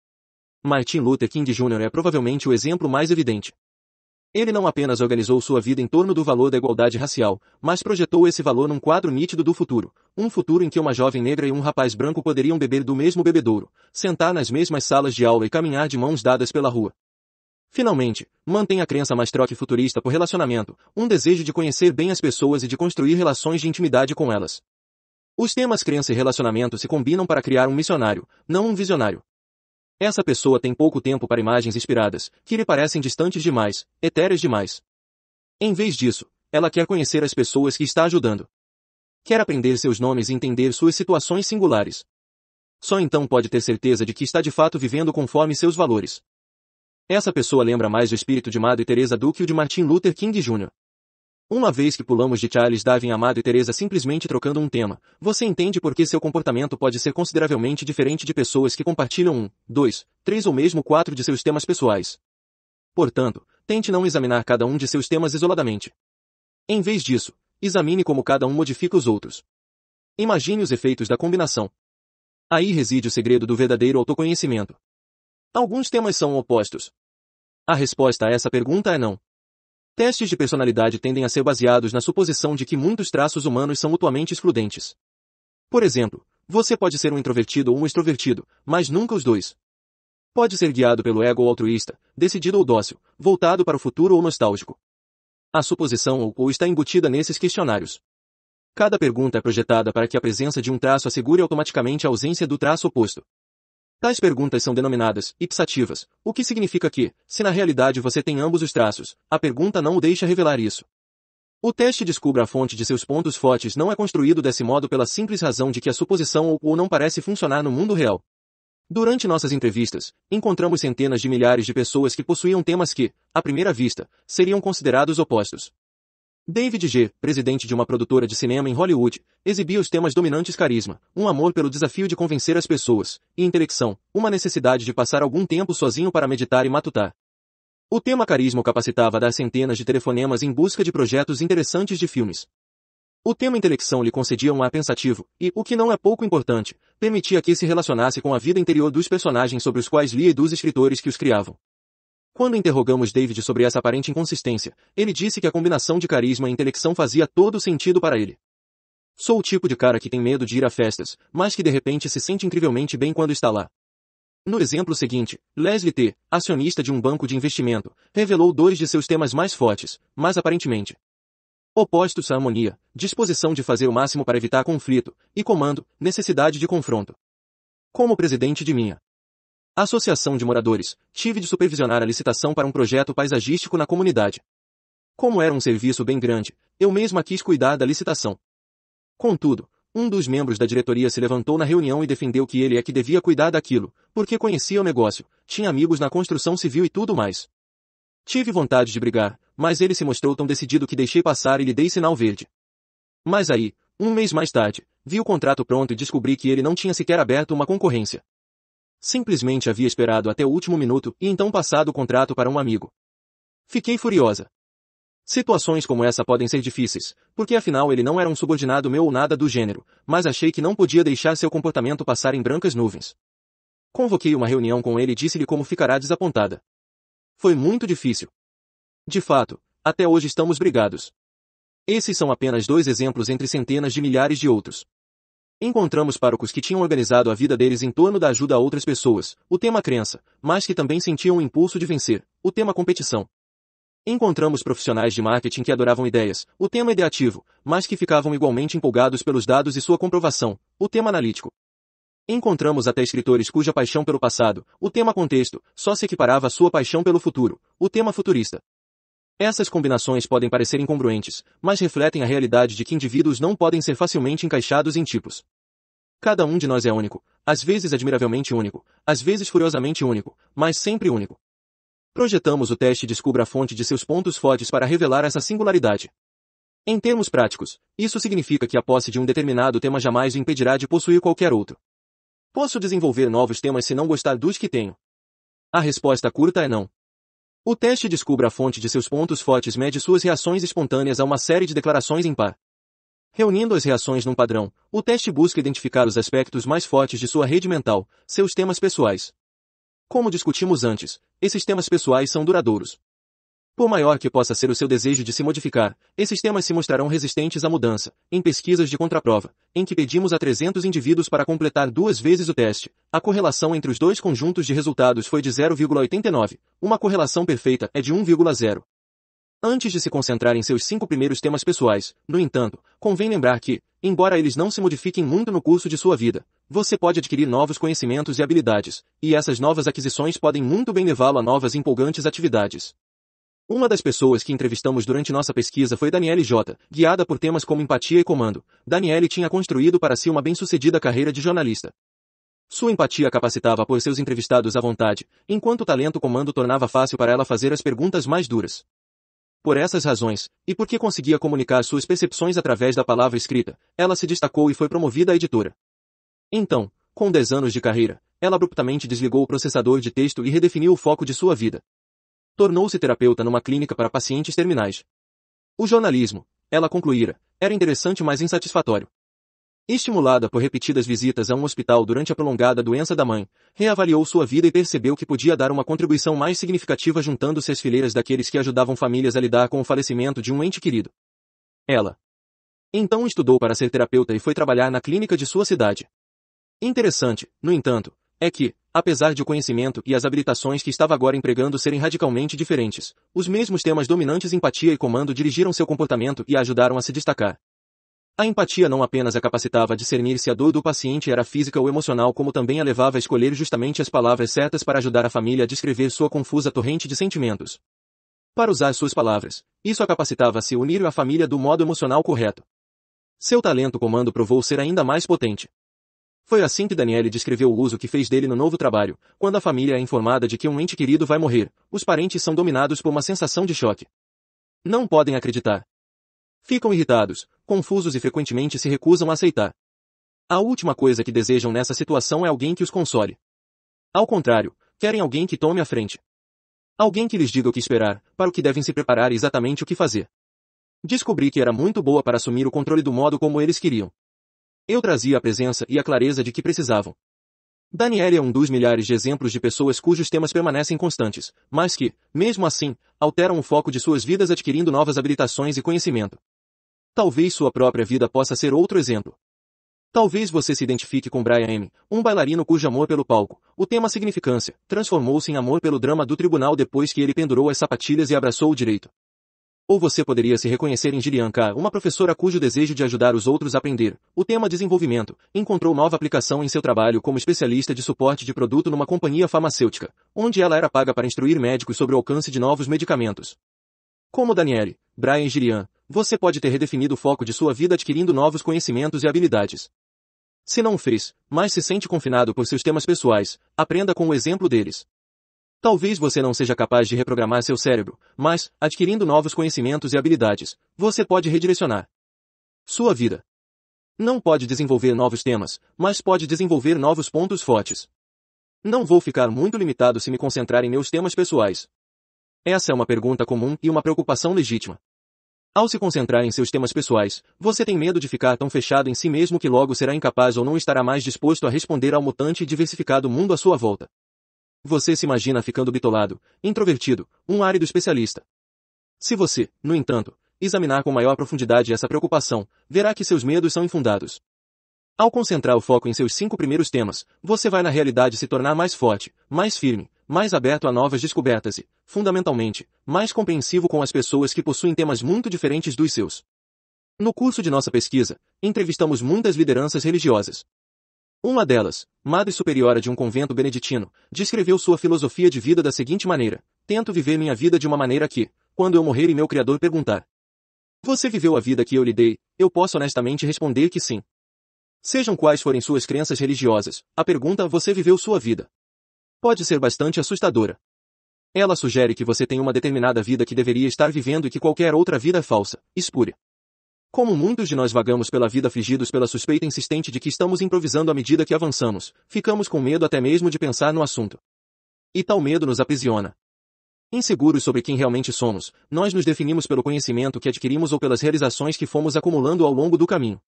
Martin Luther King Jr. é provavelmente o exemplo mais evidente. Ele não apenas organizou sua vida em torno do valor da igualdade racial, mas projetou esse valor num quadro nítido do futuro, um futuro em que uma jovem negra e um rapaz branco poderiam beber do mesmo bebedouro, sentar nas mesmas salas de aula e caminhar de mãos dadas pela rua. Finalmente, mantém a crença mais troque futurista por relacionamento, um desejo de conhecer bem as pessoas e de construir relações de intimidade com elas. Os temas crença e relacionamento se combinam para criar um missionário, não um visionário. Essa pessoa tem pouco tempo para imagens inspiradas, que lhe parecem distantes demais, etéreas demais. Em vez disso, ela quer conhecer as pessoas que está ajudando. Quer aprender seus nomes e entender suas situações singulares. Só então pode ter certeza de que está de fato vivendo conforme seus valores. Essa pessoa lembra mais do espírito de Madre Teresa do que o de Martin Luther King Jr. Uma vez que pulamos de Charles Darwin a Madre Teresa simplesmente trocando um tema, você entende por que seu comportamento pode ser consideravelmente diferente de pessoas que compartilham um, dois, três ou mesmo quatro de seus temas pessoais. Portanto, tente não examinar cada um de seus temas isoladamente. Em vez disso, examine como cada um modifica os outros. Imagine os efeitos da combinação. Aí reside o segredo do verdadeiro autoconhecimento. Alguns temas são opostos. A resposta a essa pergunta é não. Testes de personalidade tendem a ser baseados na suposição de que muitos traços humanos são mutuamente excludentes. Por exemplo, você pode ser um introvertido ou um extrovertido, mas nunca os dois. Pode ser guiado pelo ego ou altruísta, decidido ou dócil, voltado para o futuro ou nostálgico. A suposição ou, ou está embutida nesses questionários. Cada pergunta é projetada para que a presença de um traço assegure automaticamente a ausência do traço oposto. Tais perguntas são denominadas ipsativas, o que significa que, se na realidade você tem ambos os traços, a pergunta não o deixa revelar isso. O teste descubra a fonte de seus pontos fortes não é construído desse modo pela simples razão de que a suposição ou, ou não parece funcionar no mundo real. Durante nossas entrevistas, encontramos centenas de milhares de pessoas que possuíam temas que, à primeira vista, seriam considerados opostos. David G., presidente de uma produtora de cinema em Hollywood, exibia os temas dominantes carisma, um amor pelo desafio de convencer as pessoas, e intelecção, uma necessidade de passar algum tempo sozinho para meditar e matutar. O tema carisma o capacitava a dar centenas de telefonemas em busca de projetos interessantes de filmes. O tema intelecção lhe concedia um ar pensativo, e, o que não é pouco importante, permitia que se relacionasse com a vida interior dos personagens sobre os quais lia e dos escritores que os criavam. Quando interrogamos David sobre essa aparente inconsistência, ele disse que a combinação de carisma e intelecção fazia todo sentido para ele. Sou o tipo de cara que tem medo de ir a festas, mas que de repente se sente incrivelmente bem quando está lá. No exemplo seguinte, Leslie T., acionista de um banco de investimento, revelou dois de seus temas mais fortes, mas aparentemente opostos à harmonia, disposição de fazer o máximo para evitar conflito, e comando, necessidade de confronto. Como presidente de minha a Associação de Moradores, tive de supervisionar a licitação para um projeto paisagístico na comunidade. Como era um serviço bem grande, eu mesma quis cuidar da licitação. Contudo, um dos membros da diretoria se levantou na reunião e defendeu que ele é que devia cuidar daquilo, porque conhecia o negócio, tinha amigos na construção civil e tudo mais. Tive vontade de brigar, mas ele se mostrou tão decidido que deixei passar e lhe dei sinal verde. Mas aí, um mês mais tarde, vi o contrato pronto e descobri que ele não tinha sequer aberto uma concorrência. Simplesmente havia esperado até o último minuto e então passado o contrato para um amigo. Fiquei furiosa. Situações como essa podem ser difíceis, porque afinal ele não era um subordinado meu ou nada do gênero, mas achei que não podia deixar seu comportamento passar em brancas nuvens. Convoquei uma reunião com ele e disse-lhe como ficará desapontada. Foi muito difícil. De fato, até hoje estamos brigados. Esses são apenas dois exemplos entre centenas de milhares de outros. Encontramos párocos que tinham organizado a vida deles em torno da ajuda a outras pessoas, o tema crença, mas que também sentiam o impulso de vencer, o tema competição. Encontramos profissionais de marketing que adoravam ideias, o tema ideativo, mas que ficavam igualmente empolgados pelos dados e sua comprovação, o tema analítico. Encontramos até escritores cuja paixão pelo passado, o tema contexto, só se equiparava à sua paixão pelo futuro, o tema futurista. Essas combinações podem parecer incongruentes, mas refletem a realidade de que indivíduos não podem ser facilmente encaixados em tipos. Cada um de nós é único, às vezes admiravelmente único, às vezes furiosamente único, mas sempre único. Projetamos o teste e descubra a fonte de seus pontos fortes para revelar essa singularidade. Em termos práticos, isso significa que a posse de um determinado tema jamais o impedirá de possuir qualquer outro. Posso desenvolver novos temas se não gostar dos que tenho? A resposta curta é não. O teste descubra a fonte de seus pontos fortes mede suas reações espontâneas a uma série de declarações em par. Reunindo as reações num padrão, o teste busca identificar os aspectos mais fortes de sua rede mental, seus temas pessoais. Como discutimos antes, esses temas pessoais são duradouros. Por maior que possa ser o seu desejo de se modificar, esses temas se mostrarão resistentes à mudança. Em pesquisas de contraprova, em que pedimos a 300 indivíduos para completar duas vezes o teste, a correlação entre os dois conjuntos de resultados foi de 0,89. Uma correlação perfeita é de 1,0. Antes de se concentrar em seus cinco primeiros temas pessoais, no entanto, convém lembrar que, embora eles não se modifiquem muito no curso de sua vida, você pode adquirir novos conhecimentos e habilidades, e essas novas aquisições podem muito bem levá-lo a novas empolgantes atividades. Uma das pessoas que entrevistamos durante nossa pesquisa foi Daniele J., guiada por temas como empatia e comando. Daniele tinha construído para si uma bem-sucedida carreira de jornalista. Sua empatia capacitava por seus entrevistados à vontade, enquanto o talento comando tornava fácil para ela fazer as perguntas mais duras. Por essas razões, e porque conseguia comunicar suas percepções através da palavra escrita, ela se destacou e foi promovida a editora. Então, com 10 anos de carreira, ela abruptamente desligou o processador de texto e redefiniu o foco de sua vida tornou-se terapeuta numa clínica para pacientes terminais. O jornalismo, ela concluíra, era interessante mas insatisfatório. Estimulada por repetidas visitas a um hospital durante a prolongada doença da mãe, reavaliou sua vida e percebeu que podia dar uma contribuição mais significativa juntando-se às fileiras daqueles que ajudavam famílias a lidar com o falecimento de um ente querido. Ela. Então estudou para ser terapeuta e foi trabalhar na clínica de sua cidade. Interessante, no entanto, é que, Apesar de o conhecimento e as habilitações que estava agora empregando serem radicalmente diferentes, os mesmos temas dominantes empatia e comando dirigiram seu comportamento e a ajudaram a se destacar. A empatia não apenas a capacitava a discernir se a dor do paciente era física ou emocional, como também a levava a escolher justamente as palavras certas para ajudar a família a descrever sua confusa torrente de sentimentos. Para usar suas palavras, isso a capacitava a se unir à família do modo emocional correto. Seu talento comando provou ser ainda mais potente. Foi assim que Daniele descreveu o uso que fez dele no novo trabalho. Quando a família é informada de que um ente querido vai morrer, os parentes são dominados por uma sensação de choque. Não podem acreditar. Ficam irritados, confusos e frequentemente se recusam a aceitar. A última coisa que desejam nessa situação é alguém que os console. Ao contrário, querem alguém que tome a frente. Alguém que lhes diga o que esperar, para o que devem se preparar e exatamente o que fazer. Descobri que era muito boa para assumir o controle do modo como eles queriam. Eu trazia a presença e a clareza de que precisavam. Daniel é um dos milhares de exemplos de pessoas cujos temas permanecem constantes, mas que, mesmo assim, alteram o foco de suas vidas adquirindo novas habilitações e conhecimento. Talvez sua própria vida possa ser outro exemplo. Talvez você se identifique com Brian M., um bailarino cujo amor pelo palco, o tema significância, transformou-se em amor pelo drama do tribunal depois que ele pendurou as sapatilhas e abraçou o direito. Ou você poderia se reconhecer em Gillian Carr, uma professora cujo desejo de ajudar os outros a aprender, o tema desenvolvimento, encontrou nova aplicação em seu trabalho como especialista de suporte de produto numa companhia farmacêutica, onde ela era paga para instruir médicos sobre o alcance de novos medicamentos. Como Danielle, Brian Gillian, você pode ter redefinido o foco de sua vida adquirindo novos conhecimentos e habilidades. Se não o fez, mas se sente confinado por seus temas pessoais, aprenda com o exemplo deles. Talvez você não seja capaz de reprogramar seu cérebro, mas, adquirindo novos conhecimentos e habilidades, você pode redirecionar sua vida. Não pode desenvolver novos temas, mas pode desenvolver novos pontos fortes. Não vou ficar muito limitado se me concentrar em meus temas pessoais. Essa é uma pergunta comum e uma preocupação legítima. Ao se concentrar em seus temas pessoais, você tem medo de ficar tão fechado em si mesmo que logo será incapaz ou não estará mais disposto a responder ao mutante e diversificado mundo à sua volta. Você se imagina ficando bitolado, introvertido, um árido especialista. Se você, no entanto, examinar com maior profundidade essa preocupação, verá que seus medos são infundados. Ao concentrar o foco em seus cinco primeiros temas, você vai na realidade se tornar mais forte, mais firme, mais aberto a novas descobertas e, fundamentalmente, mais compreensivo com as pessoas que possuem temas muito diferentes dos seus. No curso de nossa pesquisa, entrevistamos muitas lideranças religiosas. Uma delas, madre superiora de um convento beneditino, descreveu sua filosofia de vida da seguinte maneira: Tento viver minha vida de uma maneira que, quando eu morrer e meu Criador perguntar: Você viveu a vida que eu lhe dei? Eu posso honestamente responder que sim. Sejam quais forem suas crenças religiosas, a pergunta você viveu sua vida pode ser bastante assustadora. Ela sugere que você tem uma determinada vida que deveria estar vivendo e que qualquer outra vida é falsa, espúria, como muitos de nós vagamos pela vida afligidos pela suspeita insistente de que estamos improvisando à medida que avançamos, ficamos com medo até mesmo de pensar no assunto. E tal medo nos aprisiona. Inseguros sobre quem realmente somos, nós nos definimos pelo conhecimento que adquirimos ou pelas realizações que fomos acumulando ao longo do caminho.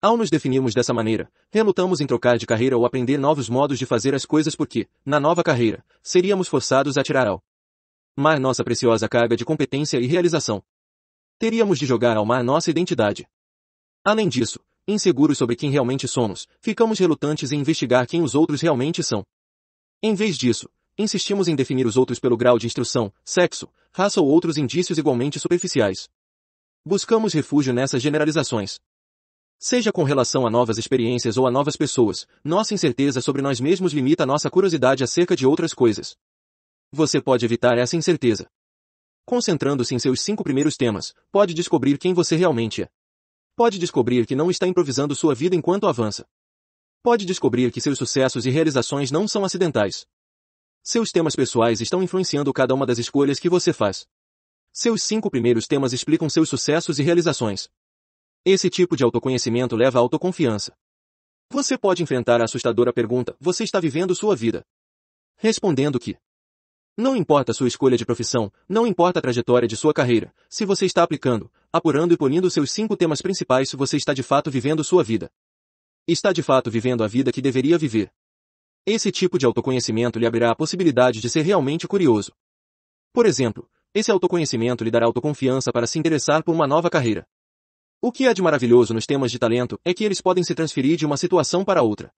Ao nos definirmos dessa maneira, relutamos em trocar de carreira ou aprender novos modos de fazer as coisas porque, na nova carreira, seríamos forçados a tirar ao mar nossa preciosa carga de competência e realização teríamos de jogar ao mar nossa identidade. Além disso, inseguros sobre quem realmente somos, ficamos relutantes em investigar quem os outros realmente são. Em vez disso, insistimos em definir os outros pelo grau de instrução, sexo, raça ou outros indícios igualmente superficiais. Buscamos refúgio nessas generalizações. Seja com relação a novas experiências ou a novas pessoas, nossa incerteza sobre nós mesmos limita nossa curiosidade acerca de outras coisas. Você pode evitar essa incerteza. Concentrando-se em seus cinco primeiros temas, pode descobrir quem você realmente é. Pode descobrir que não está improvisando sua vida enquanto avança. Pode descobrir que seus sucessos e realizações não são acidentais. Seus temas pessoais estão influenciando cada uma das escolhas que você faz. Seus cinco primeiros temas explicam seus sucessos e realizações. Esse tipo de autoconhecimento leva à autoconfiança. Você pode enfrentar a assustadora pergunta: você está vivendo sua vida? Respondendo que não importa sua escolha de profissão, não importa a trajetória de sua carreira, se você está aplicando, apurando e punindo seus cinco temas principais, você está de fato vivendo sua vida. Está de fato vivendo a vida que deveria viver. Esse tipo de autoconhecimento lhe abrirá a possibilidade de ser realmente curioso. Por exemplo, esse autoconhecimento lhe dará autoconfiança para se interessar por uma nova carreira. O que há de maravilhoso nos temas de talento é que eles podem se transferir de uma situação para outra.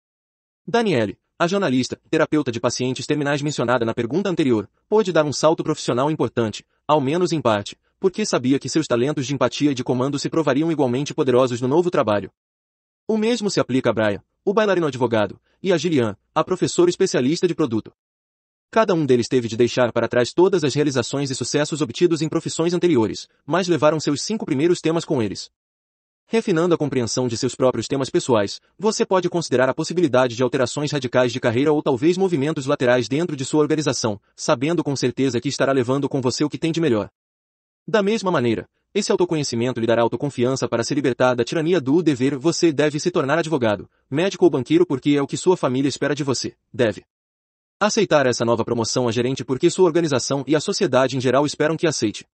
Danielle, a jornalista, terapeuta de pacientes terminais mencionada na pergunta anterior, pôde dar um salto profissional importante, ao menos em parte, porque sabia que seus talentos de empatia e de comando se provariam igualmente poderosos no novo trabalho. O mesmo se aplica a Brian, o bailarino advogado, e a Gillian, a professora especialista de produto. Cada um deles teve de deixar para trás todas as realizações e sucessos obtidos em profissões anteriores, mas levaram seus cinco primeiros temas com eles. Refinando a compreensão de seus próprios temas pessoais, você pode considerar a possibilidade de alterações radicais de carreira ou talvez movimentos laterais dentro de sua organização, sabendo com certeza que estará levando com você o que tem de melhor. Da mesma maneira, esse autoconhecimento lhe dará autoconfiança para se libertar da tirania do dever. Você deve se tornar advogado, médico ou banqueiro porque é o que sua família espera de você. Deve aceitar essa nova promoção a gerente porque sua organização e a sociedade em geral esperam que aceite.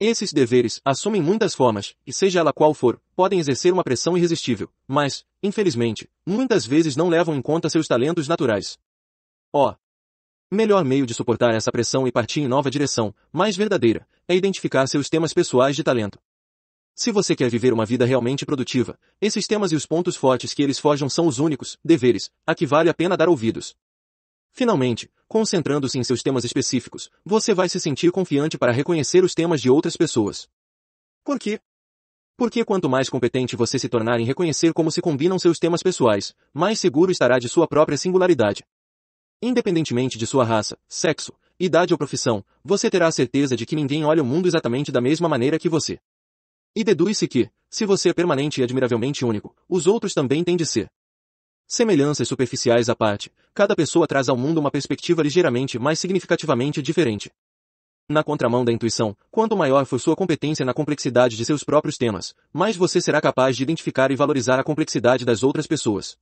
Esses deveres assumem muitas formas, e seja ela qual for, podem exercer uma pressão irresistível, mas, infelizmente, muitas vezes não levam em conta seus talentos naturais. Ó! Oh, melhor meio de suportar essa pressão e partir em nova direção, mais verdadeira, é identificar seus temas pessoais de talento. Se você quer viver uma vida realmente produtiva, esses temas e os pontos fortes que eles forjam são os únicos deveres a que vale a pena dar ouvidos. Finalmente, concentrando-se em seus temas específicos, você vai se sentir confiante para reconhecer os temas de outras pessoas. Por quê? Porque quanto mais competente você se tornar em reconhecer como se combinam seus temas pessoais, mais seguro estará de sua própria singularidade. Independentemente de sua raça, sexo, idade ou profissão, você terá a certeza de que ninguém olha o mundo exatamente da mesma maneira que você. E deduz-se que, se você é permanente e admiravelmente único, os outros também têm de ser. Semelhanças superficiais à parte, cada pessoa traz ao mundo uma perspectiva ligeiramente mais significativamente diferente. Na contramão da intuição, quanto maior for sua competência na complexidade de seus próprios temas, mais você será capaz de identificar e valorizar a complexidade das outras pessoas.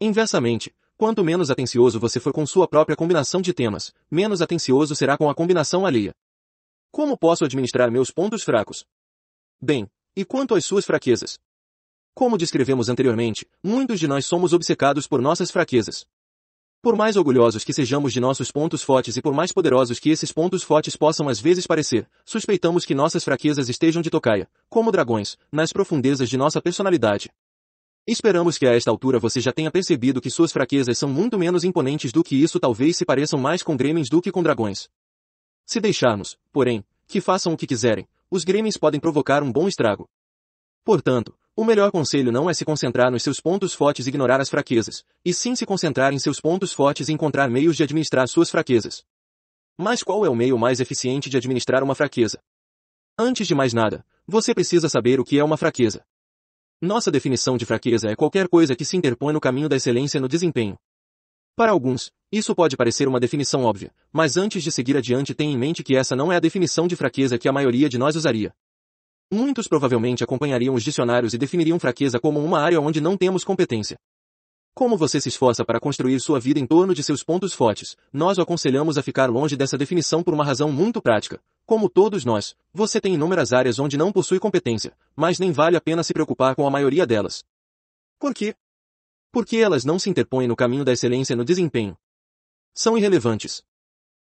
Inversamente, quanto menos atencioso você for com sua própria combinação de temas, menos atencioso será com a combinação alheia. Como posso administrar meus pontos fracos? Bem, e quanto às suas fraquezas? Como descrevemos anteriormente, muitos de nós somos obcecados por nossas fraquezas. Por mais orgulhosos que sejamos de nossos pontos fortes e por mais poderosos que esses pontos fortes possam às vezes parecer, suspeitamos que nossas fraquezas estejam de tocaia, como dragões, nas profundezas de nossa personalidade. Esperamos que a esta altura você já tenha percebido que suas fraquezas são muito menos imponentes do que isso talvez se pareçam mais com gremlins do que com dragões. Se deixarmos, porém, que façam o que quiserem, os gremlins podem provocar um bom estrago. Portanto, o melhor conselho não é se concentrar nos seus pontos fortes e ignorar as fraquezas, e sim se concentrar em seus pontos fortes e encontrar meios de administrar suas fraquezas. Mas qual é o meio mais eficiente de administrar uma fraqueza? Antes de mais nada, você precisa saber o que é uma fraqueza. Nossa definição de fraqueza é qualquer coisa que se interpõe no caminho da excelência no desempenho. Para alguns, isso pode parecer uma definição óbvia, mas antes de seguir adiante tenha em mente que essa não é a definição de fraqueza que a maioria de nós usaria. Muitos provavelmente acompanhariam os dicionários e definiriam fraqueza como uma área onde não temos competência. Como você se esforça para construir sua vida em torno de seus pontos fortes, nós o aconselhamos a ficar longe dessa definição por uma razão muito prática. Como todos nós, você tem inúmeras áreas onde não possui competência, mas nem vale a pena se preocupar com a maioria delas. Por quê? Porque elas não se interpõem no caminho da excelência no desempenho. São irrelevantes.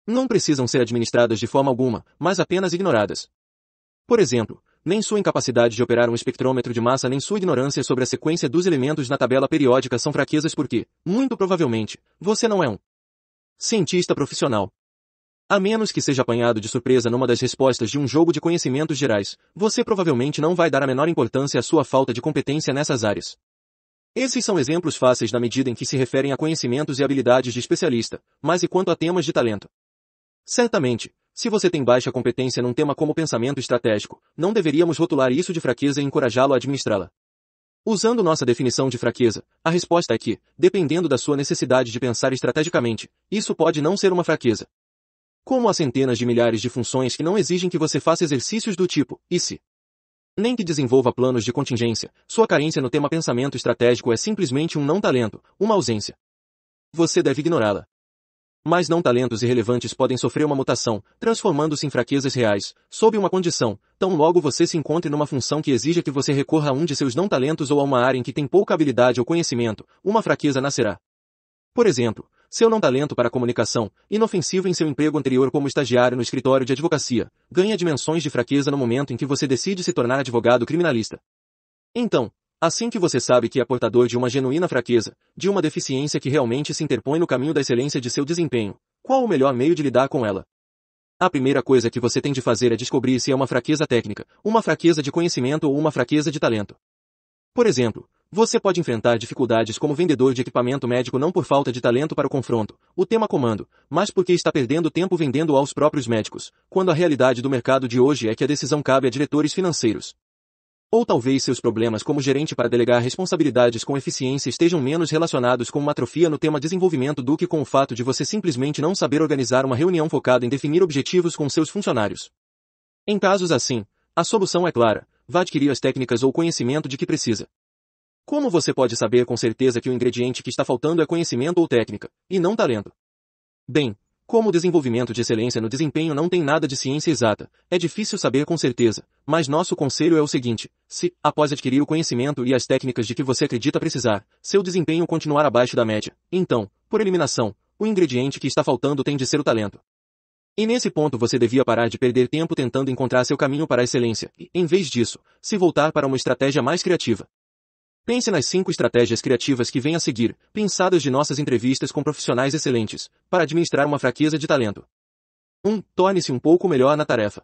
Não precisam ser administradas de forma alguma, mas apenas ignoradas. Por exemplo, nem sua incapacidade de operar um espectrômetro de massa nem sua ignorância sobre a sequência dos elementos na tabela periódica são fraquezas porque, muito provavelmente, você não é um cientista profissional. A menos que seja apanhado de surpresa numa das respostas de um jogo de conhecimentos gerais, você provavelmente não vai dar a menor importância à sua falta de competência nessas áreas. Esses são exemplos fáceis na medida em que se referem a conhecimentos e habilidades de especialista, mas e quanto a temas de talento? Certamente, se você tem baixa competência num tema como pensamento estratégico, não deveríamos rotular isso de fraqueza e encorajá-lo a administrá-la. Usando nossa definição de fraqueza, a resposta é que, dependendo da sua necessidade de pensar estrategicamente, isso pode não ser uma fraqueza. Como há centenas de milhares de funções que não exigem que você faça exercícios do tipo, e se? Nem que desenvolva planos de contingência, sua carência no tema pensamento estratégico é simplesmente um não-talento, uma ausência. Você deve ignorá-la. Mas não talentos irrelevantes podem sofrer uma mutação, transformando-se em fraquezas reais, sob uma condição, tão logo você se encontre numa função que exija que você recorra a um de seus não talentos ou a uma área em que tem pouca habilidade ou conhecimento, uma fraqueza nascerá. Por exemplo, seu não talento para comunicação, inofensivo em seu emprego anterior como estagiário no escritório de advocacia, ganha dimensões de fraqueza no momento em que você decide se tornar advogado criminalista. Então, Assim que você sabe que é portador de uma genuína fraqueza, de uma deficiência que realmente se interpõe no caminho da excelência de seu desempenho, qual o melhor meio de lidar com ela? A primeira coisa que você tem de fazer é descobrir se é uma fraqueza técnica, uma fraqueza de conhecimento ou uma fraqueza de talento. Por exemplo, você pode enfrentar dificuldades como vendedor de equipamento médico não por falta de talento para o confronto, o tema comando, mas porque está perdendo tempo vendendo aos próprios médicos, quando a realidade do mercado de hoje é que a decisão cabe a diretores financeiros, ou talvez seus problemas como gerente para delegar responsabilidades com eficiência estejam menos relacionados com uma atrofia no tema desenvolvimento do que com o fato de você simplesmente não saber organizar uma reunião focada em definir objetivos com seus funcionários. Em casos assim, a solução é clara, vá adquirir as técnicas ou conhecimento de que precisa. Como você pode saber com certeza que o ingrediente que está faltando é conhecimento ou técnica, e não talento? Bem, como o desenvolvimento de excelência no desempenho não tem nada de ciência exata, é difícil saber com certeza, mas nosso conselho é o seguinte, se, após adquirir o conhecimento e as técnicas de que você acredita precisar, seu desempenho continuar abaixo da média, então, por eliminação, o ingrediente que está faltando tem de ser o talento. E nesse ponto você devia parar de perder tempo tentando encontrar seu caminho para a excelência, e, em vez disso, se voltar para uma estratégia mais criativa. Pense nas cinco estratégias criativas que vêm a seguir, pensadas de nossas entrevistas com profissionais excelentes, para administrar uma fraqueza de talento. 1. Um, Torne-se um pouco melhor na tarefa.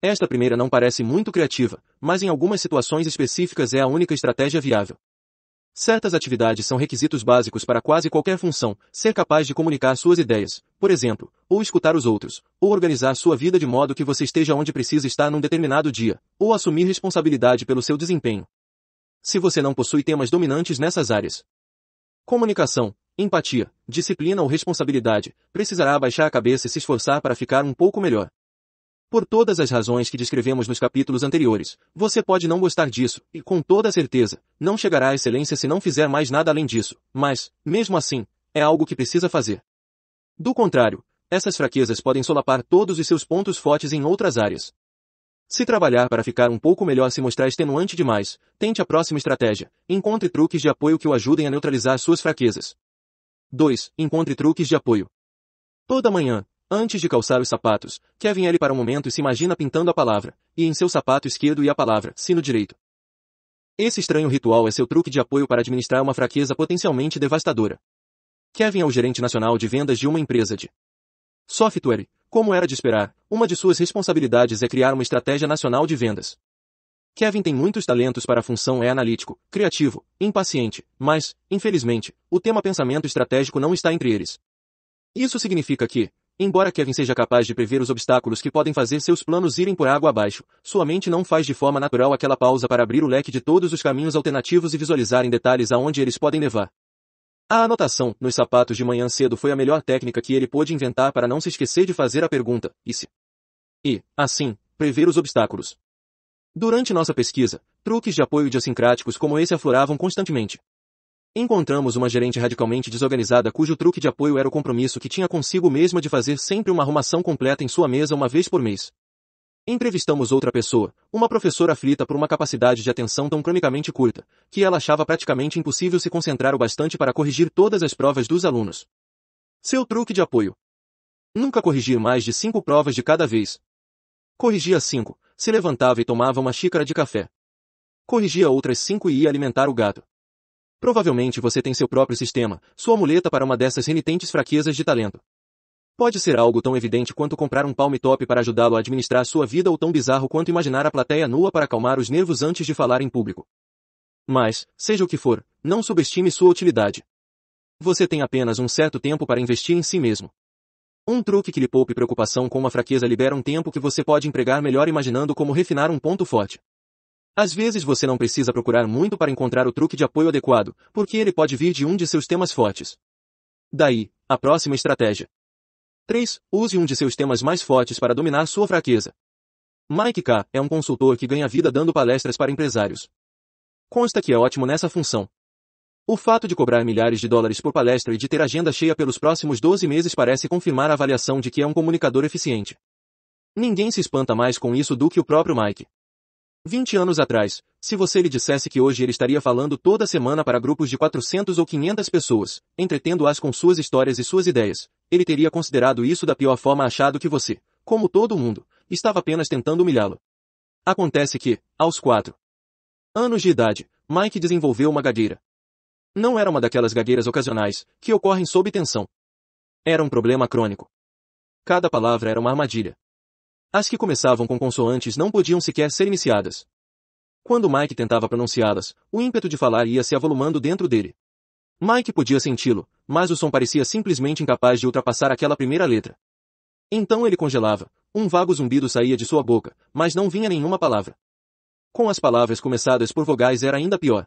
Esta primeira não parece muito criativa, mas em algumas situações específicas é a única estratégia viável. Certas atividades são requisitos básicos para quase qualquer função, ser capaz de comunicar suas ideias, por exemplo, ou escutar os outros, ou organizar sua vida de modo que você esteja onde precisa estar num determinado dia, ou assumir responsabilidade pelo seu desempenho se você não possui temas dominantes nessas áreas. Comunicação, empatia, disciplina ou responsabilidade, precisará abaixar a cabeça e se esforçar para ficar um pouco melhor. Por todas as razões que descrevemos nos capítulos anteriores, você pode não gostar disso, e com toda certeza, não chegará à excelência se não fizer mais nada além disso, mas, mesmo assim, é algo que precisa fazer. Do contrário, essas fraquezas podem solapar todos os seus pontos fortes em outras áreas. Se trabalhar para ficar um pouco melhor se mostrar extenuante demais, tente a próxima estratégia. Encontre truques de apoio que o ajudem a neutralizar suas fraquezas. 2. Encontre truques de apoio. Toda manhã, antes de calçar os sapatos, Kevin ele para um momento e se imagina pintando a palavra, e em seu sapato esquerdo e a palavra, sino direito. Esse estranho ritual é seu truque de apoio para administrar uma fraqueza potencialmente devastadora. Kevin é o gerente nacional de vendas de uma empresa de software, como era de esperar, uma de suas responsabilidades é criar uma estratégia nacional de vendas. Kevin tem muitos talentos para a função é analítico, criativo, impaciente, mas, infelizmente, o tema pensamento estratégico não está entre eles. Isso significa que, embora Kevin seja capaz de prever os obstáculos que podem fazer seus planos irem por água abaixo, sua mente não faz de forma natural aquela pausa para abrir o leque de todos os caminhos alternativos e visualizar em detalhes aonde eles podem levar. A anotação, nos sapatos de manhã cedo foi a melhor técnica que ele pôde inventar para não se esquecer de fazer a pergunta, e se... E, assim, prever os obstáculos. Durante nossa pesquisa, truques de apoio idiosincráticos como esse afloravam constantemente. Encontramos uma gerente radicalmente desorganizada cujo truque de apoio era o compromisso que tinha consigo mesma de fazer sempre uma arrumação completa em sua mesa uma vez por mês. Entrevistamos outra pessoa, uma professora aflita por uma capacidade de atenção tão cronicamente curta, que ela achava praticamente impossível se concentrar o bastante para corrigir todas as provas dos alunos. Seu truque de apoio. Nunca corrigir mais de cinco provas de cada vez. Corrigia cinco, se levantava e tomava uma xícara de café. Corrigia outras cinco e ia alimentar o gato. Provavelmente você tem seu próprio sistema, sua muleta para uma dessas renitentes fraquezas de talento. Pode ser algo tão evidente quanto comprar um palm top para ajudá-lo a administrar sua vida ou tão bizarro quanto imaginar a plateia nua para acalmar os nervos antes de falar em público. Mas, seja o que for, não subestime sua utilidade. Você tem apenas um certo tempo para investir em si mesmo. Um truque que lhe poupe preocupação com uma fraqueza libera um tempo que você pode empregar melhor imaginando como refinar um ponto forte. Às vezes você não precisa procurar muito para encontrar o truque de apoio adequado, porque ele pode vir de um de seus temas fortes. Daí, a próxima estratégia. 3. Use um de seus temas mais fortes para dominar sua fraqueza. Mike K. é um consultor que ganha vida dando palestras para empresários. Consta que é ótimo nessa função. O fato de cobrar milhares de dólares por palestra e de ter agenda cheia pelos próximos 12 meses parece confirmar a avaliação de que é um comunicador eficiente. Ninguém se espanta mais com isso do que o próprio Mike. 20 anos atrás, se você lhe dissesse que hoje ele estaria falando toda semana para grupos de 400 ou 500 pessoas, entretendo-as com suas histórias e suas ideias, ele teria considerado isso da pior forma achado que você, como todo mundo, estava apenas tentando humilhá-lo. Acontece que, aos quatro anos de idade, Mike desenvolveu uma gagueira. Não era uma daquelas gagueiras ocasionais, que ocorrem sob tensão. Era um problema crônico. Cada palavra era uma armadilha. As que começavam com consoantes não podiam sequer ser iniciadas. Quando Mike tentava pronunciá-las, o ímpeto de falar ia se avolumando dentro dele. Mike podia senti-lo, mas o som parecia simplesmente incapaz de ultrapassar aquela primeira letra. Então ele congelava, um vago zumbido saía de sua boca, mas não vinha nenhuma palavra. Com as palavras começadas por vogais era ainda pior.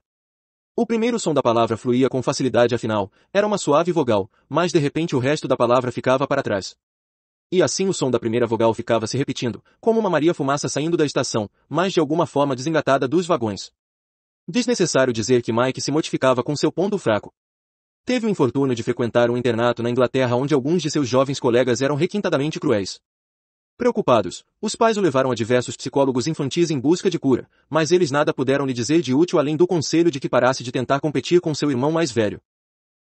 O primeiro som da palavra fluía com facilidade afinal, era uma suave vogal, mas de repente o resto da palavra ficava para trás. E assim o som da primeira vogal ficava se repetindo, como uma maria fumaça saindo da estação, mas de alguma forma desengatada dos vagões. Desnecessário dizer que Mike se modificava com seu ponto fraco. Teve o infortúnio de frequentar um internato na Inglaterra onde alguns de seus jovens colegas eram requintadamente cruéis. Preocupados, os pais o levaram a diversos psicólogos infantis em busca de cura, mas eles nada puderam lhe dizer de útil além do conselho de que parasse de tentar competir com seu irmão mais velho.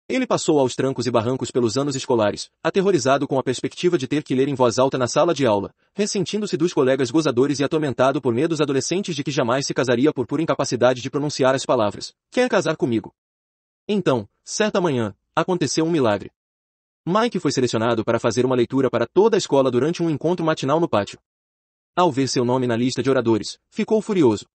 Ele passou aos trancos e barrancos pelos anos escolares, aterrorizado com a perspectiva de ter que ler em voz alta na sala de aula, ressentindo-se dos colegas gozadores e atormentado por medos adolescentes de que jamais se casaria por pura incapacidade de pronunciar as palavras. Quer casar comigo? Então, certa manhã, aconteceu um milagre. Mike foi selecionado para fazer uma leitura para toda a escola durante um encontro matinal no pátio. Ao ver seu nome na lista de oradores, ficou furioso.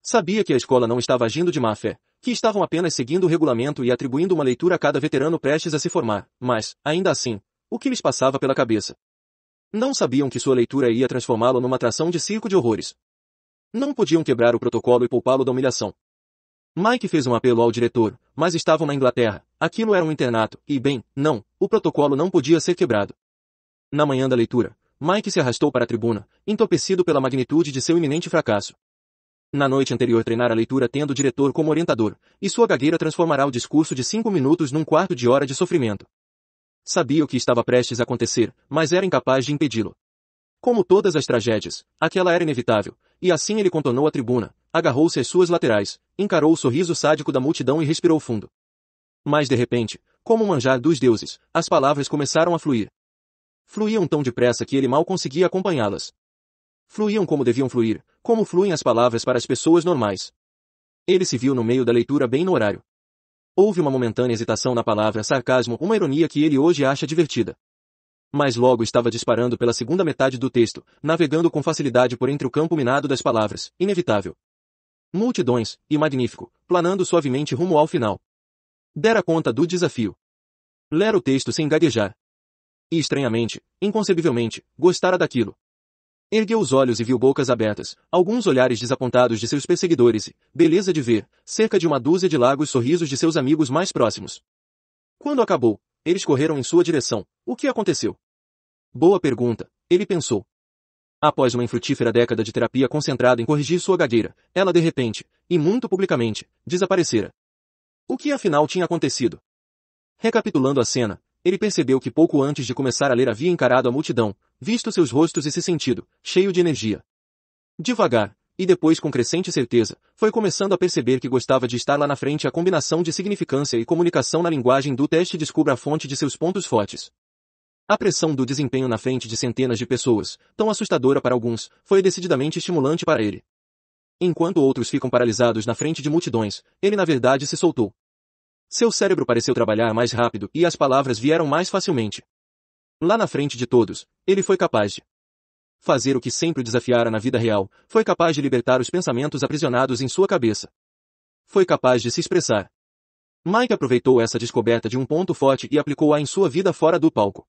Sabia que a escola não estava agindo de má fé, que estavam apenas seguindo o regulamento e atribuindo uma leitura a cada veterano prestes a se formar, mas, ainda assim, o que lhes passava pela cabeça? Não sabiam que sua leitura ia transformá-lo numa atração de circo de horrores. Não podiam quebrar o protocolo e poupá-lo da humilhação, Mike fez um apelo ao diretor, mas estavam na Inglaterra, aquilo era um internato, e bem, não, o protocolo não podia ser quebrado. Na manhã da leitura, Mike se arrastou para a tribuna, entorpecido pela magnitude de seu iminente fracasso. Na noite anterior treinar a leitura tendo o diretor como orientador, e sua gagueira transformará o discurso de cinco minutos num quarto de hora de sofrimento. Sabia o que estava prestes a acontecer, mas era incapaz de impedi-lo. Como todas as tragédias, aquela era inevitável, e assim ele contornou a tribuna, agarrou-se às suas laterais, encarou o sorriso sádico da multidão e respirou fundo. Mas de repente, como um manjar dos deuses, as palavras começaram a fluir. Fluíam tão depressa que ele mal conseguia acompanhá-las. Fluíam como deviam fluir, como fluem as palavras para as pessoas normais. Ele se viu no meio da leitura bem no horário. Houve uma momentânea hesitação na palavra sarcasmo, uma ironia que ele hoje acha divertida mas logo estava disparando pela segunda metade do texto, navegando com facilidade por entre o campo minado das palavras, inevitável. Multidões, e magnífico, planando suavemente rumo ao final. Dera conta do desafio. Lera o texto sem gaguejar. E estranhamente, inconcebivelmente, gostara daquilo. Ergueu os olhos e viu bocas abertas, alguns olhares desapontados de seus perseguidores e, beleza de ver, cerca de uma dúzia de largos sorrisos de seus amigos mais próximos. Quando acabou, eles correram em sua direção. O que aconteceu? Boa pergunta, ele pensou. Após uma infrutífera década de terapia concentrada em corrigir sua gagueira, ela de repente, e muito publicamente, desaparecera. O que afinal tinha acontecido? Recapitulando a cena, ele percebeu que pouco antes de começar a ler havia encarado a multidão, visto seus rostos e se sentido, cheio de energia. Devagar, e depois com crescente certeza, foi começando a perceber que gostava de estar lá na frente a combinação de significância e comunicação na linguagem do teste descubra a fonte de seus pontos fortes. A pressão do desempenho na frente de centenas de pessoas, tão assustadora para alguns, foi decididamente estimulante para ele. Enquanto outros ficam paralisados na frente de multidões, ele na verdade se soltou. Seu cérebro pareceu trabalhar mais rápido e as palavras vieram mais facilmente. Lá na frente de todos, ele foi capaz de fazer o que sempre o desafiara na vida real, foi capaz de libertar os pensamentos aprisionados em sua cabeça. Foi capaz de se expressar. Mike aproveitou essa descoberta de um ponto forte e aplicou-a em sua vida fora do palco.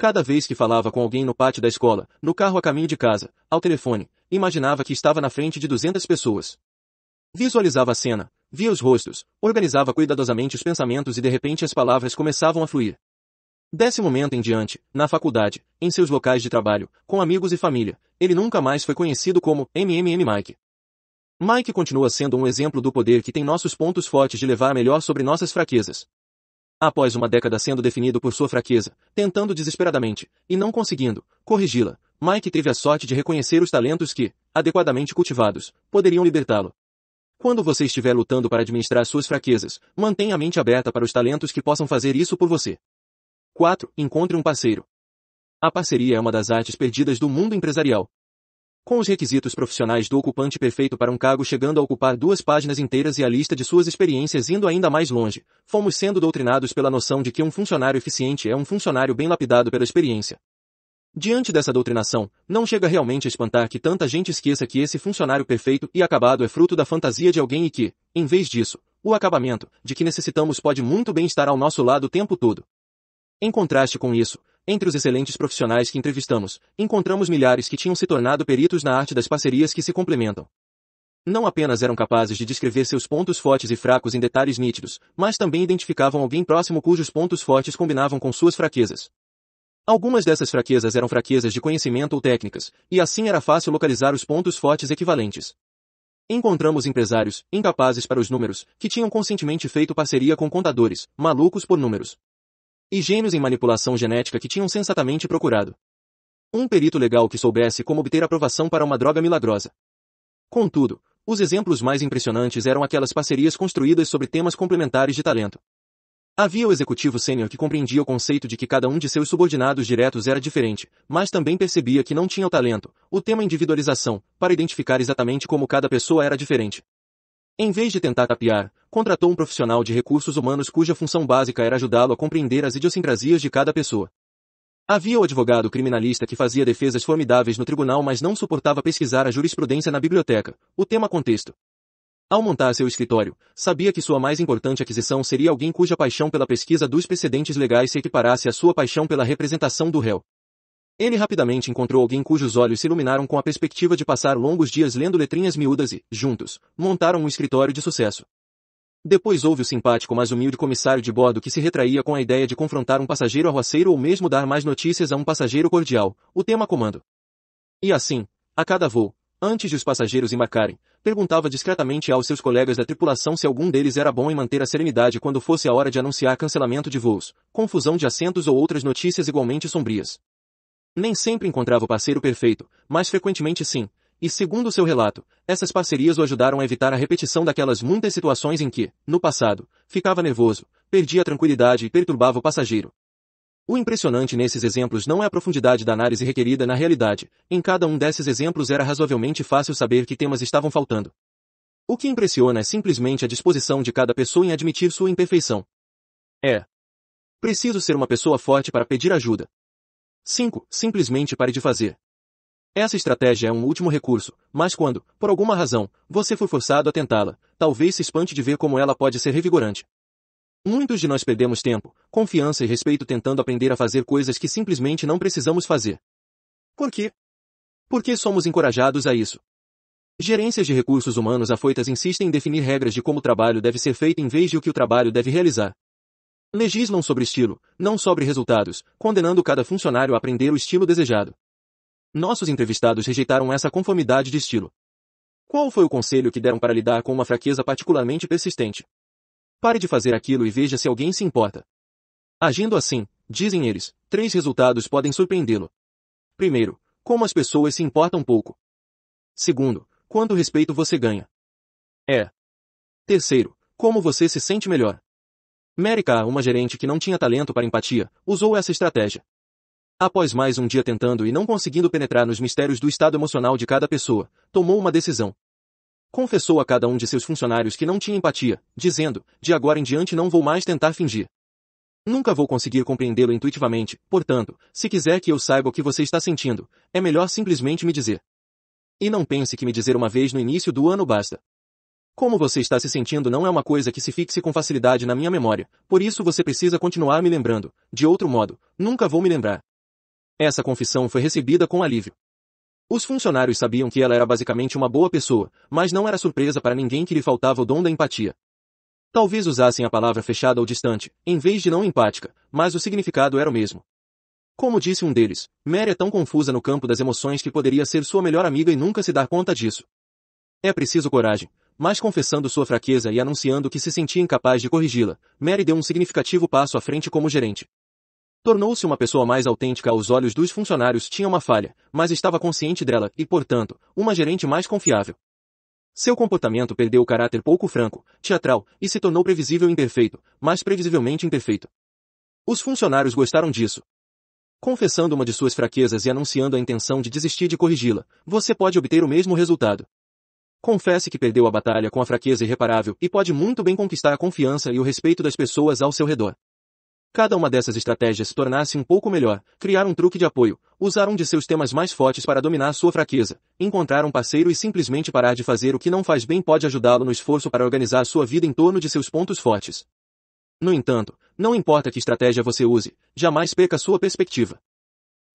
Cada vez que falava com alguém no pátio da escola, no carro a caminho de casa, ao telefone, imaginava que estava na frente de 200 pessoas. Visualizava a cena, via os rostos, organizava cuidadosamente os pensamentos e de repente as palavras começavam a fluir. Desse momento em diante, na faculdade, em seus locais de trabalho, com amigos e família, ele nunca mais foi conhecido como MMM Mike. Mike continua sendo um exemplo do poder que tem nossos pontos fortes de levar a melhor sobre nossas fraquezas após uma década sendo definido por sua fraqueza, tentando desesperadamente, e não conseguindo, corrigi-la, Mike teve a sorte de reconhecer os talentos que, adequadamente cultivados, poderiam libertá-lo. Quando você estiver lutando para administrar suas fraquezas, mantenha a mente aberta para os talentos que possam fazer isso por você. 4. Encontre um parceiro. A parceria é uma das artes perdidas do mundo empresarial, com os requisitos profissionais do ocupante perfeito para um cargo chegando a ocupar duas páginas inteiras e a lista de suas experiências indo ainda mais longe, fomos sendo doutrinados pela noção de que um funcionário eficiente é um funcionário bem lapidado pela experiência. Diante dessa doutrinação, não chega realmente a espantar que tanta gente esqueça que esse funcionário perfeito e acabado é fruto da fantasia de alguém e que, em vez disso, o acabamento, de que necessitamos pode muito bem estar ao nosso lado o tempo todo. Em contraste com isso, entre os excelentes profissionais que entrevistamos, encontramos milhares que tinham se tornado peritos na arte das parcerias que se complementam. Não apenas eram capazes de descrever seus pontos fortes e fracos em detalhes nítidos, mas também identificavam alguém próximo cujos pontos fortes combinavam com suas fraquezas. Algumas dessas fraquezas eram fraquezas de conhecimento ou técnicas, e assim era fácil localizar os pontos fortes equivalentes. Encontramos empresários, incapazes para os números, que tinham conscientemente feito parceria com contadores, malucos por números e gênios em manipulação genética que tinham sensatamente procurado um perito legal que soubesse como obter aprovação para uma droga milagrosa. Contudo, os exemplos mais impressionantes eram aquelas parcerias construídas sobre temas complementares de talento. Havia o executivo sênior que compreendia o conceito de que cada um de seus subordinados diretos era diferente, mas também percebia que não tinha o talento, o tema individualização, para identificar exatamente como cada pessoa era diferente. Em vez de tentar tapiar, contratou um profissional de recursos humanos cuja função básica era ajudá-lo a compreender as idiosincrasias de cada pessoa. Havia o advogado criminalista que fazia defesas formidáveis no tribunal mas não suportava pesquisar a jurisprudência na biblioteca, o tema contexto. Ao montar seu escritório, sabia que sua mais importante aquisição seria alguém cuja paixão pela pesquisa dos precedentes legais se equiparasse à sua paixão pela representação do réu. Ele rapidamente encontrou alguém cujos olhos se iluminaram com a perspectiva de passar longos dias lendo letrinhas miúdas e, juntos, montaram um escritório de sucesso. Depois houve o simpático mas humilde comissário de bordo que se retraía com a ideia de confrontar um passageiro arroaceiro ou mesmo dar mais notícias a um passageiro cordial, o tema comando. E assim, a cada voo, antes de os passageiros embarcarem, perguntava discretamente aos seus colegas da tripulação se algum deles era bom em manter a serenidade quando fosse a hora de anunciar cancelamento de voos, confusão de assentos ou outras notícias igualmente sombrias. Nem sempre encontrava o parceiro perfeito, mas frequentemente sim, e segundo seu relato, essas parcerias o ajudaram a evitar a repetição daquelas muitas situações em que, no passado, ficava nervoso, perdia a tranquilidade e perturbava o passageiro. O impressionante nesses exemplos não é a profundidade da análise requerida na realidade, em cada um desses exemplos era razoavelmente fácil saber que temas estavam faltando. O que impressiona é simplesmente a disposição de cada pessoa em admitir sua imperfeição. É preciso ser uma pessoa forte para pedir ajuda, 5. Simplesmente pare de fazer. Essa estratégia é um último recurso, mas quando, por alguma razão, você for forçado a tentá-la, talvez se espante de ver como ela pode ser revigorante. Muitos de nós perdemos tempo, confiança e respeito tentando aprender a fazer coisas que simplesmente não precisamos fazer. Por quê? Por que somos encorajados a isso? Gerências de recursos humanos afoitas insistem em definir regras de como o trabalho deve ser feito em vez de o que o trabalho deve realizar. Legislam sobre estilo, não sobre resultados, condenando cada funcionário a aprender o estilo desejado. Nossos entrevistados rejeitaram essa conformidade de estilo. Qual foi o conselho que deram para lidar com uma fraqueza particularmente persistente? Pare de fazer aquilo e veja se alguém se importa. Agindo assim, dizem eles, três resultados podem surpreendê-lo. Primeiro, como as pessoas se importam pouco. Segundo, quanto respeito você ganha. É. Terceiro, como você se sente melhor. Mérica, uma gerente que não tinha talento para empatia, usou essa estratégia. Após mais um dia tentando e não conseguindo penetrar nos mistérios do estado emocional de cada pessoa, tomou uma decisão. Confessou a cada um de seus funcionários que não tinha empatia, dizendo, de agora em diante não vou mais tentar fingir. Nunca vou conseguir compreendê-lo intuitivamente, portanto, se quiser que eu saiba o que você está sentindo, é melhor simplesmente me dizer. E não pense que me dizer uma vez no início do ano basta. Como você está se sentindo não é uma coisa que se fixe com facilidade na minha memória, por isso você precisa continuar me lembrando, de outro modo, nunca vou me lembrar. Essa confissão foi recebida com alívio. Os funcionários sabiam que ela era basicamente uma boa pessoa, mas não era surpresa para ninguém que lhe faltava o dom da empatia. Talvez usassem a palavra fechada ou distante, em vez de não empática, mas o significado era o mesmo. Como disse um deles, Mary é tão confusa no campo das emoções que poderia ser sua melhor amiga e nunca se dar conta disso. É preciso coragem, mas confessando sua fraqueza e anunciando que se sentia incapaz de corrigi-la, Mary deu um significativo passo à frente como gerente. Tornou-se uma pessoa mais autêntica aos olhos dos funcionários tinha uma falha, mas estava consciente dela e, portanto, uma gerente mais confiável. Seu comportamento perdeu o caráter pouco franco, teatral, e se tornou previsível e imperfeito, mas previsivelmente imperfeito. Os funcionários gostaram disso. Confessando uma de suas fraquezas e anunciando a intenção de desistir de corrigi-la, você pode obter o mesmo resultado. Confesse que perdeu a batalha com a fraqueza irreparável e pode muito bem conquistar a confiança e o respeito das pessoas ao seu redor. Cada uma dessas estratégias tornar-se um pouco melhor, criar um truque de apoio, usar um de seus temas mais fortes para dominar sua fraqueza, encontrar um parceiro e simplesmente parar de fazer o que não faz bem pode ajudá-lo no esforço para organizar sua vida em torno de seus pontos fortes. No entanto, não importa que estratégia você use, jamais perca sua perspectiva.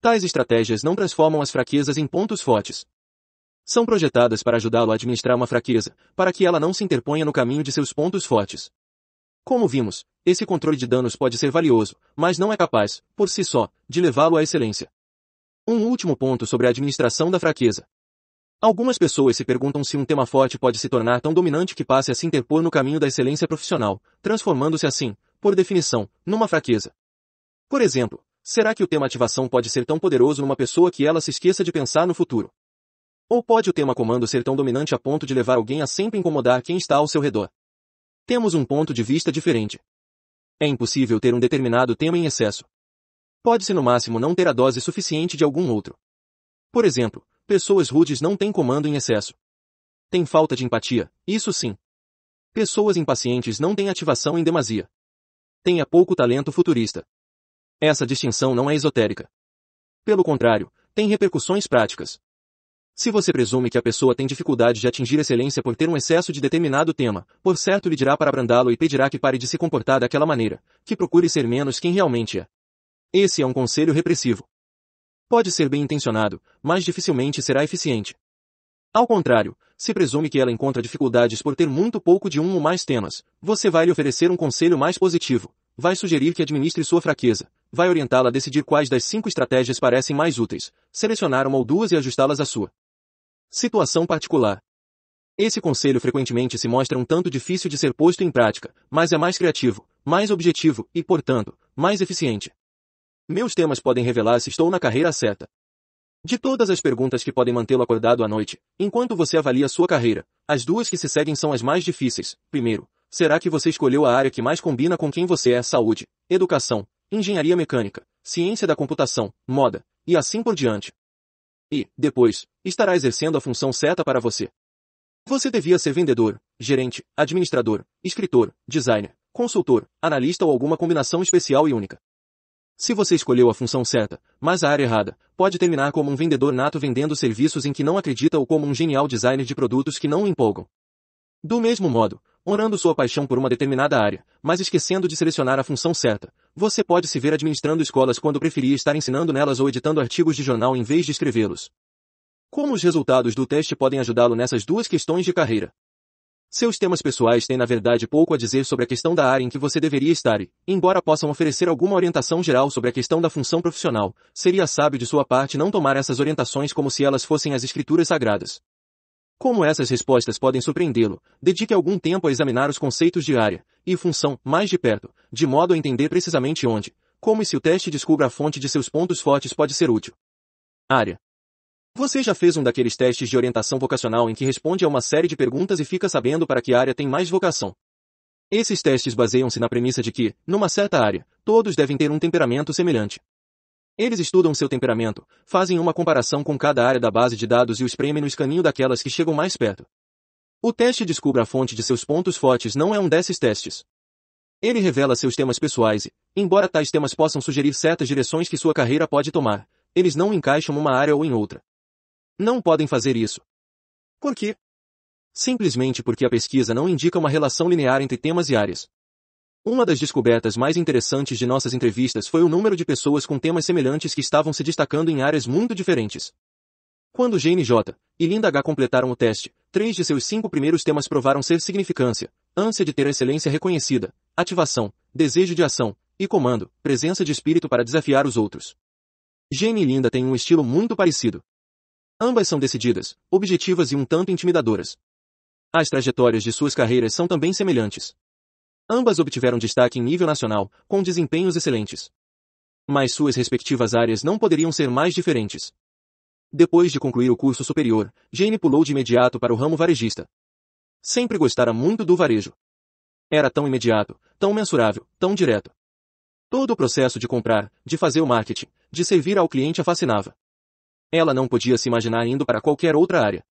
Tais estratégias não transformam as fraquezas em pontos fortes, são projetadas para ajudá-lo a administrar uma fraqueza, para que ela não se interponha no caminho de seus pontos fortes. Como vimos, esse controle de danos pode ser valioso, mas não é capaz, por si só, de levá-lo à excelência. Um último ponto sobre a administração da fraqueza. Algumas pessoas se perguntam se um tema forte pode se tornar tão dominante que passe a se interpor no caminho da excelência profissional, transformando-se assim, por definição, numa fraqueza. Por exemplo, será que o tema ativação pode ser tão poderoso numa pessoa que ela se esqueça de pensar no futuro? Ou pode o tema comando ser tão dominante a ponto de levar alguém a sempre incomodar quem está ao seu redor? Temos um ponto de vista diferente. É impossível ter um determinado tema em excesso. Pode-se no máximo não ter a dose suficiente de algum outro. Por exemplo, pessoas rudes não têm comando em excesso. Tem falta de empatia, isso sim. Pessoas impacientes não têm ativação em demasia. Tenha pouco talento futurista. Essa distinção não é esotérica. Pelo contrário, tem repercussões práticas. Se você presume que a pessoa tem dificuldade de atingir excelência por ter um excesso de determinado tema, por certo lhe dirá para abrandá-lo e pedirá que pare de se comportar daquela maneira, que procure ser menos quem realmente é. Esse é um conselho repressivo. Pode ser bem intencionado, mas dificilmente será eficiente. Ao contrário, se presume que ela encontra dificuldades por ter muito pouco de um ou mais temas, você vai lhe oferecer um conselho mais positivo, vai sugerir que administre sua fraqueza, vai orientá-la a decidir quais das cinco estratégias parecem mais úteis, selecionar uma ou duas e ajustá-las à sua. Situação particular. Esse conselho frequentemente se mostra um tanto difícil de ser posto em prática, mas é mais criativo, mais objetivo e, portanto, mais eficiente. Meus temas podem revelar se estou na carreira certa. De todas as perguntas que podem mantê-lo acordado à noite, enquanto você avalia sua carreira, as duas que se seguem são as mais difíceis. Primeiro, será que você escolheu a área que mais combina com quem você é? Saúde, educação, engenharia mecânica, ciência da computação, moda, e assim por diante. E, depois, estará exercendo a função certa para você. Você devia ser vendedor, gerente, administrador, escritor, designer, consultor, analista ou alguma combinação especial e única. Se você escolheu a função certa, mas a área errada, pode terminar como um vendedor nato vendendo serviços em que não acredita ou como um genial designer de produtos que não o empolgam. Do mesmo modo, orando sua paixão por uma determinada área, mas esquecendo de selecionar a função certa. Você pode se ver administrando escolas quando preferia estar ensinando nelas ou editando artigos de jornal em vez de escrevê-los. Como os resultados do teste podem ajudá-lo nessas duas questões de carreira? Seus temas pessoais têm na verdade pouco a dizer sobre a questão da área em que você deveria estar e, embora possam oferecer alguma orientação geral sobre a questão da função profissional, seria sábio de sua parte não tomar essas orientações como se elas fossem as escrituras sagradas. Como essas respostas podem surpreendê-lo, dedique algum tempo a examinar os conceitos de área e função mais de perto, de modo a entender precisamente onde, como e se o teste descubra a fonte de seus pontos fortes pode ser útil. Área. Você já fez um daqueles testes de orientação vocacional em que responde a uma série de perguntas e fica sabendo para que área tem mais vocação. Esses testes baseiam-se na premissa de que, numa certa área, todos devem ter um temperamento semelhante. Eles estudam seu temperamento, fazem uma comparação com cada área da base de dados e os premem no escaninho daquelas que chegam mais perto. O teste descubra a fonte de seus pontos fortes não é um desses testes. Ele revela seus temas pessoais e, embora tais temas possam sugerir certas direções que sua carreira pode tomar, eles não encaixam uma área ou em outra. Não podem fazer isso. Por quê? Simplesmente porque a pesquisa não indica uma relação linear entre temas e áreas. Uma das descobertas mais interessantes de nossas entrevistas foi o número de pessoas com temas semelhantes que estavam se destacando em áreas muito diferentes. Quando Jane J. e Linda H completaram o teste, três de seus cinco primeiros temas provaram ser significância, ânsia de ter excelência reconhecida, ativação, desejo de ação, e comando, presença de espírito para desafiar os outros. Jane e Linda têm um estilo muito parecido. Ambas são decididas, objetivas e um tanto intimidadoras. As trajetórias de suas carreiras são também semelhantes. Ambas obtiveram destaque em nível nacional, com desempenhos excelentes. Mas suas respectivas áreas não poderiam ser mais diferentes. Depois de concluir o curso superior, Jane pulou de imediato para o ramo varejista. Sempre gostara muito do varejo. Era tão imediato, tão mensurável, tão direto. Todo o processo de comprar, de fazer o marketing, de servir ao cliente a fascinava. Ela não podia se imaginar indo para qualquer outra área.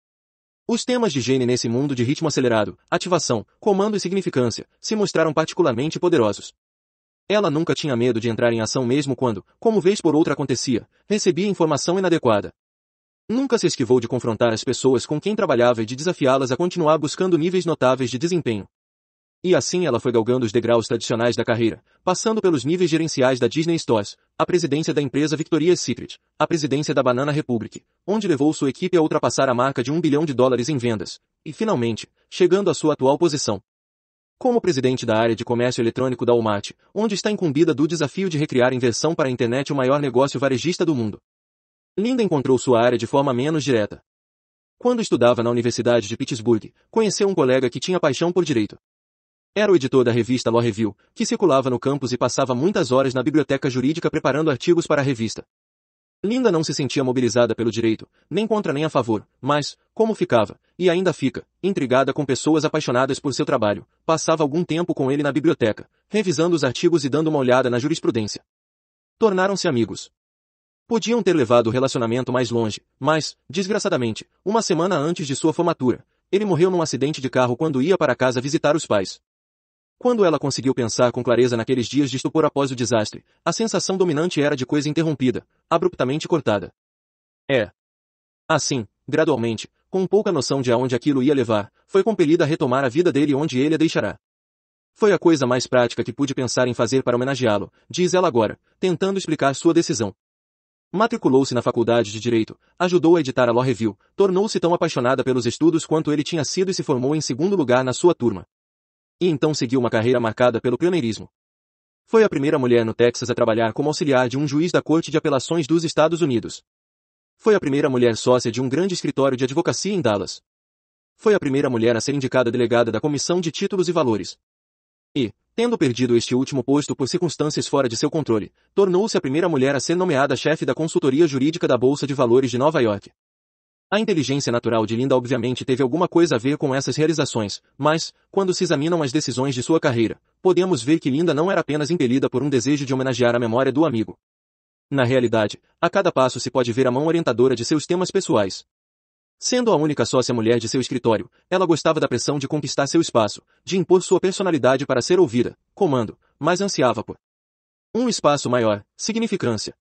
Os temas de Gene nesse mundo de ritmo acelerado, ativação, comando e significância, se mostraram particularmente poderosos. Ela nunca tinha medo de entrar em ação mesmo quando, como vez por outra acontecia, recebia informação inadequada. Nunca se esquivou de confrontar as pessoas com quem trabalhava e de desafiá-las a continuar buscando níveis notáveis de desempenho. E assim ela foi galgando os degraus tradicionais da carreira, passando pelos níveis gerenciais da Disney Stores, a presidência da empresa Victoria's Secret, a presidência da Banana Republic, onde levou sua equipe a ultrapassar a marca de um bilhão de dólares em vendas, e finalmente, chegando à sua atual posição. Como presidente da área de comércio eletrônico da Walmart, onde está incumbida do desafio de recriar em versão para a internet o maior negócio varejista do mundo. Linda encontrou sua área de forma menos direta. Quando estudava na Universidade de Pittsburgh, conheceu um colega que tinha paixão por direito. Era o editor da revista Law Review, que circulava no campus e passava muitas horas na biblioteca jurídica preparando artigos para a revista. Linda não se sentia mobilizada pelo direito, nem contra nem a favor, mas, como ficava, e ainda fica, intrigada com pessoas apaixonadas por seu trabalho, passava algum tempo com ele na biblioteca, revisando os artigos e dando uma olhada na jurisprudência. Tornaram-se amigos. Podiam ter levado o relacionamento mais longe, mas, desgraçadamente, uma semana antes de sua formatura, ele morreu num acidente de carro quando ia para casa visitar os pais. Quando ela conseguiu pensar com clareza naqueles dias de estupor após o desastre, a sensação dominante era de coisa interrompida, abruptamente cortada. É. Assim, gradualmente, com pouca noção de aonde aquilo ia levar, foi compelida a retomar a vida dele onde ele a deixará. Foi a coisa mais prática que pude pensar em fazer para homenageá-lo, diz ela agora, tentando explicar sua decisão. Matriculou-se na faculdade de Direito, ajudou a editar a Law Review, tornou-se tão apaixonada pelos estudos quanto ele tinha sido e se formou em segundo lugar na sua turma e então seguiu uma carreira marcada pelo pioneirismo. Foi a primeira mulher no Texas a trabalhar como auxiliar de um juiz da Corte de Apelações dos Estados Unidos. Foi a primeira mulher sócia de um grande escritório de advocacia em Dallas. Foi a primeira mulher a ser indicada delegada da Comissão de Títulos e Valores. E, tendo perdido este último posto por circunstâncias fora de seu controle, tornou-se a primeira mulher a ser nomeada chefe da consultoria jurídica da Bolsa de Valores de Nova York. A inteligência natural de Linda obviamente teve alguma coisa a ver com essas realizações, mas, quando se examinam as decisões de sua carreira, podemos ver que Linda não era apenas impelida por um desejo de homenagear a memória do amigo. Na realidade, a cada passo se pode ver a mão orientadora de seus temas pessoais. Sendo a única sócia mulher de seu escritório, ela gostava da pressão de conquistar seu espaço, de impor sua personalidade para ser ouvida, comando, mas ansiava por um espaço maior, significância.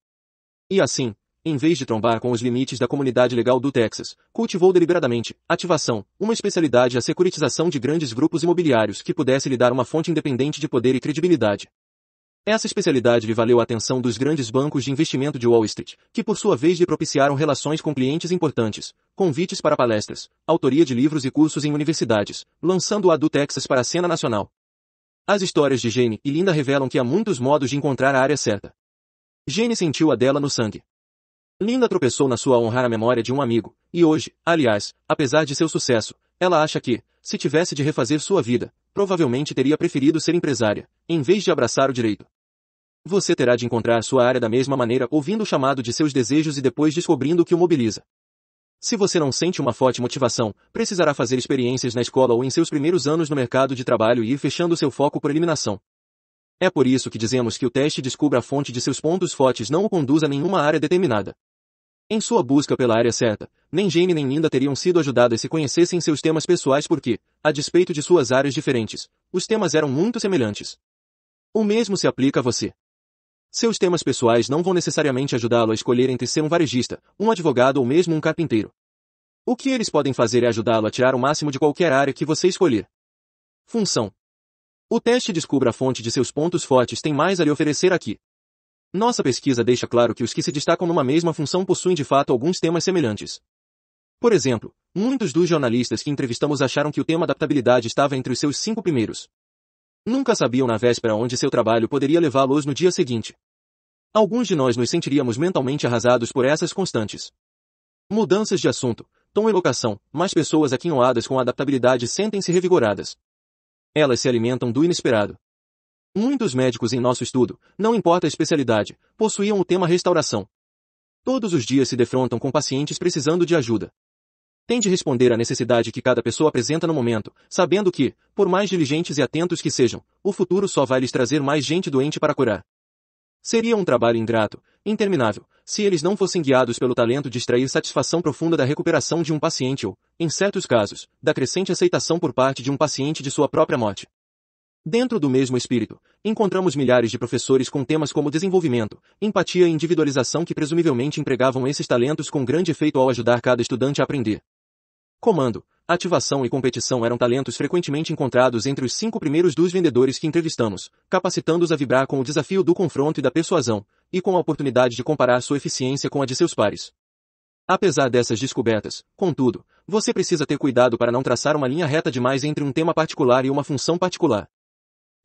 E assim, em vez de trombar com os limites da comunidade legal do Texas, cultivou deliberadamente, ativação, uma especialidade a securitização de grandes grupos imobiliários que pudesse lhe dar uma fonte independente de poder e credibilidade. Essa especialidade lhe valeu a atenção dos grandes bancos de investimento de Wall Street, que por sua vez lhe propiciaram relações com clientes importantes, convites para palestras, autoria de livros e cursos em universidades, lançando a do Texas para a cena nacional. As histórias de Jane e Linda revelam que há muitos modos de encontrar a área certa. Jane sentiu a dela no sangue. Linda tropeçou na sua honrar a memória de um amigo, e hoje, aliás, apesar de seu sucesso, ela acha que, se tivesse de refazer sua vida, provavelmente teria preferido ser empresária, em vez de abraçar o direito. Você terá de encontrar sua área da mesma maneira ouvindo o chamado de seus desejos e depois descobrindo o que o mobiliza. Se você não sente uma forte motivação, precisará fazer experiências na escola ou em seus primeiros anos no mercado de trabalho e ir fechando seu foco por eliminação. É por isso que dizemos que o teste descubra a fonte de seus pontos fortes não o conduz a nenhuma área determinada. Em sua busca pela área certa, nem Jane nem Linda teriam sido ajudadas se conhecessem seus temas pessoais porque, a despeito de suas áreas diferentes, os temas eram muito semelhantes. O mesmo se aplica a você. Seus temas pessoais não vão necessariamente ajudá-lo a escolher entre ser um varejista, um advogado ou mesmo um carpinteiro. O que eles podem fazer é ajudá-lo a tirar o máximo de qualquer área que você escolher. Função. O teste descubra a fonte de seus pontos fortes tem mais a lhe oferecer aqui. Nossa pesquisa deixa claro que os que se destacam numa mesma função possuem de fato alguns temas semelhantes. Por exemplo, muitos dos jornalistas que entrevistamos acharam que o tema adaptabilidade estava entre os seus cinco primeiros. Nunca sabiam na véspera onde seu trabalho poderia levá-los no dia seguinte. Alguns de nós nos sentiríamos mentalmente arrasados por essas constantes. Mudanças de assunto, tom e locação, mais pessoas aquinhoadas com adaptabilidade sentem-se revigoradas. Elas se alimentam do inesperado. Muitos médicos em nosso estudo, não importa a especialidade, possuíam o tema restauração. Todos os dias se defrontam com pacientes precisando de ajuda. Tem de responder à necessidade que cada pessoa apresenta no momento, sabendo que, por mais diligentes e atentos que sejam, o futuro só vai lhes trazer mais gente doente para curar. Seria um trabalho ingrato, interminável, se eles não fossem guiados pelo talento de extrair satisfação profunda da recuperação de um paciente ou, em certos casos, da crescente aceitação por parte de um paciente de sua própria morte. Dentro do mesmo espírito, encontramos milhares de professores com temas como desenvolvimento, empatia e individualização que presumivelmente empregavam esses talentos com grande efeito ao ajudar cada estudante a aprender. Comando, ativação e competição eram talentos frequentemente encontrados entre os cinco primeiros dos vendedores que entrevistamos, capacitando-os a vibrar com o desafio do confronto e da persuasão, e com a oportunidade de comparar sua eficiência com a de seus pares. Apesar dessas descobertas, contudo, você precisa ter cuidado para não traçar uma linha reta demais entre um tema particular e uma função particular.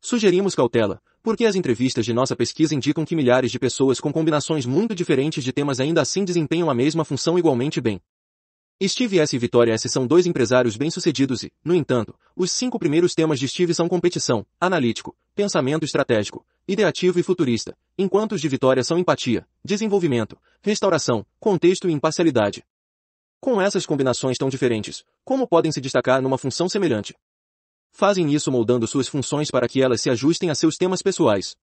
Sugerimos cautela, porque as entrevistas de nossa pesquisa indicam que milhares de pessoas com combinações muito diferentes de temas ainda assim desempenham a mesma função igualmente bem. Steve S. e Vitória S. são dois empresários bem-sucedidos e, no entanto, os cinco primeiros temas de Steve são competição, analítico, pensamento estratégico, ideativo e futurista, enquanto os de Vitória são empatia, desenvolvimento, restauração, contexto e imparcialidade. Com essas combinações tão diferentes, como podem se destacar numa função semelhante? fazem isso moldando suas funções para que elas se ajustem a seus temas pessoais.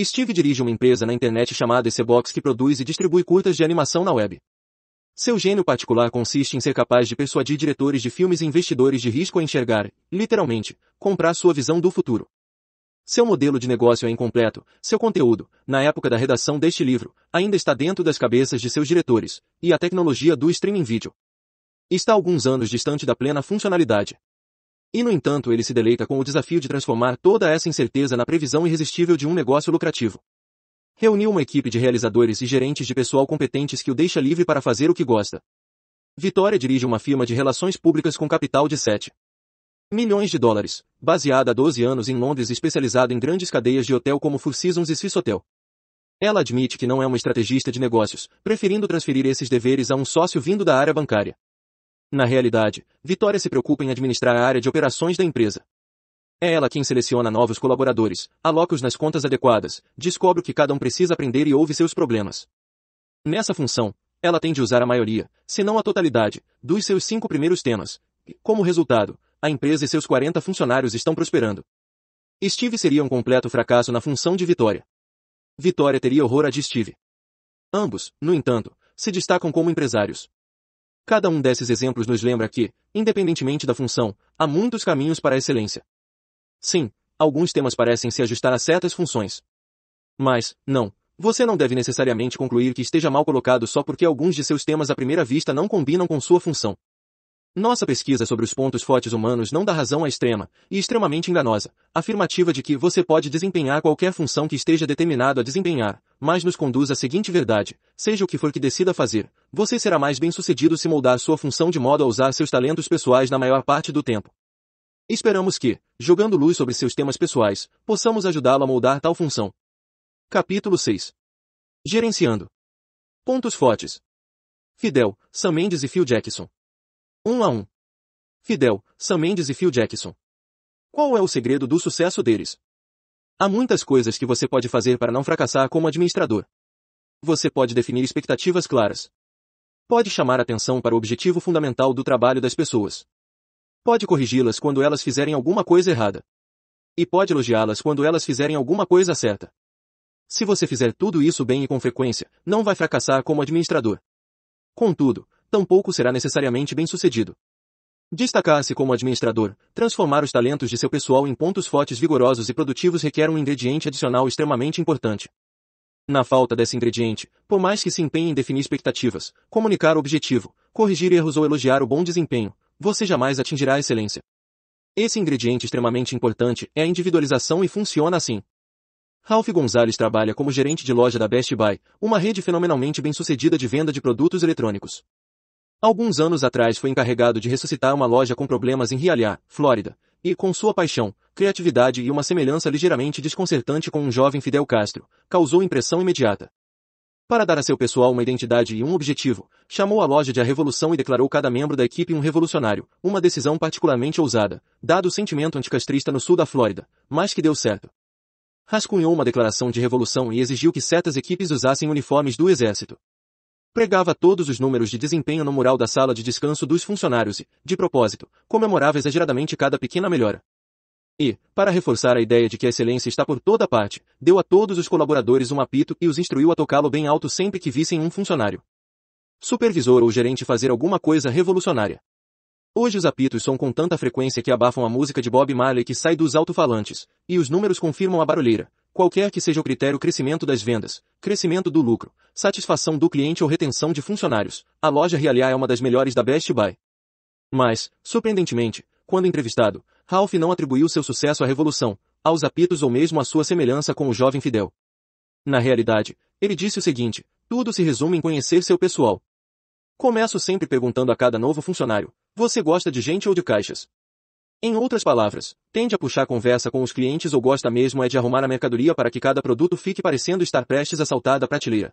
Steve dirige uma empresa na internet chamada Ecebox que produz e distribui curtas de animação na web. Seu gênio particular consiste em ser capaz de persuadir diretores de filmes e investidores de risco a enxergar, literalmente, comprar sua visão do futuro. Seu modelo de negócio é incompleto, seu conteúdo, na época da redação deste livro, ainda está dentro das cabeças de seus diretores, e a tecnologia do streaming vídeo está alguns anos distante da plena funcionalidade. E no entanto ele se deleita com o desafio de transformar toda essa incerteza na previsão irresistível de um negócio lucrativo. Reuniu uma equipe de realizadores e gerentes de pessoal competentes que o deixa livre para fazer o que gosta. Vitória dirige uma firma de relações públicas com capital de 7 milhões de dólares, baseada há 12 anos em Londres e especializada em grandes cadeias de hotel como Four Seasons e Hotel. Ela admite que não é uma estrategista de negócios, preferindo transferir esses deveres a um sócio vindo da área bancária. Na realidade, Vitória se preocupa em administrar a área de operações da empresa. É ela quem seleciona novos colaboradores, aloca-os nas contas adequadas, descobre o que cada um precisa aprender e ouve seus problemas. Nessa função, ela tem de usar a maioria, se não a totalidade, dos seus cinco primeiros temas. E, como resultado, a empresa e seus 40 funcionários estão prosperando. Steve seria um completo fracasso na função de Vitória. Vitória teria horror a de Steve. Ambos, no entanto, se destacam como empresários. Cada um desses exemplos nos lembra que, independentemente da função, há muitos caminhos para a excelência. Sim, alguns temas parecem se ajustar a certas funções. Mas, não, você não deve necessariamente concluir que esteja mal colocado só porque alguns de seus temas à primeira vista não combinam com sua função. Nossa pesquisa sobre os pontos fortes humanos não dá razão à extrema, e extremamente enganosa, afirmativa de que você pode desempenhar qualquer função que esteja determinado a desempenhar, mas nos conduz à seguinte verdade, seja o que for que decida fazer, você será mais bem-sucedido se moldar sua função de modo a usar seus talentos pessoais na maior parte do tempo. Esperamos que, jogando luz sobre seus temas pessoais, possamos ajudá-lo a moldar tal função. Capítulo 6 Gerenciando Pontos fortes Fidel, Sam Mendes e Phil Jackson 1 um a 1 um. Fidel, Sam Mendes e Phil Jackson Qual é o segredo do sucesso deles? Há muitas coisas que você pode fazer para não fracassar como administrador. Você pode definir expectativas claras. Pode chamar atenção para o objetivo fundamental do trabalho das pessoas. Pode corrigi-las quando elas fizerem alguma coisa errada. E pode elogiá-las quando elas fizerem alguma coisa certa. Se você fizer tudo isso bem e com frequência, não vai fracassar como administrador. Contudo, tampouco será necessariamente bem-sucedido. Destacar-se como administrador, transformar os talentos de seu pessoal em pontos fortes vigorosos e produtivos requer um ingrediente adicional extremamente importante. Na falta desse ingrediente, por mais que se empenhe em definir expectativas, comunicar o objetivo, corrigir erros ou elogiar o bom desempenho, você jamais atingirá a excelência. Esse ingrediente extremamente importante é a individualização e funciona assim. Ralph Gonzalez trabalha como gerente de loja da Best Buy, uma rede fenomenalmente bem-sucedida de venda de produtos eletrônicos. Alguns anos atrás foi encarregado de ressuscitar uma loja com problemas em Hialeah, Flórida, e, com sua paixão, criatividade e uma semelhança ligeiramente desconcertante com um jovem Fidel Castro, causou impressão imediata. Para dar a seu pessoal uma identidade e um objetivo, chamou a loja de a Revolução e declarou cada membro da equipe um revolucionário, uma decisão particularmente ousada, dado o sentimento anticastrista no sul da Flórida, mas que deu certo. Rascunhou uma declaração de revolução e exigiu que certas equipes usassem uniformes do exército. Pregava todos os números de desempenho no mural da sala de descanso dos funcionários e, de propósito, comemorava exageradamente cada pequena melhora. E, para reforçar a ideia de que a excelência está por toda parte, deu a todos os colaboradores um apito e os instruiu a tocá-lo bem alto sempre que vissem um funcionário. Supervisor ou gerente fazer alguma coisa revolucionária. Hoje os apitos são com tanta frequência que abafam a música de Bob Marley que sai dos alto-falantes, e os números confirmam a barulheira, Qualquer que seja o critério crescimento das vendas, crescimento do lucro, satisfação do cliente ou retenção de funcionários, a loja Realiá é uma das melhores da Best Buy. Mas, surpreendentemente, quando entrevistado, Ralph não atribuiu seu sucesso à revolução, aos apitos ou mesmo à sua semelhança com o jovem Fidel. Na realidade, ele disse o seguinte, tudo se resume em conhecer seu pessoal. Começo sempre perguntando a cada novo funcionário, você gosta de gente ou de caixas? Em outras palavras, tende a puxar conversa com os clientes ou gosta mesmo é de arrumar a mercadoria para que cada produto fique parecendo estar prestes a saltar da prateleira.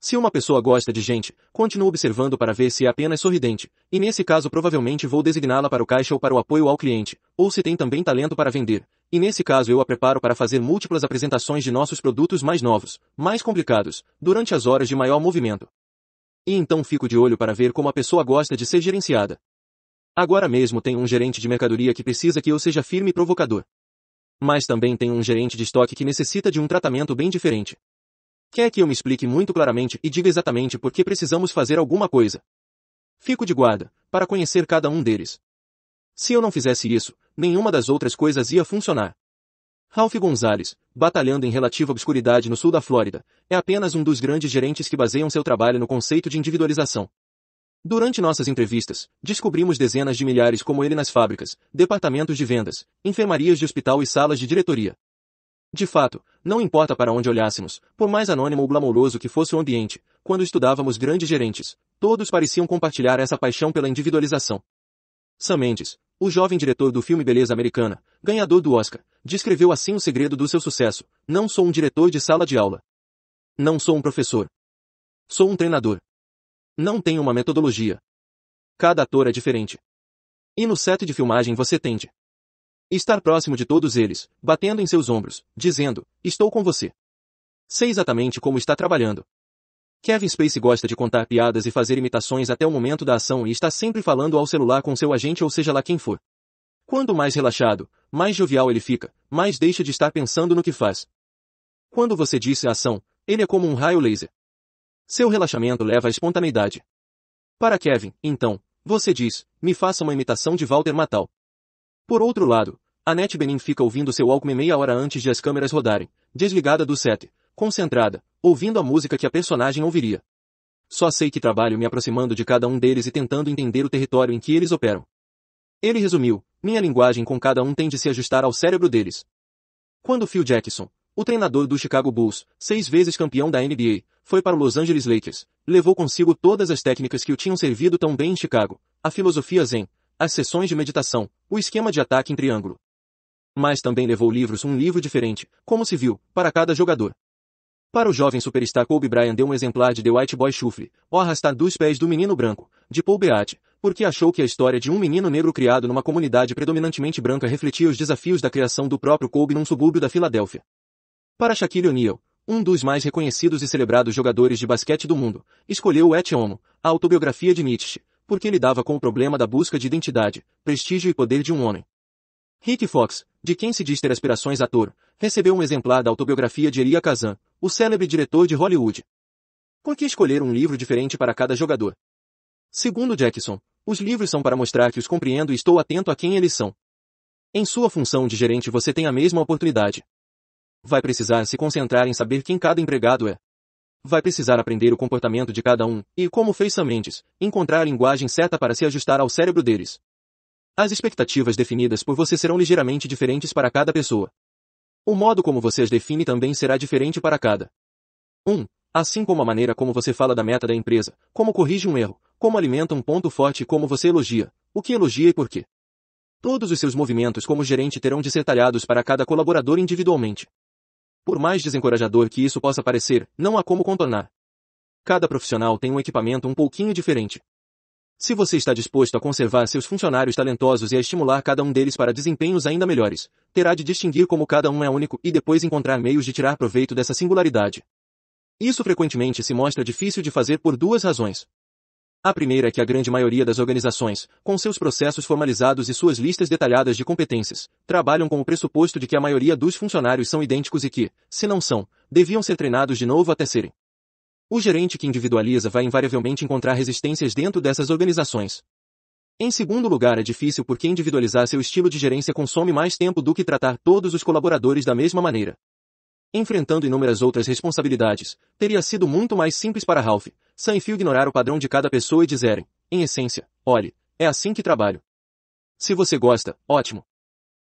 Se uma pessoa gosta de gente, continuo observando para ver se é apenas sorridente, e nesse caso provavelmente vou designá-la para o caixa ou para o apoio ao cliente, ou se tem também talento para vender, e nesse caso eu a preparo para fazer múltiplas apresentações de nossos produtos mais novos, mais complicados, durante as horas de maior movimento. E então fico de olho para ver como a pessoa gosta de ser gerenciada. Agora mesmo tenho um gerente de mercadoria que precisa que eu seja firme e provocador. Mas também tenho um gerente de estoque que necessita de um tratamento bem diferente. Quer que eu me explique muito claramente e diga exatamente por que precisamos fazer alguma coisa. Fico de guarda, para conhecer cada um deles. Se eu não fizesse isso, nenhuma das outras coisas ia funcionar. Ralph Gonzalez, batalhando em relativa obscuridade no sul da Flórida, é apenas um dos grandes gerentes que baseiam seu trabalho no conceito de individualização. Durante nossas entrevistas, descobrimos dezenas de milhares como ele nas fábricas, departamentos de vendas, enfermarias de hospital e salas de diretoria. De fato, não importa para onde olhássemos, por mais anônimo ou glamouroso que fosse o ambiente, quando estudávamos grandes gerentes, todos pareciam compartilhar essa paixão pela individualização. Sam Mendes, o jovem diretor do filme Beleza Americana, ganhador do Oscar, descreveu assim o segredo do seu sucesso: Não sou um diretor de sala de aula. Não sou um professor. Sou um treinador. Não tem uma metodologia. Cada ator é diferente. E no set de filmagem você tende estar próximo de todos eles, batendo em seus ombros, dizendo, estou com você. Sei exatamente como está trabalhando. Kevin Spacey gosta de contar piadas e fazer imitações até o momento da ação e está sempre falando ao celular com seu agente ou seja lá quem for. Quanto mais relaxado, mais jovial ele fica, mais deixa de estar pensando no que faz. Quando você disse a ação, ele é como um raio laser. Seu relaxamento leva à espontaneidade. Para Kevin, então, você diz, me faça uma imitação de Walter Matal. Por outro lado, Annette Benin fica ouvindo seu Walkman meia hora antes de as câmeras rodarem, desligada do set, concentrada, ouvindo a música que a personagem ouviria. Só sei que trabalho me aproximando de cada um deles e tentando entender o território em que eles operam. Ele resumiu, minha linguagem com cada um tem de se ajustar ao cérebro deles. Quando Phil Jackson, o treinador do Chicago Bulls, seis vezes campeão da NBA, foi para Los Angeles Lakers, levou consigo todas as técnicas que o tinham servido tão bem em Chicago, a filosofia zen, as sessões de meditação, o esquema de ataque em triângulo. Mas também levou livros, um livro diferente, como se viu, para cada jogador. Para o jovem superstar Kobe Bryant deu um exemplar de The White Boy Shuffle, O Arrastar dos Pés do Menino Branco, de Paul Beatty, porque achou que a história de um menino negro criado numa comunidade predominantemente branca refletia os desafios da criação do próprio Kobe num subúrbio da Filadélfia. Para Shaquille O'Neal, um dos mais reconhecidos e celebrados jogadores de basquete do mundo, escolheu Et Homo, a autobiografia de Nietzsche, porque lidava com o problema da busca de identidade, prestígio e poder de um homem. Rick Fox, de quem se diz ter aspirações ator, recebeu um exemplar da autobiografia de Elia Kazan, o célebre diretor de Hollywood. Por que escolher um livro diferente para cada jogador? Segundo Jackson, os livros são para mostrar que os compreendo e estou atento a quem eles são. Em sua função de gerente você tem a mesma oportunidade. Vai precisar se concentrar em saber quem cada empregado é. Vai precisar aprender o comportamento de cada um, e, como fez Sam Mendes, encontrar a linguagem certa para se ajustar ao cérebro deles. As expectativas definidas por você serão ligeiramente diferentes para cada pessoa. O modo como você as define também será diferente para cada. 1. Um, assim como a maneira como você fala da meta da empresa, como corrige um erro, como alimenta um ponto forte e como você elogia, o que elogia e por quê. Todos os seus movimentos como gerente terão de ser talhados para cada colaborador individualmente. Por mais desencorajador que isso possa parecer, não há como contornar. Cada profissional tem um equipamento um pouquinho diferente. Se você está disposto a conservar seus funcionários talentosos e a estimular cada um deles para desempenhos ainda melhores, terá de distinguir como cada um é único e depois encontrar meios de tirar proveito dessa singularidade. Isso frequentemente se mostra difícil de fazer por duas razões. A primeira é que a grande maioria das organizações, com seus processos formalizados e suas listas detalhadas de competências, trabalham com o pressuposto de que a maioria dos funcionários são idênticos e que, se não são, deviam ser treinados de novo até serem. O gerente que individualiza vai invariavelmente encontrar resistências dentro dessas organizações. Em segundo lugar, é difícil porque individualizar seu estilo de gerência consome mais tempo do que tratar todos os colaboradores da mesma maneira enfrentando inúmeras outras responsabilidades, teria sido muito mais simples para Ralph, Sanfield ignorar o padrão de cada pessoa e dizerem, em essência, olhe, é assim que trabalho. Se você gosta, ótimo.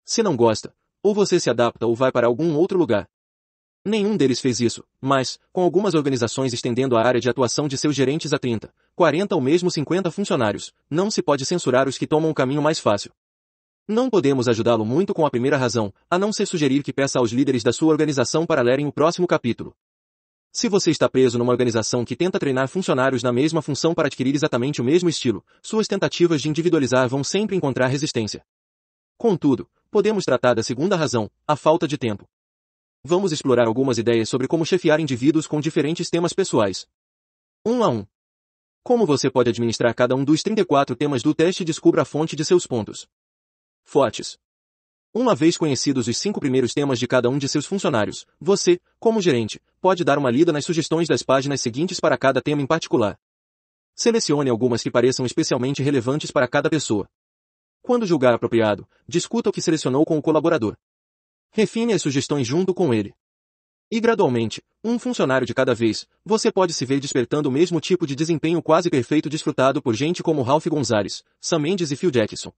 Se não gosta, ou você se adapta ou vai para algum outro lugar. Nenhum deles fez isso, mas, com algumas organizações estendendo a área de atuação de seus gerentes a 30, 40 ou mesmo 50 funcionários, não se pode censurar os que tomam o caminho mais fácil. Não podemos ajudá-lo muito com a primeira razão, a não ser sugerir que peça aos líderes da sua organização para lerem o próximo capítulo. Se você está preso numa organização que tenta treinar funcionários na mesma função para adquirir exatamente o mesmo estilo, suas tentativas de individualizar vão sempre encontrar resistência. Contudo, podemos tratar da segunda razão, a falta de tempo. Vamos explorar algumas ideias sobre como chefiar indivíduos com diferentes temas pessoais. 1 um a 1. Um. Como você pode administrar cada um dos 34 temas do teste e descubra a fonte de seus pontos fortes. Uma vez conhecidos os cinco primeiros temas de cada um de seus funcionários, você, como gerente, pode dar uma lida nas sugestões das páginas seguintes para cada tema em particular. Selecione algumas que pareçam especialmente relevantes para cada pessoa. Quando julgar apropriado, discuta o que selecionou com o colaborador. Refine as sugestões junto com ele. E gradualmente, um funcionário de cada vez, você pode se ver despertando o mesmo tipo de desempenho quase perfeito desfrutado por gente como Ralph Gonzalez, Sam Mendes e Phil Jackson.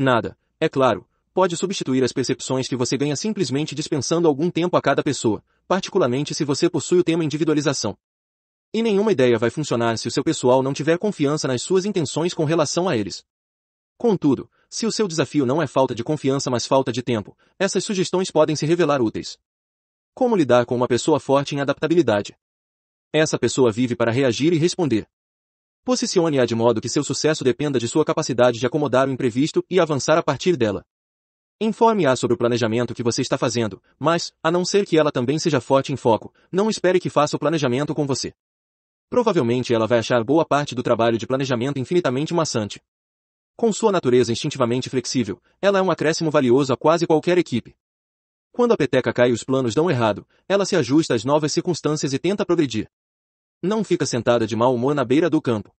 Nada, é claro, pode substituir as percepções que você ganha simplesmente dispensando algum tempo a cada pessoa, particularmente se você possui o tema individualização. E nenhuma ideia vai funcionar se o seu pessoal não tiver confiança nas suas intenções com relação a eles. Contudo, se o seu desafio não é falta de confiança mas falta de tempo, essas sugestões podem se revelar úteis. Como lidar com uma pessoa forte em adaptabilidade? Essa pessoa vive para reagir e responder. Posicione-a de modo que seu sucesso dependa de sua capacidade de acomodar o imprevisto e avançar a partir dela. Informe-a sobre o planejamento que você está fazendo, mas, a não ser que ela também seja forte em foco, não espere que faça o planejamento com você. Provavelmente ela vai achar boa parte do trabalho de planejamento infinitamente maçante. Com sua natureza instintivamente flexível, ela é um acréscimo valioso a quase qualquer equipe. Quando a peteca cai e os planos dão errado, ela se ajusta às novas circunstâncias e tenta progredir. Não fica sentada de mau humor na beira do campo.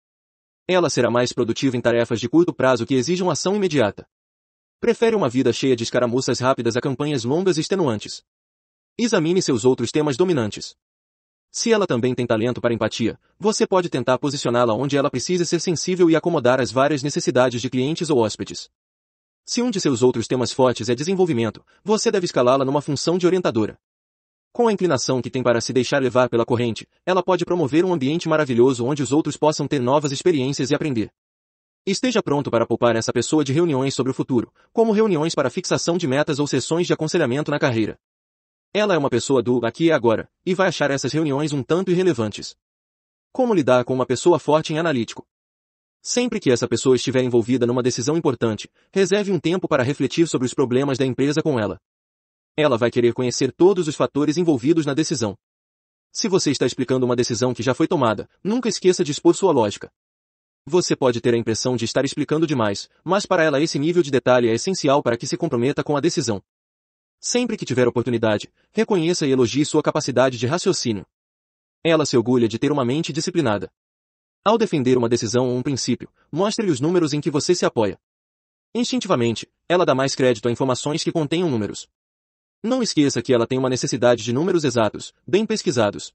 Ela será mais produtiva em tarefas de curto prazo que exijam ação imediata. Prefere uma vida cheia de escaramuças rápidas a campanhas longas e extenuantes. Examine seus outros temas dominantes. Se ela também tem talento para empatia, você pode tentar posicioná-la onde ela precisa ser sensível e acomodar as várias necessidades de clientes ou hóspedes. Se um de seus outros temas fortes é desenvolvimento, você deve escalá-la numa função de orientadora. Com a inclinação que tem para se deixar levar pela corrente, ela pode promover um ambiente maravilhoso onde os outros possam ter novas experiências e aprender. Esteja pronto para poupar essa pessoa de reuniões sobre o futuro, como reuniões para fixação de metas ou sessões de aconselhamento na carreira. Ela é uma pessoa do aqui e agora, e vai achar essas reuniões um tanto irrelevantes. Como lidar com uma pessoa forte em analítico? Sempre que essa pessoa estiver envolvida numa decisão importante, reserve um tempo para refletir sobre os problemas da empresa com ela. Ela vai querer conhecer todos os fatores envolvidos na decisão. Se você está explicando uma decisão que já foi tomada, nunca esqueça de expor sua lógica. Você pode ter a impressão de estar explicando demais, mas para ela esse nível de detalhe é essencial para que se comprometa com a decisão. Sempre que tiver oportunidade, reconheça e elogie sua capacidade de raciocínio. Ela se orgulha de ter uma mente disciplinada. Ao defender uma decisão ou um princípio, mostre-lhe os números em que você se apoia. Instintivamente, ela dá mais crédito a informações que contenham números. Não esqueça que ela tem uma necessidade de números exatos, bem pesquisados.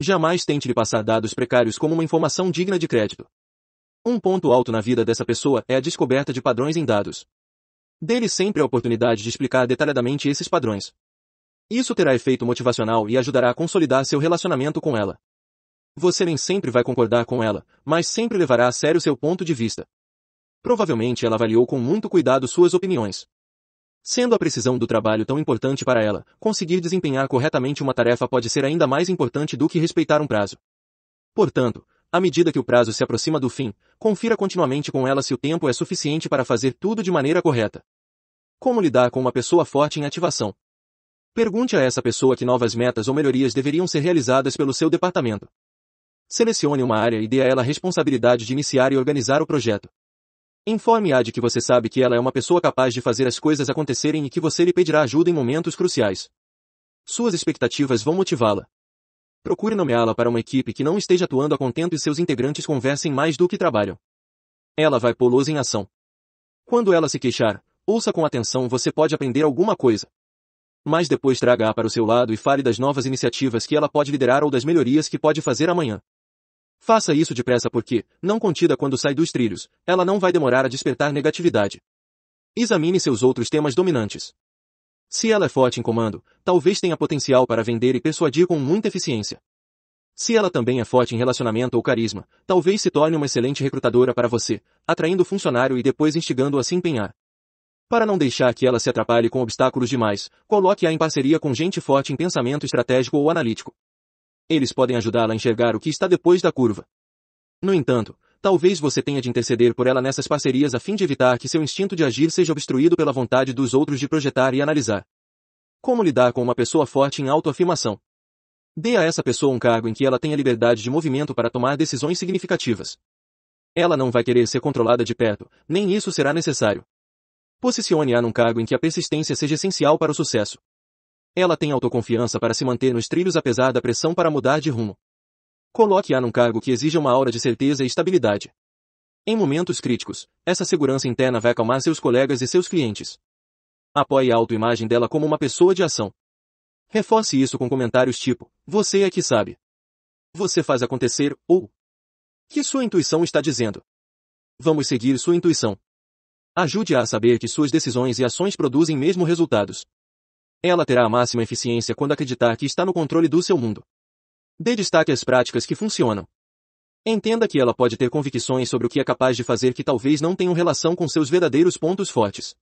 Jamais tente lhe passar dados precários como uma informação digna de crédito. Um ponto alto na vida dessa pessoa é a descoberta de padrões em dados. Dê-lhe sempre a oportunidade de explicar detalhadamente esses padrões. Isso terá efeito motivacional e ajudará a consolidar seu relacionamento com ela. Você nem sempre vai concordar com ela, mas sempre levará a sério seu ponto de vista. Provavelmente ela avaliou com muito cuidado suas opiniões. Sendo a precisão do trabalho tão importante para ela, conseguir desempenhar corretamente uma tarefa pode ser ainda mais importante do que respeitar um prazo. Portanto, à medida que o prazo se aproxima do fim, confira continuamente com ela se o tempo é suficiente para fazer tudo de maneira correta. Como lidar com uma pessoa forte em ativação? Pergunte a essa pessoa que novas metas ou melhorias deveriam ser realizadas pelo seu departamento. Selecione uma área e dê a ela a responsabilidade de iniciar e organizar o projeto. Informe-a de que você sabe que ela é uma pessoa capaz de fazer as coisas acontecerem e que você lhe pedirá ajuda em momentos cruciais. Suas expectativas vão motivá-la. Procure nomeá-la para uma equipe que não esteja atuando a contento e seus integrantes conversem mais do que trabalham. Ela vai pô-los em ação. Quando ela se queixar, ouça com atenção você pode aprender alguma coisa. Mas depois traga-a para o seu lado e fale das novas iniciativas que ela pode liderar ou das melhorias que pode fazer amanhã. Faça isso depressa porque, não contida quando sai dos trilhos, ela não vai demorar a despertar negatividade. Examine seus outros temas dominantes. Se ela é forte em comando, talvez tenha potencial para vender e persuadir com muita eficiência. Se ela também é forte em relacionamento ou carisma, talvez se torne uma excelente recrutadora para você, atraindo o funcionário e depois instigando-o a se empenhar. Para não deixar que ela se atrapalhe com obstáculos demais, coloque-a em parceria com gente forte em pensamento estratégico ou analítico. Eles podem ajudá-la a enxergar o que está depois da curva. No entanto, talvez você tenha de interceder por ela nessas parcerias a fim de evitar que seu instinto de agir seja obstruído pela vontade dos outros de projetar e analisar. Como lidar com uma pessoa forte em autoafirmação? Dê a essa pessoa um cargo em que ela tenha liberdade de movimento para tomar decisões significativas. Ela não vai querer ser controlada de perto, nem isso será necessário. Posicione-a num cargo em que a persistência seja essencial para o sucesso. Ela tem autoconfiança para se manter nos trilhos apesar da pressão para mudar de rumo. Coloque-a num cargo que exija uma aura de certeza e estabilidade. Em momentos críticos, essa segurança interna vai acalmar seus colegas e seus clientes. Apoie a autoimagem dela como uma pessoa de ação. Reforce isso com comentários tipo, você é que sabe. Você faz acontecer, ou que sua intuição está dizendo. Vamos seguir sua intuição. Ajude-a a saber que suas decisões e ações produzem mesmo resultados. Ela terá a máxima eficiência quando acreditar que está no controle do seu mundo. Dê destaque às práticas que funcionam. Entenda que ela pode ter convicções sobre o que é capaz de fazer que talvez não tenham relação com seus verdadeiros pontos fortes.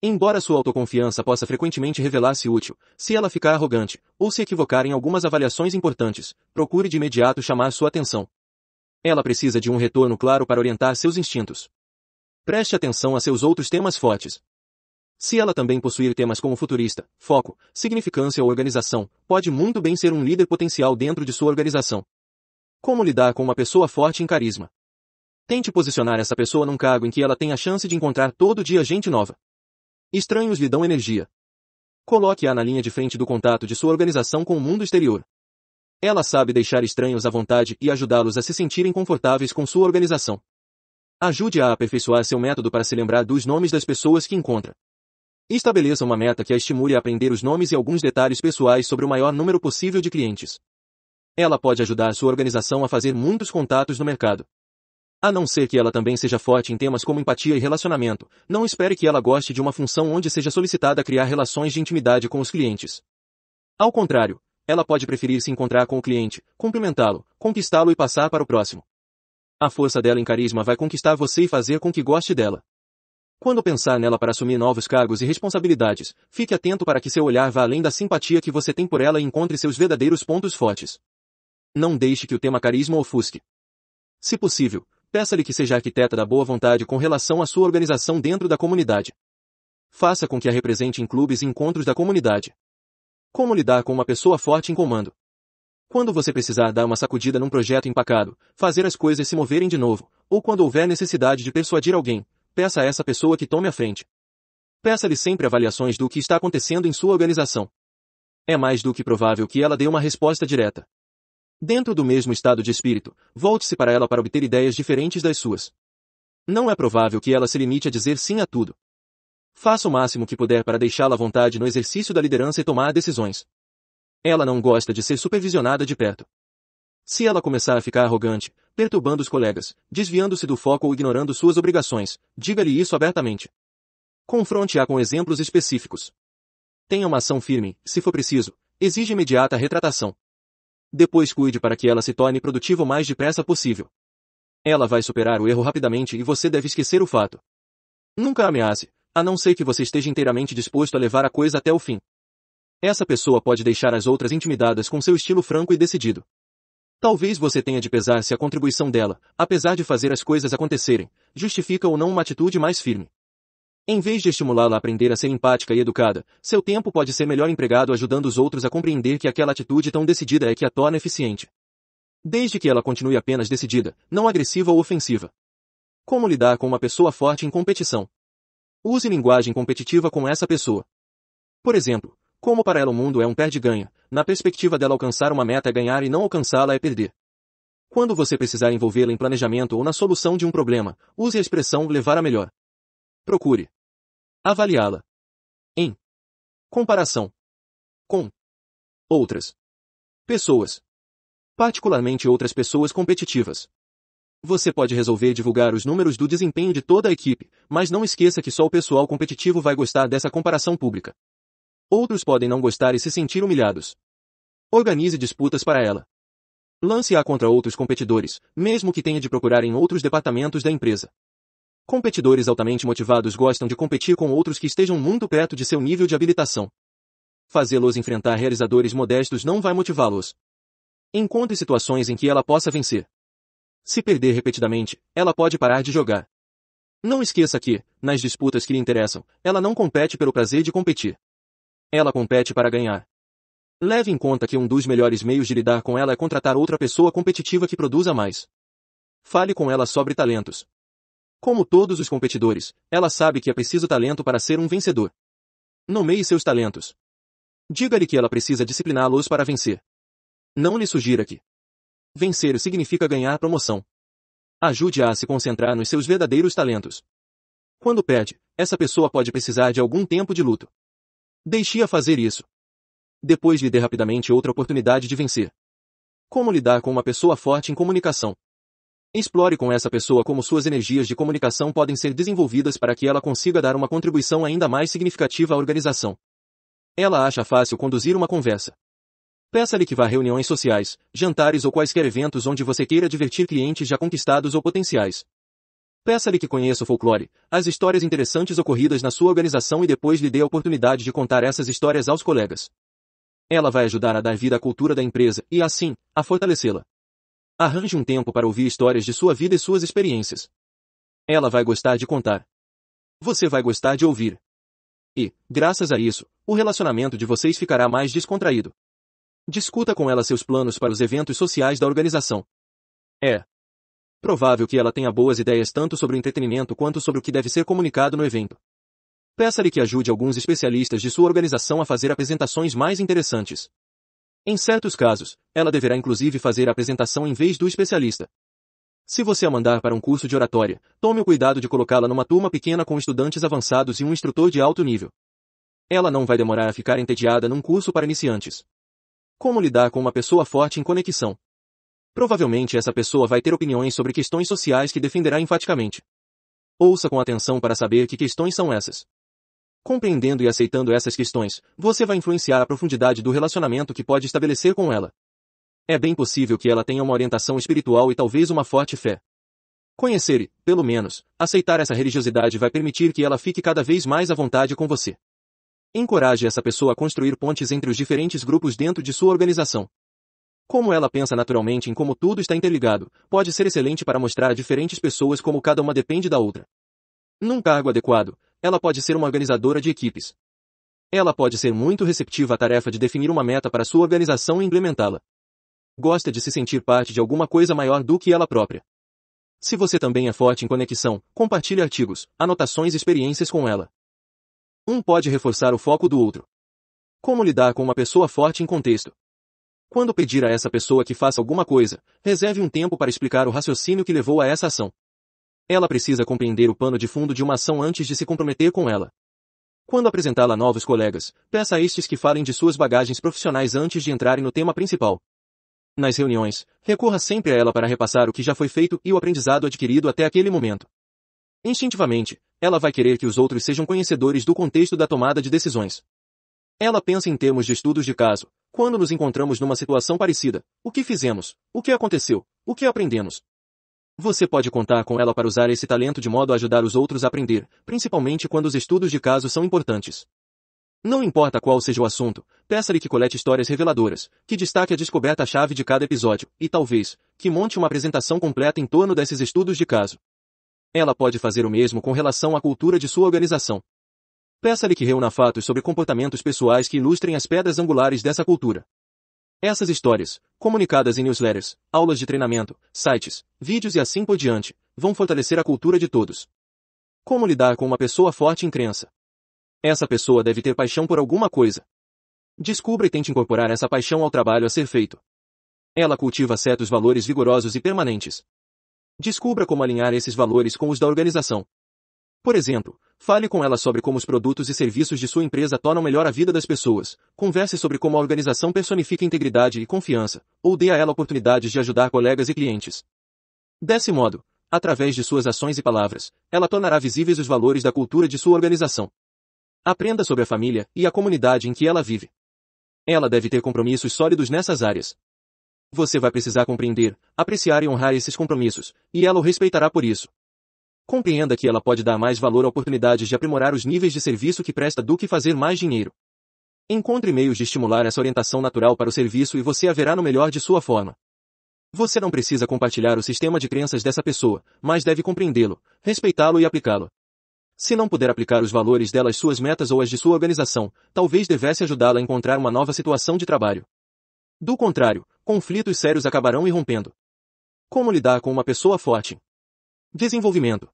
Embora sua autoconfiança possa frequentemente revelar-se útil, se ela ficar arrogante, ou se equivocar em algumas avaliações importantes, procure de imediato chamar sua atenção. Ela precisa de um retorno claro para orientar seus instintos. Preste atenção a seus outros temas fortes. Se ela também possuir temas como futurista, foco, significância ou organização, pode muito bem ser um líder potencial dentro de sua organização. Como lidar com uma pessoa forte em carisma? Tente posicionar essa pessoa num cargo em que ela tenha a chance de encontrar todo dia gente nova. Estranhos lhe dão energia. Coloque-a na linha de frente do contato de sua organização com o mundo exterior. Ela sabe deixar estranhos à vontade e ajudá-los a se sentirem confortáveis com sua organização. Ajude-a a aperfeiçoar seu método para se lembrar dos nomes das pessoas que encontra. Estabeleça uma meta que a estimule a aprender os nomes e alguns detalhes pessoais sobre o maior número possível de clientes. Ela pode ajudar sua organização a fazer muitos contatos no mercado. A não ser que ela também seja forte em temas como empatia e relacionamento, não espere que ela goste de uma função onde seja solicitada a criar relações de intimidade com os clientes. Ao contrário, ela pode preferir se encontrar com o cliente, cumprimentá-lo, conquistá-lo e passar para o próximo. A força dela em carisma vai conquistar você e fazer com que goste dela. Quando pensar nela para assumir novos cargos e responsabilidades, fique atento para que seu olhar vá além da simpatia que você tem por ela e encontre seus verdadeiros pontos fortes. Não deixe que o tema carisma ofusque. Se possível, peça-lhe que seja arquiteta da boa vontade com relação à sua organização dentro da comunidade. Faça com que a represente em clubes e encontros da comunidade. Como lidar com uma pessoa forte em comando? Quando você precisar dar uma sacudida num projeto empacado, fazer as coisas se moverem de novo, ou quando houver necessidade de persuadir alguém, peça a essa pessoa que tome a frente. Peça-lhe sempre avaliações do que está acontecendo em sua organização. É mais do que provável que ela dê uma resposta direta. Dentro do mesmo estado de espírito, volte-se para ela para obter ideias diferentes das suas. Não é provável que ela se limite a dizer sim a tudo. Faça o máximo que puder para deixá-la à vontade no exercício da liderança e tomar decisões. Ela não gosta de ser supervisionada de perto. Se ela começar a ficar arrogante, perturbando os colegas, desviando-se do foco ou ignorando suas obrigações, diga-lhe isso abertamente. Confronte-a com exemplos específicos. Tenha uma ação firme, se for preciso, exige imediata retratação. Depois cuide para que ela se torne produtiva o mais depressa possível. Ela vai superar o erro rapidamente e você deve esquecer o fato. Nunca ameace, a não ser que você esteja inteiramente disposto a levar a coisa até o fim. Essa pessoa pode deixar as outras intimidadas com seu estilo franco e decidido. Talvez você tenha de pesar se a contribuição dela, apesar de fazer as coisas acontecerem, justifica ou não uma atitude mais firme. Em vez de estimulá-la a aprender a ser empática e educada, seu tempo pode ser melhor empregado ajudando os outros a compreender que aquela atitude tão decidida é que a torna eficiente. Desde que ela continue apenas decidida, não agressiva ou ofensiva. Como lidar com uma pessoa forte em competição? Use linguagem competitiva com essa pessoa. Por exemplo, como para ela o mundo é um perde-ganha, na perspectiva dela alcançar uma meta é ganhar e não alcançá-la é perder. Quando você precisar envolvê-la em planejamento ou na solução de um problema, use a expressão levar a melhor. Procure avaliá-la em comparação com outras pessoas, particularmente outras pessoas competitivas. Você pode resolver divulgar os números do desempenho de toda a equipe, mas não esqueça que só o pessoal competitivo vai gostar dessa comparação pública. Outros podem não gostar e se sentir humilhados. Organize disputas para ela. Lance-a contra outros competidores, mesmo que tenha de procurar em outros departamentos da empresa. Competidores altamente motivados gostam de competir com outros que estejam muito perto de seu nível de habilitação. Fazê-los enfrentar realizadores modestos não vai motivá-los. Encontre situações em que ela possa vencer. Se perder repetidamente, ela pode parar de jogar. Não esqueça que, nas disputas que lhe interessam, ela não compete pelo prazer de competir. Ela compete para ganhar. Leve em conta que um dos melhores meios de lidar com ela é contratar outra pessoa competitiva que produza mais. Fale com ela sobre talentos. Como todos os competidores, ela sabe que é preciso talento para ser um vencedor. Nomeie seus talentos. Diga-lhe que ela precisa discipliná-los para vencer. Não lhe sugira que vencer significa ganhar promoção. Ajude-a a se concentrar nos seus verdadeiros talentos. Quando perde, essa pessoa pode precisar de algum tempo de luto. Deixe-a fazer isso. Depois lhe dê rapidamente outra oportunidade de vencer. Como lidar com uma pessoa forte em comunicação? Explore com essa pessoa como suas energias de comunicação podem ser desenvolvidas para que ela consiga dar uma contribuição ainda mais significativa à organização. Ela acha fácil conduzir uma conversa. Peça-lhe que vá a reuniões sociais, jantares ou quaisquer eventos onde você queira divertir clientes já conquistados ou potenciais. Peça-lhe que conheça o folclore, as histórias interessantes ocorridas na sua organização e depois lhe dê a oportunidade de contar essas histórias aos colegas. Ela vai ajudar a dar vida à cultura da empresa e, assim, a fortalecê-la. Arranje um tempo para ouvir histórias de sua vida e suas experiências. Ela vai gostar de contar. Você vai gostar de ouvir. E, graças a isso, o relacionamento de vocês ficará mais descontraído. Discuta com ela seus planos para os eventos sociais da organização. É, provável que ela tenha boas ideias tanto sobre o entretenimento quanto sobre o que deve ser comunicado no evento. Peça-lhe que ajude alguns especialistas de sua organização a fazer apresentações mais interessantes. Em certos casos, ela deverá inclusive fazer a apresentação em vez do especialista. Se você a mandar para um curso de oratória, tome o cuidado de colocá-la numa turma pequena com estudantes avançados e um instrutor de alto nível. Ela não vai demorar a ficar entediada num curso para iniciantes. Como lidar com uma pessoa forte em conexão? Provavelmente essa pessoa vai ter opiniões sobre questões sociais que defenderá enfaticamente. Ouça com atenção para saber que questões são essas. Compreendendo e aceitando essas questões, você vai influenciar a profundidade do relacionamento que pode estabelecer com ela. É bem possível que ela tenha uma orientação espiritual e talvez uma forte fé. Conhecer e, pelo menos, aceitar essa religiosidade vai permitir que ela fique cada vez mais à vontade com você. Encoraje essa pessoa a construir pontes entre os diferentes grupos dentro de sua organização. Como ela pensa naturalmente em como tudo está interligado, pode ser excelente para mostrar a diferentes pessoas como cada uma depende da outra. Num cargo adequado, ela pode ser uma organizadora de equipes. Ela pode ser muito receptiva à tarefa de definir uma meta para sua organização e implementá-la. Gosta de se sentir parte de alguma coisa maior do que ela própria. Se você também é forte em conexão, compartilhe artigos, anotações e experiências com ela. Um pode reforçar o foco do outro. Como lidar com uma pessoa forte em contexto? Quando pedir a essa pessoa que faça alguma coisa, reserve um tempo para explicar o raciocínio que levou a essa ação. Ela precisa compreender o pano de fundo de uma ação antes de se comprometer com ela. Quando apresentá-la a novos colegas, peça a estes que falem de suas bagagens profissionais antes de entrarem no tema principal. Nas reuniões, recorra sempre a ela para repassar o que já foi feito e o aprendizado adquirido até aquele momento. Instintivamente, ela vai querer que os outros sejam conhecedores do contexto da tomada de decisões. Ela pensa em termos de estudos de caso, quando nos encontramos numa situação parecida, o que fizemos? O que aconteceu? O que aprendemos? Você pode contar com ela para usar esse talento de modo a ajudar os outros a aprender, principalmente quando os estudos de caso são importantes. Não importa qual seja o assunto, peça-lhe que colete histórias reveladoras, que destaque a descoberta-chave de cada episódio, e talvez, que monte uma apresentação completa em torno desses estudos de caso. Ela pode fazer o mesmo com relação à cultura de sua organização. Peça-lhe que reúna fatos sobre comportamentos pessoais que ilustrem as pedras angulares dessa cultura. Essas histórias, comunicadas em newsletters, aulas de treinamento, sites, vídeos e assim por diante, vão fortalecer a cultura de todos. Como lidar com uma pessoa forte em crença? Essa pessoa deve ter paixão por alguma coisa. Descubra e tente incorporar essa paixão ao trabalho a ser feito. Ela cultiva certos valores vigorosos e permanentes. Descubra como alinhar esses valores com os da organização, por exemplo, fale com ela sobre como os produtos e serviços de sua empresa tornam melhor a vida das pessoas, converse sobre como a organização personifica integridade e confiança, ou dê a ela oportunidades de ajudar colegas e clientes. Desse modo, através de suas ações e palavras, ela tornará visíveis os valores da cultura de sua organização. Aprenda sobre a família e a comunidade em que ela vive. Ela deve ter compromissos sólidos nessas áreas. Você vai precisar compreender, apreciar e honrar esses compromissos, e ela o respeitará por isso. Compreenda que ela pode dar mais valor a oportunidades de aprimorar os níveis de serviço que presta do que fazer mais dinheiro. Encontre meios de estimular essa orientação natural para o serviço e você a verá no melhor de sua forma. Você não precisa compartilhar o sistema de crenças dessa pessoa, mas deve compreendê-lo, respeitá-lo e aplicá-lo. Se não puder aplicar os valores dela às suas metas ou às de sua organização, talvez devesse ajudá-la a encontrar uma nova situação de trabalho. Do contrário, conflitos sérios acabarão irrompendo. Como lidar com uma pessoa forte? Desenvolvimento.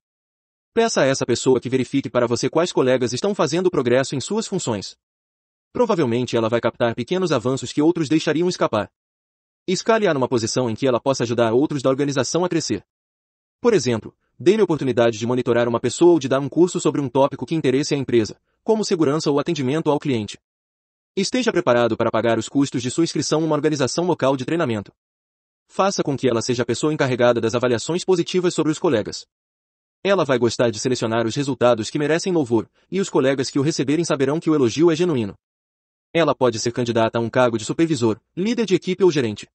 Peça a essa pessoa que verifique para você quais colegas estão fazendo progresso em suas funções. Provavelmente ela vai captar pequenos avanços que outros deixariam escapar. Escale-a numa posição em que ela possa ajudar outros da organização a crescer. Por exemplo, dê-lhe oportunidade de monitorar uma pessoa ou de dar um curso sobre um tópico que interesse à empresa, como segurança ou atendimento ao cliente. Esteja preparado para pagar os custos de sua inscrição em uma organização local de treinamento. Faça com que ela seja a pessoa encarregada das avaliações positivas sobre os colegas. Ela vai gostar de selecionar os resultados que merecem louvor, e os colegas que o receberem saberão que o elogio é genuíno. Ela pode ser candidata a um cargo de supervisor, líder de equipe ou gerente.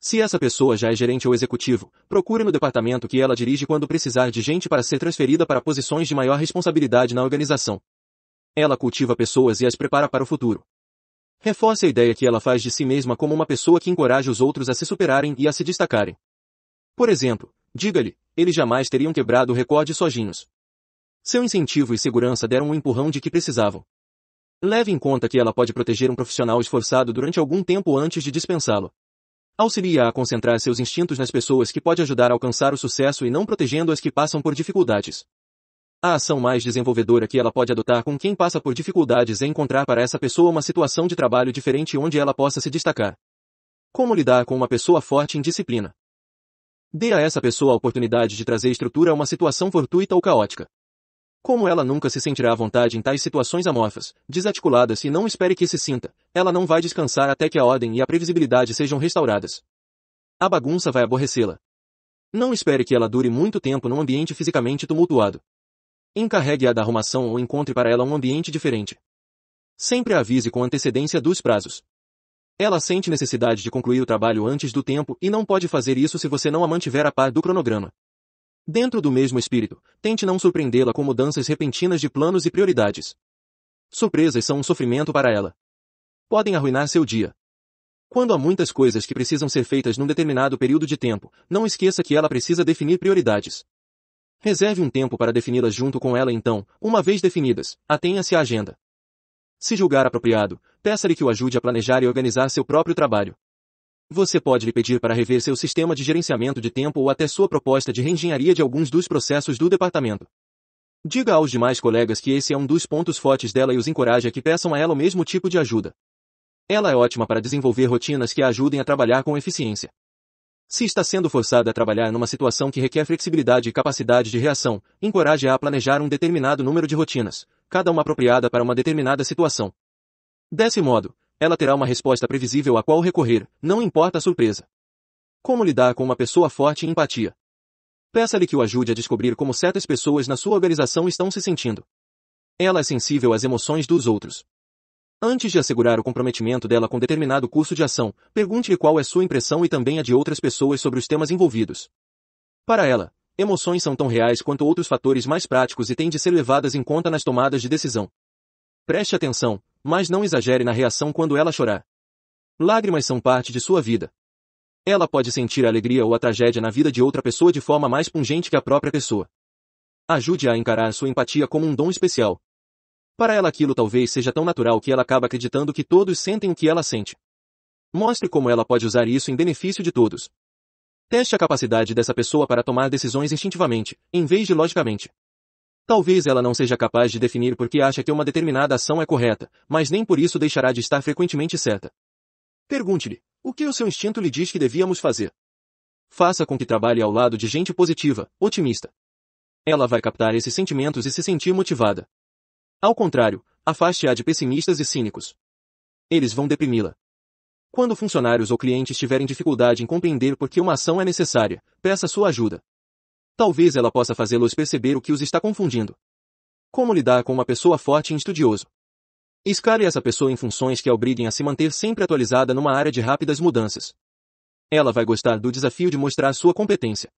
Se essa pessoa já é gerente ou executivo, procure no departamento que ela dirige quando precisar de gente para ser transferida para posições de maior responsabilidade na organização. Ela cultiva pessoas e as prepara para o futuro. Reforce a ideia que ela faz de si mesma como uma pessoa que encoraja os outros a se superarem e a se destacarem. Por exemplo, diga-lhe, eles jamais teriam quebrado o recorde sozinhos. Seu incentivo e segurança deram um empurrão de que precisavam. Leve em conta que ela pode proteger um profissional esforçado durante algum tempo antes de dispensá-lo. Auxilia-a a concentrar seus instintos nas pessoas que pode ajudar a alcançar o sucesso e não protegendo as que passam por dificuldades. A ação mais desenvolvedora que ela pode adotar com quem passa por dificuldades é encontrar para essa pessoa uma situação de trabalho diferente onde ela possa se destacar. Como lidar com uma pessoa forte em disciplina? Dê a essa pessoa a oportunidade de trazer estrutura a uma situação fortuita ou caótica. Como ela nunca se sentirá à vontade em tais situações amorfas, desarticuladas e não espere que se sinta, ela não vai descansar até que a ordem e a previsibilidade sejam restauradas. A bagunça vai aborrecê-la. Não espere que ela dure muito tempo num ambiente fisicamente tumultuado. Encarregue-a da arrumação ou encontre para ela um ambiente diferente. Sempre avise com antecedência dos prazos. Ela sente necessidade de concluir o trabalho antes do tempo e não pode fazer isso se você não a mantiver a par do cronograma. Dentro do mesmo espírito, tente não surpreendê-la com mudanças repentinas de planos e prioridades. Surpresas são um sofrimento para ela. Podem arruinar seu dia. Quando há muitas coisas que precisam ser feitas num determinado período de tempo, não esqueça que ela precisa definir prioridades. Reserve um tempo para defini-las junto com ela então, uma vez definidas, atenha-se à agenda. Se julgar apropriado, peça-lhe que o ajude a planejar e organizar seu próprio trabalho. Você pode lhe pedir para rever seu sistema de gerenciamento de tempo ou até sua proposta de reengenharia de alguns dos processos do departamento. Diga aos demais colegas que esse é um dos pontos fortes dela e os encoraje a que peçam a ela o mesmo tipo de ajuda. Ela é ótima para desenvolver rotinas que a ajudem a trabalhar com eficiência. Se está sendo forçada a trabalhar numa situação que requer flexibilidade e capacidade de reação, encoraje-a a planejar um determinado número de rotinas, cada uma apropriada para uma determinada situação. Desse modo, ela terá uma resposta previsível a qual recorrer, não importa a surpresa. Como lidar com uma pessoa forte em empatia? Peça-lhe que o ajude a descobrir como certas pessoas na sua organização estão se sentindo. Ela é sensível às emoções dos outros. Antes de assegurar o comprometimento dela com determinado curso de ação, pergunte-lhe qual é sua impressão e também a de outras pessoas sobre os temas envolvidos. Para ela, emoções são tão reais quanto outros fatores mais práticos e têm de ser levadas em conta nas tomadas de decisão. Preste atenção, mas não exagere na reação quando ela chorar. Lágrimas são parte de sua vida. Ela pode sentir a alegria ou a tragédia na vida de outra pessoa de forma mais pungente que a própria pessoa. Ajude-a a encarar sua empatia como um dom especial, para ela aquilo talvez seja tão natural que ela acaba acreditando que todos sentem o que ela sente. Mostre como ela pode usar isso em benefício de todos. Teste a capacidade dessa pessoa para tomar decisões instintivamente, em vez de logicamente. Talvez ela não seja capaz de definir por que acha que uma determinada ação é correta, mas nem por isso deixará de estar frequentemente certa. Pergunte-lhe, o que o seu instinto lhe diz que devíamos fazer? Faça com que trabalhe ao lado de gente positiva, otimista. Ela vai captar esses sentimentos e se sentir motivada. Ao contrário, afaste-a de pessimistas e cínicos. Eles vão deprimi-la. Quando funcionários ou clientes tiverem dificuldade em compreender por que uma ação é necessária, peça sua ajuda. Talvez ela possa fazê-los perceber o que os está confundindo. Como lidar com uma pessoa forte e estudioso? Escale essa pessoa em funções que a obriguem a se manter sempre atualizada numa área de rápidas mudanças. Ela vai gostar do desafio de mostrar sua competência.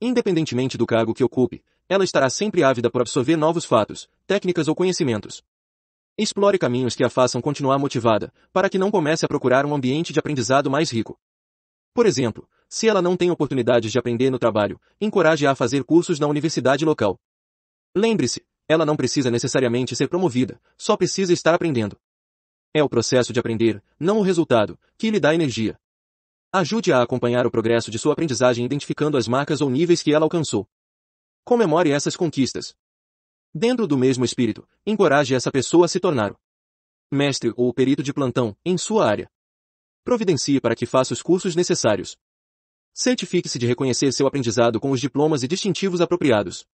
Independentemente do cargo que ocupe, ela estará sempre ávida por absorver novos fatos, técnicas ou conhecimentos. Explore caminhos que a façam continuar motivada, para que não comece a procurar um ambiente de aprendizado mais rico. Por exemplo, se ela não tem oportunidades de aprender no trabalho, encoraje-a a fazer cursos na universidade local. Lembre-se, ela não precisa necessariamente ser promovida, só precisa estar aprendendo. É o processo de aprender, não o resultado, que lhe dá energia. Ajude-a a acompanhar o progresso de sua aprendizagem identificando as marcas ou níveis que ela alcançou. Comemore essas conquistas. Dentro do mesmo espírito, encoraje essa pessoa a se tornar mestre ou perito de plantão em sua área. Providencie para que faça os cursos necessários. Certifique-se de reconhecer seu aprendizado com os diplomas e distintivos apropriados.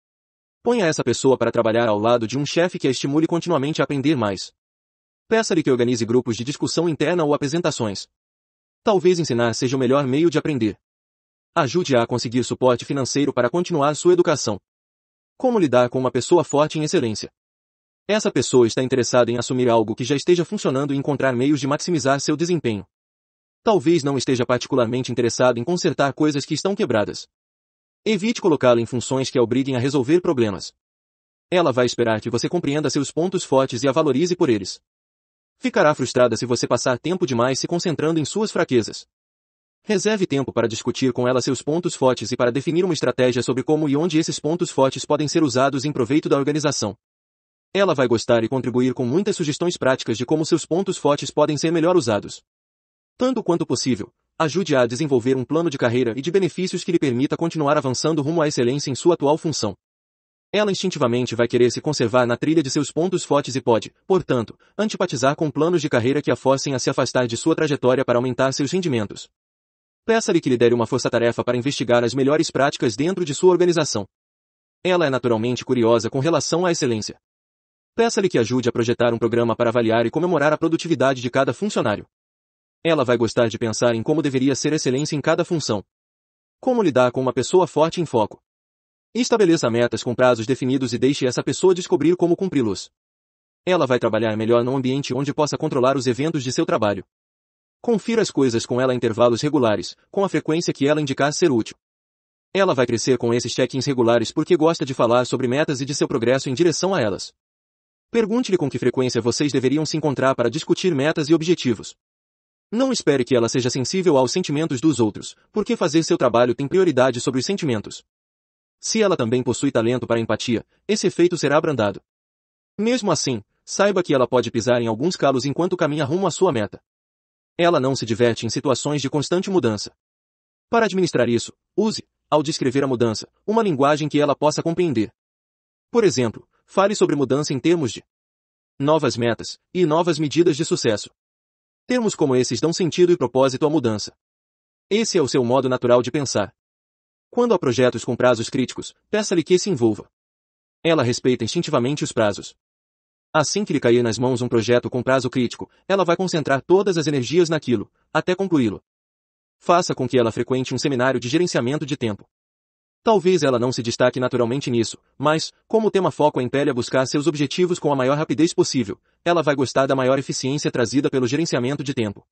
Ponha essa pessoa para trabalhar ao lado de um chefe que a estimule continuamente a aprender mais. Peça-lhe que organize grupos de discussão interna ou apresentações. Talvez ensinar seja o melhor meio de aprender. Ajude-a a conseguir suporte financeiro para continuar sua educação. Como lidar com uma pessoa forte em excelência? Essa pessoa está interessada em assumir algo que já esteja funcionando e encontrar meios de maximizar seu desempenho. Talvez não esteja particularmente interessado em consertar coisas que estão quebradas. Evite colocá-la em funções que a obriguem a resolver problemas. Ela vai esperar que você compreenda seus pontos fortes e a valorize por eles. Ficará frustrada se você passar tempo demais se concentrando em suas fraquezas. Reserve tempo para discutir com ela seus pontos fortes e para definir uma estratégia sobre como e onde esses pontos fortes podem ser usados em proveito da organização. Ela vai gostar e contribuir com muitas sugestões práticas de como seus pontos fortes podem ser melhor usados. Tanto quanto possível, ajude-a a desenvolver um plano de carreira e de benefícios que lhe permita continuar avançando rumo à excelência em sua atual função. Ela instintivamente vai querer se conservar na trilha de seus pontos fortes e pode, portanto, antipatizar com planos de carreira que a forcem a se afastar de sua trajetória para aumentar seus rendimentos. Peça-lhe que lhe dê uma força-tarefa para investigar as melhores práticas dentro de sua organização. Ela é naturalmente curiosa com relação à excelência. Peça-lhe que ajude a projetar um programa para avaliar e comemorar a produtividade de cada funcionário. Ela vai gostar de pensar em como deveria ser excelência em cada função. Como lidar com uma pessoa forte em foco. Estabeleça metas com prazos definidos e deixe essa pessoa descobrir como cumpri-los. Ela vai trabalhar melhor num ambiente onde possa controlar os eventos de seu trabalho. Confira as coisas com ela a intervalos regulares, com a frequência que ela indicar ser útil. Ela vai crescer com esses check-ins regulares porque gosta de falar sobre metas e de seu progresso em direção a elas. Pergunte-lhe com que frequência vocês deveriam se encontrar para discutir metas e objetivos. Não espere que ela seja sensível aos sentimentos dos outros, porque fazer seu trabalho tem prioridade sobre os sentimentos. Se ela também possui talento para empatia, esse efeito será abrandado. Mesmo assim, saiba que ela pode pisar em alguns calos enquanto caminha rumo à sua meta. Ela não se diverte em situações de constante mudança. Para administrar isso, use, ao descrever a mudança, uma linguagem que ela possa compreender. Por exemplo, fale sobre mudança em termos de novas metas e novas medidas de sucesso. Termos como esses dão sentido e propósito à mudança. Esse é o seu modo natural de pensar. Quando há projetos com prazos críticos, peça-lhe que se envolva. Ela respeita instintivamente os prazos. Assim que lhe cair nas mãos um projeto com prazo crítico, ela vai concentrar todas as energias naquilo, até concluí-lo. Faça com que ela frequente um seminário de gerenciamento de tempo. Talvez ela não se destaque naturalmente nisso, mas, como o tema foco a impele a buscar seus objetivos com a maior rapidez possível, ela vai gostar da maior eficiência trazida pelo gerenciamento de tempo.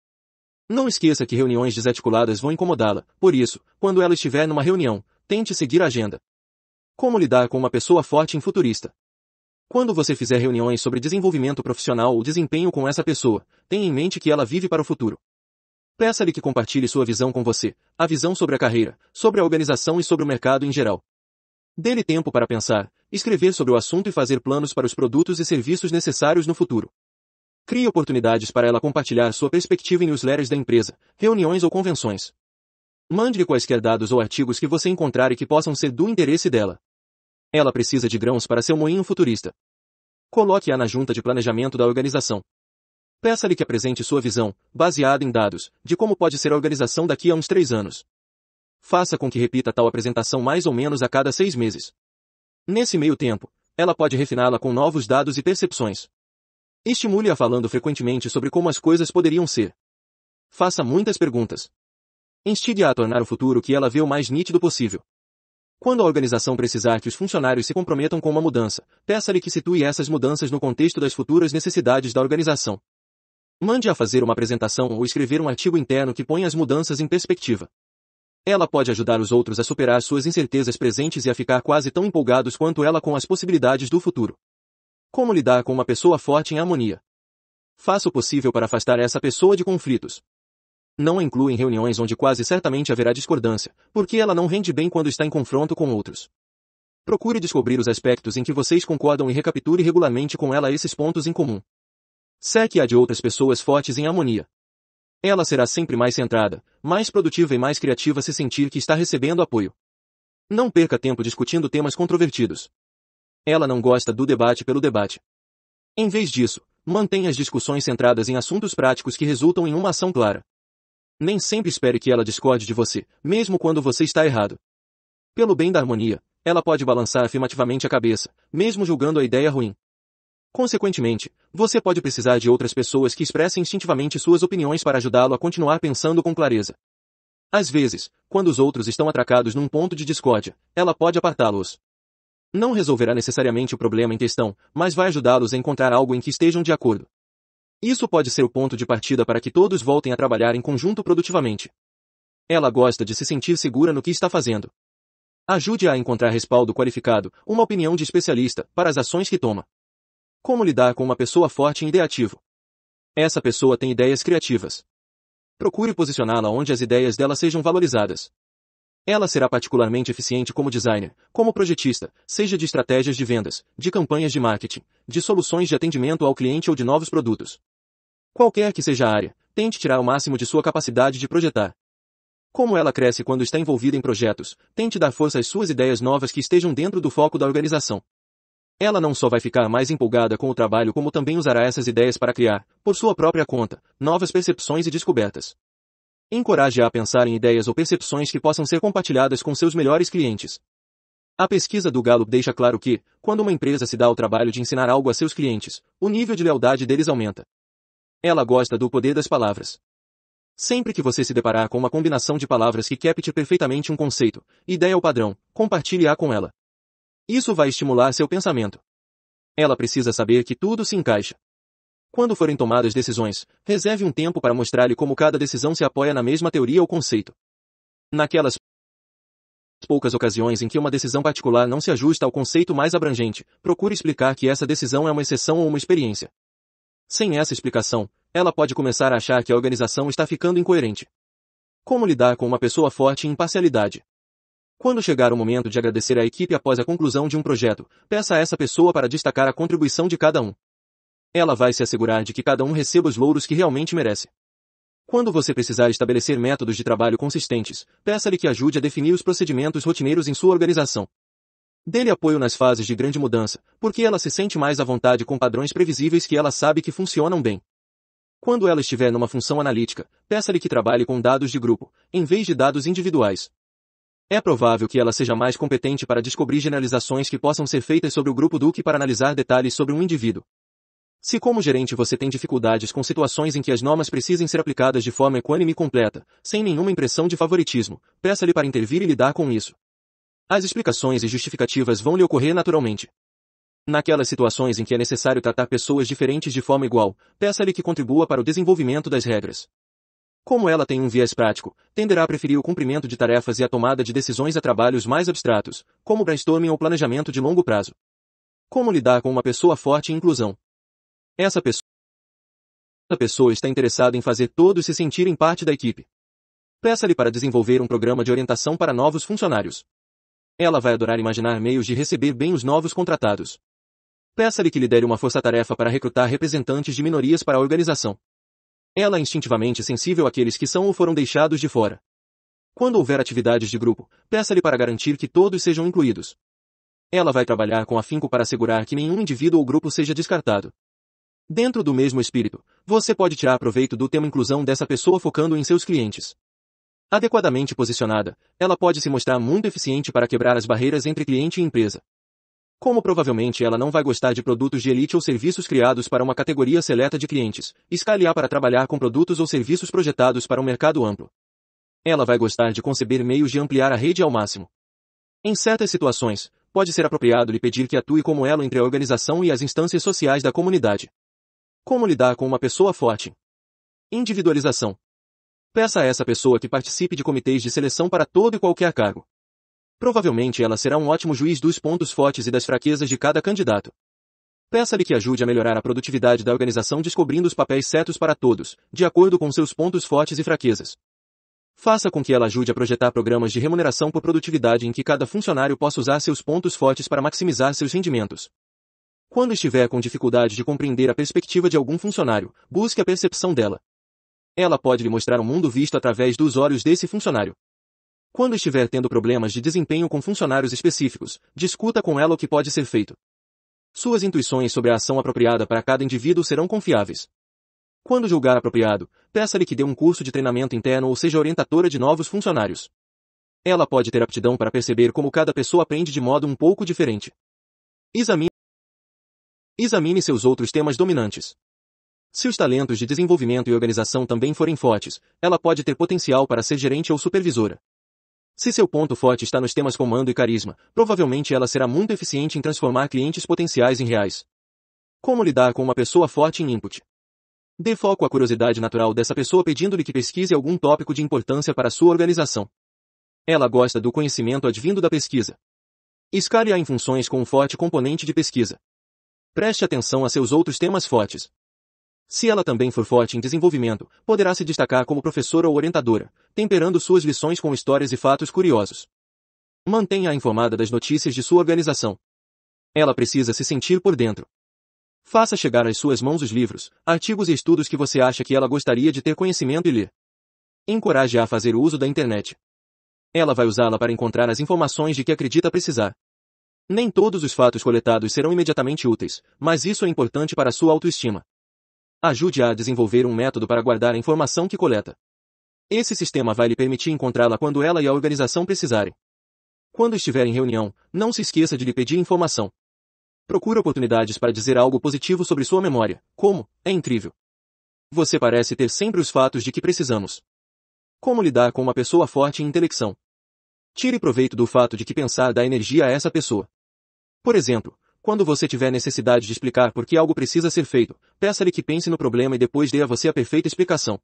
Não esqueça que reuniões desarticuladas vão incomodá-la, por isso, quando ela estiver numa reunião, tente seguir a agenda. Como lidar com uma pessoa forte em futurista? Quando você fizer reuniões sobre desenvolvimento profissional ou desempenho com essa pessoa, tenha em mente que ela vive para o futuro. Peça-lhe que compartilhe sua visão com você, a visão sobre a carreira, sobre a organização e sobre o mercado em geral. Dê-lhe tempo para pensar, escrever sobre o assunto e fazer planos para os produtos e serviços necessários no futuro. Crie oportunidades para ela compartilhar sua perspectiva em newsletters da empresa, reuniões ou convenções. Mande-lhe quaisquer dados ou artigos que você encontrar e que possam ser do interesse dela. Ela precisa de grãos para seu moinho futurista. Coloque-a na junta de planejamento da organização. Peça-lhe que apresente sua visão, baseada em dados, de como pode ser a organização daqui a uns três anos. Faça com que repita tal apresentação mais ou menos a cada seis meses. Nesse meio tempo, ela pode refiná-la com novos dados e percepções. Estimule-a falando frequentemente sobre como as coisas poderiam ser. Faça muitas perguntas. Instigue-a a tornar o futuro que ela vê o mais nítido possível. Quando a organização precisar que os funcionários se comprometam com uma mudança, peça-lhe que situe essas mudanças no contexto das futuras necessidades da organização. Mande-a fazer uma apresentação ou escrever um artigo interno que ponha as mudanças em perspectiva. Ela pode ajudar os outros a superar suas incertezas presentes e a ficar quase tão empolgados quanto ela com as possibilidades do futuro. Como lidar com uma pessoa forte em harmonia? Faça o possível para afastar essa pessoa de conflitos, não incluem inclua em reuniões onde quase certamente haverá discordância, porque ela não rende bem quando está em confronto com outros. Procure descobrir os aspectos em que vocês concordam e recapture regularmente com ela esses pontos em comum. Seque-a de outras pessoas fortes em harmonia. Ela será sempre mais centrada, mais produtiva e mais criativa se sentir que está recebendo apoio. Não perca tempo discutindo temas controvertidos. Ela não gosta do debate pelo debate. Em vez disso, mantenha as discussões centradas em assuntos práticos que resultam em uma ação clara. Nem sempre espere que ela discorde de você, mesmo quando você está errado. Pelo bem da harmonia, ela pode balançar afirmativamente a cabeça, mesmo julgando a ideia ruim. Consequentemente, você pode precisar de outras pessoas que expressem instintivamente suas opiniões para ajudá-lo a continuar pensando com clareza. Às vezes, quando os outros estão atracados num ponto de discórdia, ela pode apartá-los. Não resolverá necessariamente o problema em questão, mas vai ajudá-los a encontrar algo em que estejam de acordo. Isso pode ser o ponto de partida para que todos voltem a trabalhar em conjunto produtivamente. Ela gosta de se sentir segura no que está fazendo. Ajude-a a encontrar respaldo qualificado, uma opinião de especialista, para as ações que toma. Como lidar com uma pessoa forte e ideativo? Essa pessoa tem ideias criativas. Procure posicioná-la onde as ideias dela sejam valorizadas. Ela será particularmente eficiente como designer, como projetista, seja de estratégias de vendas, de campanhas de marketing, de soluções de atendimento ao cliente ou de novos produtos. Qualquer que seja a área, tente tirar o máximo de sua capacidade de projetar. Como ela cresce quando está envolvida em projetos, tente dar força às suas ideias novas que estejam dentro do foco da organização. Ela não só vai ficar mais empolgada com o trabalho como também usará essas ideias para criar, por sua própria conta, novas percepções e descobertas. Encoraje-a a pensar em ideias ou percepções que possam ser compartilhadas com seus melhores clientes. A pesquisa do Gallup deixa claro que, quando uma empresa se dá ao trabalho de ensinar algo a seus clientes, o nível de lealdade deles aumenta. Ela gosta do poder das palavras. Sempre que você se deparar com uma combinação de palavras que capte perfeitamente um conceito, ideia ou padrão, compartilhe-a com ela. Isso vai estimular seu pensamento. Ela precisa saber que tudo se encaixa. Quando forem tomadas decisões, reserve um tempo para mostrar-lhe como cada decisão se apoia na mesma teoria ou conceito. Naquelas poucas ocasiões em que uma decisão particular não se ajusta ao conceito mais abrangente, procure explicar que essa decisão é uma exceção ou uma experiência. Sem essa explicação, ela pode começar a achar que a organização está ficando incoerente. Como lidar com uma pessoa forte em imparcialidade? Quando chegar o momento de agradecer à equipe após a conclusão de um projeto, peça a essa pessoa para destacar a contribuição de cada um. Ela vai se assegurar de que cada um receba os louros que realmente merece. Quando você precisar estabelecer métodos de trabalho consistentes, peça-lhe que ajude a definir os procedimentos rotineiros em sua organização. Dê-lhe apoio nas fases de grande mudança, porque ela se sente mais à vontade com padrões previsíveis que ela sabe que funcionam bem. Quando ela estiver numa função analítica, peça-lhe que trabalhe com dados de grupo, em vez de dados individuais. É provável que ela seja mais competente para descobrir generalizações que possam ser feitas sobre o grupo do que para analisar detalhes sobre um indivíduo. Se como gerente você tem dificuldades com situações em que as normas precisem ser aplicadas de forma equânime e completa, sem nenhuma impressão de favoritismo, peça-lhe para intervir e lidar com isso. As explicações e justificativas vão lhe ocorrer naturalmente. Naquelas situações em que é necessário tratar pessoas diferentes de forma igual, peça-lhe que contribua para o desenvolvimento das regras. Como ela tem um viés prático, tenderá a preferir o cumprimento de tarefas e a tomada de decisões a trabalhos mais abstratos, como brainstorming ou planejamento de longo prazo. Como lidar com uma pessoa forte e inclusão? Essa pessoa pessoa está interessada em fazer todos se sentirem parte da equipe. Peça-lhe para desenvolver um programa de orientação para novos funcionários. Ela vai adorar imaginar meios de receber bem os novos contratados. Peça-lhe que lhe dê uma força-tarefa para recrutar representantes de minorias para a organização. Ela é instintivamente sensível àqueles que são ou foram deixados de fora. Quando houver atividades de grupo, peça-lhe para garantir que todos sejam incluídos. Ela vai trabalhar com afinco para assegurar que nenhum indivíduo ou grupo seja descartado. Dentro do mesmo espírito, você pode tirar proveito do tema inclusão dessa pessoa focando em seus clientes. Adequadamente posicionada, ela pode se mostrar muito eficiente para quebrar as barreiras entre cliente e empresa. Como provavelmente ela não vai gostar de produtos de elite ou serviços criados para uma categoria seleta de clientes, escalear para trabalhar com produtos ou serviços projetados para um mercado amplo. Ela vai gostar de conceber meios de ampliar a rede ao máximo. Em certas situações, pode ser apropriado lhe pedir que atue como elo entre a organização e as instâncias sociais da comunidade. Como lidar com uma pessoa forte? Individualização. Peça a essa pessoa que participe de comitês de seleção para todo e qualquer cargo. Provavelmente ela será um ótimo juiz dos pontos fortes e das fraquezas de cada candidato. Peça-lhe que ajude a melhorar a produtividade da organização descobrindo os papéis certos para todos, de acordo com seus pontos fortes e fraquezas. Faça com que ela ajude a projetar programas de remuneração por produtividade em que cada funcionário possa usar seus pontos fortes para maximizar seus rendimentos. Quando estiver com dificuldade de compreender a perspectiva de algum funcionário, busque a percepção dela. Ela pode lhe mostrar o um mundo visto através dos olhos desse funcionário. Quando estiver tendo problemas de desempenho com funcionários específicos, discuta com ela o que pode ser feito. Suas intuições sobre a ação apropriada para cada indivíduo serão confiáveis. Quando julgar apropriado, peça-lhe que dê um curso de treinamento interno ou seja orientadora de novos funcionários. Ela pode ter aptidão para perceber como cada pessoa aprende de modo um pouco diferente. Examine Examine seus outros temas dominantes. Se os talentos de desenvolvimento e organização também forem fortes, ela pode ter potencial para ser gerente ou supervisora. Se seu ponto forte está nos temas comando e carisma, provavelmente ela será muito eficiente em transformar clientes potenciais em reais. Como lidar com uma pessoa forte em input? Dê foco à curiosidade natural dessa pessoa pedindo-lhe que pesquise algum tópico de importância para sua organização. Ela gosta do conhecimento advindo da pesquisa. Escare-a em funções com um forte componente de pesquisa. Preste atenção a seus outros temas fortes. Se ela também for forte em desenvolvimento, poderá se destacar como professora ou orientadora, temperando suas lições com histórias e fatos curiosos. Mantenha-a informada das notícias de sua organização. Ela precisa se sentir por dentro. Faça chegar às suas mãos os livros, artigos e estudos que você acha que ela gostaria de ter conhecimento e ler. Encoraje-a a fazer uso da internet. Ela vai usá-la para encontrar as informações de que acredita precisar. Nem todos os fatos coletados serão imediatamente úteis, mas isso é importante para a sua autoestima. Ajude-a a desenvolver um método para guardar a informação que coleta. Esse sistema vai lhe permitir encontrá-la quando ela e a organização precisarem. Quando estiver em reunião, não se esqueça de lhe pedir informação. Procure oportunidades para dizer algo positivo sobre sua memória, como, é incrível. Você parece ter sempre os fatos de que precisamos. Como lidar com uma pessoa forte em intelecção? Tire proveito do fato de que pensar dá energia a essa pessoa. Por exemplo, quando você tiver necessidade de explicar por que algo precisa ser feito, peça-lhe que pense no problema e depois dê a você a perfeita explicação.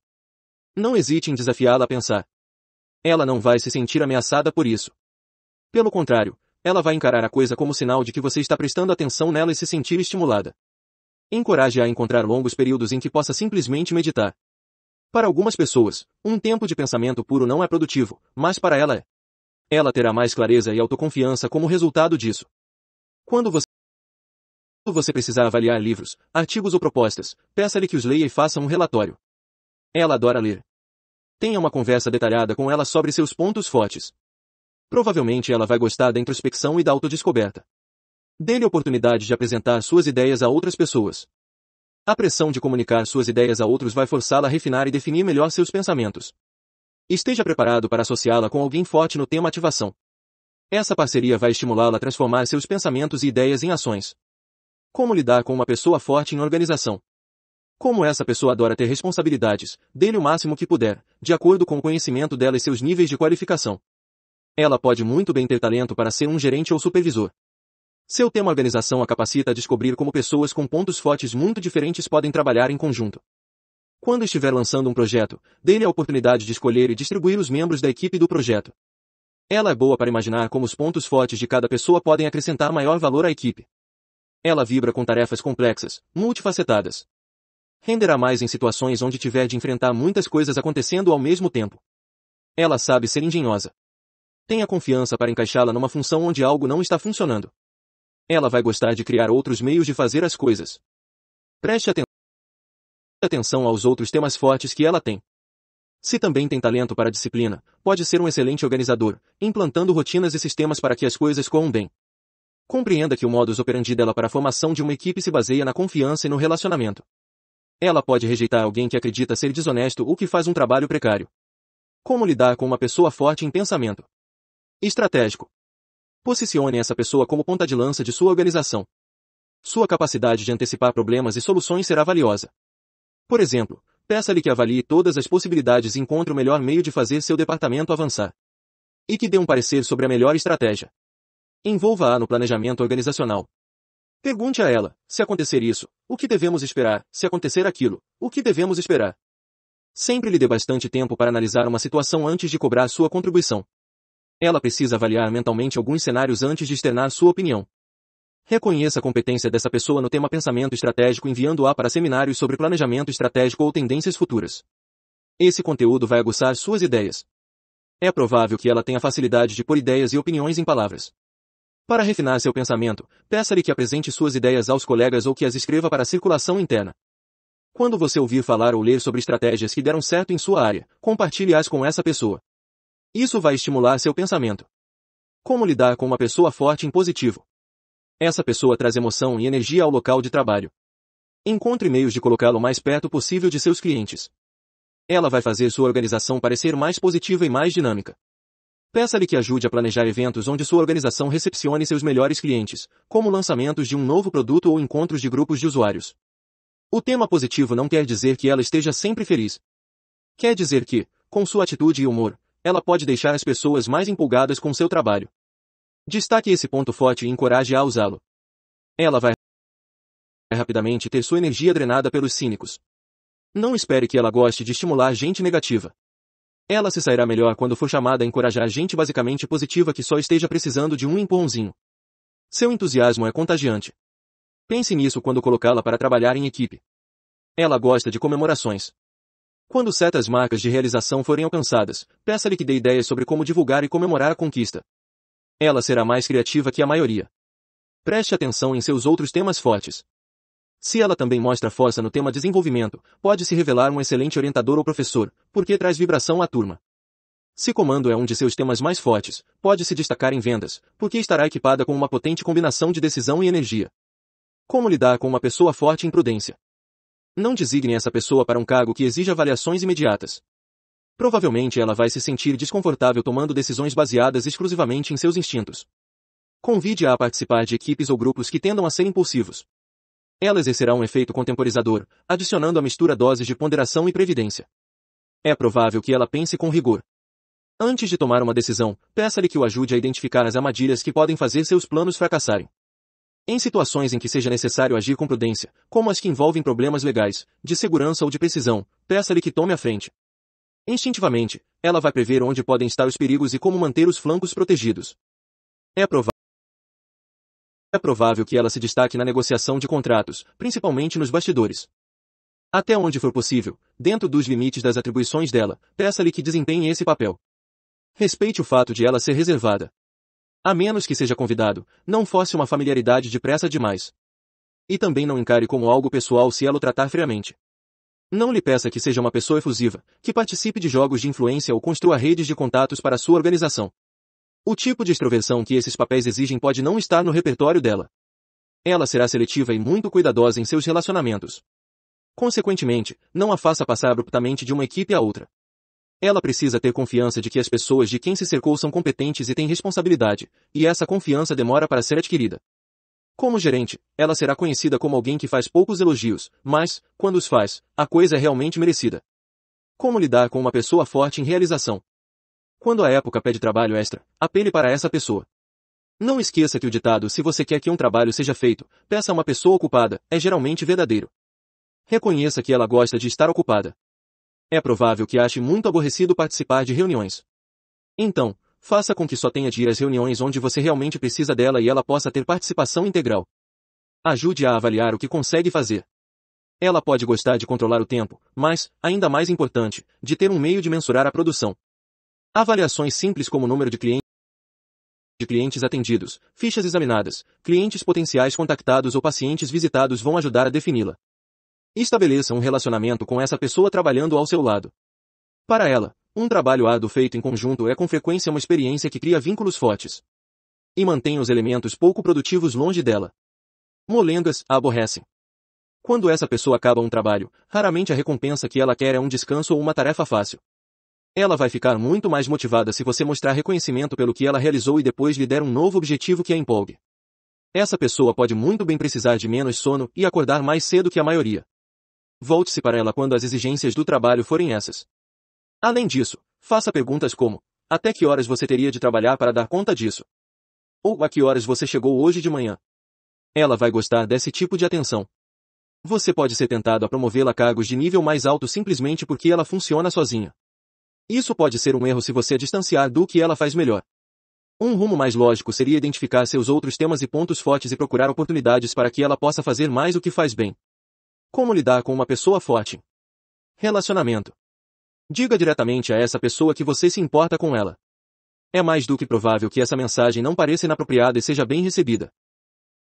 Não hesite em desafiá-la a pensar. Ela não vai se sentir ameaçada por isso. Pelo contrário, ela vai encarar a coisa como sinal de que você está prestando atenção nela e se sentir estimulada. Encoraje-a a encontrar longos períodos em que possa simplesmente meditar. Para algumas pessoas, um tempo de pensamento puro não é produtivo, mas para ela é. Ela terá mais clareza e autoconfiança como resultado disso. Quando você você precisar avaliar livros, artigos ou propostas, peça-lhe que os leia e faça um relatório. Ela adora ler. Tenha uma conversa detalhada com ela sobre seus pontos fortes. Provavelmente ela vai gostar da introspecção e da autodescoberta. Dê-lhe oportunidade de apresentar suas ideias a outras pessoas. A pressão de comunicar suas ideias a outros vai forçá-la a refinar e definir melhor seus pensamentos. Esteja preparado para associá-la com alguém forte no tema ativação. Essa parceria vai estimulá-la a transformar seus pensamentos e ideias em ações. Como lidar com uma pessoa forte em organização? Como essa pessoa adora ter responsabilidades, dê-lhe o máximo que puder, de acordo com o conhecimento dela e seus níveis de qualificação. Ela pode muito bem ter talento para ser um gerente ou supervisor. Seu tema organização a capacita a descobrir como pessoas com pontos fortes muito diferentes podem trabalhar em conjunto. Quando estiver lançando um projeto, dê-lhe a oportunidade de escolher e distribuir os membros da equipe do projeto. Ela é boa para imaginar como os pontos fortes de cada pessoa podem acrescentar maior valor à equipe. Ela vibra com tarefas complexas, multifacetadas. Renderá mais em situações onde tiver de enfrentar muitas coisas acontecendo ao mesmo tempo. Ela sabe ser engenhosa. Tenha confiança para encaixá-la numa função onde algo não está funcionando. Ela vai gostar de criar outros meios de fazer as coisas. Preste atenção aos outros temas fortes que ela tem. Se também tem talento para disciplina, pode ser um excelente organizador, implantando rotinas e sistemas para que as coisas corram bem. Compreenda que o modus operandi dela para a formação de uma equipe se baseia na confiança e no relacionamento. Ela pode rejeitar alguém que acredita ser desonesto ou que faz um trabalho precário. Como lidar com uma pessoa forte em pensamento? Estratégico. Posicione essa pessoa como ponta de lança de sua organização. Sua capacidade de antecipar problemas e soluções será valiosa. Por exemplo, Peça-lhe que avalie todas as possibilidades e encontre o melhor meio de fazer seu departamento avançar. E que dê um parecer sobre a melhor estratégia. Envolva-a no planejamento organizacional. Pergunte a ela, se acontecer isso, o que devemos esperar, se acontecer aquilo, o que devemos esperar. Sempre lhe dê bastante tempo para analisar uma situação antes de cobrar sua contribuição. Ela precisa avaliar mentalmente alguns cenários antes de externar sua opinião. Reconheça a competência dessa pessoa no tema pensamento estratégico enviando-a para seminários sobre planejamento estratégico ou tendências futuras. Esse conteúdo vai aguçar suas ideias. É provável que ela tenha facilidade de pôr ideias e opiniões em palavras. Para refinar seu pensamento, peça-lhe que apresente suas ideias aos colegas ou que as escreva para circulação interna. Quando você ouvir falar ou ler sobre estratégias que deram certo em sua área, compartilhe-as com essa pessoa. Isso vai estimular seu pensamento. Como lidar com uma pessoa forte em positivo? Essa pessoa traz emoção e energia ao local de trabalho. Encontre meios de colocá-lo mais perto possível de seus clientes. Ela vai fazer sua organização parecer mais positiva e mais dinâmica. Peça-lhe que ajude a planejar eventos onde sua organização recepcione seus melhores clientes, como lançamentos de um novo produto ou encontros de grupos de usuários. O tema positivo não quer dizer que ela esteja sempre feliz. Quer dizer que, com sua atitude e humor, ela pode deixar as pessoas mais empolgadas com seu trabalho. Destaque esse ponto forte e encoraje a usá-lo. Ela vai rapidamente ter sua energia drenada pelos cínicos. Não espere que ela goste de estimular gente negativa. Ela se sairá melhor quando for chamada a encorajar gente basicamente positiva que só esteja precisando de um empurrãozinho. Seu entusiasmo é contagiante. Pense nisso quando colocá-la para trabalhar em equipe. Ela gosta de comemorações. Quando certas marcas de realização forem alcançadas, peça-lhe que dê ideias sobre como divulgar e comemorar a conquista. Ela será mais criativa que a maioria. Preste atenção em seus outros temas fortes. Se ela também mostra força no tema desenvolvimento, pode se revelar um excelente orientador ou professor, porque traz vibração à turma. Se comando é um de seus temas mais fortes, pode se destacar em vendas, porque estará equipada com uma potente combinação de decisão e energia. Como lidar com uma pessoa forte em prudência? Não designe essa pessoa para um cargo que exija avaliações imediatas provavelmente ela vai se sentir desconfortável tomando decisões baseadas exclusivamente em seus instintos. Convide-a a participar de equipes ou grupos que tendam a ser impulsivos. Ela exercerá um efeito contemporizador, adicionando à mistura doses de ponderação e previdência. É provável que ela pense com rigor. Antes de tomar uma decisão, peça-lhe que o ajude a identificar as armadilhas que podem fazer seus planos fracassarem. Em situações em que seja necessário agir com prudência, como as que envolvem problemas legais, de segurança ou de precisão, peça-lhe que tome a frente. Instintivamente, ela vai prever onde podem estar os perigos e como manter os flancos protegidos. É provável é provável que ela se destaque na negociação de contratos, principalmente nos bastidores. Até onde for possível, dentro dos limites das atribuições dela, peça-lhe que desempenhe esse papel. Respeite o fato de ela ser reservada. A menos que seja convidado, não force uma familiaridade depressa demais. E também não encare como algo pessoal se ela o tratar friamente. Não lhe peça que seja uma pessoa efusiva, que participe de jogos de influência ou construa redes de contatos para sua organização. O tipo de extroversão que esses papéis exigem pode não estar no repertório dela. Ela será seletiva e muito cuidadosa em seus relacionamentos. Consequentemente, não a faça passar abruptamente de uma equipe a outra. Ela precisa ter confiança de que as pessoas de quem se cercou são competentes e têm responsabilidade, e essa confiança demora para ser adquirida. Como gerente, ela será conhecida como alguém que faz poucos elogios, mas, quando os faz, a coisa é realmente merecida. Como lidar com uma pessoa forte em realização? Quando a época pede trabalho extra, apele para essa pessoa. Não esqueça que o ditado se você quer que um trabalho seja feito, peça a uma pessoa ocupada, é geralmente verdadeiro. Reconheça que ela gosta de estar ocupada. É provável que ache muito aborrecido participar de reuniões. Então, Faça com que só tenha de ir às reuniões onde você realmente precisa dela e ela possa ter participação integral. Ajude-a avaliar o que consegue fazer. Ela pode gostar de controlar o tempo, mas, ainda mais importante, de ter um meio de mensurar a produção. Avaliações simples como número de clientes de clientes atendidos, fichas examinadas, clientes potenciais contactados ou pacientes visitados vão ajudar a defini-la. Estabeleça um relacionamento com essa pessoa trabalhando ao seu lado. Para ela, um trabalho árduo feito em conjunto é com frequência uma experiência que cria vínculos fortes e mantém os elementos pouco produtivos longe dela. Molengas a aborrecem. Quando essa pessoa acaba um trabalho, raramente a recompensa que ela quer é um descanso ou uma tarefa fácil. Ela vai ficar muito mais motivada se você mostrar reconhecimento pelo que ela realizou e depois lhe der um novo objetivo que a empolgue. Essa pessoa pode muito bem precisar de menos sono e acordar mais cedo que a maioria. Volte-se para ela quando as exigências do trabalho forem essas. Além disso, faça perguntas como, até que horas você teria de trabalhar para dar conta disso? Ou a que horas você chegou hoje de manhã? Ela vai gostar desse tipo de atenção. Você pode ser tentado a promovê-la a cargos de nível mais alto simplesmente porque ela funciona sozinha. Isso pode ser um erro se você distanciar do que ela faz melhor. Um rumo mais lógico seria identificar seus outros temas e pontos fortes e procurar oportunidades para que ela possa fazer mais o que faz bem. Como lidar com uma pessoa forte? Relacionamento. Diga diretamente a essa pessoa que você se importa com ela. É mais do que provável que essa mensagem não pareça inapropriada e seja bem recebida.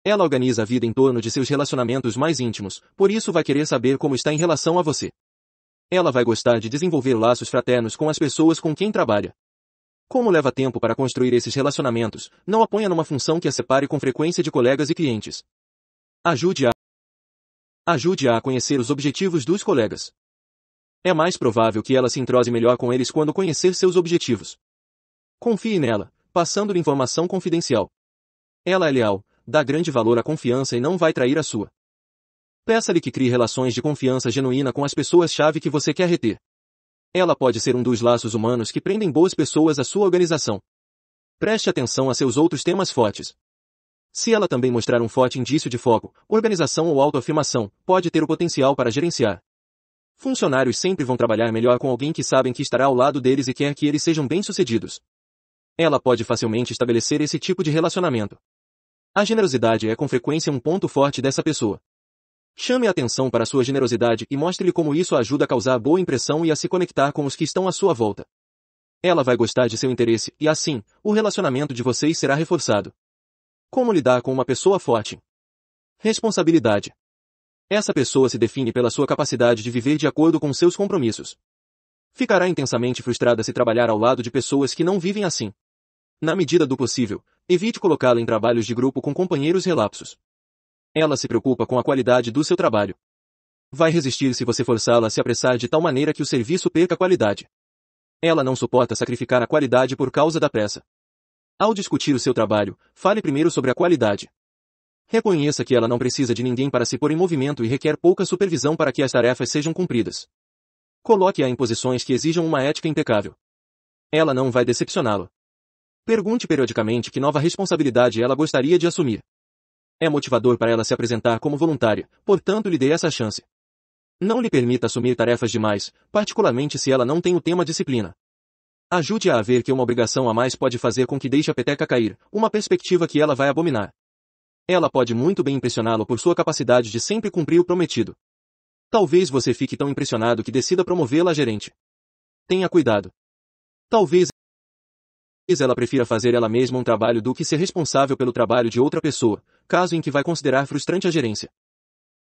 Ela organiza a vida em torno de seus relacionamentos mais íntimos, por isso vai querer saber como está em relação a você. Ela vai gostar de desenvolver laços fraternos com as pessoas com quem trabalha. Como leva tempo para construir esses relacionamentos, não a ponha numa função que a separe com frequência de colegas e clientes. Ajude-a Ajude-a a conhecer os objetivos dos colegas. É mais provável que ela se entrose melhor com eles quando conhecer seus objetivos. Confie nela, passando-lhe informação confidencial. Ela é leal, dá grande valor à confiança e não vai trair a sua. Peça-lhe que crie relações de confiança genuína com as pessoas-chave que você quer reter. Ela pode ser um dos laços humanos que prendem boas pessoas à sua organização. Preste atenção a seus outros temas fortes. Se ela também mostrar um forte indício de foco, organização ou autoafirmação, pode ter o potencial para gerenciar, Funcionários sempre vão trabalhar melhor com alguém que sabem que estará ao lado deles e quer que eles sejam bem-sucedidos. Ela pode facilmente estabelecer esse tipo de relacionamento. A generosidade é com frequência um ponto forte dessa pessoa. Chame a atenção para sua generosidade e mostre-lhe como isso ajuda a causar boa impressão e a se conectar com os que estão à sua volta. Ela vai gostar de seu interesse e assim, o relacionamento de vocês será reforçado. Como lidar com uma pessoa forte? Responsabilidade. Essa pessoa se define pela sua capacidade de viver de acordo com seus compromissos. Ficará intensamente frustrada se trabalhar ao lado de pessoas que não vivem assim. Na medida do possível, evite colocá-la em trabalhos de grupo com companheiros relapsos. Ela se preocupa com a qualidade do seu trabalho. Vai resistir se você forçá-la a se apressar de tal maneira que o serviço perca qualidade. Ela não suporta sacrificar a qualidade por causa da pressa. Ao discutir o seu trabalho, fale primeiro sobre a qualidade. Reconheça que ela não precisa de ninguém para se pôr em movimento e requer pouca supervisão para que as tarefas sejam cumpridas. Coloque-a em posições que exijam uma ética impecável. Ela não vai decepcioná-lo. Pergunte periodicamente que nova responsabilidade ela gostaria de assumir. É motivador para ela se apresentar como voluntária, portanto lhe dê essa chance. Não lhe permita assumir tarefas demais, particularmente se ela não tem o tema disciplina. Ajude-a a ver que uma obrigação a mais pode fazer com que deixe a peteca cair, uma perspectiva que ela vai abominar. Ela pode muito bem impressioná-lo por sua capacidade de sempre cumprir o prometido. Talvez você fique tão impressionado que decida promovê-la a gerente. Tenha cuidado. Talvez ela prefira fazer ela mesma um trabalho do que ser responsável pelo trabalho de outra pessoa, caso em que vai considerar frustrante a gerência.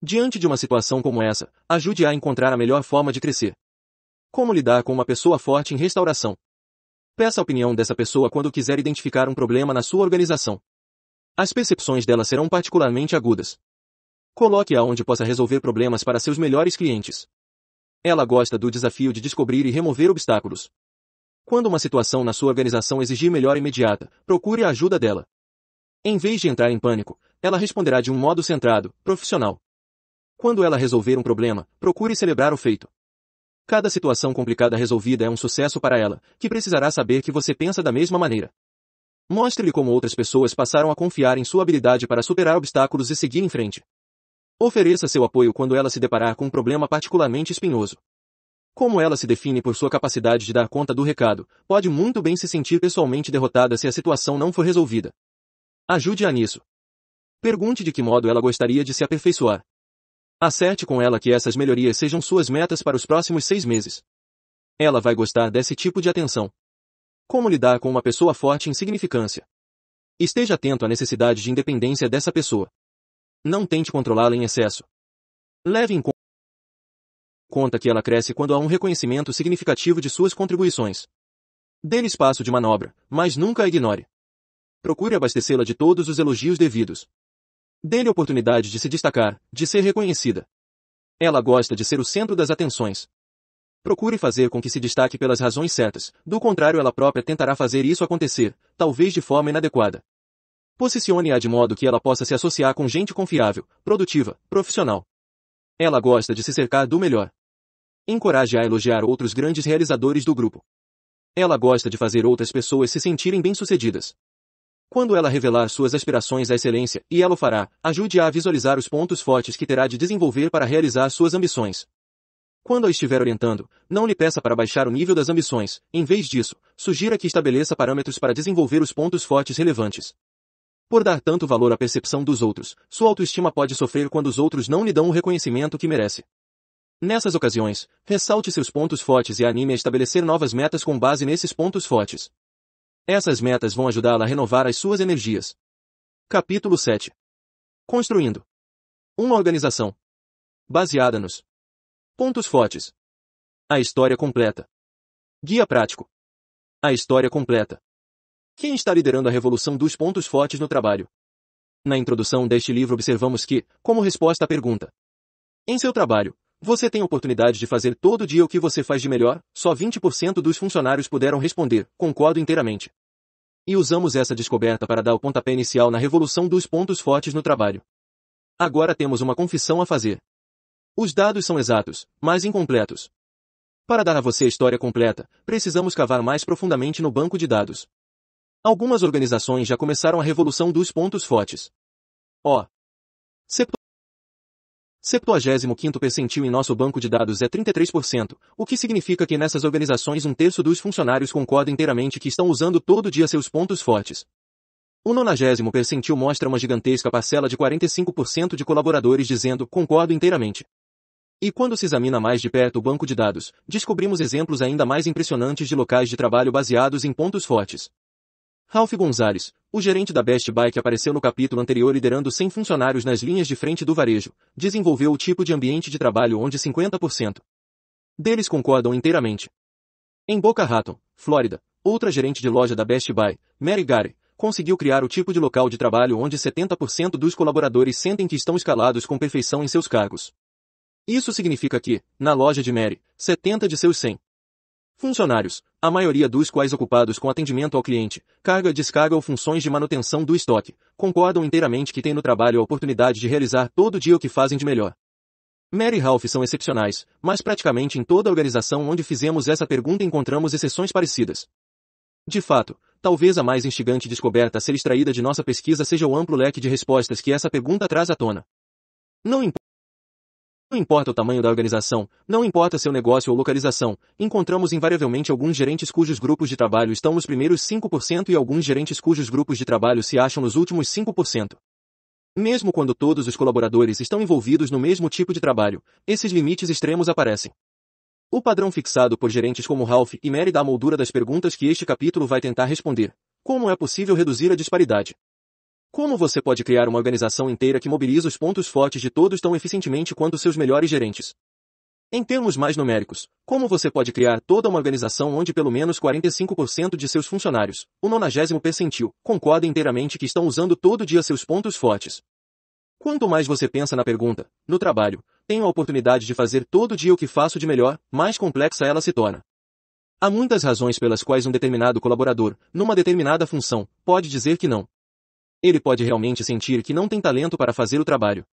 Diante de uma situação como essa, ajude-a a encontrar a melhor forma de crescer. Como lidar com uma pessoa forte em restauração? Peça a opinião dessa pessoa quando quiser identificar um problema na sua organização. As percepções dela serão particularmente agudas. Coloque-a onde possa resolver problemas para seus melhores clientes. Ela gosta do desafio de descobrir e remover obstáculos. Quando uma situação na sua organização exigir melhor imediata, procure a ajuda dela. Em vez de entrar em pânico, ela responderá de um modo centrado, profissional. Quando ela resolver um problema, procure celebrar o feito. Cada situação complicada resolvida é um sucesso para ela, que precisará saber que você pensa da mesma maneira. Mostre-lhe como outras pessoas passaram a confiar em sua habilidade para superar obstáculos e seguir em frente. Ofereça seu apoio quando ela se deparar com um problema particularmente espinhoso. Como ela se define por sua capacidade de dar conta do recado, pode muito bem se sentir pessoalmente derrotada se a situação não for resolvida. Ajude-a nisso. Pergunte de que modo ela gostaria de se aperfeiçoar. Acerte com ela que essas melhorias sejam suas metas para os próximos seis meses. Ela vai gostar desse tipo de atenção. Como lidar com uma pessoa forte em significância? Esteja atento à necessidade de independência dessa pessoa. Não tente controlá-la em excesso. Leve em conta que ela cresce quando há um reconhecimento significativo de suas contribuições. Dê-lhe espaço de manobra, mas nunca a ignore. Procure abastecê-la de todos os elogios devidos. Dê-lhe oportunidade de se destacar, de ser reconhecida. Ela gosta de ser o centro das atenções. Procure fazer com que se destaque pelas razões certas, do contrário ela própria tentará fazer isso acontecer, talvez de forma inadequada. Posicione-a de modo que ela possa se associar com gente confiável, produtiva, profissional. Ela gosta de se cercar do melhor. Encoraje a elogiar outros grandes realizadores do grupo. Ela gosta de fazer outras pessoas se sentirem bem-sucedidas. Quando ela revelar suas aspirações à excelência, e ela o fará, ajude-a a visualizar os pontos fortes que terá de desenvolver para realizar suas ambições. Quando a estiver orientando, não lhe peça para baixar o nível das ambições, em vez disso, sugira que estabeleça parâmetros para desenvolver os pontos fortes relevantes. Por dar tanto valor à percepção dos outros, sua autoestima pode sofrer quando os outros não lhe dão o reconhecimento que merece. Nessas ocasiões, ressalte seus pontos fortes e anime a estabelecer novas metas com base nesses pontos fortes. Essas metas vão ajudá-la a renovar as suas energias. Capítulo 7 Construindo uma organização baseada nos Pontos fortes. A história completa. Guia prático. A história completa. Quem está liderando a revolução dos pontos fortes no trabalho? Na introdução deste livro observamos que, como resposta à pergunta, em seu trabalho, você tem oportunidade de fazer todo dia o que você faz de melhor, só 20% dos funcionários puderam responder, concordo inteiramente. E usamos essa descoberta para dar o pontapé inicial na revolução dos pontos fortes no trabalho. Agora temos uma confissão a fazer. Os dados são exatos, mas incompletos. Para dar a você a história completa, precisamos cavar mais profundamente no banco de dados. Algumas organizações já começaram a revolução dos pontos fortes. Ó. 75 percentil em nosso banco de dados é 33%, o que significa que nessas organizações um terço dos funcionários concorda inteiramente que estão usando todo dia seus pontos fortes. O nonagésimo percentil mostra uma gigantesca parcela de 45% de colaboradores dizendo concordo inteiramente e quando se examina mais de perto o banco de dados, descobrimos exemplos ainda mais impressionantes de locais de trabalho baseados em pontos fortes. Ralph Gonzalez, o gerente da Best Buy que apareceu no capítulo anterior liderando 100 funcionários nas linhas de frente do varejo, desenvolveu o tipo de ambiente de trabalho onde 50% deles concordam inteiramente. Em Boca Raton, Flórida, outra gerente de loja da Best Buy, Mary Gary, conseguiu criar o tipo de local de trabalho onde 70% dos colaboradores sentem que estão escalados com perfeição em seus cargos. Isso significa que, na loja de Mary, 70 de seus 100 funcionários, a maioria dos quais ocupados com atendimento ao cliente, carga, descarga ou funções de manutenção do estoque, concordam inteiramente que têm no trabalho a oportunidade de realizar todo dia o que fazem de melhor. Mary e Ralph são excepcionais, mas praticamente em toda organização onde fizemos essa pergunta encontramos exceções parecidas. De fato, talvez a mais instigante descoberta a ser extraída de nossa pesquisa seja o amplo leque de respostas que essa pergunta traz à tona. Não importa não importa o tamanho da organização, não importa seu negócio ou localização, encontramos invariavelmente alguns gerentes cujos grupos de trabalho estão nos primeiros 5% e alguns gerentes cujos grupos de trabalho se acham nos últimos 5%. Mesmo quando todos os colaboradores estão envolvidos no mesmo tipo de trabalho, esses limites extremos aparecem. O padrão fixado por gerentes como Ralph e Mary dá a moldura das perguntas que este capítulo vai tentar responder. Como é possível reduzir a disparidade? Como você pode criar uma organização inteira que mobiliza os pontos fortes de todos tão eficientemente quanto seus melhores gerentes? Em termos mais numéricos, como você pode criar toda uma organização onde pelo menos 45% de seus funcionários, o nonagésimo percentil, concordam inteiramente que estão usando todo dia seus pontos fortes? Quanto mais você pensa na pergunta, no trabalho, tenho a oportunidade de fazer todo dia o que faço de melhor, mais complexa ela se torna. Há muitas razões pelas quais um determinado colaborador, numa determinada função, pode dizer que não, ele pode realmente sentir que não tem talento para fazer o trabalho.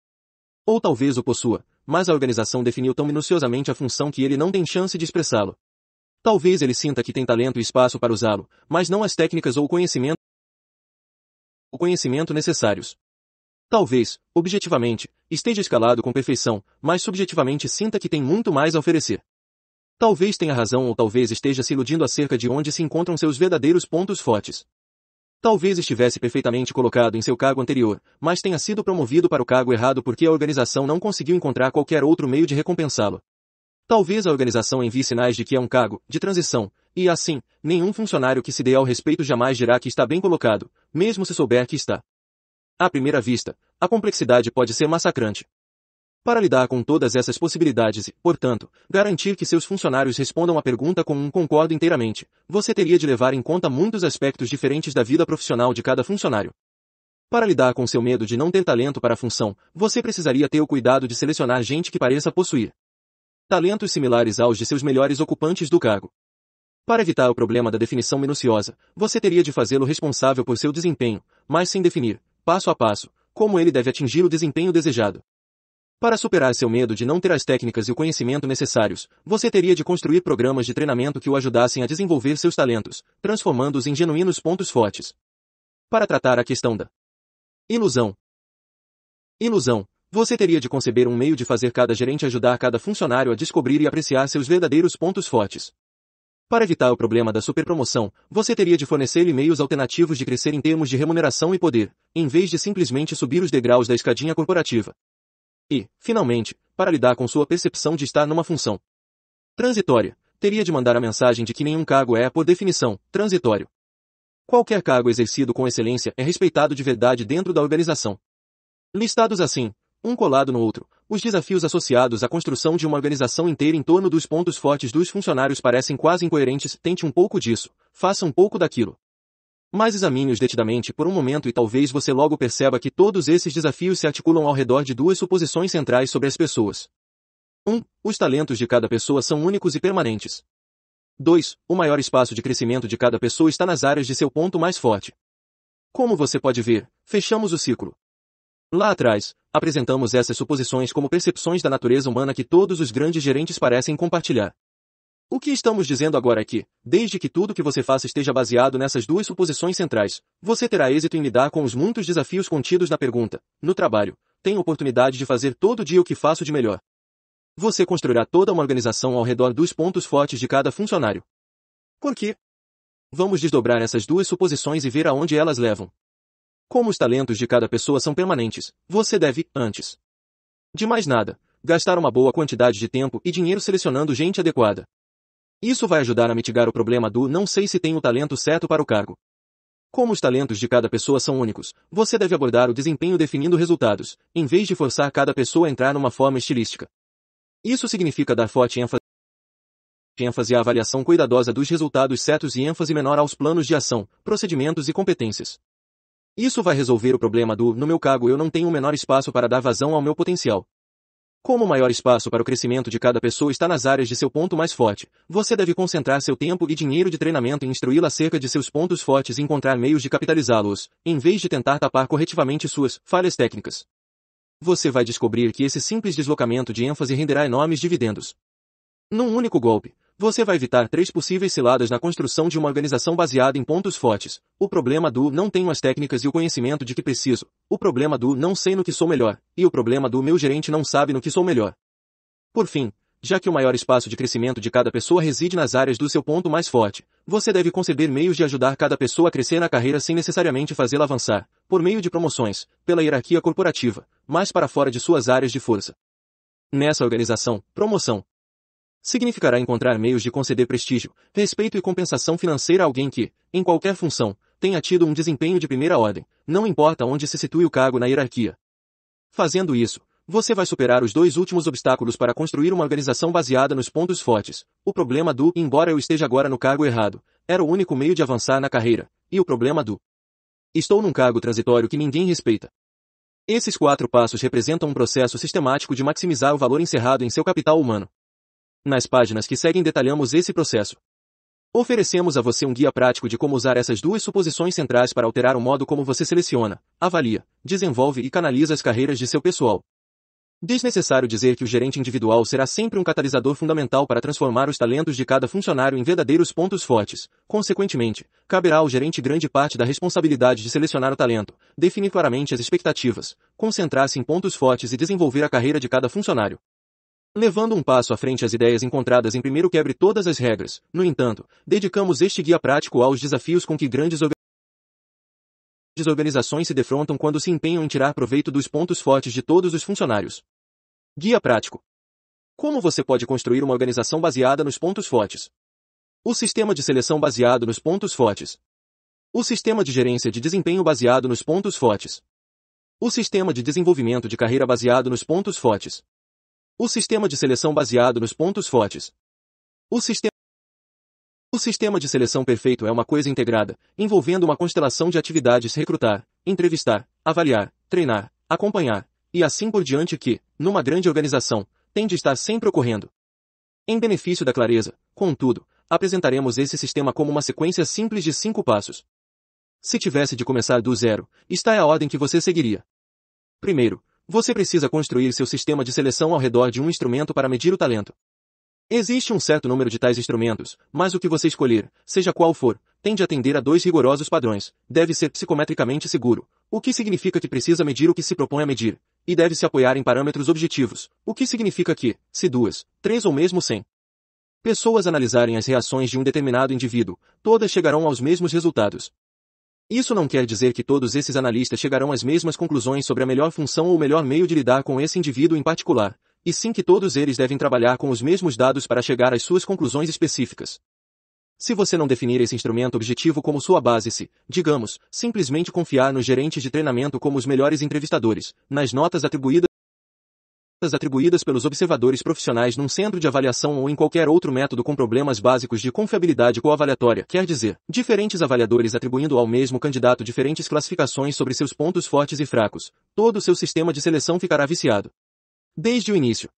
Ou talvez o possua, mas a organização definiu tão minuciosamente a função que ele não tem chance de expressá-lo. Talvez ele sinta que tem talento e espaço para usá-lo, mas não as técnicas ou conhecimento, o conhecimento necessários. Talvez, objetivamente, esteja escalado com perfeição, mas subjetivamente sinta que tem muito mais a oferecer. Talvez tenha razão ou talvez esteja se iludindo acerca de onde se encontram seus verdadeiros pontos fortes. Talvez estivesse perfeitamente colocado em seu cargo anterior, mas tenha sido promovido para o cargo errado porque a organização não conseguiu encontrar qualquer outro meio de recompensá-lo. Talvez a organização envie sinais de que é um cargo, de transição, e assim, nenhum funcionário que se dê ao respeito jamais dirá que está bem colocado, mesmo se souber que está. À primeira vista, a complexidade pode ser massacrante. Para lidar com todas essas possibilidades e, portanto, garantir que seus funcionários respondam à pergunta com um concordo inteiramente, você teria de levar em conta muitos aspectos diferentes da vida profissional de cada funcionário. Para lidar com seu medo de não ter talento para a função, você precisaria ter o cuidado de selecionar gente que pareça possuir talentos similares aos de seus melhores ocupantes do cargo. Para evitar o problema da definição minuciosa, você teria de fazê-lo responsável por seu desempenho, mas sem definir, passo a passo, como ele deve atingir o desempenho desejado. Para superar seu medo de não ter as técnicas e o conhecimento necessários, você teria de construir programas de treinamento que o ajudassem a desenvolver seus talentos, transformando-os em genuínos pontos fortes. Para tratar a questão da ilusão. Ilusão. Você teria de conceber um meio de fazer cada gerente ajudar cada funcionário a descobrir e apreciar seus verdadeiros pontos fortes. Para evitar o problema da superpromoção, você teria de fornecer-lhe meios alternativos de crescer em termos de remuneração e poder, em vez de simplesmente subir os degraus da escadinha corporativa. E, finalmente, para lidar com sua percepção de estar numa função transitória, teria de mandar a mensagem de que nenhum cargo é, por definição, transitório. Qualquer cargo exercido com excelência é respeitado de verdade dentro da organização. Listados assim, um colado no outro, os desafios associados à construção de uma organização inteira em torno dos pontos fortes dos funcionários parecem quase incoerentes. Tente um pouco disso, faça um pouco daquilo. Mas examine-os detidamente por um momento e talvez você logo perceba que todos esses desafios se articulam ao redor de duas suposições centrais sobre as pessoas. 1. Um, os talentos de cada pessoa são únicos e permanentes. 2. O maior espaço de crescimento de cada pessoa está nas áreas de seu ponto mais forte. Como você pode ver, fechamos o ciclo. Lá atrás, apresentamos essas suposições como percepções da natureza humana que todos os grandes gerentes parecem compartilhar. O que estamos dizendo agora é que, desde que tudo que você faça esteja baseado nessas duas suposições centrais, você terá êxito em lidar com os muitos desafios contidos na pergunta: no trabalho, tenho oportunidade de fazer todo dia o que faço de melhor. Você construirá toda uma organização ao redor dos pontos fortes de cada funcionário. Por quê? Vamos desdobrar essas duas suposições e ver aonde elas levam. Como os talentos de cada pessoa são permanentes, você deve, antes de mais nada, gastar uma boa quantidade de tempo e dinheiro selecionando gente adequada. Isso vai ajudar a mitigar o problema do não sei se tem o talento certo para o cargo. Como os talentos de cada pessoa são únicos, você deve abordar o desempenho definindo resultados, em vez de forçar cada pessoa a entrar numa forma estilística. Isso significa dar forte ênfase ênfase à avaliação cuidadosa dos resultados certos e ênfase menor aos planos de ação, procedimentos e competências. Isso vai resolver o problema do no meu cargo eu não tenho o menor espaço para dar vazão ao meu potencial. Como o maior espaço para o crescimento de cada pessoa está nas áreas de seu ponto mais forte, você deve concentrar seu tempo e dinheiro de treinamento em instruí-la acerca de seus pontos fortes e encontrar meios de capitalizá-los, em vez de tentar tapar corretivamente suas falhas técnicas. Você vai descobrir que esse simples deslocamento de ênfase renderá enormes dividendos. Num único golpe, você vai evitar três possíveis ciladas na construção de uma organização baseada em pontos fortes. O problema do não tenho as técnicas e o conhecimento de que preciso. O problema do não sei no que sou melhor. E o problema do meu gerente não sabe no que sou melhor. Por fim, já que o maior espaço de crescimento de cada pessoa reside nas áreas do seu ponto mais forte, você deve conceber meios de ajudar cada pessoa a crescer na carreira sem necessariamente fazê-la avançar, por meio de promoções, pela hierarquia corporativa, mas para fora de suas áreas de força. Nessa organização, promoção, significará encontrar meios de conceder prestígio, respeito e compensação financeira a alguém que, em qualquer função, tenha tido um desempenho de primeira ordem, não importa onde se situe o cargo na hierarquia. Fazendo isso, você vai superar os dois últimos obstáculos para construir uma organização baseada nos pontos fortes. O problema do, embora eu esteja agora no cargo errado, era o único meio de avançar na carreira, e o problema do, estou num cargo transitório que ninguém respeita. Esses quatro passos representam um processo sistemático de maximizar o valor encerrado em seu capital humano. Nas páginas que seguem detalhamos esse processo. Oferecemos a você um guia prático de como usar essas duas suposições centrais para alterar o modo como você seleciona, avalia, desenvolve e canaliza as carreiras de seu pessoal. Desnecessário dizer que o gerente individual será sempre um catalisador fundamental para transformar os talentos de cada funcionário em verdadeiros pontos fortes. Consequentemente, caberá ao gerente grande parte da responsabilidade de selecionar o talento, definir claramente as expectativas, concentrar-se em pontos fortes e desenvolver a carreira de cada funcionário. Levando um passo à frente as ideias encontradas em primeiro quebre todas as regras. No entanto, dedicamos este guia prático aos desafios com que grandes organizações se defrontam quando se empenham em tirar proveito dos pontos fortes de todos os funcionários. Guia prático. Como você pode construir uma organização baseada nos pontos fortes? O sistema de seleção baseado nos pontos fortes. O sistema de gerência de desempenho baseado nos pontos fortes. O sistema de desenvolvimento de carreira baseado nos pontos fortes. O sistema de seleção baseado nos pontos fortes. O sistema o sistema de seleção perfeito é uma coisa integrada, envolvendo uma constelação de atividades recrutar, entrevistar, avaliar, treinar, acompanhar, e assim por diante que, numa grande organização, tem de estar sempre ocorrendo. Em benefício da clareza, contudo, apresentaremos esse sistema como uma sequência simples de cinco passos. Se tivesse de começar do zero, está é a ordem que você seguiria. Primeiro, você precisa construir seu sistema de seleção ao redor de um instrumento para medir o talento. Existe um certo número de tais instrumentos, mas o que você escolher, seja qual for, tende a atender a dois rigorosos padrões. Deve ser psicometricamente seguro, o que significa que precisa medir o que se propõe a medir, e deve se apoiar em parâmetros objetivos, o que significa que, se duas, três ou mesmo cem pessoas analisarem as reações de um determinado indivíduo, todas chegarão aos mesmos resultados. Isso não quer dizer que todos esses analistas chegarão às mesmas conclusões sobre a melhor função ou o melhor meio de lidar com esse indivíduo em particular, e sim que todos eles devem trabalhar com os mesmos dados para chegar às suas conclusões específicas. Se você não definir esse instrumento objetivo como sua base se, digamos, simplesmente confiar nos gerentes de treinamento como os melhores entrevistadores, nas notas atribuídas atribuídas pelos observadores profissionais num centro de avaliação ou em qualquer outro método com problemas básicos de confiabilidade coavaliatória, quer dizer, diferentes avaliadores atribuindo ao mesmo candidato diferentes classificações sobre seus pontos fortes e fracos, todo o seu sistema de seleção ficará viciado. Desde o início.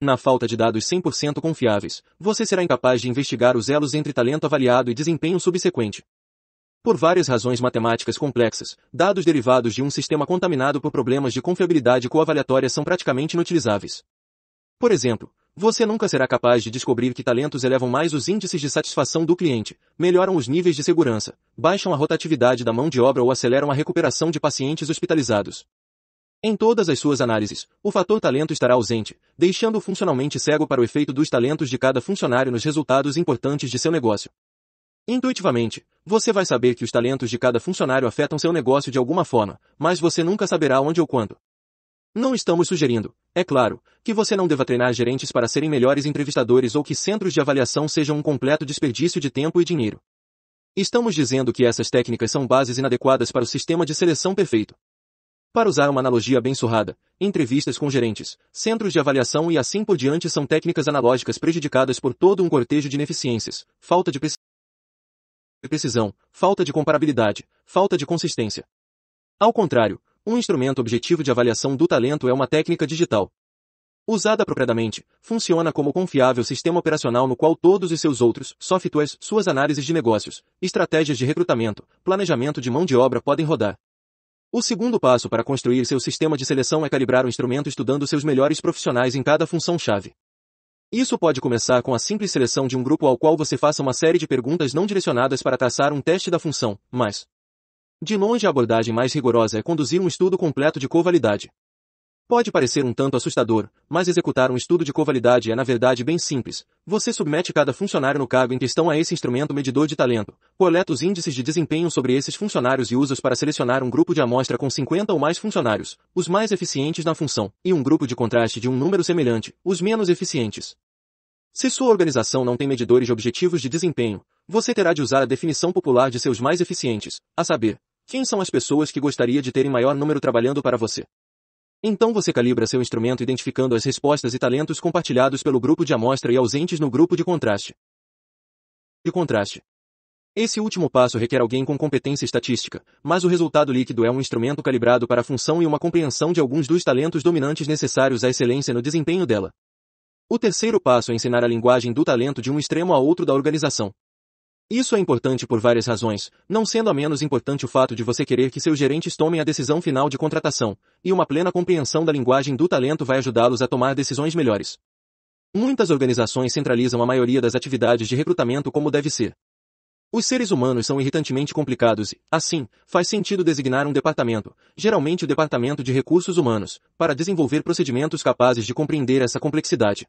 Na falta de dados 100% confiáveis, você será incapaz de investigar os elos entre talento avaliado e desempenho subsequente. Por várias razões matemáticas complexas, dados derivados de um sistema contaminado por problemas de confiabilidade coavaliatória são praticamente inutilizáveis. Por exemplo, você nunca será capaz de descobrir que talentos elevam mais os índices de satisfação do cliente, melhoram os níveis de segurança, baixam a rotatividade da mão de obra ou aceleram a recuperação de pacientes hospitalizados. Em todas as suas análises, o fator talento estará ausente, deixando-o funcionalmente cego para o efeito dos talentos de cada funcionário nos resultados importantes de seu negócio. Intuitivamente, você vai saber que os talentos de cada funcionário afetam seu negócio de alguma forma, mas você nunca saberá onde ou quando. Não estamos sugerindo, é claro, que você não deva treinar gerentes para serem melhores entrevistadores ou que centros de avaliação sejam um completo desperdício de tempo e dinheiro. Estamos dizendo que essas técnicas são bases inadequadas para o sistema de seleção perfeito. Para usar uma analogia bem surrada, entrevistas com gerentes, centros de avaliação e assim por diante são técnicas analógicas prejudicadas por todo um cortejo de ineficiências, falta de precisão, falta de comparabilidade, falta de consistência. Ao contrário, um instrumento objetivo de avaliação do talento é uma técnica digital. Usada apropriadamente, funciona como confiável sistema operacional no qual todos os seus outros softwares, suas análises de negócios, estratégias de recrutamento, planejamento de mão de obra podem rodar. O segundo passo para construir seu sistema de seleção é calibrar o instrumento estudando seus melhores profissionais em cada função-chave. Isso pode começar com a simples seleção de um grupo ao qual você faça uma série de perguntas não direcionadas para traçar um teste da função, mas... De longe a abordagem mais rigorosa é conduzir um estudo completo de covalidade. Pode parecer um tanto assustador, mas executar um estudo de covalidade é na verdade bem simples. Você submete cada funcionário no cargo em questão a esse instrumento medidor de talento, coleta os índices de desempenho sobre esses funcionários e usa-os para selecionar um grupo de amostra com 50 ou mais funcionários, os mais eficientes na função, e um grupo de contraste de um número semelhante, os menos eficientes. Se sua organização não tem medidores de objetivos de desempenho, você terá de usar a definição popular de seus mais eficientes, a saber, quem são as pessoas que gostaria de ter em maior número trabalhando para você. Então você calibra seu instrumento identificando as respostas e talentos compartilhados pelo grupo de amostra e ausentes no grupo de contraste. De contraste. Esse último passo requer alguém com competência estatística, mas o resultado líquido é um instrumento calibrado para a função e uma compreensão de alguns dos talentos dominantes necessários à excelência no desempenho dela. O terceiro passo é ensinar a linguagem do talento de um extremo a outro da organização. Isso é importante por várias razões, não sendo a menos importante o fato de você querer que seus gerentes tomem a decisão final de contratação, e uma plena compreensão da linguagem do talento vai ajudá-los a tomar decisões melhores. Muitas organizações centralizam a maioria das atividades de recrutamento como deve ser. Os seres humanos são irritantemente complicados e, assim, faz sentido designar um departamento, geralmente o Departamento de Recursos Humanos, para desenvolver procedimentos capazes de compreender essa complexidade.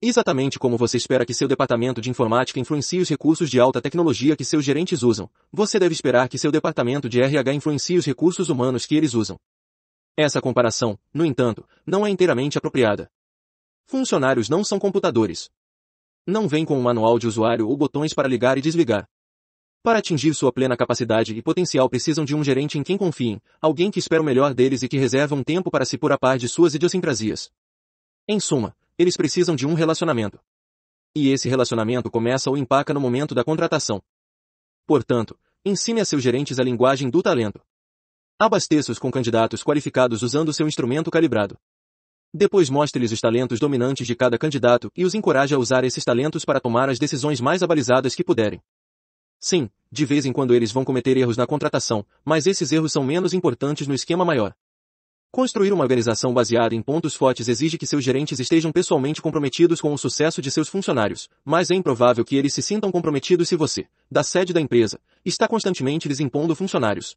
Exatamente como você espera que seu departamento de informática influencie os recursos de alta tecnologia que seus gerentes usam, você deve esperar que seu departamento de RH influencie os recursos humanos que eles usam. Essa comparação, no entanto, não é inteiramente apropriada. Funcionários não são computadores. Não vêm com um manual de usuário ou botões para ligar e desligar. Para atingir sua plena capacidade e potencial precisam de um gerente em quem confiem, alguém que espera o melhor deles e que reserva um tempo para se pôr a par de suas idiosincrasias. Em suma, eles precisam de um relacionamento. E esse relacionamento começa ou empaca no momento da contratação. Portanto, ensine a seus gerentes a linguagem do talento. Abasteça-os com candidatos qualificados usando seu instrumento calibrado. Depois mostre-lhes os talentos dominantes de cada candidato e os encoraje a usar esses talentos para tomar as decisões mais abalizadas que puderem. Sim, de vez em quando eles vão cometer erros na contratação, mas esses erros são menos importantes no esquema maior. Construir uma organização baseada em pontos fortes exige que seus gerentes estejam pessoalmente comprometidos com o sucesso de seus funcionários, mas é improvável que eles se sintam comprometidos se você, da sede da empresa, está constantemente lhes impondo funcionários.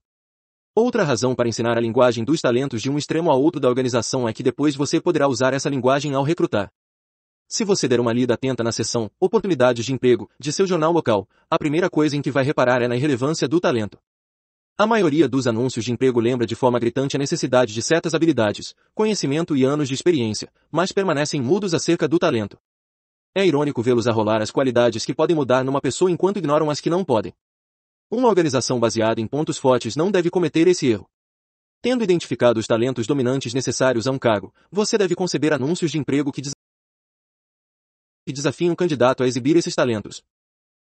Outra razão para ensinar a linguagem dos talentos de um extremo a outro da organização é que depois você poderá usar essa linguagem ao recrutar. Se você der uma lida atenta na seção Oportunidades de Emprego de seu jornal local, a primeira coisa em que vai reparar é na irrelevância do talento. A maioria dos anúncios de emprego lembra de forma gritante a necessidade de certas habilidades, conhecimento e anos de experiência, mas permanecem mudos acerca do talento. É irônico vê-los arrolar as qualidades que podem mudar numa pessoa enquanto ignoram as que não podem. Uma organização baseada em pontos fortes não deve cometer esse erro. Tendo identificado os talentos dominantes necessários a um cargo, você deve conceber anúncios de emprego que, desafiam o candidato a exibir esses talentos.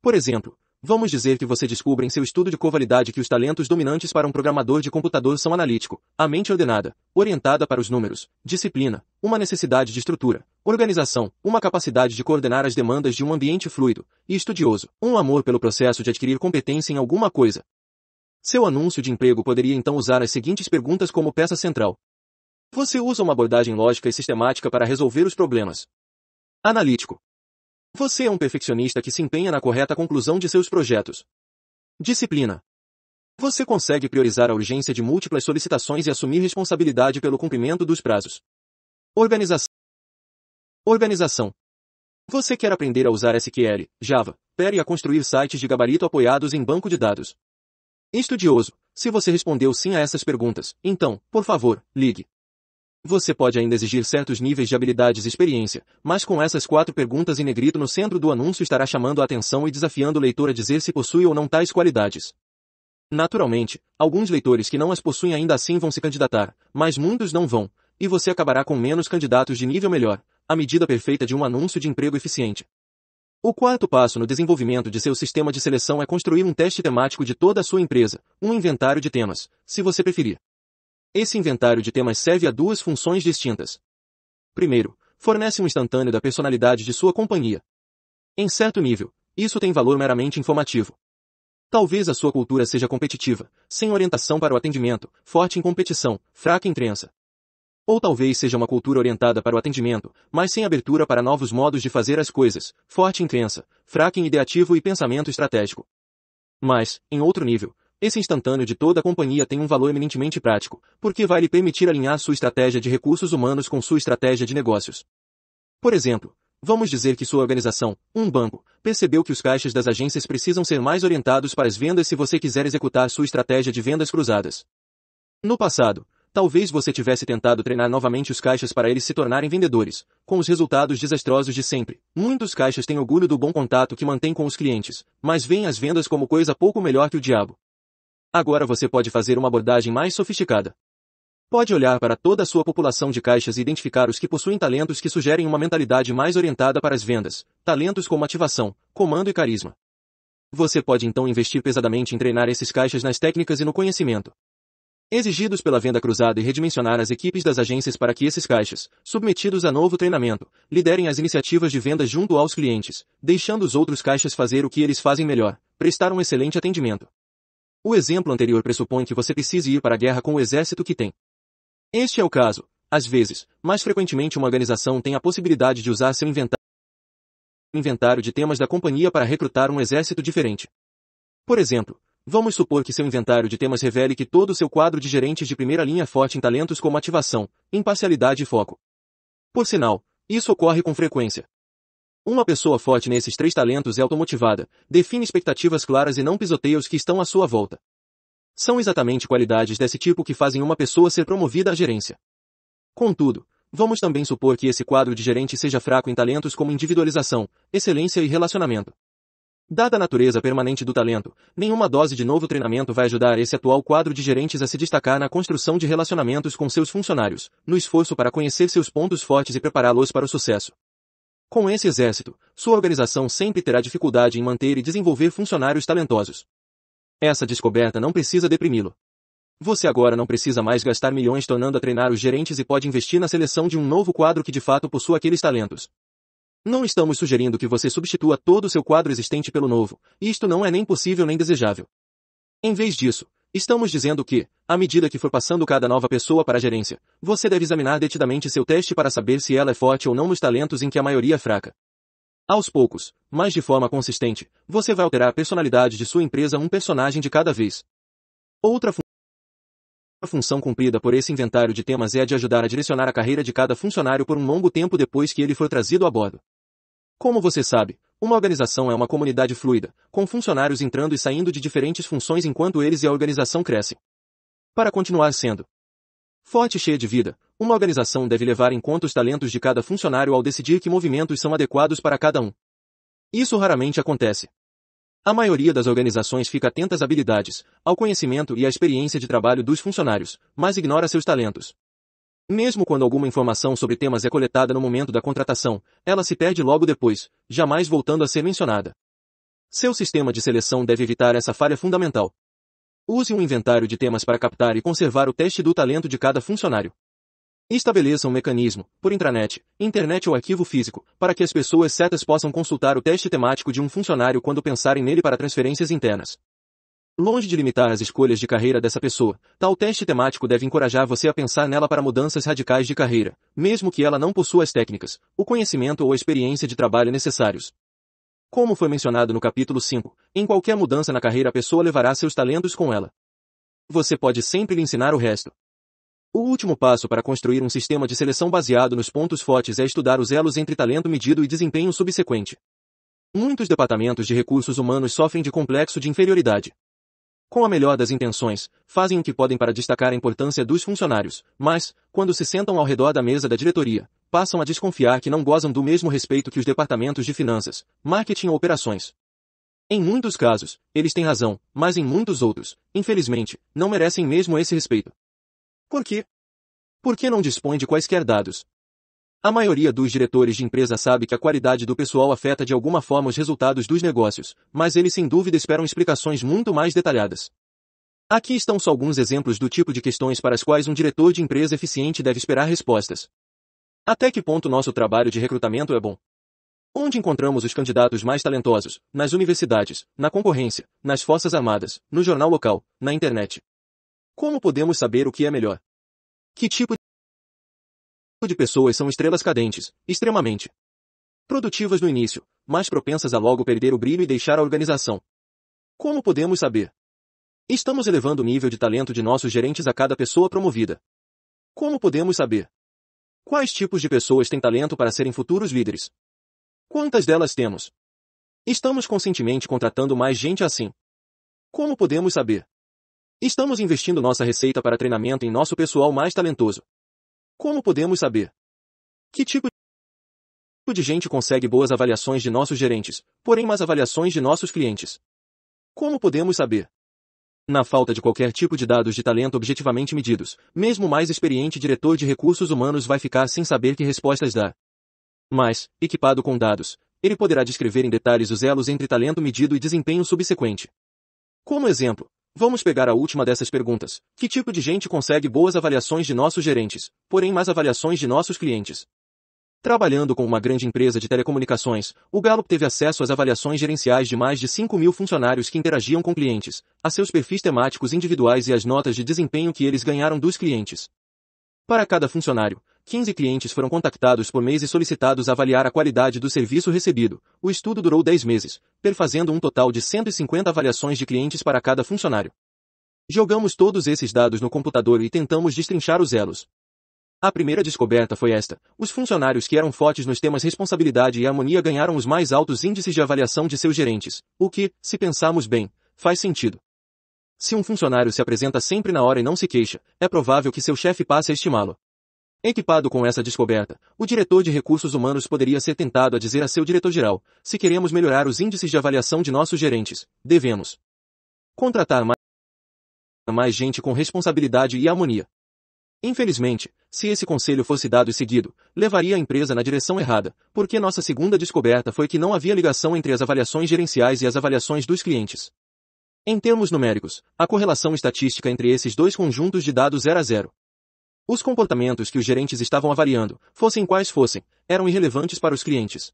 Por exemplo, Vamos dizer que você descubra em seu estudo de covalidade que os talentos dominantes para um programador de computador são analítico, a mente ordenada, orientada para os números, disciplina, uma necessidade de estrutura, organização, uma capacidade de coordenar as demandas de um ambiente fluido, e estudioso, um amor pelo processo de adquirir competência em alguma coisa. Seu anúncio de emprego poderia então usar as seguintes perguntas como peça central. Você usa uma abordagem lógica e sistemática para resolver os problemas. Analítico. Você é um perfeccionista que se empenha na correta conclusão de seus projetos. Disciplina. Você consegue priorizar a urgência de múltiplas solicitações e assumir responsabilidade pelo cumprimento dos prazos. Organização. Organização. Você quer aprender a usar SQL, Java, Perl e a construir sites de gabarito apoiados em banco de dados. Estudioso. Se você respondeu sim a essas perguntas, então, por favor, ligue você pode ainda exigir certos níveis de habilidades e experiência, mas com essas quatro perguntas em negrito no centro do anúncio estará chamando a atenção e desafiando o leitor a dizer se possui ou não tais qualidades. Naturalmente, alguns leitores que não as possuem ainda assim vão se candidatar, mas muitos não vão, e você acabará com menos candidatos de nível melhor, a medida perfeita de um anúncio de emprego eficiente. O quarto passo no desenvolvimento de seu sistema de seleção é construir um teste temático de toda a sua empresa, um inventário de temas, se você preferir. Esse inventário de temas serve a duas funções distintas. Primeiro, fornece um instantâneo da personalidade de sua companhia. Em certo nível, isso tem valor meramente informativo. Talvez a sua cultura seja competitiva, sem orientação para o atendimento, forte em competição, fraca em crença. Ou talvez seja uma cultura orientada para o atendimento, mas sem abertura para novos modos de fazer as coisas, forte em crença, fraca em ideativo e pensamento estratégico. Mas, em outro nível, esse instantâneo de toda a companhia tem um valor eminentemente prático, porque vai lhe permitir alinhar sua estratégia de recursos humanos com sua estratégia de negócios. Por exemplo, vamos dizer que sua organização, um banco, percebeu que os caixas das agências precisam ser mais orientados para as vendas se você quiser executar sua estratégia de vendas cruzadas. No passado, talvez você tivesse tentado treinar novamente os caixas para eles se tornarem vendedores, com os resultados desastrosos de sempre. Muitos caixas têm orgulho do bom contato que mantêm com os clientes, mas veem as vendas como coisa pouco melhor que o diabo. Agora você pode fazer uma abordagem mais sofisticada. Pode olhar para toda a sua população de caixas e identificar os que possuem talentos que sugerem uma mentalidade mais orientada para as vendas, talentos como ativação, comando e carisma. Você pode então investir pesadamente em treinar esses caixas nas técnicas e no conhecimento exigidos pela venda cruzada e redimensionar as equipes das agências para que esses caixas, submetidos a novo treinamento, liderem as iniciativas de venda junto aos clientes, deixando os outros caixas fazer o que eles fazem melhor, prestar um excelente atendimento. O exemplo anterior pressupõe que você precise ir para a guerra com o exército que tem. Este é o caso. Às vezes, mais frequentemente uma organização tem a possibilidade de usar seu inventário de temas da companhia para recrutar um exército diferente. Por exemplo, vamos supor que seu inventário de temas revele que todo o seu quadro de gerentes de primeira linha é forte em talentos como ativação, imparcialidade e foco. Por sinal, isso ocorre com frequência. Uma pessoa forte nesses três talentos é automotivada, define expectativas claras e não pisoteia os que estão à sua volta. São exatamente qualidades desse tipo que fazem uma pessoa ser promovida à gerência. Contudo, vamos também supor que esse quadro de gerente seja fraco em talentos como individualização, excelência e relacionamento. Dada a natureza permanente do talento, nenhuma dose de novo treinamento vai ajudar esse atual quadro de gerentes a se destacar na construção de relacionamentos com seus funcionários, no esforço para conhecer seus pontos fortes e prepará-los para o sucesso. Com esse exército, sua organização sempre terá dificuldade em manter e desenvolver funcionários talentosos. Essa descoberta não precisa deprimi-lo. Você agora não precisa mais gastar milhões tornando a treinar os gerentes e pode investir na seleção de um novo quadro que de fato possua aqueles talentos. Não estamos sugerindo que você substitua todo o seu quadro existente pelo novo, isto não é nem possível nem desejável. Em vez disso, Estamos dizendo que, à medida que for passando cada nova pessoa para a gerência, você deve examinar detidamente seu teste para saber se ela é forte ou não nos talentos em que a maioria é fraca. Aos poucos, mas de forma consistente, você vai alterar a personalidade de sua empresa um personagem de cada vez. Outra fun função cumprida por esse inventário de temas é a de ajudar a direcionar a carreira de cada funcionário por um longo tempo depois que ele for trazido a bordo. Como você sabe, uma organização é uma comunidade fluida, com funcionários entrando e saindo de diferentes funções enquanto eles e a organização crescem. Para continuar sendo forte e cheia de vida, uma organização deve levar em conta os talentos de cada funcionário ao decidir que movimentos são adequados para cada um. Isso raramente acontece. A maioria das organizações fica atenta às habilidades, ao conhecimento e à experiência de trabalho dos funcionários, mas ignora seus talentos. Mesmo quando alguma informação sobre temas é coletada no momento da contratação, ela se perde logo depois, jamais voltando a ser mencionada. Seu sistema de seleção deve evitar essa falha fundamental. Use um inventário de temas para captar e conservar o teste do talento de cada funcionário. Estabeleça um mecanismo, por intranet, internet ou arquivo físico, para que as pessoas certas possam consultar o teste temático de um funcionário quando pensarem nele para transferências internas. Longe de limitar as escolhas de carreira dessa pessoa, tal teste temático deve encorajar você a pensar nela para mudanças radicais de carreira, mesmo que ela não possua as técnicas, o conhecimento ou a experiência de trabalho necessários. Como foi mencionado no capítulo 5, em qualquer mudança na carreira a pessoa levará seus talentos com ela. Você pode sempre lhe ensinar o resto. O último passo para construir um sistema de seleção baseado nos pontos fortes é estudar os elos entre talento medido e desempenho subsequente. Muitos departamentos de recursos humanos sofrem de complexo de inferioridade com a melhor das intenções, fazem o que podem para destacar a importância dos funcionários, mas, quando se sentam ao redor da mesa da diretoria, passam a desconfiar que não gozam do mesmo respeito que os departamentos de finanças, marketing ou operações. Em muitos casos, eles têm razão, mas em muitos outros, infelizmente, não merecem mesmo esse respeito. Por quê? Porque não dispõe de quaisquer dados, a maioria dos diretores de empresa sabe que a qualidade do pessoal afeta de alguma forma os resultados dos negócios, mas eles sem dúvida esperam explicações muito mais detalhadas. Aqui estão só alguns exemplos do tipo de questões para as quais um diretor de empresa eficiente deve esperar respostas. Até que ponto nosso trabalho de recrutamento é bom? Onde encontramos os candidatos mais talentosos? Nas universidades, na concorrência, nas forças armadas, no jornal local, na internet. Como podemos saber o que é melhor? Que tipo tipo de pessoas são estrelas cadentes, extremamente produtivas no início, mas propensas a logo perder o brilho e deixar a organização. Como podemos saber? Estamos elevando o nível de talento de nossos gerentes a cada pessoa promovida. Como podemos saber? Quais tipos de pessoas têm talento para serem futuros líderes? Quantas delas temos? Estamos conscientemente contratando mais gente assim. Como podemos saber? Estamos investindo nossa receita para treinamento em nosso pessoal mais talentoso. Como podemos saber? Que tipo de gente consegue boas avaliações de nossos gerentes, porém más avaliações de nossos clientes? Como podemos saber? Na falta de qualquer tipo de dados de talento objetivamente medidos, mesmo o mais experiente diretor de recursos humanos vai ficar sem saber que respostas dar. Mas, equipado com dados, ele poderá descrever em detalhes os elos entre talento medido e desempenho subsequente. Como exemplo, Vamos pegar a última dessas perguntas. Que tipo de gente consegue boas avaliações de nossos gerentes, porém mais avaliações de nossos clientes? Trabalhando com uma grande empresa de telecomunicações, o Gallup teve acesso às avaliações gerenciais de mais de 5 mil funcionários que interagiam com clientes, a seus perfis temáticos individuais e as notas de desempenho que eles ganharam dos clientes. Para cada funcionário, 15 clientes foram contactados por mês e solicitados a avaliar a qualidade do serviço recebido. O estudo durou 10 meses, perfazendo um total de 150 avaliações de clientes para cada funcionário. Jogamos todos esses dados no computador e tentamos destrinchar os elos. A primeira descoberta foi esta: os funcionários que eram fortes nos temas responsabilidade e harmonia ganharam os mais altos índices de avaliação de seus gerentes, o que, se pensarmos bem, faz sentido. Se um funcionário se apresenta sempre na hora e não se queixa, é provável que seu chefe passe a estimá-lo. Equipado com essa descoberta, o diretor de recursos humanos poderia ser tentado a dizer a seu diretor-geral, se queremos melhorar os índices de avaliação de nossos gerentes, devemos contratar mais, gente com responsabilidade e harmonia. Infelizmente, se esse conselho fosse dado e seguido, levaria a empresa na direção errada, porque nossa segunda descoberta foi que não havia ligação entre as avaliações gerenciais e as avaliações dos clientes. Em termos numéricos, a correlação estatística entre esses dois conjuntos de dados era zero. Os comportamentos que os gerentes estavam avaliando, fossem quais fossem, eram irrelevantes para os clientes.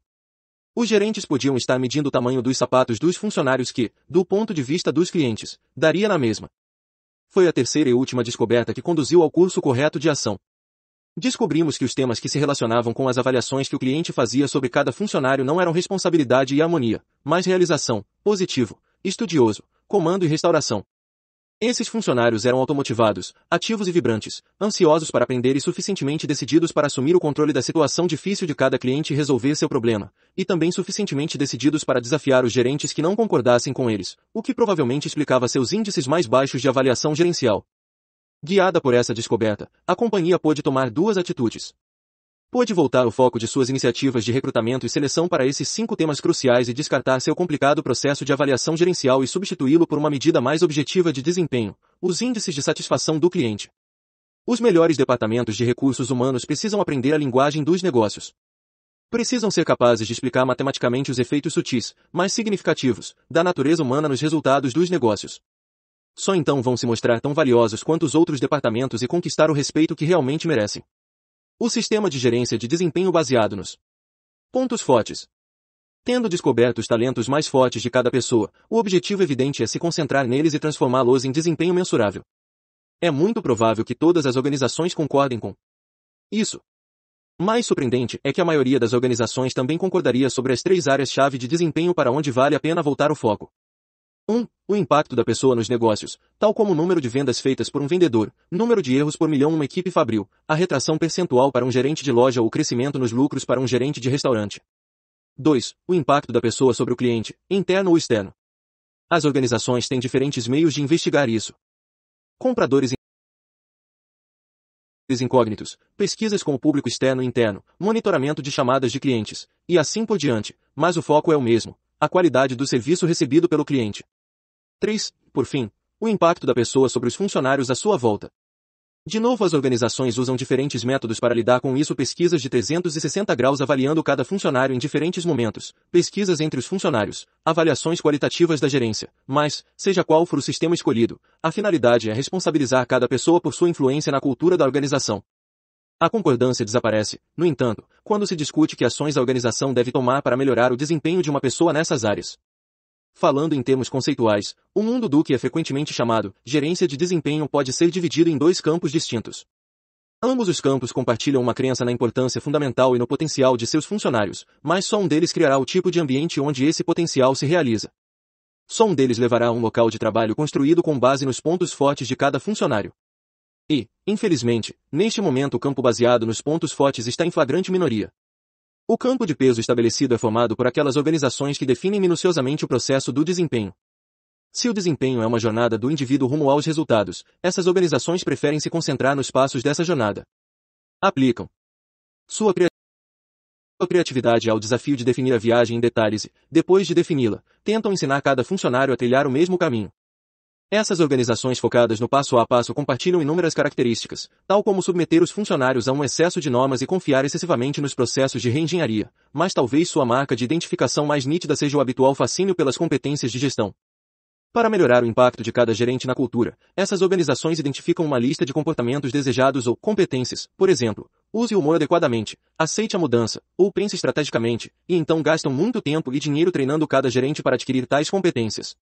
Os gerentes podiam estar medindo o tamanho dos sapatos dos funcionários que, do ponto de vista dos clientes, daria na mesma. Foi a terceira e última descoberta que conduziu ao curso correto de ação. Descobrimos que os temas que se relacionavam com as avaliações que o cliente fazia sobre cada funcionário não eram responsabilidade e harmonia, mas realização, positivo, estudioso, comando e restauração. Esses funcionários eram automotivados, ativos e vibrantes, ansiosos para aprender e suficientemente decididos para assumir o controle da situação difícil de cada cliente e resolver seu problema, e também suficientemente decididos para desafiar os gerentes que não concordassem com eles, o que provavelmente explicava seus índices mais baixos de avaliação gerencial. Guiada por essa descoberta, a companhia pôde tomar duas atitudes pôde voltar o foco de suas iniciativas de recrutamento e seleção para esses cinco temas cruciais e descartar seu complicado processo de avaliação gerencial e substituí-lo por uma medida mais objetiva de desempenho, os índices de satisfação do cliente. Os melhores departamentos de recursos humanos precisam aprender a linguagem dos negócios. Precisam ser capazes de explicar matematicamente os efeitos sutis, mas significativos, da natureza humana nos resultados dos negócios. Só então vão se mostrar tão valiosos quanto os outros departamentos e conquistar o respeito que realmente merecem. O sistema de gerência de desempenho baseado nos pontos fortes. Tendo descoberto os talentos mais fortes de cada pessoa, o objetivo evidente é se concentrar neles e transformá-los em desempenho mensurável. É muito provável que todas as organizações concordem com isso. Mais surpreendente é que a maioria das organizações também concordaria sobre as três áreas-chave de desempenho para onde vale a pena voltar o foco. 1. O impacto da pessoa nos negócios, tal como o número de vendas feitas por um vendedor, número de erros por milhão uma equipe fabril, a retração percentual para um gerente de loja ou crescimento nos lucros para um gerente de restaurante. 2. O impacto da pessoa sobre o cliente, interno ou externo. As organizações têm diferentes meios de investigar isso. Compradores incógnitos, pesquisas com o público externo e interno, monitoramento de chamadas de clientes, e assim por diante, mas o foco é o mesmo, a qualidade do serviço recebido pelo cliente. 3. Por fim, o impacto da pessoa sobre os funcionários à sua volta. De novo, as organizações usam diferentes métodos para lidar com isso, pesquisas de 360 graus avaliando cada funcionário em diferentes momentos, pesquisas entre os funcionários, avaliações qualitativas da gerência, mas, seja qual for o sistema escolhido, a finalidade é responsabilizar cada pessoa por sua influência na cultura da organização. A concordância desaparece, no entanto, quando se discute que ações a organização deve tomar para melhorar o desempenho de uma pessoa nessas áreas. Falando em termos conceituais, o mundo do que é frequentemente chamado gerência de desempenho pode ser dividido em dois campos distintos. Ambos os campos compartilham uma crença na importância fundamental e no potencial de seus funcionários, mas só um deles criará o tipo de ambiente onde esse potencial se realiza. Só um deles levará a um local de trabalho construído com base nos pontos fortes de cada funcionário. E, infelizmente, neste momento o campo baseado nos pontos fortes está em flagrante minoria. O campo de peso estabelecido é formado por aquelas organizações que definem minuciosamente o processo do desempenho. Se o desempenho é uma jornada do indivíduo rumo aos resultados, essas organizações preferem se concentrar nos passos dessa jornada. Aplicam sua criatividade ao desafio de definir a viagem em detalhes e, depois de defini-la, tentam ensinar cada funcionário a trilhar o mesmo caminho. Essas organizações focadas no passo a passo compartilham inúmeras características, tal como submeter os funcionários a um excesso de normas e confiar excessivamente nos processos de reengenharia, mas talvez sua marca de identificação mais nítida seja o habitual fascínio pelas competências de gestão. Para melhorar o impacto de cada gerente na cultura, essas organizações identificam uma lista de comportamentos desejados ou competências, por exemplo, use o humor adequadamente, aceite a mudança, ou pense estrategicamente, e então gastam muito tempo e dinheiro treinando cada gerente para adquirir tais competências.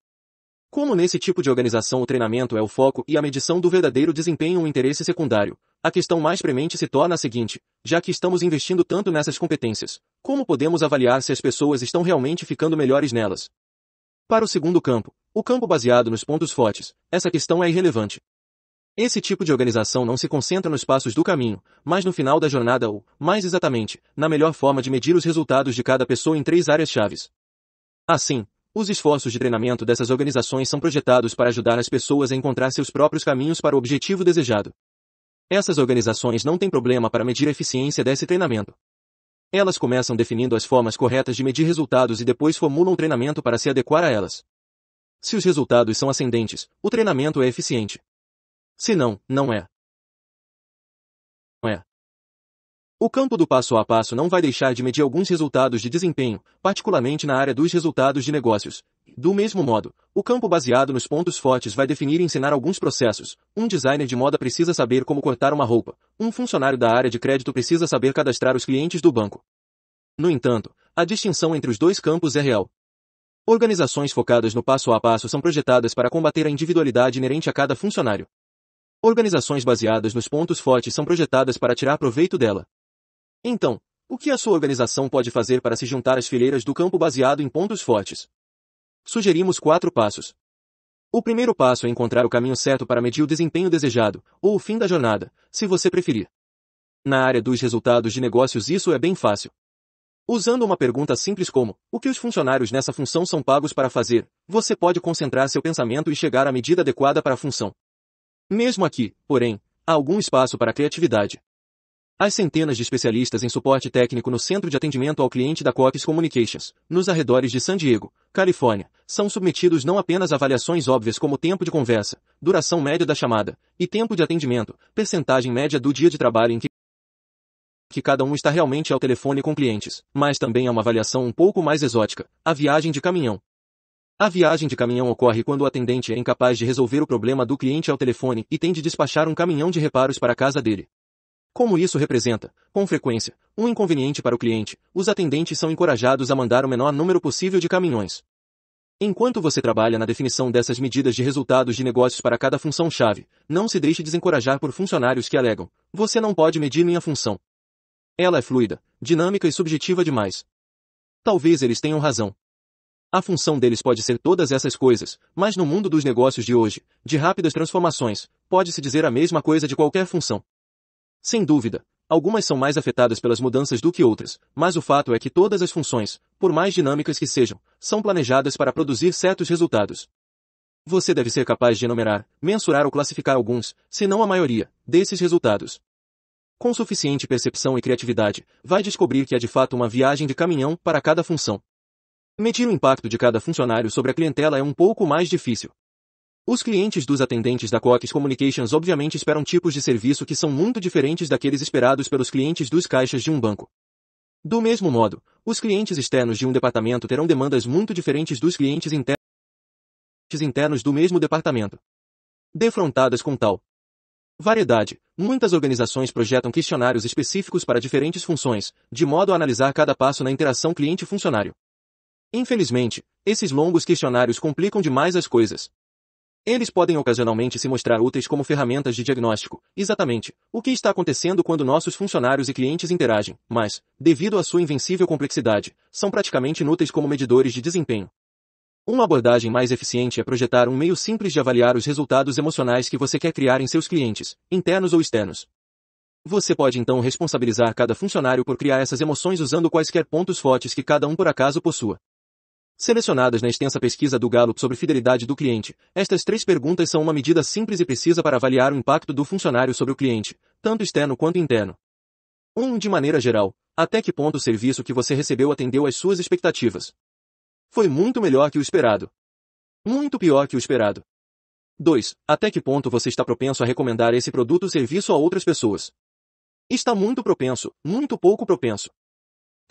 Como nesse tipo de organização o treinamento é o foco e a medição do verdadeiro desempenho um interesse secundário, a questão mais premente se torna a seguinte, já que estamos investindo tanto nessas competências, como podemos avaliar se as pessoas estão realmente ficando melhores nelas? Para o segundo campo, o campo baseado nos pontos fortes, essa questão é irrelevante. Esse tipo de organização não se concentra nos passos do caminho, mas no final da jornada ou, mais exatamente, na melhor forma de medir os resultados de cada pessoa em três áreas-chaves. Assim, os esforços de treinamento dessas organizações são projetados para ajudar as pessoas a encontrar seus próprios caminhos para o objetivo desejado. Essas organizações não têm problema para medir a eficiência desse treinamento. Elas começam definindo as formas corretas de medir resultados e depois formulam o treinamento para se adequar a elas. Se os resultados são ascendentes, o treinamento é eficiente. Se não, não é. Não é. O campo do passo a passo não vai deixar de medir alguns resultados de desempenho, particularmente na área dos resultados de negócios. Do mesmo modo, o campo baseado nos pontos fortes vai definir e ensinar alguns processos. Um designer de moda precisa saber como cortar uma roupa. Um funcionário da área de crédito precisa saber cadastrar os clientes do banco. No entanto, a distinção entre os dois campos é real. Organizações focadas no passo a passo são projetadas para combater a individualidade inerente a cada funcionário. Organizações baseadas nos pontos fortes são projetadas para tirar proveito dela. Então, o que a sua organização pode fazer para se juntar às fileiras do campo baseado em pontos fortes? Sugerimos quatro passos. O primeiro passo é encontrar o caminho certo para medir o desempenho desejado, ou o fim da jornada, se você preferir. Na área dos resultados de negócios isso é bem fácil. Usando uma pergunta simples como, o que os funcionários nessa função são pagos para fazer, você pode concentrar seu pensamento e chegar à medida adequada para a função. Mesmo aqui, porém, há algum espaço para a criatividade. As centenas de especialistas em suporte técnico no Centro de Atendimento ao Cliente da Cox Communications, nos arredores de San Diego, Califórnia, são submetidos não apenas a avaliações óbvias como tempo de conversa, duração média da chamada e tempo de atendimento, percentagem média do dia de trabalho em que que cada um está realmente ao telefone com clientes, mas também há uma avaliação um pouco mais exótica, a viagem de caminhão. A viagem de caminhão ocorre quando o atendente é incapaz de resolver o problema do cliente ao telefone e tem de despachar um caminhão de reparos para a casa dele. Como isso representa, com frequência, um inconveniente para o cliente, os atendentes são encorajados a mandar o menor número possível de caminhões. Enquanto você trabalha na definição dessas medidas de resultados de negócios para cada função-chave, não se deixe desencorajar por funcionários que alegam: você não pode medir minha função. Ela é fluida, dinâmica e subjetiva demais. Talvez eles tenham razão. A função deles pode ser todas essas coisas, mas no mundo dos negócios de hoje, de rápidas transformações, pode-se dizer a mesma coisa de qualquer função. Sem dúvida, algumas são mais afetadas pelas mudanças do que outras, mas o fato é que todas as funções, por mais dinâmicas que sejam, são planejadas para produzir certos resultados. Você deve ser capaz de enumerar, mensurar ou classificar alguns, se não a maioria, desses resultados. Com suficiente percepção e criatividade, vai descobrir que há de fato uma viagem de caminhão para cada função. Medir o impacto de cada funcionário sobre a clientela é um pouco mais difícil. Os clientes dos atendentes da Cox Communications obviamente esperam tipos de serviço que são muito diferentes daqueles esperados pelos clientes dos caixas de um banco. Do mesmo modo, os clientes externos de um departamento terão demandas muito diferentes dos clientes internos do mesmo departamento. Defrontadas com tal variedade, muitas organizações projetam questionários específicos para diferentes funções, de modo a analisar cada passo na interação cliente-funcionário. Infelizmente, esses longos questionários complicam demais as coisas, eles podem ocasionalmente se mostrar úteis como ferramentas de diagnóstico, exatamente, o que está acontecendo quando nossos funcionários e clientes interagem, mas, devido à sua invencível complexidade, são praticamente inúteis como medidores de desempenho. Uma abordagem mais eficiente é projetar um meio simples de avaliar os resultados emocionais que você quer criar em seus clientes, internos ou externos. Você pode então responsabilizar cada funcionário por criar essas emoções usando quaisquer pontos fortes que cada um por acaso possua. Selecionadas na extensa pesquisa do Gallup sobre fidelidade do cliente, estas três perguntas são uma medida simples e precisa para avaliar o impacto do funcionário sobre o cliente, tanto externo quanto interno. 1. Um, de maneira geral, até que ponto o serviço que você recebeu atendeu às suas expectativas? Foi muito melhor que o esperado. Muito pior que o esperado. 2. Até que ponto você está propenso a recomendar esse produto ou serviço a outras pessoas? Está muito propenso, muito pouco propenso.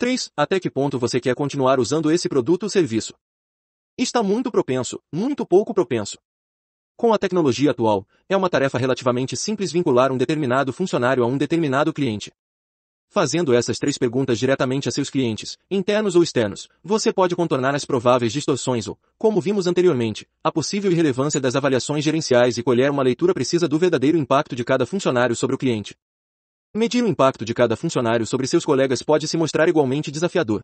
3. Até que ponto você quer continuar usando esse produto ou serviço? Está muito propenso, muito pouco propenso. Com a tecnologia atual, é uma tarefa relativamente simples vincular um determinado funcionário a um determinado cliente. Fazendo essas três perguntas diretamente a seus clientes, internos ou externos, você pode contornar as prováveis distorções ou, como vimos anteriormente, a possível irrelevância das avaliações gerenciais e colher uma leitura precisa do verdadeiro impacto de cada funcionário sobre o cliente. Medir o impacto de cada funcionário sobre seus colegas pode se mostrar igualmente desafiador.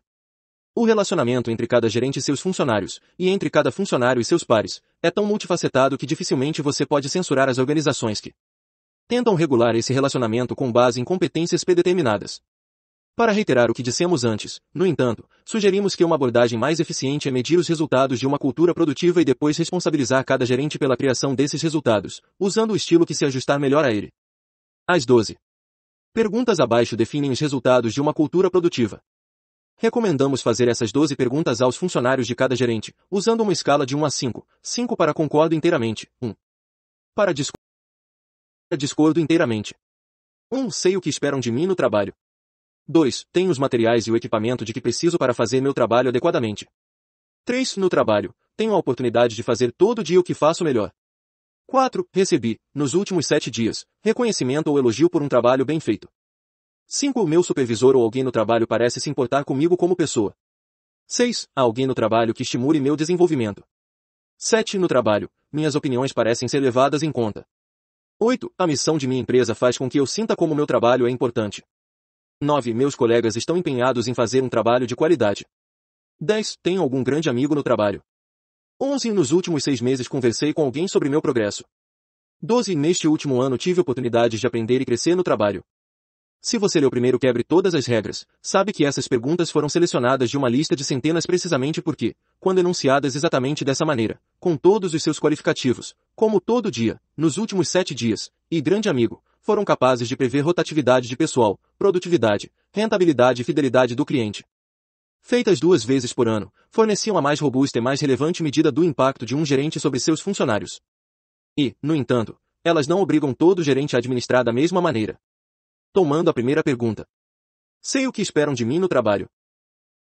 O relacionamento entre cada gerente e seus funcionários, e entre cada funcionário e seus pares, é tão multifacetado que dificilmente você pode censurar as organizações que tentam regular esse relacionamento com base em competências predeterminadas. Para reiterar o que dissemos antes, no entanto, sugerimos que uma abordagem mais eficiente é medir os resultados de uma cultura produtiva e depois responsabilizar cada gerente pela criação desses resultados, usando o estilo que se ajustar melhor a ele. As 12. Perguntas abaixo definem os resultados de uma cultura produtiva. Recomendamos fazer essas 12 perguntas aos funcionários de cada gerente, usando uma escala de 1 a 5, 5 para concordo inteiramente, 1 para discordo, inteiramente. 1 sei o que esperam de mim no trabalho. 2 tenho os materiais e o equipamento de que preciso para fazer meu trabalho adequadamente. 3 no trabalho, tenho a oportunidade de fazer todo dia o que faço melhor. 4. Recebi, nos últimos sete dias, reconhecimento ou elogio por um trabalho bem feito. 5. O meu supervisor ou alguém no trabalho parece se importar comigo como pessoa. 6. Há alguém no trabalho que estimule meu desenvolvimento. 7. No trabalho, minhas opiniões parecem ser levadas em conta. 8. A missão de minha empresa faz com que eu sinta como meu trabalho é importante. 9. Meus colegas estão empenhados em fazer um trabalho de qualidade. 10. Tenho algum grande amigo no trabalho. 11. Nos últimos seis meses conversei com alguém sobre meu progresso. 12. Neste último ano tive oportunidades de aprender e crescer no trabalho. Se você leu primeiro Quebre Todas as Regras, sabe que essas perguntas foram selecionadas de uma lista de centenas precisamente porque, quando enunciadas exatamente dessa maneira, com todos os seus qualificativos, como todo dia, nos últimos sete dias, e grande amigo, foram capazes de prever rotatividade de pessoal, produtividade, rentabilidade e fidelidade do cliente, feitas duas vezes por ano, forneciam a mais robusta e mais relevante medida do impacto de um gerente sobre seus funcionários. E, no entanto, elas não obrigam todo gerente a administrar da mesma maneira. Tomando a primeira pergunta. Sei o que esperam de mim no trabalho.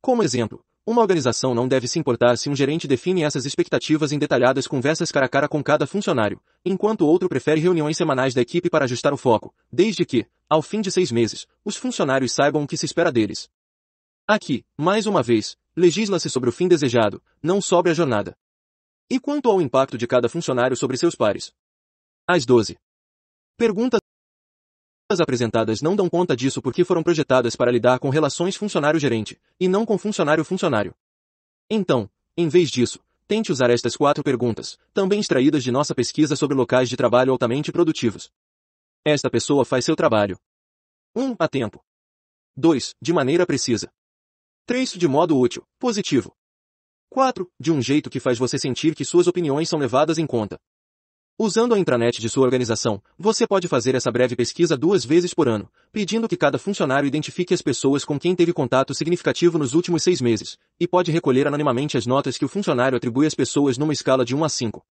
Como exemplo, uma organização não deve se importar se um gerente define essas expectativas em detalhadas conversas cara a cara com cada funcionário, enquanto outro prefere reuniões semanais da equipe para ajustar o foco, desde que, ao fim de seis meses, os funcionários saibam o que se espera deles. Aqui, mais uma vez, legisla-se sobre o fim desejado, não sobre a jornada. E quanto ao impacto de cada funcionário sobre seus pares? As 12. Perguntas apresentadas não dão conta disso porque foram projetadas para lidar com relações funcionário-gerente, e não com funcionário-funcionário. Então, em vez disso, tente usar estas quatro perguntas, também extraídas de nossa pesquisa sobre locais de trabalho altamente produtivos. Esta pessoa faz seu trabalho. 1. Um, a tempo. 2. De maneira precisa. 3. de modo útil, positivo. 4. De um jeito que faz você sentir que suas opiniões são levadas em conta. Usando a intranet de sua organização, você pode fazer essa breve pesquisa duas vezes por ano, pedindo que cada funcionário identifique as pessoas com quem teve contato significativo nos últimos seis meses, e pode recolher anonimamente as notas que o funcionário atribui às pessoas numa escala de 1 a 5.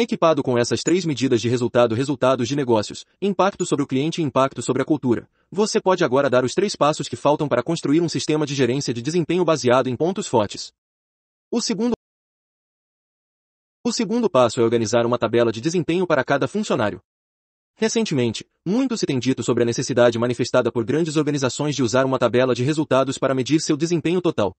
Equipado com essas três medidas de resultado resultados de negócios, impacto sobre o cliente e impacto sobre a cultura, você pode agora dar os três passos que faltam para construir um sistema de gerência de desempenho baseado em pontos fortes. O segundo o segundo passo é organizar uma tabela de desempenho para cada funcionário. Recentemente, muito se tem dito sobre a necessidade manifestada por grandes organizações de usar uma tabela de resultados para medir seu desempenho total.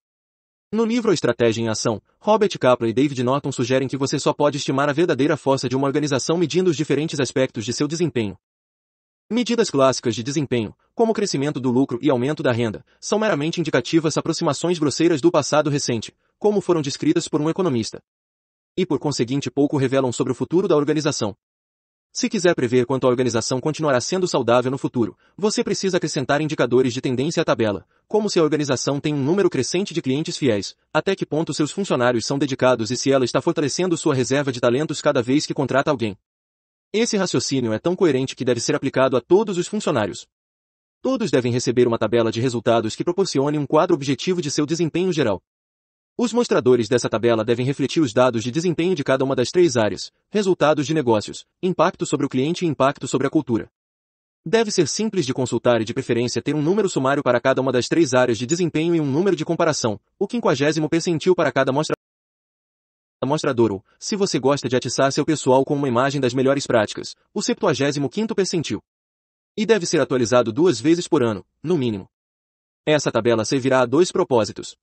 No livro A Estratégia em Ação, Robert Kaplan e David Norton sugerem que você só pode estimar a verdadeira força de uma organização medindo os diferentes aspectos de seu desempenho. Medidas clássicas de desempenho, como crescimento do lucro e aumento da renda, são meramente indicativas aproximações grosseiras do passado recente, como foram descritas por um economista. E por conseguinte pouco revelam sobre o futuro da organização. Se quiser prever quanto a organização continuará sendo saudável no futuro, você precisa acrescentar indicadores de tendência à tabela, como se a organização tem um número crescente de clientes fiéis, até que ponto seus funcionários são dedicados e se ela está fortalecendo sua reserva de talentos cada vez que contrata alguém. Esse raciocínio é tão coerente que deve ser aplicado a todos os funcionários. Todos devem receber uma tabela de resultados que proporcione um quadro objetivo de seu desempenho geral. Os mostradores dessa tabela devem refletir os dados de desempenho de cada uma das três áreas, resultados de negócios, impacto sobre o cliente e impacto sobre a cultura. Deve ser simples de consultar e de preferência ter um número sumário para cada uma das três áreas de desempenho e um número de comparação, o quinquagésimo percentil para cada mostra mostrador ou, se você gosta de atiçar seu pessoal com uma imagem das melhores práticas, o septuagésimo quinto percentil. E deve ser atualizado duas vezes por ano, no mínimo. Essa tabela servirá a dois propósitos.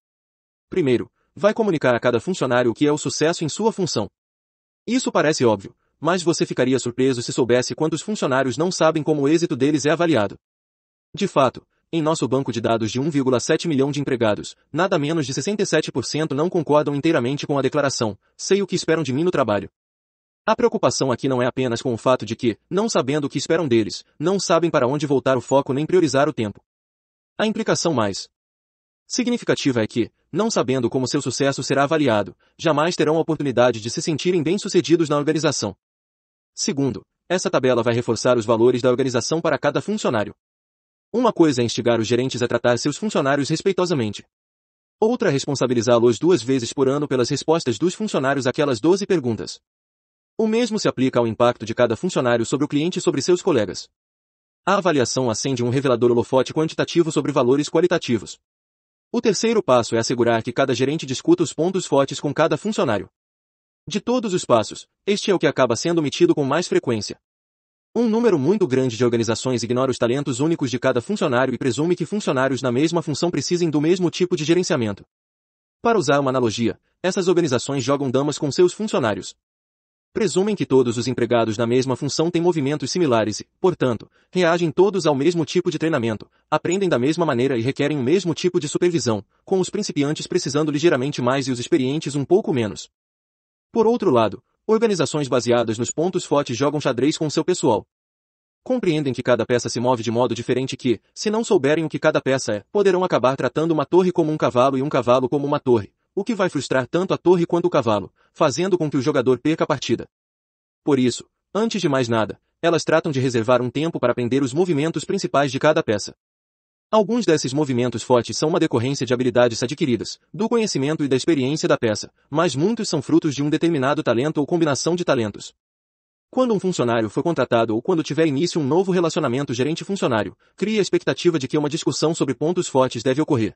Primeiro, vai comunicar a cada funcionário o que é o sucesso em sua função. Isso parece óbvio, mas você ficaria surpreso se soubesse quantos funcionários não sabem como o êxito deles é avaliado. De fato, em nosso banco de dados de 1,7 milhão de empregados, nada menos de 67% não concordam inteiramente com a declaração, sei o que esperam de mim no trabalho. A preocupação aqui não é apenas com o fato de que, não sabendo o que esperam deles, não sabem para onde voltar o foco nem priorizar o tempo. A implicação mais Significativa é que, não sabendo como seu sucesso será avaliado, jamais terão a oportunidade de se sentirem bem-sucedidos na organização. Segundo, essa tabela vai reforçar os valores da organização para cada funcionário. Uma coisa é instigar os gerentes a tratar seus funcionários respeitosamente. Outra é responsabilizá-los duas vezes por ano pelas respostas dos funcionários àquelas 12 perguntas. O mesmo se aplica ao impacto de cada funcionário sobre o cliente e sobre seus colegas. A avaliação acende um revelador holofote quantitativo sobre valores qualitativos. O terceiro passo é assegurar que cada gerente discuta os pontos fortes com cada funcionário. De todos os passos, este é o que acaba sendo omitido com mais frequência. Um número muito grande de organizações ignora os talentos únicos de cada funcionário e presume que funcionários na mesma função precisem do mesmo tipo de gerenciamento. Para usar uma analogia, essas organizações jogam damas com seus funcionários, presumem que todos os empregados na mesma função têm movimentos similares e, portanto, reagem todos ao mesmo tipo de treinamento, aprendem da mesma maneira e requerem o mesmo tipo de supervisão, com os principiantes precisando ligeiramente mais e os experientes um pouco menos. Por outro lado, organizações baseadas nos pontos fortes jogam xadrez com seu pessoal. Compreendem que cada peça se move de modo diferente que, se não souberem o que cada peça é, poderão acabar tratando uma torre como um cavalo e um cavalo como uma torre, o que vai frustrar tanto a torre quanto o cavalo, fazendo com que o jogador perca a partida. Por isso, antes de mais nada, elas tratam de reservar um tempo para aprender os movimentos principais de cada peça. Alguns desses movimentos fortes são uma decorrência de habilidades adquiridas, do conhecimento e da experiência da peça, mas muitos são frutos de um determinado talento ou combinação de talentos. Quando um funcionário foi contratado ou quando tiver início um novo relacionamento gerente-funcionário, cria a expectativa de que uma discussão sobre pontos fortes deve ocorrer.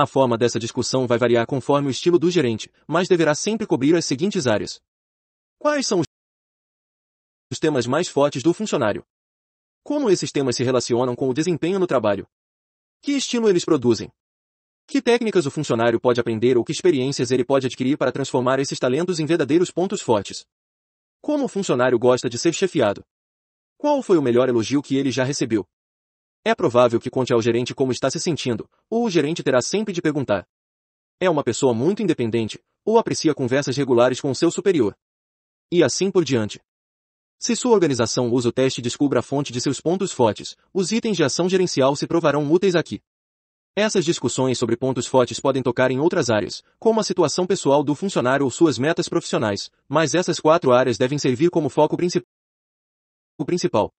A forma dessa discussão vai variar conforme o estilo do gerente, mas deverá sempre cobrir as seguintes áreas. Quais são os temas mais fortes do funcionário? Como esses temas se relacionam com o desempenho no trabalho? Que estilo eles produzem? Que técnicas o funcionário pode aprender ou que experiências ele pode adquirir para transformar esses talentos em verdadeiros pontos fortes? Como o funcionário gosta de ser chefiado? Qual foi o melhor elogio que ele já recebeu? É provável que conte ao gerente como está se sentindo, ou o gerente terá sempre de perguntar. É uma pessoa muito independente, ou aprecia conversas regulares com seu superior. E assim por diante. Se sua organização usa o teste e descubra a fonte de seus pontos fortes, os itens de ação gerencial se provarão úteis aqui. Essas discussões sobre pontos fortes podem tocar em outras áreas, como a situação pessoal do funcionário ou suas metas profissionais, mas essas quatro áreas devem servir como foco principal. O principal.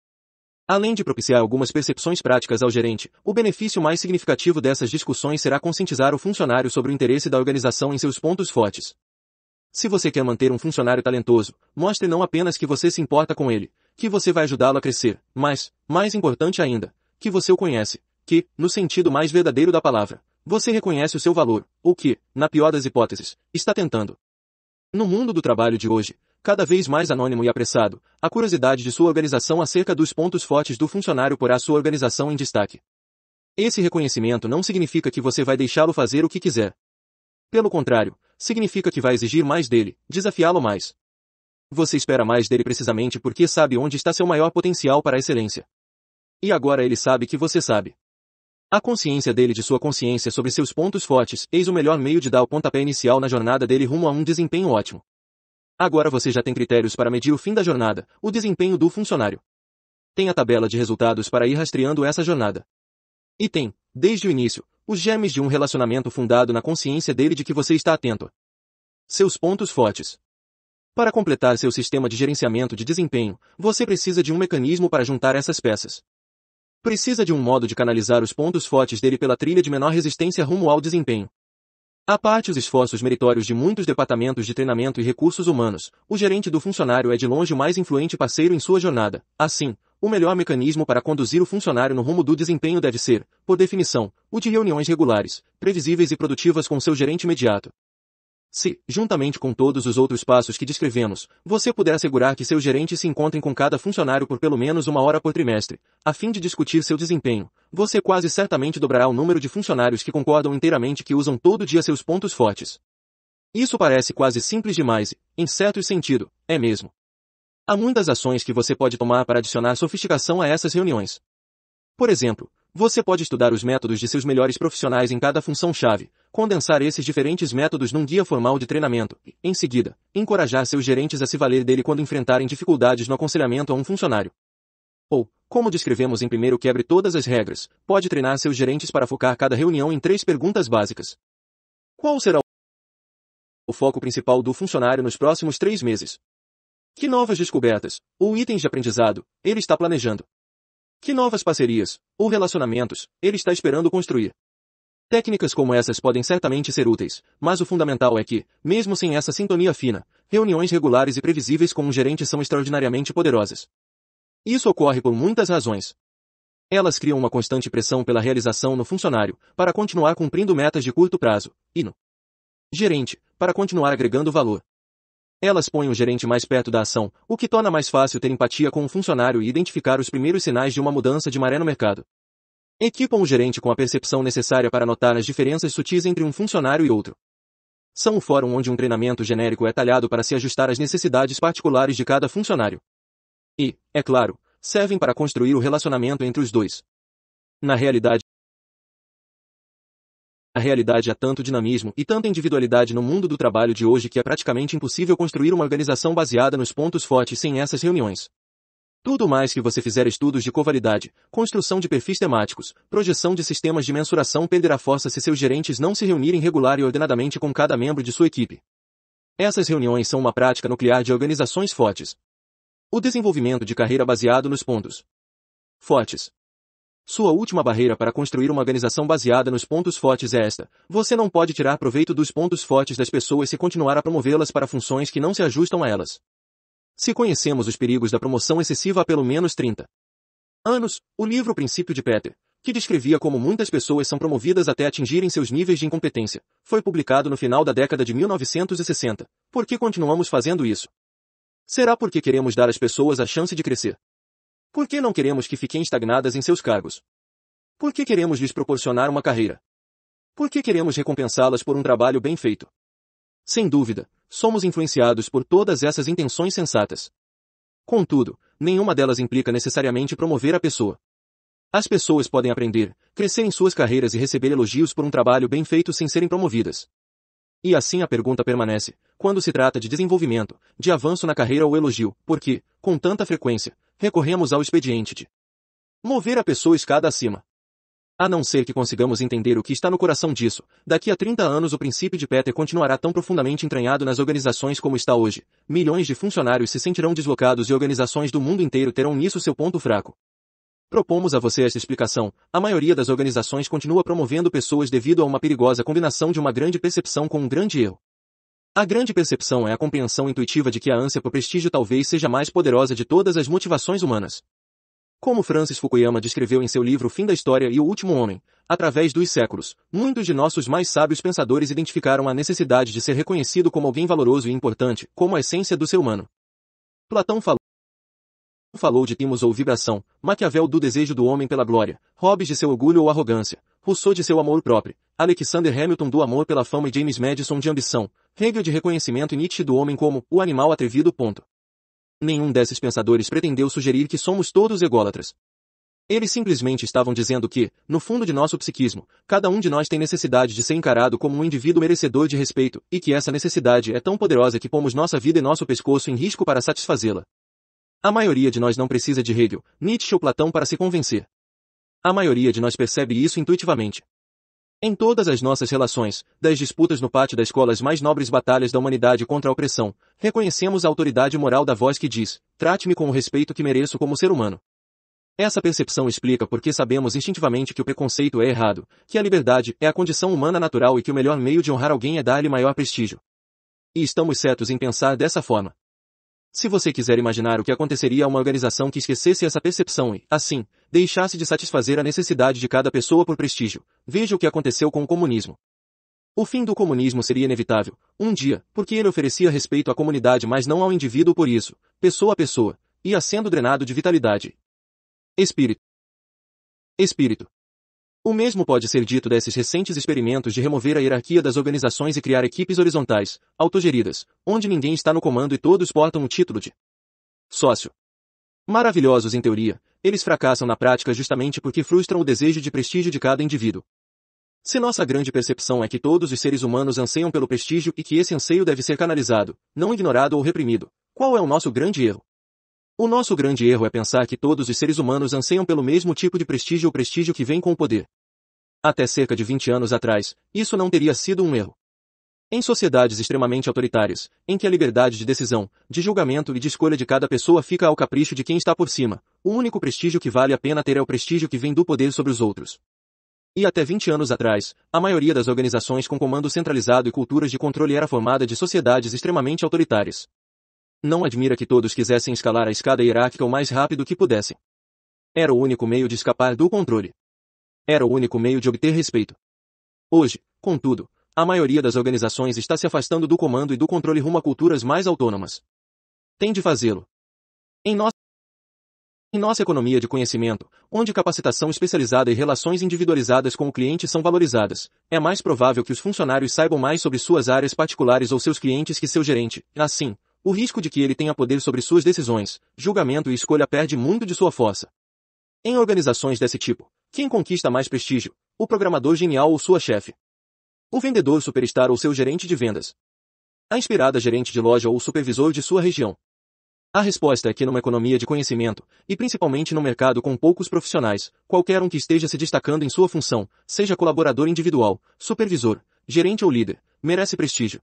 Além de propiciar algumas percepções práticas ao gerente, o benefício mais significativo dessas discussões será conscientizar o funcionário sobre o interesse da organização em seus pontos fortes. Se você quer manter um funcionário talentoso, mostre não apenas que você se importa com ele, que você vai ajudá-lo a crescer, mas, mais importante ainda, que você o conhece, que, no sentido mais verdadeiro da palavra, você reconhece o seu valor, ou que, na pior das hipóteses, está tentando. No mundo do trabalho de hoje, cada vez mais anônimo e apressado, a curiosidade de sua organização acerca dos pontos fortes do funcionário porá sua organização em destaque. Esse reconhecimento não significa que você vai deixá-lo fazer o que quiser. Pelo contrário, significa que vai exigir mais dele, desafiá-lo mais. Você espera mais dele precisamente porque sabe onde está seu maior potencial para a excelência. E agora ele sabe que você sabe. A consciência dele de sua consciência sobre seus pontos fortes, eis o melhor meio de dar o pontapé inicial na jornada dele rumo a um desempenho ótimo. Agora você já tem critérios para medir o fim da jornada, o desempenho do funcionário. Tem a tabela de resultados para ir rastreando essa jornada. E tem, desde o início, os germes de um relacionamento fundado na consciência dele de que você está atento. Seus pontos fortes. Para completar seu sistema de gerenciamento de desempenho, você precisa de um mecanismo para juntar essas peças. Precisa de um modo de canalizar os pontos fortes dele pela trilha de menor resistência rumo ao desempenho. A parte os esforços meritórios de muitos departamentos de treinamento e recursos humanos, o gerente do funcionário é de longe o mais influente parceiro em sua jornada. Assim, o melhor mecanismo para conduzir o funcionário no rumo do desempenho deve ser, por definição, o de reuniões regulares, previsíveis e produtivas com seu gerente imediato. Se, juntamente com todos os outros passos que descrevemos, você puder assegurar que seus gerentes se encontrem com cada funcionário por pelo menos uma hora por trimestre, a fim de discutir seu desempenho, você quase certamente dobrará o número de funcionários que concordam inteiramente que usam todo dia seus pontos fortes. Isso parece quase simples demais, em certo sentido, é mesmo. Há muitas ações que você pode tomar para adicionar sofisticação a essas reuniões. Por exemplo, você pode estudar os métodos de seus melhores profissionais em cada função-chave, condensar esses diferentes métodos num guia formal de treinamento. Em seguida, encorajar seus gerentes a se valer dele quando enfrentarem dificuldades no aconselhamento a um funcionário. Ou, como descrevemos em primeiro quebre todas as regras, pode treinar seus gerentes para focar cada reunião em três perguntas básicas. Qual será o foco principal do funcionário nos próximos três meses? Que novas descobertas, ou itens de aprendizado, ele está planejando? Que novas parcerias, ou relacionamentos, ele está esperando construir? Técnicas como essas podem certamente ser úteis, mas o fundamental é que, mesmo sem essa sintonia fina, reuniões regulares e previsíveis com um gerente são extraordinariamente poderosas. Isso ocorre por muitas razões. Elas criam uma constante pressão pela realização no funcionário, para continuar cumprindo metas de curto prazo, e no gerente, para continuar agregando valor. Elas põem o gerente mais perto da ação, o que torna mais fácil ter empatia com o funcionário e identificar os primeiros sinais de uma mudança de maré no mercado. Equipa um gerente com a percepção necessária para notar as diferenças sutis entre um funcionário e outro. São o fórum onde um treinamento genérico é talhado para se ajustar às necessidades particulares de cada funcionário. E, é claro, servem para construir o relacionamento entre os dois. Na realidade, a realidade há tanto dinamismo e tanta individualidade no mundo do trabalho de hoje que é praticamente impossível construir uma organização baseada nos pontos fortes sem essas reuniões. Tudo mais que você fizer estudos de covalidade, construção de perfis temáticos, projeção de sistemas de mensuração perderá força se seus gerentes não se reunirem regular e ordenadamente com cada membro de sua equipe. Essas reuniões são uma prática nuclear de organizações fortes. O desenvolvimento de carreira baseado nos pontos fortes. Sua última barreira para construir uma organização baseada nos pontos fortes é esta. Você não pode tirar proveito dos pontos fortes das pessoas se continuar a promovê-las para funções que não se ajustam a elas. Se conhecemos os perigos da promoção excessiva há pelo menos 30 anos, o livro Princípio de Peter, que descrevia como muitas pessoas são promovidas até atingirem seus níveis de incompetência, foi publicado no final da década de 1960. Por que continuamos fazendo isso? Será porque queremos dar às pessoas a chance de crescer? Por que não queremos que fiquem estagnadas em seus cargos? Por que queremos lhes proporcionar uma carreira? Por que queremos recompensá-las por um trabalho bem feito? Sem dúvida, somos influenciados por todas essas intenções sensatas. Contudo, nenhuma delas implica necessariamente promover a pessoa. As pessoas podem aprender, crescer em suas carreiras e receber elogios por um trabalho bem feito sem serem promovidas. E assim a pergunta permanece, quando se trata de desenvolvimento, de avanço na carreira ou elogio, porque, com tanta frequência, recorremos ao expediente de mover a pessoa escada acima. A não ser que consigamos entender o que está no coração disso, daqui a 30 anos o princípio de Peter continuará tão profundamente entranhado nas organizações como está hoje. Milhões de funcionários se sentirão deslocados e organizações do mundo inteiro terão nisso seu ponto fraco. Propomos a você esta explicação. A maioria das organizações continua promovendo pessoas devido a uma perigosa combinação de uma grande percepção com um grande erro. A grande percepção é a compreensão intuitiva de que a ânsia por prestígio talvez seja mais poderosa de todas as motivações humanas. Como Francis Fukuyama descreveu em seu livro Fim da História e o Último Homem, através dos séculos, muitos de nossos mais sábios pensadores identificaram a necessidade de ser reconhecido como alguém valoroso e importante, como a essência do ser humano. Platão falou falou de timos ou vibração, Maquiavel do desejo do homem pela glória, Hobbes de seu orgulho ou arrogância, Rousseau de seu amor próprio, Alexander Hamilton do amor pela fama e James Madison de ambição, Hegel de reconhecimento e Nietzsche do homem como o animal atrevido. Ponto. Nenhum desses pensadores pretendeu sugerir que somos todos ególatras. Eles simplesmente estavam dizendo que, no fundo de nosso psiquismo, cada um de nós tem necessidade de ser encarado como um indivíduo merecedor de respeito, e que essa necessidade é tão poderosa que pomos nossa vida e nosso pescoço em risco para satisfazê-la. A maioria de nós não precisa de Hegel, Nietzsche ou Platão para se convencer. A maioria de nós percebe isso intuitivamente. Em todas as nossas relações, das disputas no pátio da escola às mais nobres batalhas da humanidade contra a opressão, reconhecemos a autoridade moral da voz que diz, trate-me com o respeito que mereço como ser humano. Essa percepção explica por que sabemos instintivamente que o preconceito é errado, que a liberdade é a condição humana natural e que o melhor meio de honrar alguém é dar-lhe maior prestígio. E estamos certos em pensar dessa forma. Se você quiser imaginar o que aconteceria a uma organização que esquecesse essa percepção e, assim, deixasse de satisfazer a necessidade de cada pessoa por prestígio. Veja o que aconteceu com o comunismo. O fim do comunismo seria inevitável, um dia, porque ele oferecia respeito à comunidade mas não ao indivíduo por isso, pessoa a pessoa, ia sendo drenado de vitalidade. Espírito. Espírito. O mesmo pode ser dito desses recentes experimentos de remover a hierarquia das organizações e criar equipes horizontais, autogeridas, onde ninguém está no comando e todos portam o título de sócio. Maravilhosos em teoria, eles fracassam na prática justamente porque frustram o desejo de prestígio de cada indivíduo. Se nossa grande percepção é que todos os seres humanos anseiam pelo prestígio e que esse anseio deve ser canalizado, não ignorado ou reprimido, qual é o nosso grande erro? O nosso grande erro é pensar que todos os seres humanos anseiam pelo mesmo tipo de prestígio ou prestígio que vem com o poder. Até cerca de 20 anos atrás, isso não teria sido um erro. Em sociedades extremamente autoritárias, em que a liberdade de decisão, de julgamento e de escolha de cada pessoa fica ao capricho de quem está por cima, o único prestígio que vale a pena ter é o prestígio que vem do poder sobre os outros. E até 20 anos atrás, a maioria das organizações com comando centralizado e culturas de controle era formada de sociedades extremamente autoritárias. Não admira que todos quisessem escalar a escada hierárquica o mais rápido que pudessem. Era o único meio de escapar do controle. Era o único meio de obter respeito. Hoje, contudo, a maioria das organizações está se afastando do comando e do controle rumo a culturas mais autônomas. Tem de fazê-lo. Em nossa em nossa economia de conhecimento, onde capacitação especializada e relações individualizadas com o cliente são valorizadas, é mais provável que os funcionários saibam mais sobre suas áreas particulares ou seus clientes que seu gerente. Assim, o risco de que ele tenha poder sobre suas decisões, julgamento e escolha perde muito de sua força. Em organizações desse tipo, quem conquista mais prestígio? O programador genial ou sua chefe? O vendedor superstar ou seu gerente de vendas? A inspirada gerente de loja ou supervisor de sua região? A resposta é que numa economia de conhecimento, e principalmente num mercado com poucos profissionais, qualquer um que esteja se destacando em sua função, seja colaborador individual, supervisor, gerente ou líder, merece prestígio.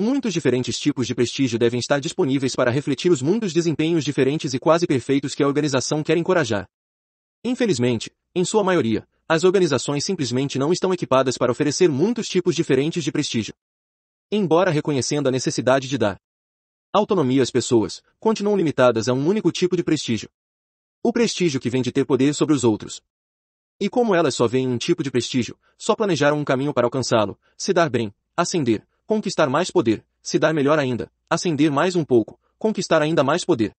Muitos diferentes tipos de prestígio devem estar disponíveis para refletir os muitos desempenhos diferentes e quase perfeitos que a organização quer encorajar. Infelizmente, em sua maioria, as organizações simplesmente não estão equipadas para oferecer muitos tipos diferentes de prestígio. Embora reconhecendo a necessidade de dar autonomia às pessoas continuam limitadas a um único tipo de prestígio. O prestígio que vem de ter poder sobre os outros. E como elas só veem um tipo de prestígio, só planejaram um caminho para alcançá-lo, se dar bem, ascender, conquistar mais poder, se dar melhor ainda, ascender mais um pouco, conquistar ainda mais poder.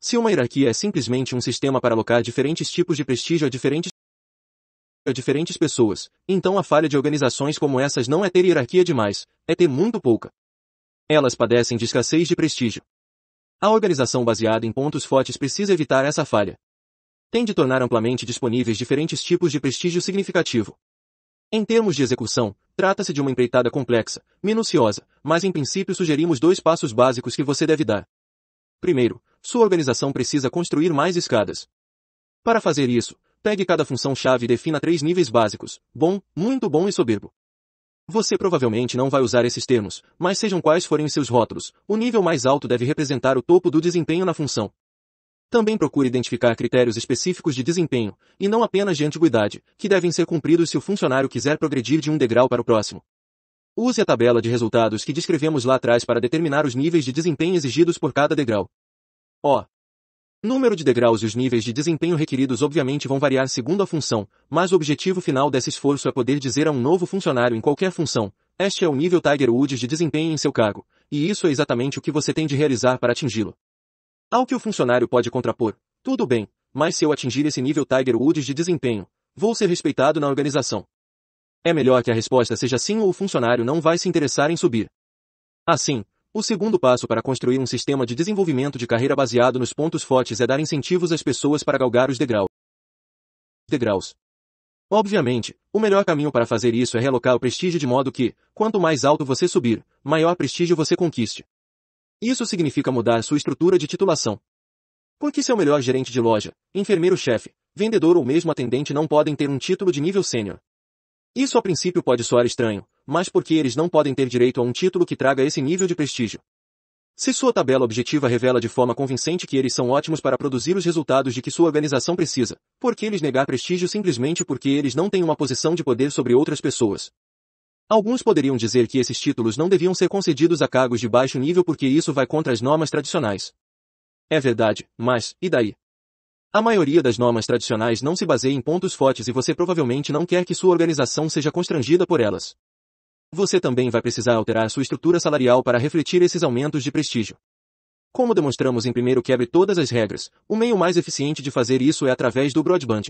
Se uma hierarquia é simplesmente um sistema para alocar diferentes tipos de prestígio a diferentes a diferentes pessoas, então a falha de organizações como essas não é ter hierarquia demais, é ter muito pouca. Elas padecem de escassez de prestígio. A organização baseada em pontos fortes precisa evitar essa falha. Tem de tornar amplamente disponíveis diferentes tipos de prestígio significativo. Em termos de execução, trata-se de uma empreitada complexa, minuciosa, mas em princípio sugerimos dois passos básicos que você deve dar. Primeiro, sua organização precisa construir mais escadas. Para fazer isso, pegue cada função-chave e defina três níveis básicos, bom, muito bom e soberbo. Você provavelmente não vai usar esses termos, mas sejam quais forem os seus rótulos, o nível mais alto deve representar o topo do desempenho na função. Também procure identificar critérios específicos de desempenho, e não apenas de antiguidade, que devem ser cumpridos se o funcionário quiser progredir de um degrau para o próximo. Use a tabela de resultados que descrevemos lá atrás para determinar os níveis de desempenho exigidos por cada degrau. O Número de degraus e os níveis de desempenho requeridos obviamente vão variar segundo a função, mas o objetivo final desse esforço é poder dizer a um novo funcionário em qualquer função, este é o nível Tiger Woods de desempenho em seu cargo, e isso é exatamente o que você tem de realizar para atingi-lo. Ao que o funcionário pode contrapor, tudo bem, mas se eu atingir esse nível Tiger Woods de desempenho, vou ser respeitado na organização. É melhor que a resposta seja sim ou o funcionário não vai se interessar em subir. Assim, o segundo passo para construir um sistema de desenvolvimento de carreira baseado nos pontos fortes é dar incentivos às pessoas para galgar os degraus. degraus. Obviamente, o melhor caminho para fazer isso é relocar o prestígio de modo que, quanto mais alto você subir, maior prestígio você conquiste. Isso significa mudar sua estrutura de titulação. Porque seu melhor gerente de loja, enfermeiro-chefe, vendedor ou mesmo atendente não podem ter um título de nível sênior. Isso a princípio pode soar estranho, mas porque eles não podem ter direito a um título que traga esse nível de prestígio. Se sua tabela objetiva revela de forma convincente que eles são ótimos para produzir os resultados de que sua organização precisa, por que eles negar prestígio simplesmente porque eles não têm uma posição de poder sobre outras pessoas? Alguns poderiam dizer que esses títulos não deviam ser concedidos a cargos de baixo nível porque isso vai contra as normas tradicionais. É verdade, mas, e daí? A maioria das normas tradicionais não se baseia em pontos fortes e você provavelmente não quer que sua organização seja constrangida por elas. Você também vai precisar alterar sua estrutura salarial para refletir esses aumentos de prestígio. Como demonstramos em primeiro quebre todas as regras, o meio mais eficiente de fazer isso é através do broadband.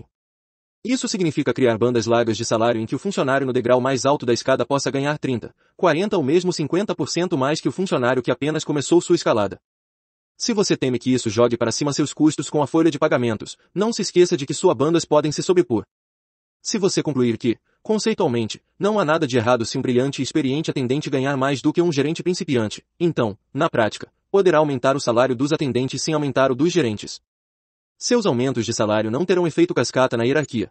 Isso significa criar bandas largas de salário em que o funcionário no degrau mais alto da escada possa ganhar 30, 40 ou mesmo 50% mais que o funcionário que apenas começou sua escalada. Se você teme que isso jogue para cima seus custos com a folha de pagamentos, não se esqueça de que suas bandas podem se sobrepor. Se você concluir que, conceitualmente, não há nada de errado se um brilhante e experiente atendente ganhar mais do que um gerente principiante, então, na prática, poderá aumentar o salário dos atendentes sem aumentar o dos gerentes. Seus aumentos de salário não terão efeito cascata na hierarquia.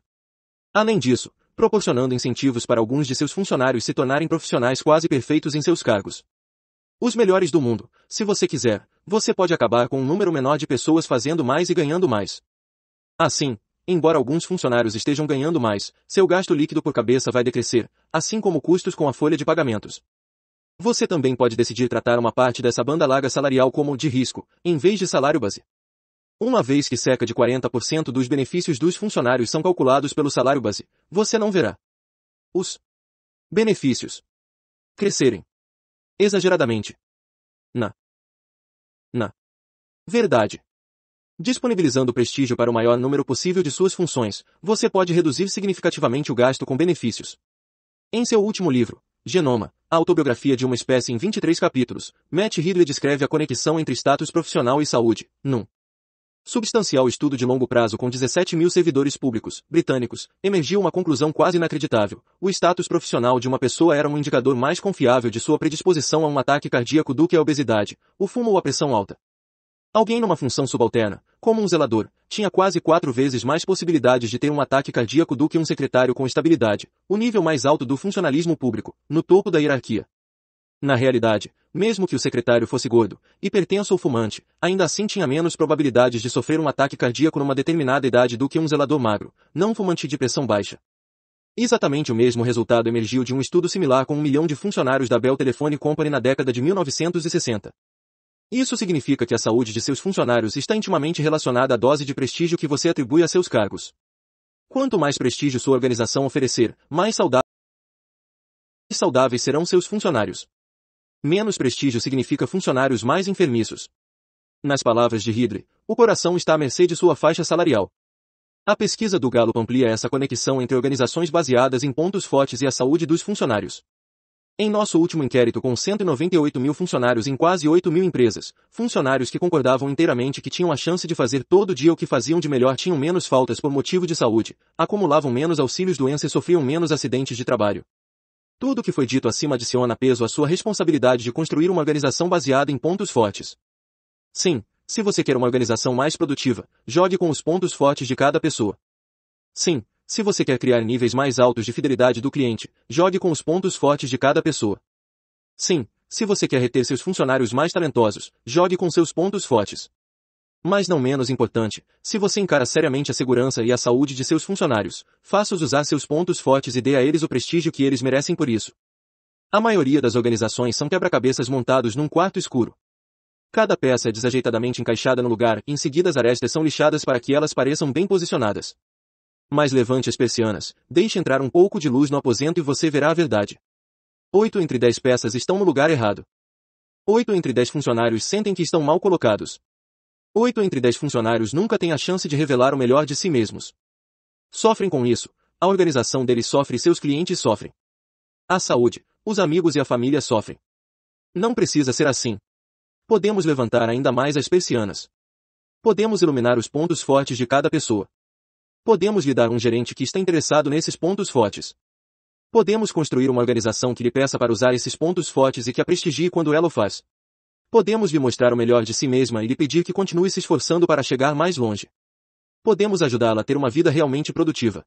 Além disso, proporcionando incentivos para alguns de seus funcionários se tornarem profissionais quase perfeitos em seus cargos. Os melhores do mundo, se você quiser, você pode acabar com um número menor de pessoas fazendo mais e ganhando mais. Assim, embora alguns funcionários estejam ganhando mais, seu gasto líquido por cabeça vai decrescer, assim como custos com a folha de pagamentos. Você também pode decidir tratar uma parte dessa banda larga salarial como de risco, em vez de salário base. Uma vez que cerca de 40% dos benefícios dos funcionários são calculados pelo salário base, você não verá os benefícios crescerem exageradamente. Na na verdade. Disponibilizando prestígio para o maior número possível de suas funções, você pode reduzir significativamente o gasto com benefícios. Em seu último livro, Genoma, a autobiografia de uma espécie em 23 capítulos, Matt Ridley descreve a conexão entre status profissional e saúde, num substancial estudo de longo prazo com 17 mil servidores públicos britânicos, emergiu uma conclusão quase inacreditável. O status profissional de uma pessoa era um indicador mais confiável de sua predisposição a um ataque cardíaco do que a obesidade, o fumo ou a pressão alta. Alguém numa função subalterna, como um zelador, tinha quase quatro vezes mais possibilidades de ter um ataque cardíaco do que um secretário com estabilidade, o nível mais alto do funcionalismo público, no topo da hierarquia. Na realidade, mesmo que o secretário fosse gordo, hipertenso ou fumante, ainda assim tinha menos probabilidades de sofrer um ataque cardíaco numa determinada idade do que um zelador magro, não fumante de pressão baixa. Exatamente o mesmo resultado emergiu de um estudo similar com um milhão de funcionários da Bell Telephone Company na década de 1960. Isso significa que a saúde de seus funcionários está intimamente relacionada à dose de prestígio que você atribui a seus cargos. Quanto mais prestígio sua organização oferecer, mais saudáveis serão seus funcionários. Menos prestígio significa funcionários mais enfermiços. Nas palavras de Hidre, o coração está à mercê de sua faixa salarial. A pesquisa do Gallup amplia essa conexão entre organizações baseadas em pontos fortes e a saúde dos funcionários. Em nosso último inquérito com 198 mil funcionários em quase 8 mil empresas, funcionários que concordavam inteiramente que tinham a chance de fazer todo dia o que faziam de melhor tinham menos faltas por motivo de saúde, acumulavam menos auxílios doença e sofriam menos acidentes de trabalho. Tudo o que foi dito acima adiciona peso à sua responsabilidade de construir uma organização baseada em pontos fortes. Sim, se você quer uma organização mais produtiva, jogue com os pontos fortes de cada pessoa. Sim, se você quer criar níveis mais altos de fidelidade do cliente, jogue com os pontos fortes de cada pessoa. Sim, se você quer reter seus funcionários mais talentosos, jogue com seus pontos fortes. Mas não menos importante, se você encara seriamente a segurança e a saúde de seus funcionários, faça-os usar seus pontos fortes e dê a eles o prestígio que eles merecem por isso. A maioria das organizações são quebra-cabeças montados num quarto escuro. Cada peça é desajeitadamente encaixada no lugar e em seguida as arestas são lixadas para que elas pareçam bem posicionadas. Mas levante as persianas, deixe entrar um pouco de luz no aposento e você verá a verdade. Oito entre dez peças estão no lugar errado. Oito entre dez funcionários sentem que estão mal colocados. Oito entre dez funcionários nunca têm a chance de revelar o melhor de si mesmos. Sofrem com isso, a organização deles sofre e seus clientes sofrem. A saúde, os amigos e a família sofrem. Não precisa ser assim. Podemos levantar ainda mais as persianas. Podemos iluminar os pontos fortes de cada pessoa. Podemos lhe dar um gerente que está interessado nesses pontos fortes. Podemos construir uma organização que lhe peça para usar esses pontos fortes e que a prestigie quando ela o faz. Podemos lhe mostrar o melhor de si mesma e lhe pedir que continue se esforçando para chegar mais longe. Podemos ajudá-la a ter uma vida realmente produtiva.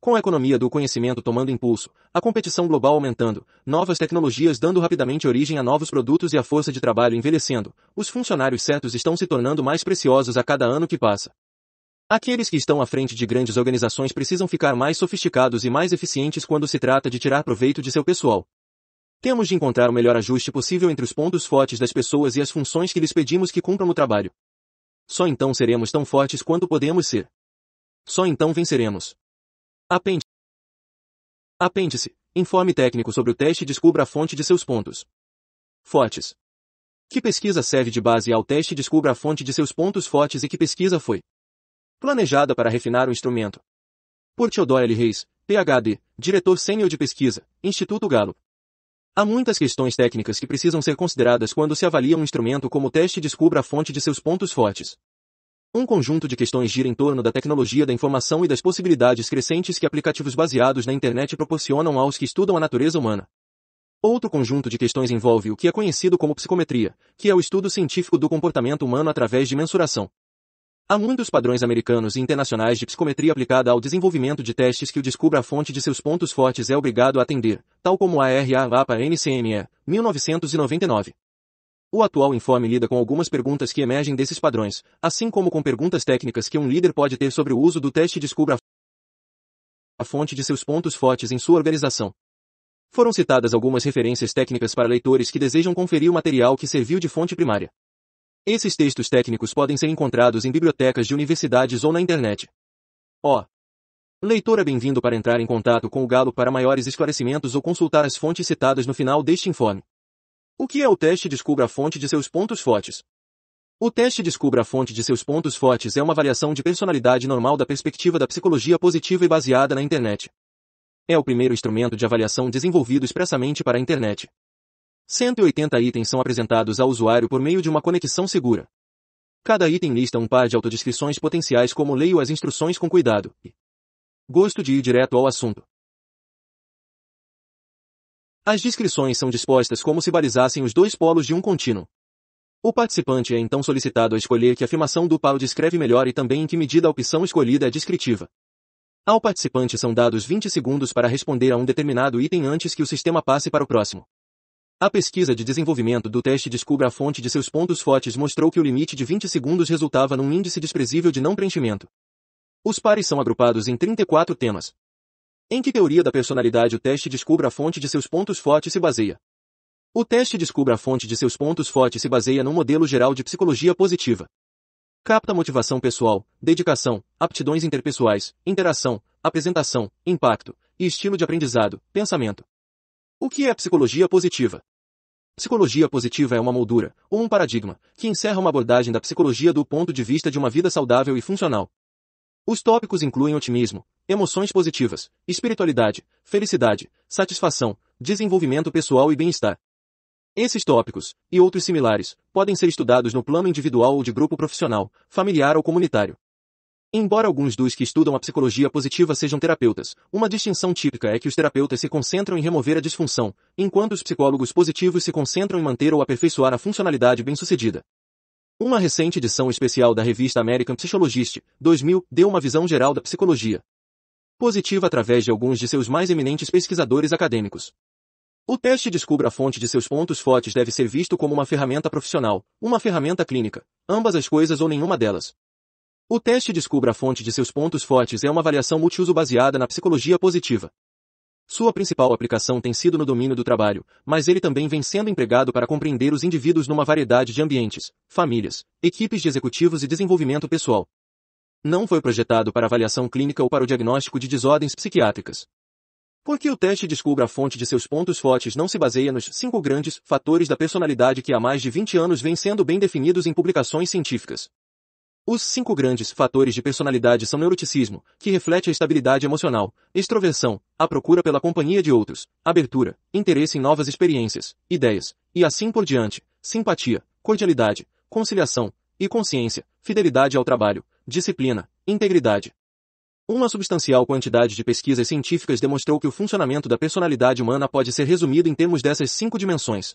Com a economia do conhecimento tomando impulso, a competição global aumentando, novas tecnologias dando rapidamente origem a novos produtos e a força de trabalho envelhecendo, os funcionários certos estão se tornando mais preciosos a cada ano que passa. Aqueles que estão à frente de grandes organizações precisam ficar mais sofisticados e mais eficientes quando se trata de tirar proveito de seu pessoal. Temos de encontrar o melhor ajuste possível entre os pontos fortes das pessoas e as funções que lhes pedimos que cumpram o trabalho. Só então seremos tão fortes quanto podemos ser. Só então venceremos. Apêndice. Apêndice. Informe técnico sobre o teste e descubra a fonte de seus pontos. Fortes. Que pesquisa serve de base ao teste e descubra a fonte de seus pontos fortes e que pesquisa foi planejada para refinar o instrumento? Por Teodoro L. Reis, PhD, diretor sênior de pesquisa, Instituto Galo. Há muitas questões técnicas que precisam ser consideradas quando se avalia um instrumento como teste e descubra a fonte de seus pontos fortes. Um conjunto de questões gira em torno da tecnologia da informação e das possibilidades crescentes que aplicativos baseados na internet proporcionam aos que estudam a natureza humana. Outro conjunto de questões envolve o que é conhecido como psicometria, que é o estudo científico do comportamento humano através de mensuração. Há muitos padrões americanos e internacionais de psicometria aplicada ao desenvolvimento de testes que o descubra a fonte de seus pontos fortes é obrigado a atender, tal como a RA-APA NCME, 1999. O atual informe lida com algumas perguntas que emergem desses padrões, assim como com perguntas técnicas que um líder pode ter sobre o uso do teste descubra a fonte de seus pontos fortes em sua organização. Foram citadas algumas referências técnicas para leitores que desejam conferir o material que serviu de fonte primária. Esses textos técnicos podem ser encontrados em bibliotecas de universidades ou na internet. Ó! Oh. Leitor é bem-vindo para entrar em contato com o Galo para maiores esclarecimentos ou consultar as fontes citadas no final deste informe. O que é o teste Descubra a fonte de seus pontos fortes? O teste Descubra a fonte de seus pontos fortes é uma avaliação de personalidade normal da perspectiva da psicologia positiva e baseada na internet. É o primeiro instrumento de avaliação desenvolvido expressamente para a internet. 180 itens são apresentados ao usuário por meio de uma conexão segura. Cada item lista um par de autodescrições potenciais como leio as instruções com cuidado e gosto de ir direto ao assunto. As descrições são dispostas como se balizassem os dois polos de um contínuo. O participante é então solicitado a escolher que afirmação do palo descreve melhor e também em que medida a opção escolhida é descritiva. Ao participante são dados 20 segundos para responder a um determinado item antes que o sistema passe para o próximo. A pesquisa de desenvolvimento do teste descubra a fonte de seus pontos fortes mostrou que o limite de 20 segundos resultava num índice desprezível de não preenchimento. Os pares são agrupados em 34 temas. Em que teoria da personalidade o teste descubra a fonte de seus pontos fortes se baseia? O teste descubra a fonte de seus pontos fortes se baseia num modelo geral de psicologia positiva. Capta motivação pessoal, dedicação, aptidões interpessoais, interação, apresentação, impacto e estilo de aprendizado, pensamento. O que é psicologia positiva? Psicologia positiva é uma moldura, ou um paradigma, que encerra uma abordagem da psicologia do ponto de vista de uma vida saudável e funcional. Os tópicos incluem otimismo, emoções positivas, espiritualidade, felicidade, satisfação, desenvolvimento pessoal e bem-estar. Esses tópicos, e outros similares, podem ser estudados no plano individual ou de grupo profissional, familiar ou comunitário. Embora alguns dos que estudam a psicologia positiva sejam terapeutas, uma distinção típica é que os terapeutas se concentram em remover a disfunção, enquanto os psicólogos positivos se concentram em manter ou aperfeiçoar a funcionalidade bem-sucedida. Uma recente edição especial da revista American Psychologist, 2000, deu uma visão geral da psicologia positiva através de alguns de seus mais eminentes pesquisadores acadêmicos. O teste descubra a fonte de seus pontos fortes deve ser visto como uma ferramenta profissional, uma ferramenta clínica, ambas as coisas ou nenhuma delas. O teste Descubra a Fonte de seus pontos fortes é uma avaliação multiuso baseada na psicologia positiva. Sua principal aplicação tem sido no domínio do trabalho, mas ele também vem sendo empregado para compreender os indivíduos numa variedade de ambientes, famílias, equipes de executivos e desenvolvimento pessoal. Não foi projetado para avaliação clínica ou para o diagnóstico de desordens psiquiátricas. Porque o teste descubra a fonte de seus pontos fortes não se baseia nos cinco grandes fatores da personalidade que há mais de 20 anos vêm sendo bem definidos em publicações científicas. Os cinco grandes fatores de personalidade são neuroticismo, que reflete a estabilidade emocional, extroversão, a procura pela companhia de outros, abertura, interesse em novas experiências, ideias, e assim por diante, simpatia, cordialidade, conciliação, e consciência, fidelidade ao trabalho, disciplina, integridade. Uma substancial quantidade de pesquisas científicas demonstrou que o funcionamento da personalidade humana pode ser resumido em termos dessas cinco dimensões.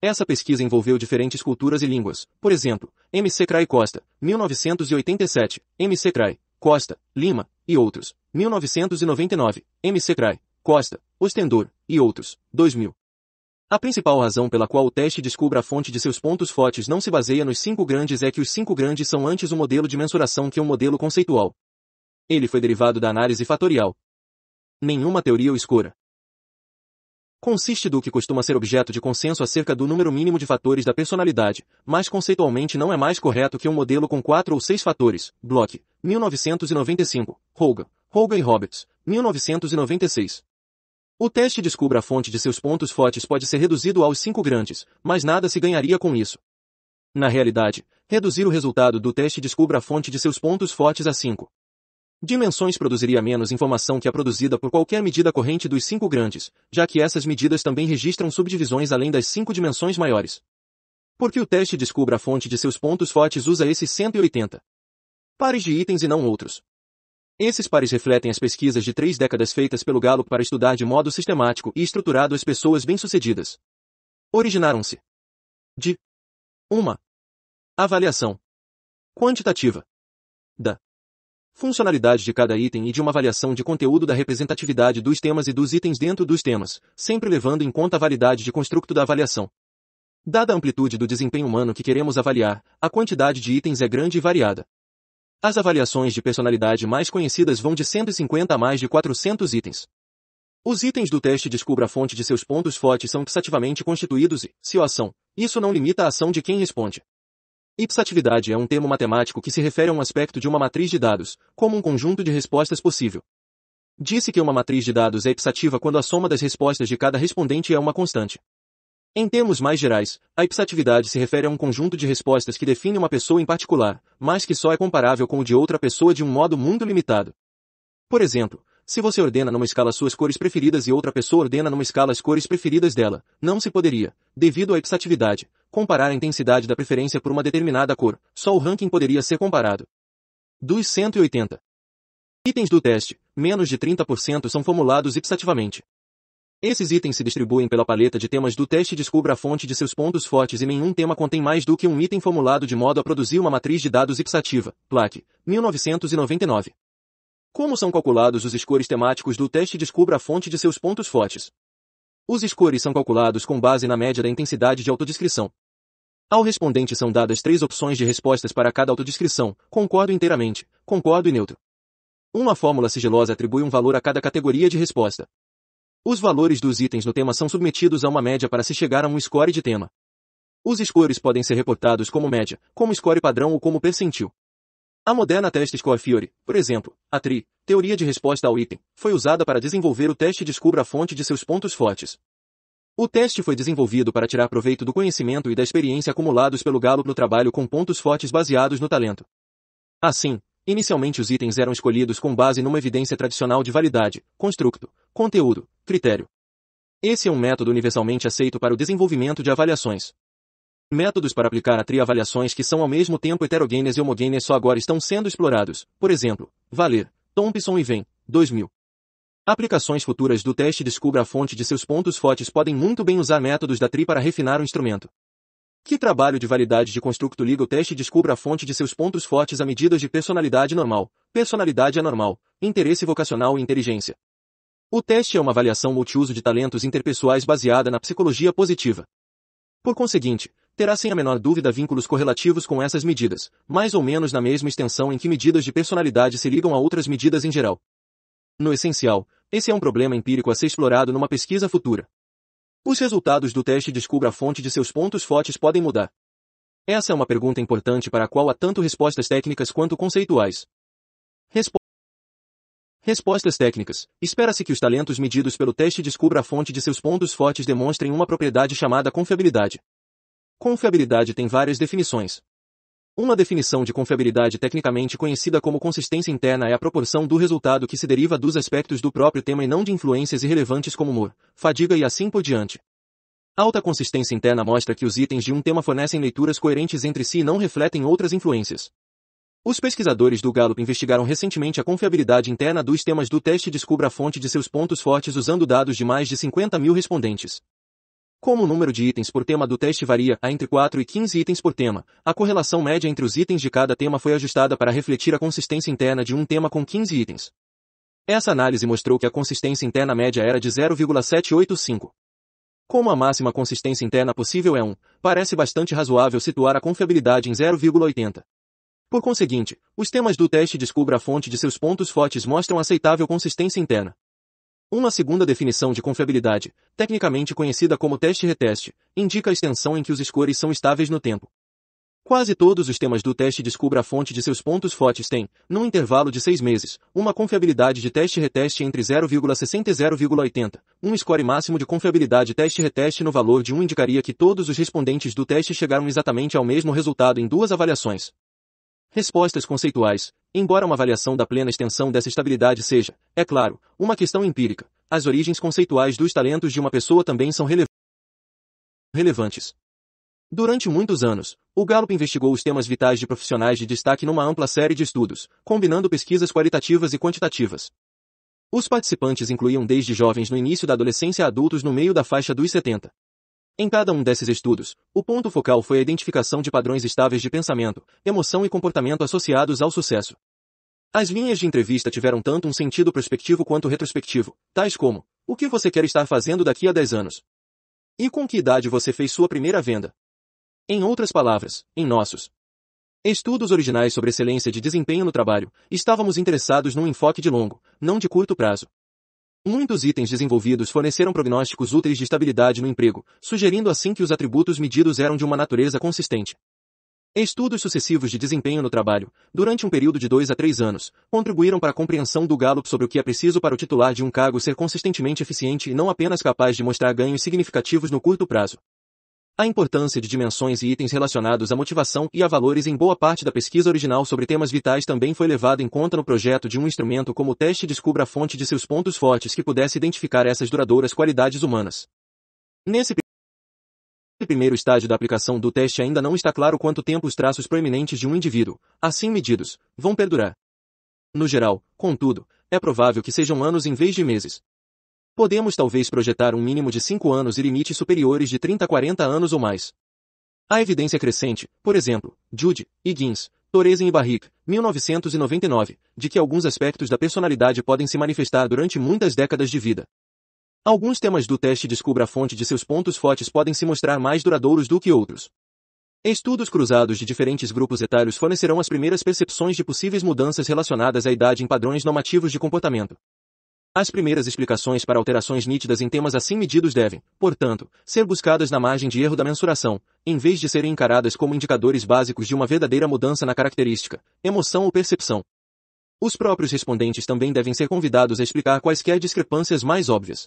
Essa pesquisa envolveu diferentes culturas e línguas. Por exemplo, M. C. Cray Costa, 1987, M. Cray, Costa, Lima, e outros, 1999, M. Cray, Costa, Ostendor, e outros, 2000. A principal razão pela qual o teste descubra a fonte de seus pontos fortes não se baseia nos cinco grandes é que os cinco grandes são antes um modelo de mensuração que um modelo conceitual. Ele foi derivado da análise fatorial. Nenhuma teoria o escora consiste do que costuma ser objeto de consenso acerca do número mínimo de fatores da personalidade, mas conceitualmente não é mais correto que um modelo com quatro ou seis fatores. Bloch, 1995, Hogan, Hogan e Roberts, 1996. O teste descubra a fonte de seus pontos fortes pode ser reduzido aos cinco grandes, mas nada se ganharia com isso. Na realidade, reduzir o resultado do teste descubra a fonte de seus pontos fortes a cinco dimensões produziria menos informação que a produzida por qualquer medida corrente dos cinco grandes, já que essas medidas também registram subdivisões além das cinco dimensões maiores. Porque o teste descubra a fonte de seus pontos fortes usa esses 180 pares de itens e não outros. Esses pares refletem as pesquisas de três décadas feitas pelo Galo para estudar de modo sistemático e estruturado as pessoas bem-sucedidas. Originaram-se de uma avaliação quantitativa da funcionalidade de cada item e de uma avaliação de conteúdo da representatividade dos temas e dos itens dentro dos temas, sempre levando em conta a validade de construto da avaliação. Dada a amplitude do desempenho humano que queremos avaliar, a quantidade de itens é grande e variada. As avaliações de personalidade mais conhecidas vão de 150 a mais de 400 itens. Os itens do teste descubra a fonte de seus pontos fortes são taxativamente constituídos e, se o ação, isso não limita a ação de quem responde. Ipsatividade é um termo matemático que se refere a um aspecto de uma matriz de dados, como um conjunto de respostas possível. Disse que uma matriz de dados é ipsativa quando a soma das respostas de cada respondente é uma constante. Em termos mais gerais, a ipsatividade se refere a um conjunto de respostas que define uma pessoa em particular, mas que só é comparável com o de outra pessoa de um modo muito limitado. Por exemplo, se você ordena numa escala suas cores preferidas e outra pessoa ordena numa escala as cores preferidas dela, não se poderia, devido à exatividade, comparar a intensidade da preferência por uma determinada cor, só o ranking poderia ser comparado. Dos 180 itens do teste, menos de 30% são formulados ipsativamente. Esses itens se distribuem pela paleta de temas do teste e descubra a fonte de seus pontos fortes e nenhum tema contém mais do que um item formulado de modo a produzir uma matriz de dados ipsativa, Plaque, 1999. Como são calculados os scores temáticos do teste descubra a fonte de seus pontos fortes. Os scores são calculados com base na média da intensidade de autodescrição. Ao respondente são dadas três opções de respostas para cada autodescrição, concordo inteiramente, concordo e neutro. Uma fórmula sigilosa atribui um valor a cada categoria de resposta. Os valores dos itens no tema são submetidos a uma média para se chegar a um score de tema. Os scores podem ser reportados como média, como score padrão ou como percentil. A moderna Test Score Theory, por exemplo, a TRI, teoria de resposta ao item, foi usada para desenvolver o teste Descubra a fonte de seus pontos fortes. O teste foi desenvolvido para tirar proveito do conhecimento e da experiência acumulados pelo Gallup no trabalho com pontos fortes baseados no talento. Assim, inicialmente os itens eram escolhidos com base numa evidência tradicional de validade, construto, conteúdo, critério. Esse é um método universalmente aceito para o desenvolvimento de avaliações. Métodos para aplicar a tri avaliações que são ao mesmo tempo heterogêneas e homogêneas só agora estão sendo explorados, por exemplo, Valer, Thompson e Venn, 2000. Aplicações futuras do teste descubra a fonte de seus pontos fortes podem muito bem usar métodos da TRI para refinar o instrumento. Que trabalho de validade de construto liga o teste descubra a fonte de seus pontos fortes a medidas de personalidade normal, personalidade anormal, interesse vocacional e inteligência. O teste é uma avaliação multiuso de talentos interpessoais baseada na psicologia positiva. Por conseguinte, terá sem a menor dúvida vínculos correlativos com essas medidas, mais ou menos na mesma extensão em que medidas de personalidade se ligam a outras medidas em geral. No essencial, esse é um problema empírico a ser explorado numa pesquisa futura. Os resultados do teste descubra a fonte de seus pontos fortes podem mudar. Essa é uma pergunta importante para a qual há tanto respostas técnicas quanto conceituais. Respo Respostas técnicas. Espera-se que os talentos medidos pelo teste descubra a fonte de seus pontos fortes demonstrem uma propriedade chamada confiabilidade. Confiabilidade tem várias definições. Uma definição de confiabilidade tecnicamente conhecida como consistência interna é a proporção do resultado que se deriva dos aspectos do próprio tema e não de influências irrelevantes como humor, fadiga e assim por diante. Alta consistência interna mostra que os itens de um tema fornecem leituras coerentes entre si e não refletem outras influências. Os pesquisadores do Gallup investigaram recentemente a confiabilidade interna dos temas do teste e descubra a fonte de seus pontos fortes usando dados de mais de 50 mil respondentes. Como o número de itens por tema do teste varia a entre 4 e 15 itens por tema, a correlação média entre os itens de cada tema foi ajustada para refletir a consistência interna de um tema com 15 itens. Essa análise mostrou que a consistência interna média era de 0,785. Como a máxima consistência interna possível é 1, parece bastante razoável situar a confiabilidade em 0,80. Por conseguinte, os temas do teste descubra a fonte de seus pontos fortes mostram aceitável consistência interna. Uma segunda definição de confiabilidade, tecnicamente conhecida como teste-reteste, indica a extensão em que os scores são estáveis no tempo. Quase todos os temas do teste descubra a fonte de seus pontos fortes têm, num intervalo de seis meses, uma confiabilidade de teste-reteste entre 0,60 e 0,80. Um score máximo de confiabilidade teste-reteste no valor de 1 indicaria que todos os respondentes do teste chegaram exatamente ao mesmo resultado em duas avaliações. Respostas conceituais, Embora uma avaliação da plena extensão dessa estabilidade seja, é claro, uma questão empírica, as origens conceituais dos talentos de uma pessoa também são rele relevantes. Durante muitos anos, o Gallup investigou os temas vitais de profissionais de destaque numa ampla série de estudos, combinando pesquisas qualitativas e quantitativas. Os participantes incluíam desde jovens no início da adolescência a adultos no meio da faixa dos 70. Em cada um desses estudos, o ponto focal foi a identificação de padrões estáveis de pensamento, emoção e comportamento associados ao sucesso. As linhas de entrevista tiveram tanto um sentido prospectivo quanto retrospectivo, tais como, o que você quer estar fazendo daqui a 10 anos? E com que idade você fez sua primeira venda? Em outras palavras, em nossos estudos originais sobre excelência de desempenho no trabalho, estávamos interessados num enfoque de longo, não de curto prazo. Muitos itens desenvolvidos forneceram prognósticos úteis de estabilidade no emprego, sugerindo assim que os atributos medidos eram de uma natureza consistente. Estudos sucessivos de desempenho no trabalho, durante um período de dois a três anos, contribuíram para a compreensão do Gallup sobre o que é preciso para o titular de um cargo ser consistentemente eficiente e não apenas capaz de mostrar ganhos significativos no curto prazo. A importância de dimensões e itens relacionados à motivação e a valores em boa parte da pesquisa original sobre temas vitais também foi levada em conta no projeto de um instrumento como o teste descubra a fonte de seus pontos fortes que pudesse identificar essas duradouras qualidades humanas. Nesse no primeiro estágio da aplicação do teste ainda não está claro quanto tempo os traços proeminentes de um indivíduo, assim medidos, vão perdurar. No geral, contudo, é provável que sejam anos em vez de meses. Podemos talvez projetar um mínimo de 5 anos e limites superiores de 30 a 40 anos ou mais. Há evidência crescente, por exemplo, Jude, Higgins, Torrezen e Barrick, 1999, de que alguns aspectos da personalidade podem se manifestar durante muitas décadas de vida. Alguns temas do teste descubra a fonte de seus pontos fortes podem se mostrar mais duradouros do que outros. Estudos cruzados de diferentes grupos etários fornecerão as primeiras percepções de possíveis mudanças relacionadas à idade em padrões normativos de comportamento. As primeiras explicações para alterações nítidas em temas assim medidos devem, portanto, ser buscadas na margem de erro da mensuração, em vez de serem encaradas como indicadores básicos de uma verdadeira mudança na característica, emoção ou percepção. Os próprios respondentes também devem ser convidados a explicar quaisquer discrepâncias mais óbvias.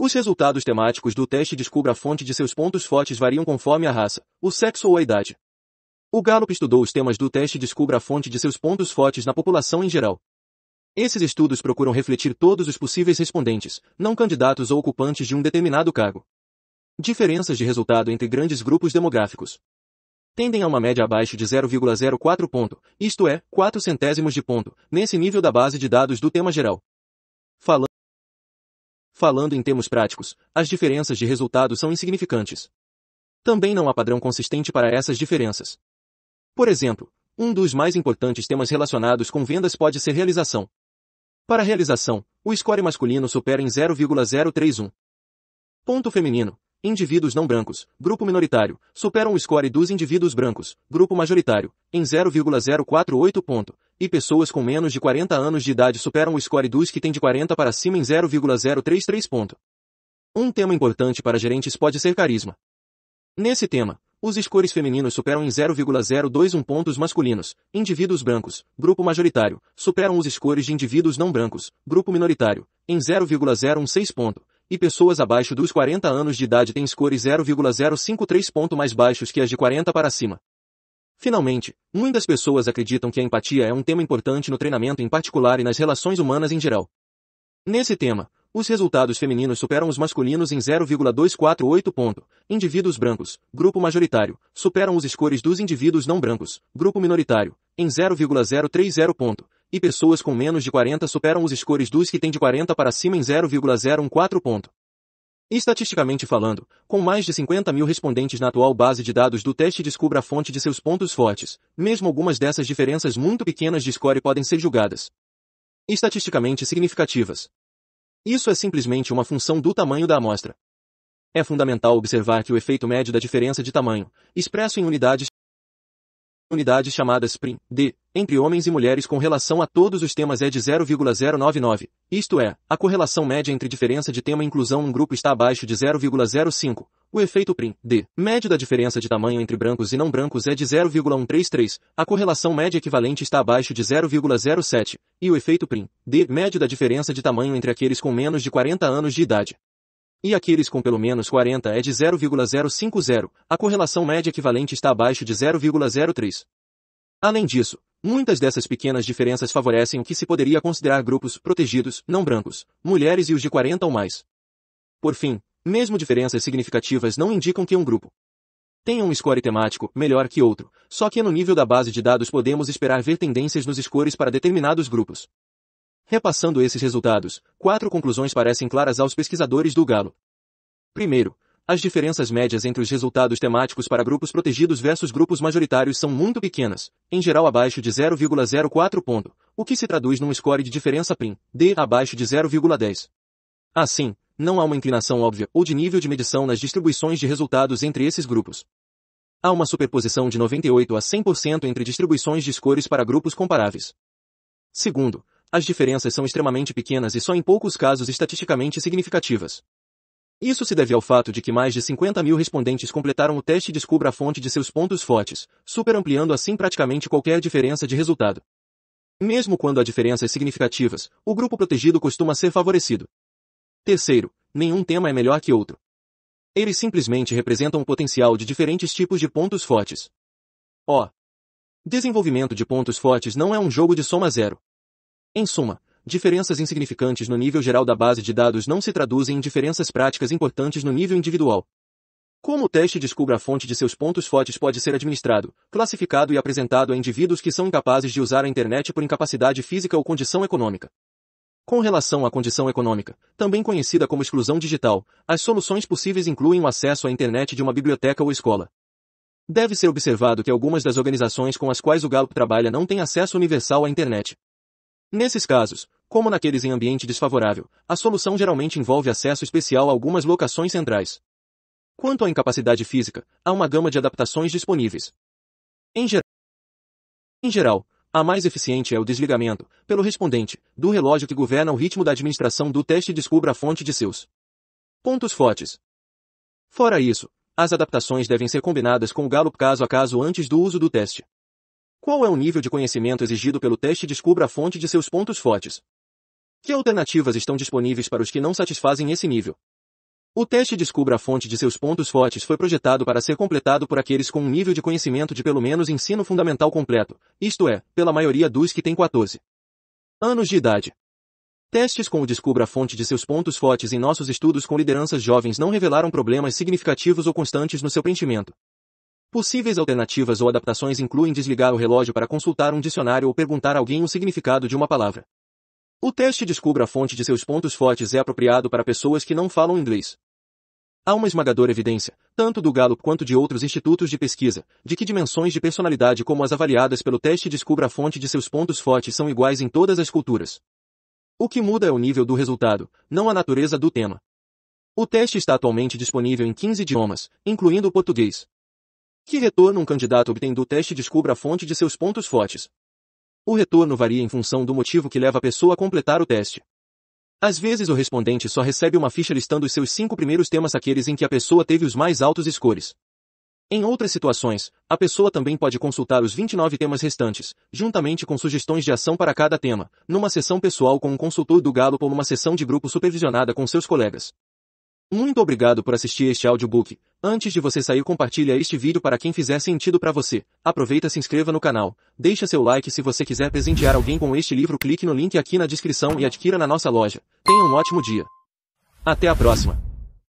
Os resultados temáticos do teste descubra a fonte de seus pontos fortes variam conforme a raça, o sexo ou a idade. O Gallup estudou os temas do teste descubra a fonte de seus pontos fortes na população em geral. Esses estudos procuram refletir todos os possíveis respondentes, não candidatos ou ocupantes de um determinado cargo. Diferenças de resultado entre grandes grupos demográficos tendem a uma média abaixo de 0,04 ponto, isto é, 4 centésimos de ponto, nesse nível da base de dados do tema geral. Falando Falando em termos práticos, as diferenças de resultado são insignificantes. Também não há padrão consistente para essas diferenças. Por exemplo, um dos mais importantes temas relacionados com vendas pode ser realização. Para realização, o score masculino supera em 0,031. Ponto feminino. Indivíduos não brancos, grupo minoritário, superam o score dos indivíduos brancos, grupo majoritário, em 0,048 ponto, e pessoas com menos de 40 anos de idade superam o score dos que têm de 40 para cima em 0,033 ponto. Um tema importante para gerentes pode ser carisma. Nesse tema, os scores femininos superam em 0,021 pontos masculinos. Indivíduos brancos, grupo majoritário, superam os scores de indivíduos não brancos, grupo minoritário, em 0,016 ponto e pessoas abaixo dos 40 anos de idade têm scores 0,053 ponto mais baixos que as de 40 para cima. Finalmente, muitas pessoas acreditam que a empatia é um tema importante no treinamento em particular e nas relações humanas em geral. Nesse tema, os resultados femininos superam os masculinos em 0,248 ponto. Indivíduos brancos, grupo majoritário, superam os scores dos indivíduos não brancos, grupo minoritário, em 0,030 ponto. E pessoas com menos de 40 superam os scores dos que têm de 40 para cima em 0,014 ponto. Estatisticamente falando, com mais de 50 mil respondentes na atual base de dados do teste descubra a fonte de seus pontos fortes, mesmo algumas dessas diferenças muito pequenas de score podem ser julgadas estatisticamente significativas. Isso é simplesmente uma função do tamanho da amostra. É fundamental observar que o efeito médio da diferença de tamanho, expresso em unidades unidade chamada prim D, entre homens e mulheres com relação a todos os temas é de 0,099, isto é, a correlação média entre diferença de tema e inclusão num grupo está abaixo de 0,05. O efeito prim D, médio da diferença de tamanho entre brancos e não brancos é de 0,133, a correlação média equivalente está abaixo de 0,07, e o efeito prim D, médio da diferença de tamanho entre aqueles com menos de 40 anos de idade e aqueles com pelo menos 40 é de 0,050, a correlação média equivalente está abaixo de 0,03. Além disso, muitas dessas pequenas diferenças favorecem o que se poderia considerar grupos protegidos, não brancos, mulheres e os de 40 ou mais. Por fim, mesmo diferenças significativas não indicam que um grupo tenha um score temático melhor que outro, só que no nível da base de dados podemos esperar ver tendências nos scores para determinados grupos. Repassando esses resultados, quatro conclusões parecem claras aos pesquisadores do Galo. Primeiro, as diferenças médias entre os resultados temáticos para grupos protegidos versus grupos majoritários são muito pequenas, em geral abaixo de 0,04 ponto, o que se traduz num score de diferença PRIM, D abaixo de 0,10. Assim, não há uma inclinação óbvia ou de nível de medição nas distribuições de resultados entre esses grupos. Há uma superposição de 98 a 100% entre distribuições de scores para grupos comparáveis. Segundo, as diferenças são extremamente pequenas e só em poucos casos estatisticamente significativas. Isso se deve ao fato de que mais de 50 mil respondentes completaram o teste descubra a fonte de seus pontos fortes, superampliando assim praticamente qualquer diferença de resultado. Mesmo quando há diferenças significativas, o grupo protegido costuma ser favorecido. Terceiro, nenhum tema é melhor que outro. Eles simplesmente representam o potencial de diferentes tipos de pontos fortes. O. Desenvolvimento de pontos fortes não é um jogo de soma zero. Em suma, diferenças insignificantes no nível geral da base de dados não se traduzem em diferenças práticas importantes no nível individual. Como o teste descubra a fonte de seus pontos fortes pode ser administrado, classificado e apresentado a indivíduos que são incapazes de usar a internet por incapacidade física ou condição econômica. Com relação à condição econômica, também conhecida como exclusão digital, as soluções possíveis incluem o acesso à internet de uma biblioteca ou escola. Deve ser observado que algumas das organizações com as quais o Gallup trabalha não têm acesso universal à internet. Nesses casos, como naqueles em ambiente desfavorável, a solução geralmente envolve acesso especial a algumas locações centrais. Quanto à incapacidade física, há uma gama de adaptações disponíveis. Em, ger... em geral, a mais eficiente é o desligamento, pelo respondente, do relógio que governa o ritmo da administração do teste e descubra a fonte de seus pontos fortes. Fora isso, as adaptações devem ser combinadas com o Gallup caso a caso antes do uso do teste. Qual é o nível de conhecimento exigido pelo teste descubra a fonte de seus pontos fortes. Que alternativas estão disponíveis para os que não satisfazem esse nível? O teste descubra a fonte de seus pontos fortes foi projetado para ser completado por aqueles com um nível de conhecimento de pelo menos ensino fundamental completo, isto é, pela maioria dos que têm 14 anos de idade. Testes com o Descubra a Fonte de seus pontos fortes em nossos estudos com lideranças jovens não revelaram problemas significativos ou constantes no seu preenchimento, Possíveis alternativas ou adaptações incluem desligar o relógio para consultar um dicionário ou perguntar a alguém o significado de uma palavra. O teste descubra a fonte de seus pontos fortes é apropriado para pessoas que não falam inglês. Há uma esmagadora evidência, tanto do Gallup quanto de outros institutos de pesquisa, de que dimensões de personalidade como as avaliadas pelo teste descubra a fonte de seus pontos fortes são iguais em todas as culturas. O que muda é o nível do resultado, não a natureza do tema. O teste está atualmente disponível em 15 idiomas, incluindo o português. Que retorno um candidato obtém do teste descubra a fonte de seus pontos fortes. O retorno varia em função do motivo que leva a pessoa a completar o teste. Às vezes o respondente só recebe uma ficha listando os seus cinco primeiros temas aqueles em que a pessoa teve os mais altos scores. Em outras situações, a pessoa também pode consultar os 29 temas restantes, juntamente com sugestões de ação para cada tema, numa sessão pessoal com um consultor do Gallup ou numa sessão de grupo supervisionada com seus colegas. Muito obrigado por assistir este audiobook. Antes de você sair, compartilha este vídeo para quem fizer sentido para você. Aproveita e se inscreva no canal. Deixa seu like se você quiser presentear alguém com este livro. Clique no link aqui na descrição e adquira na nossa loja. Tenha um ótimo dia. Até a próxima.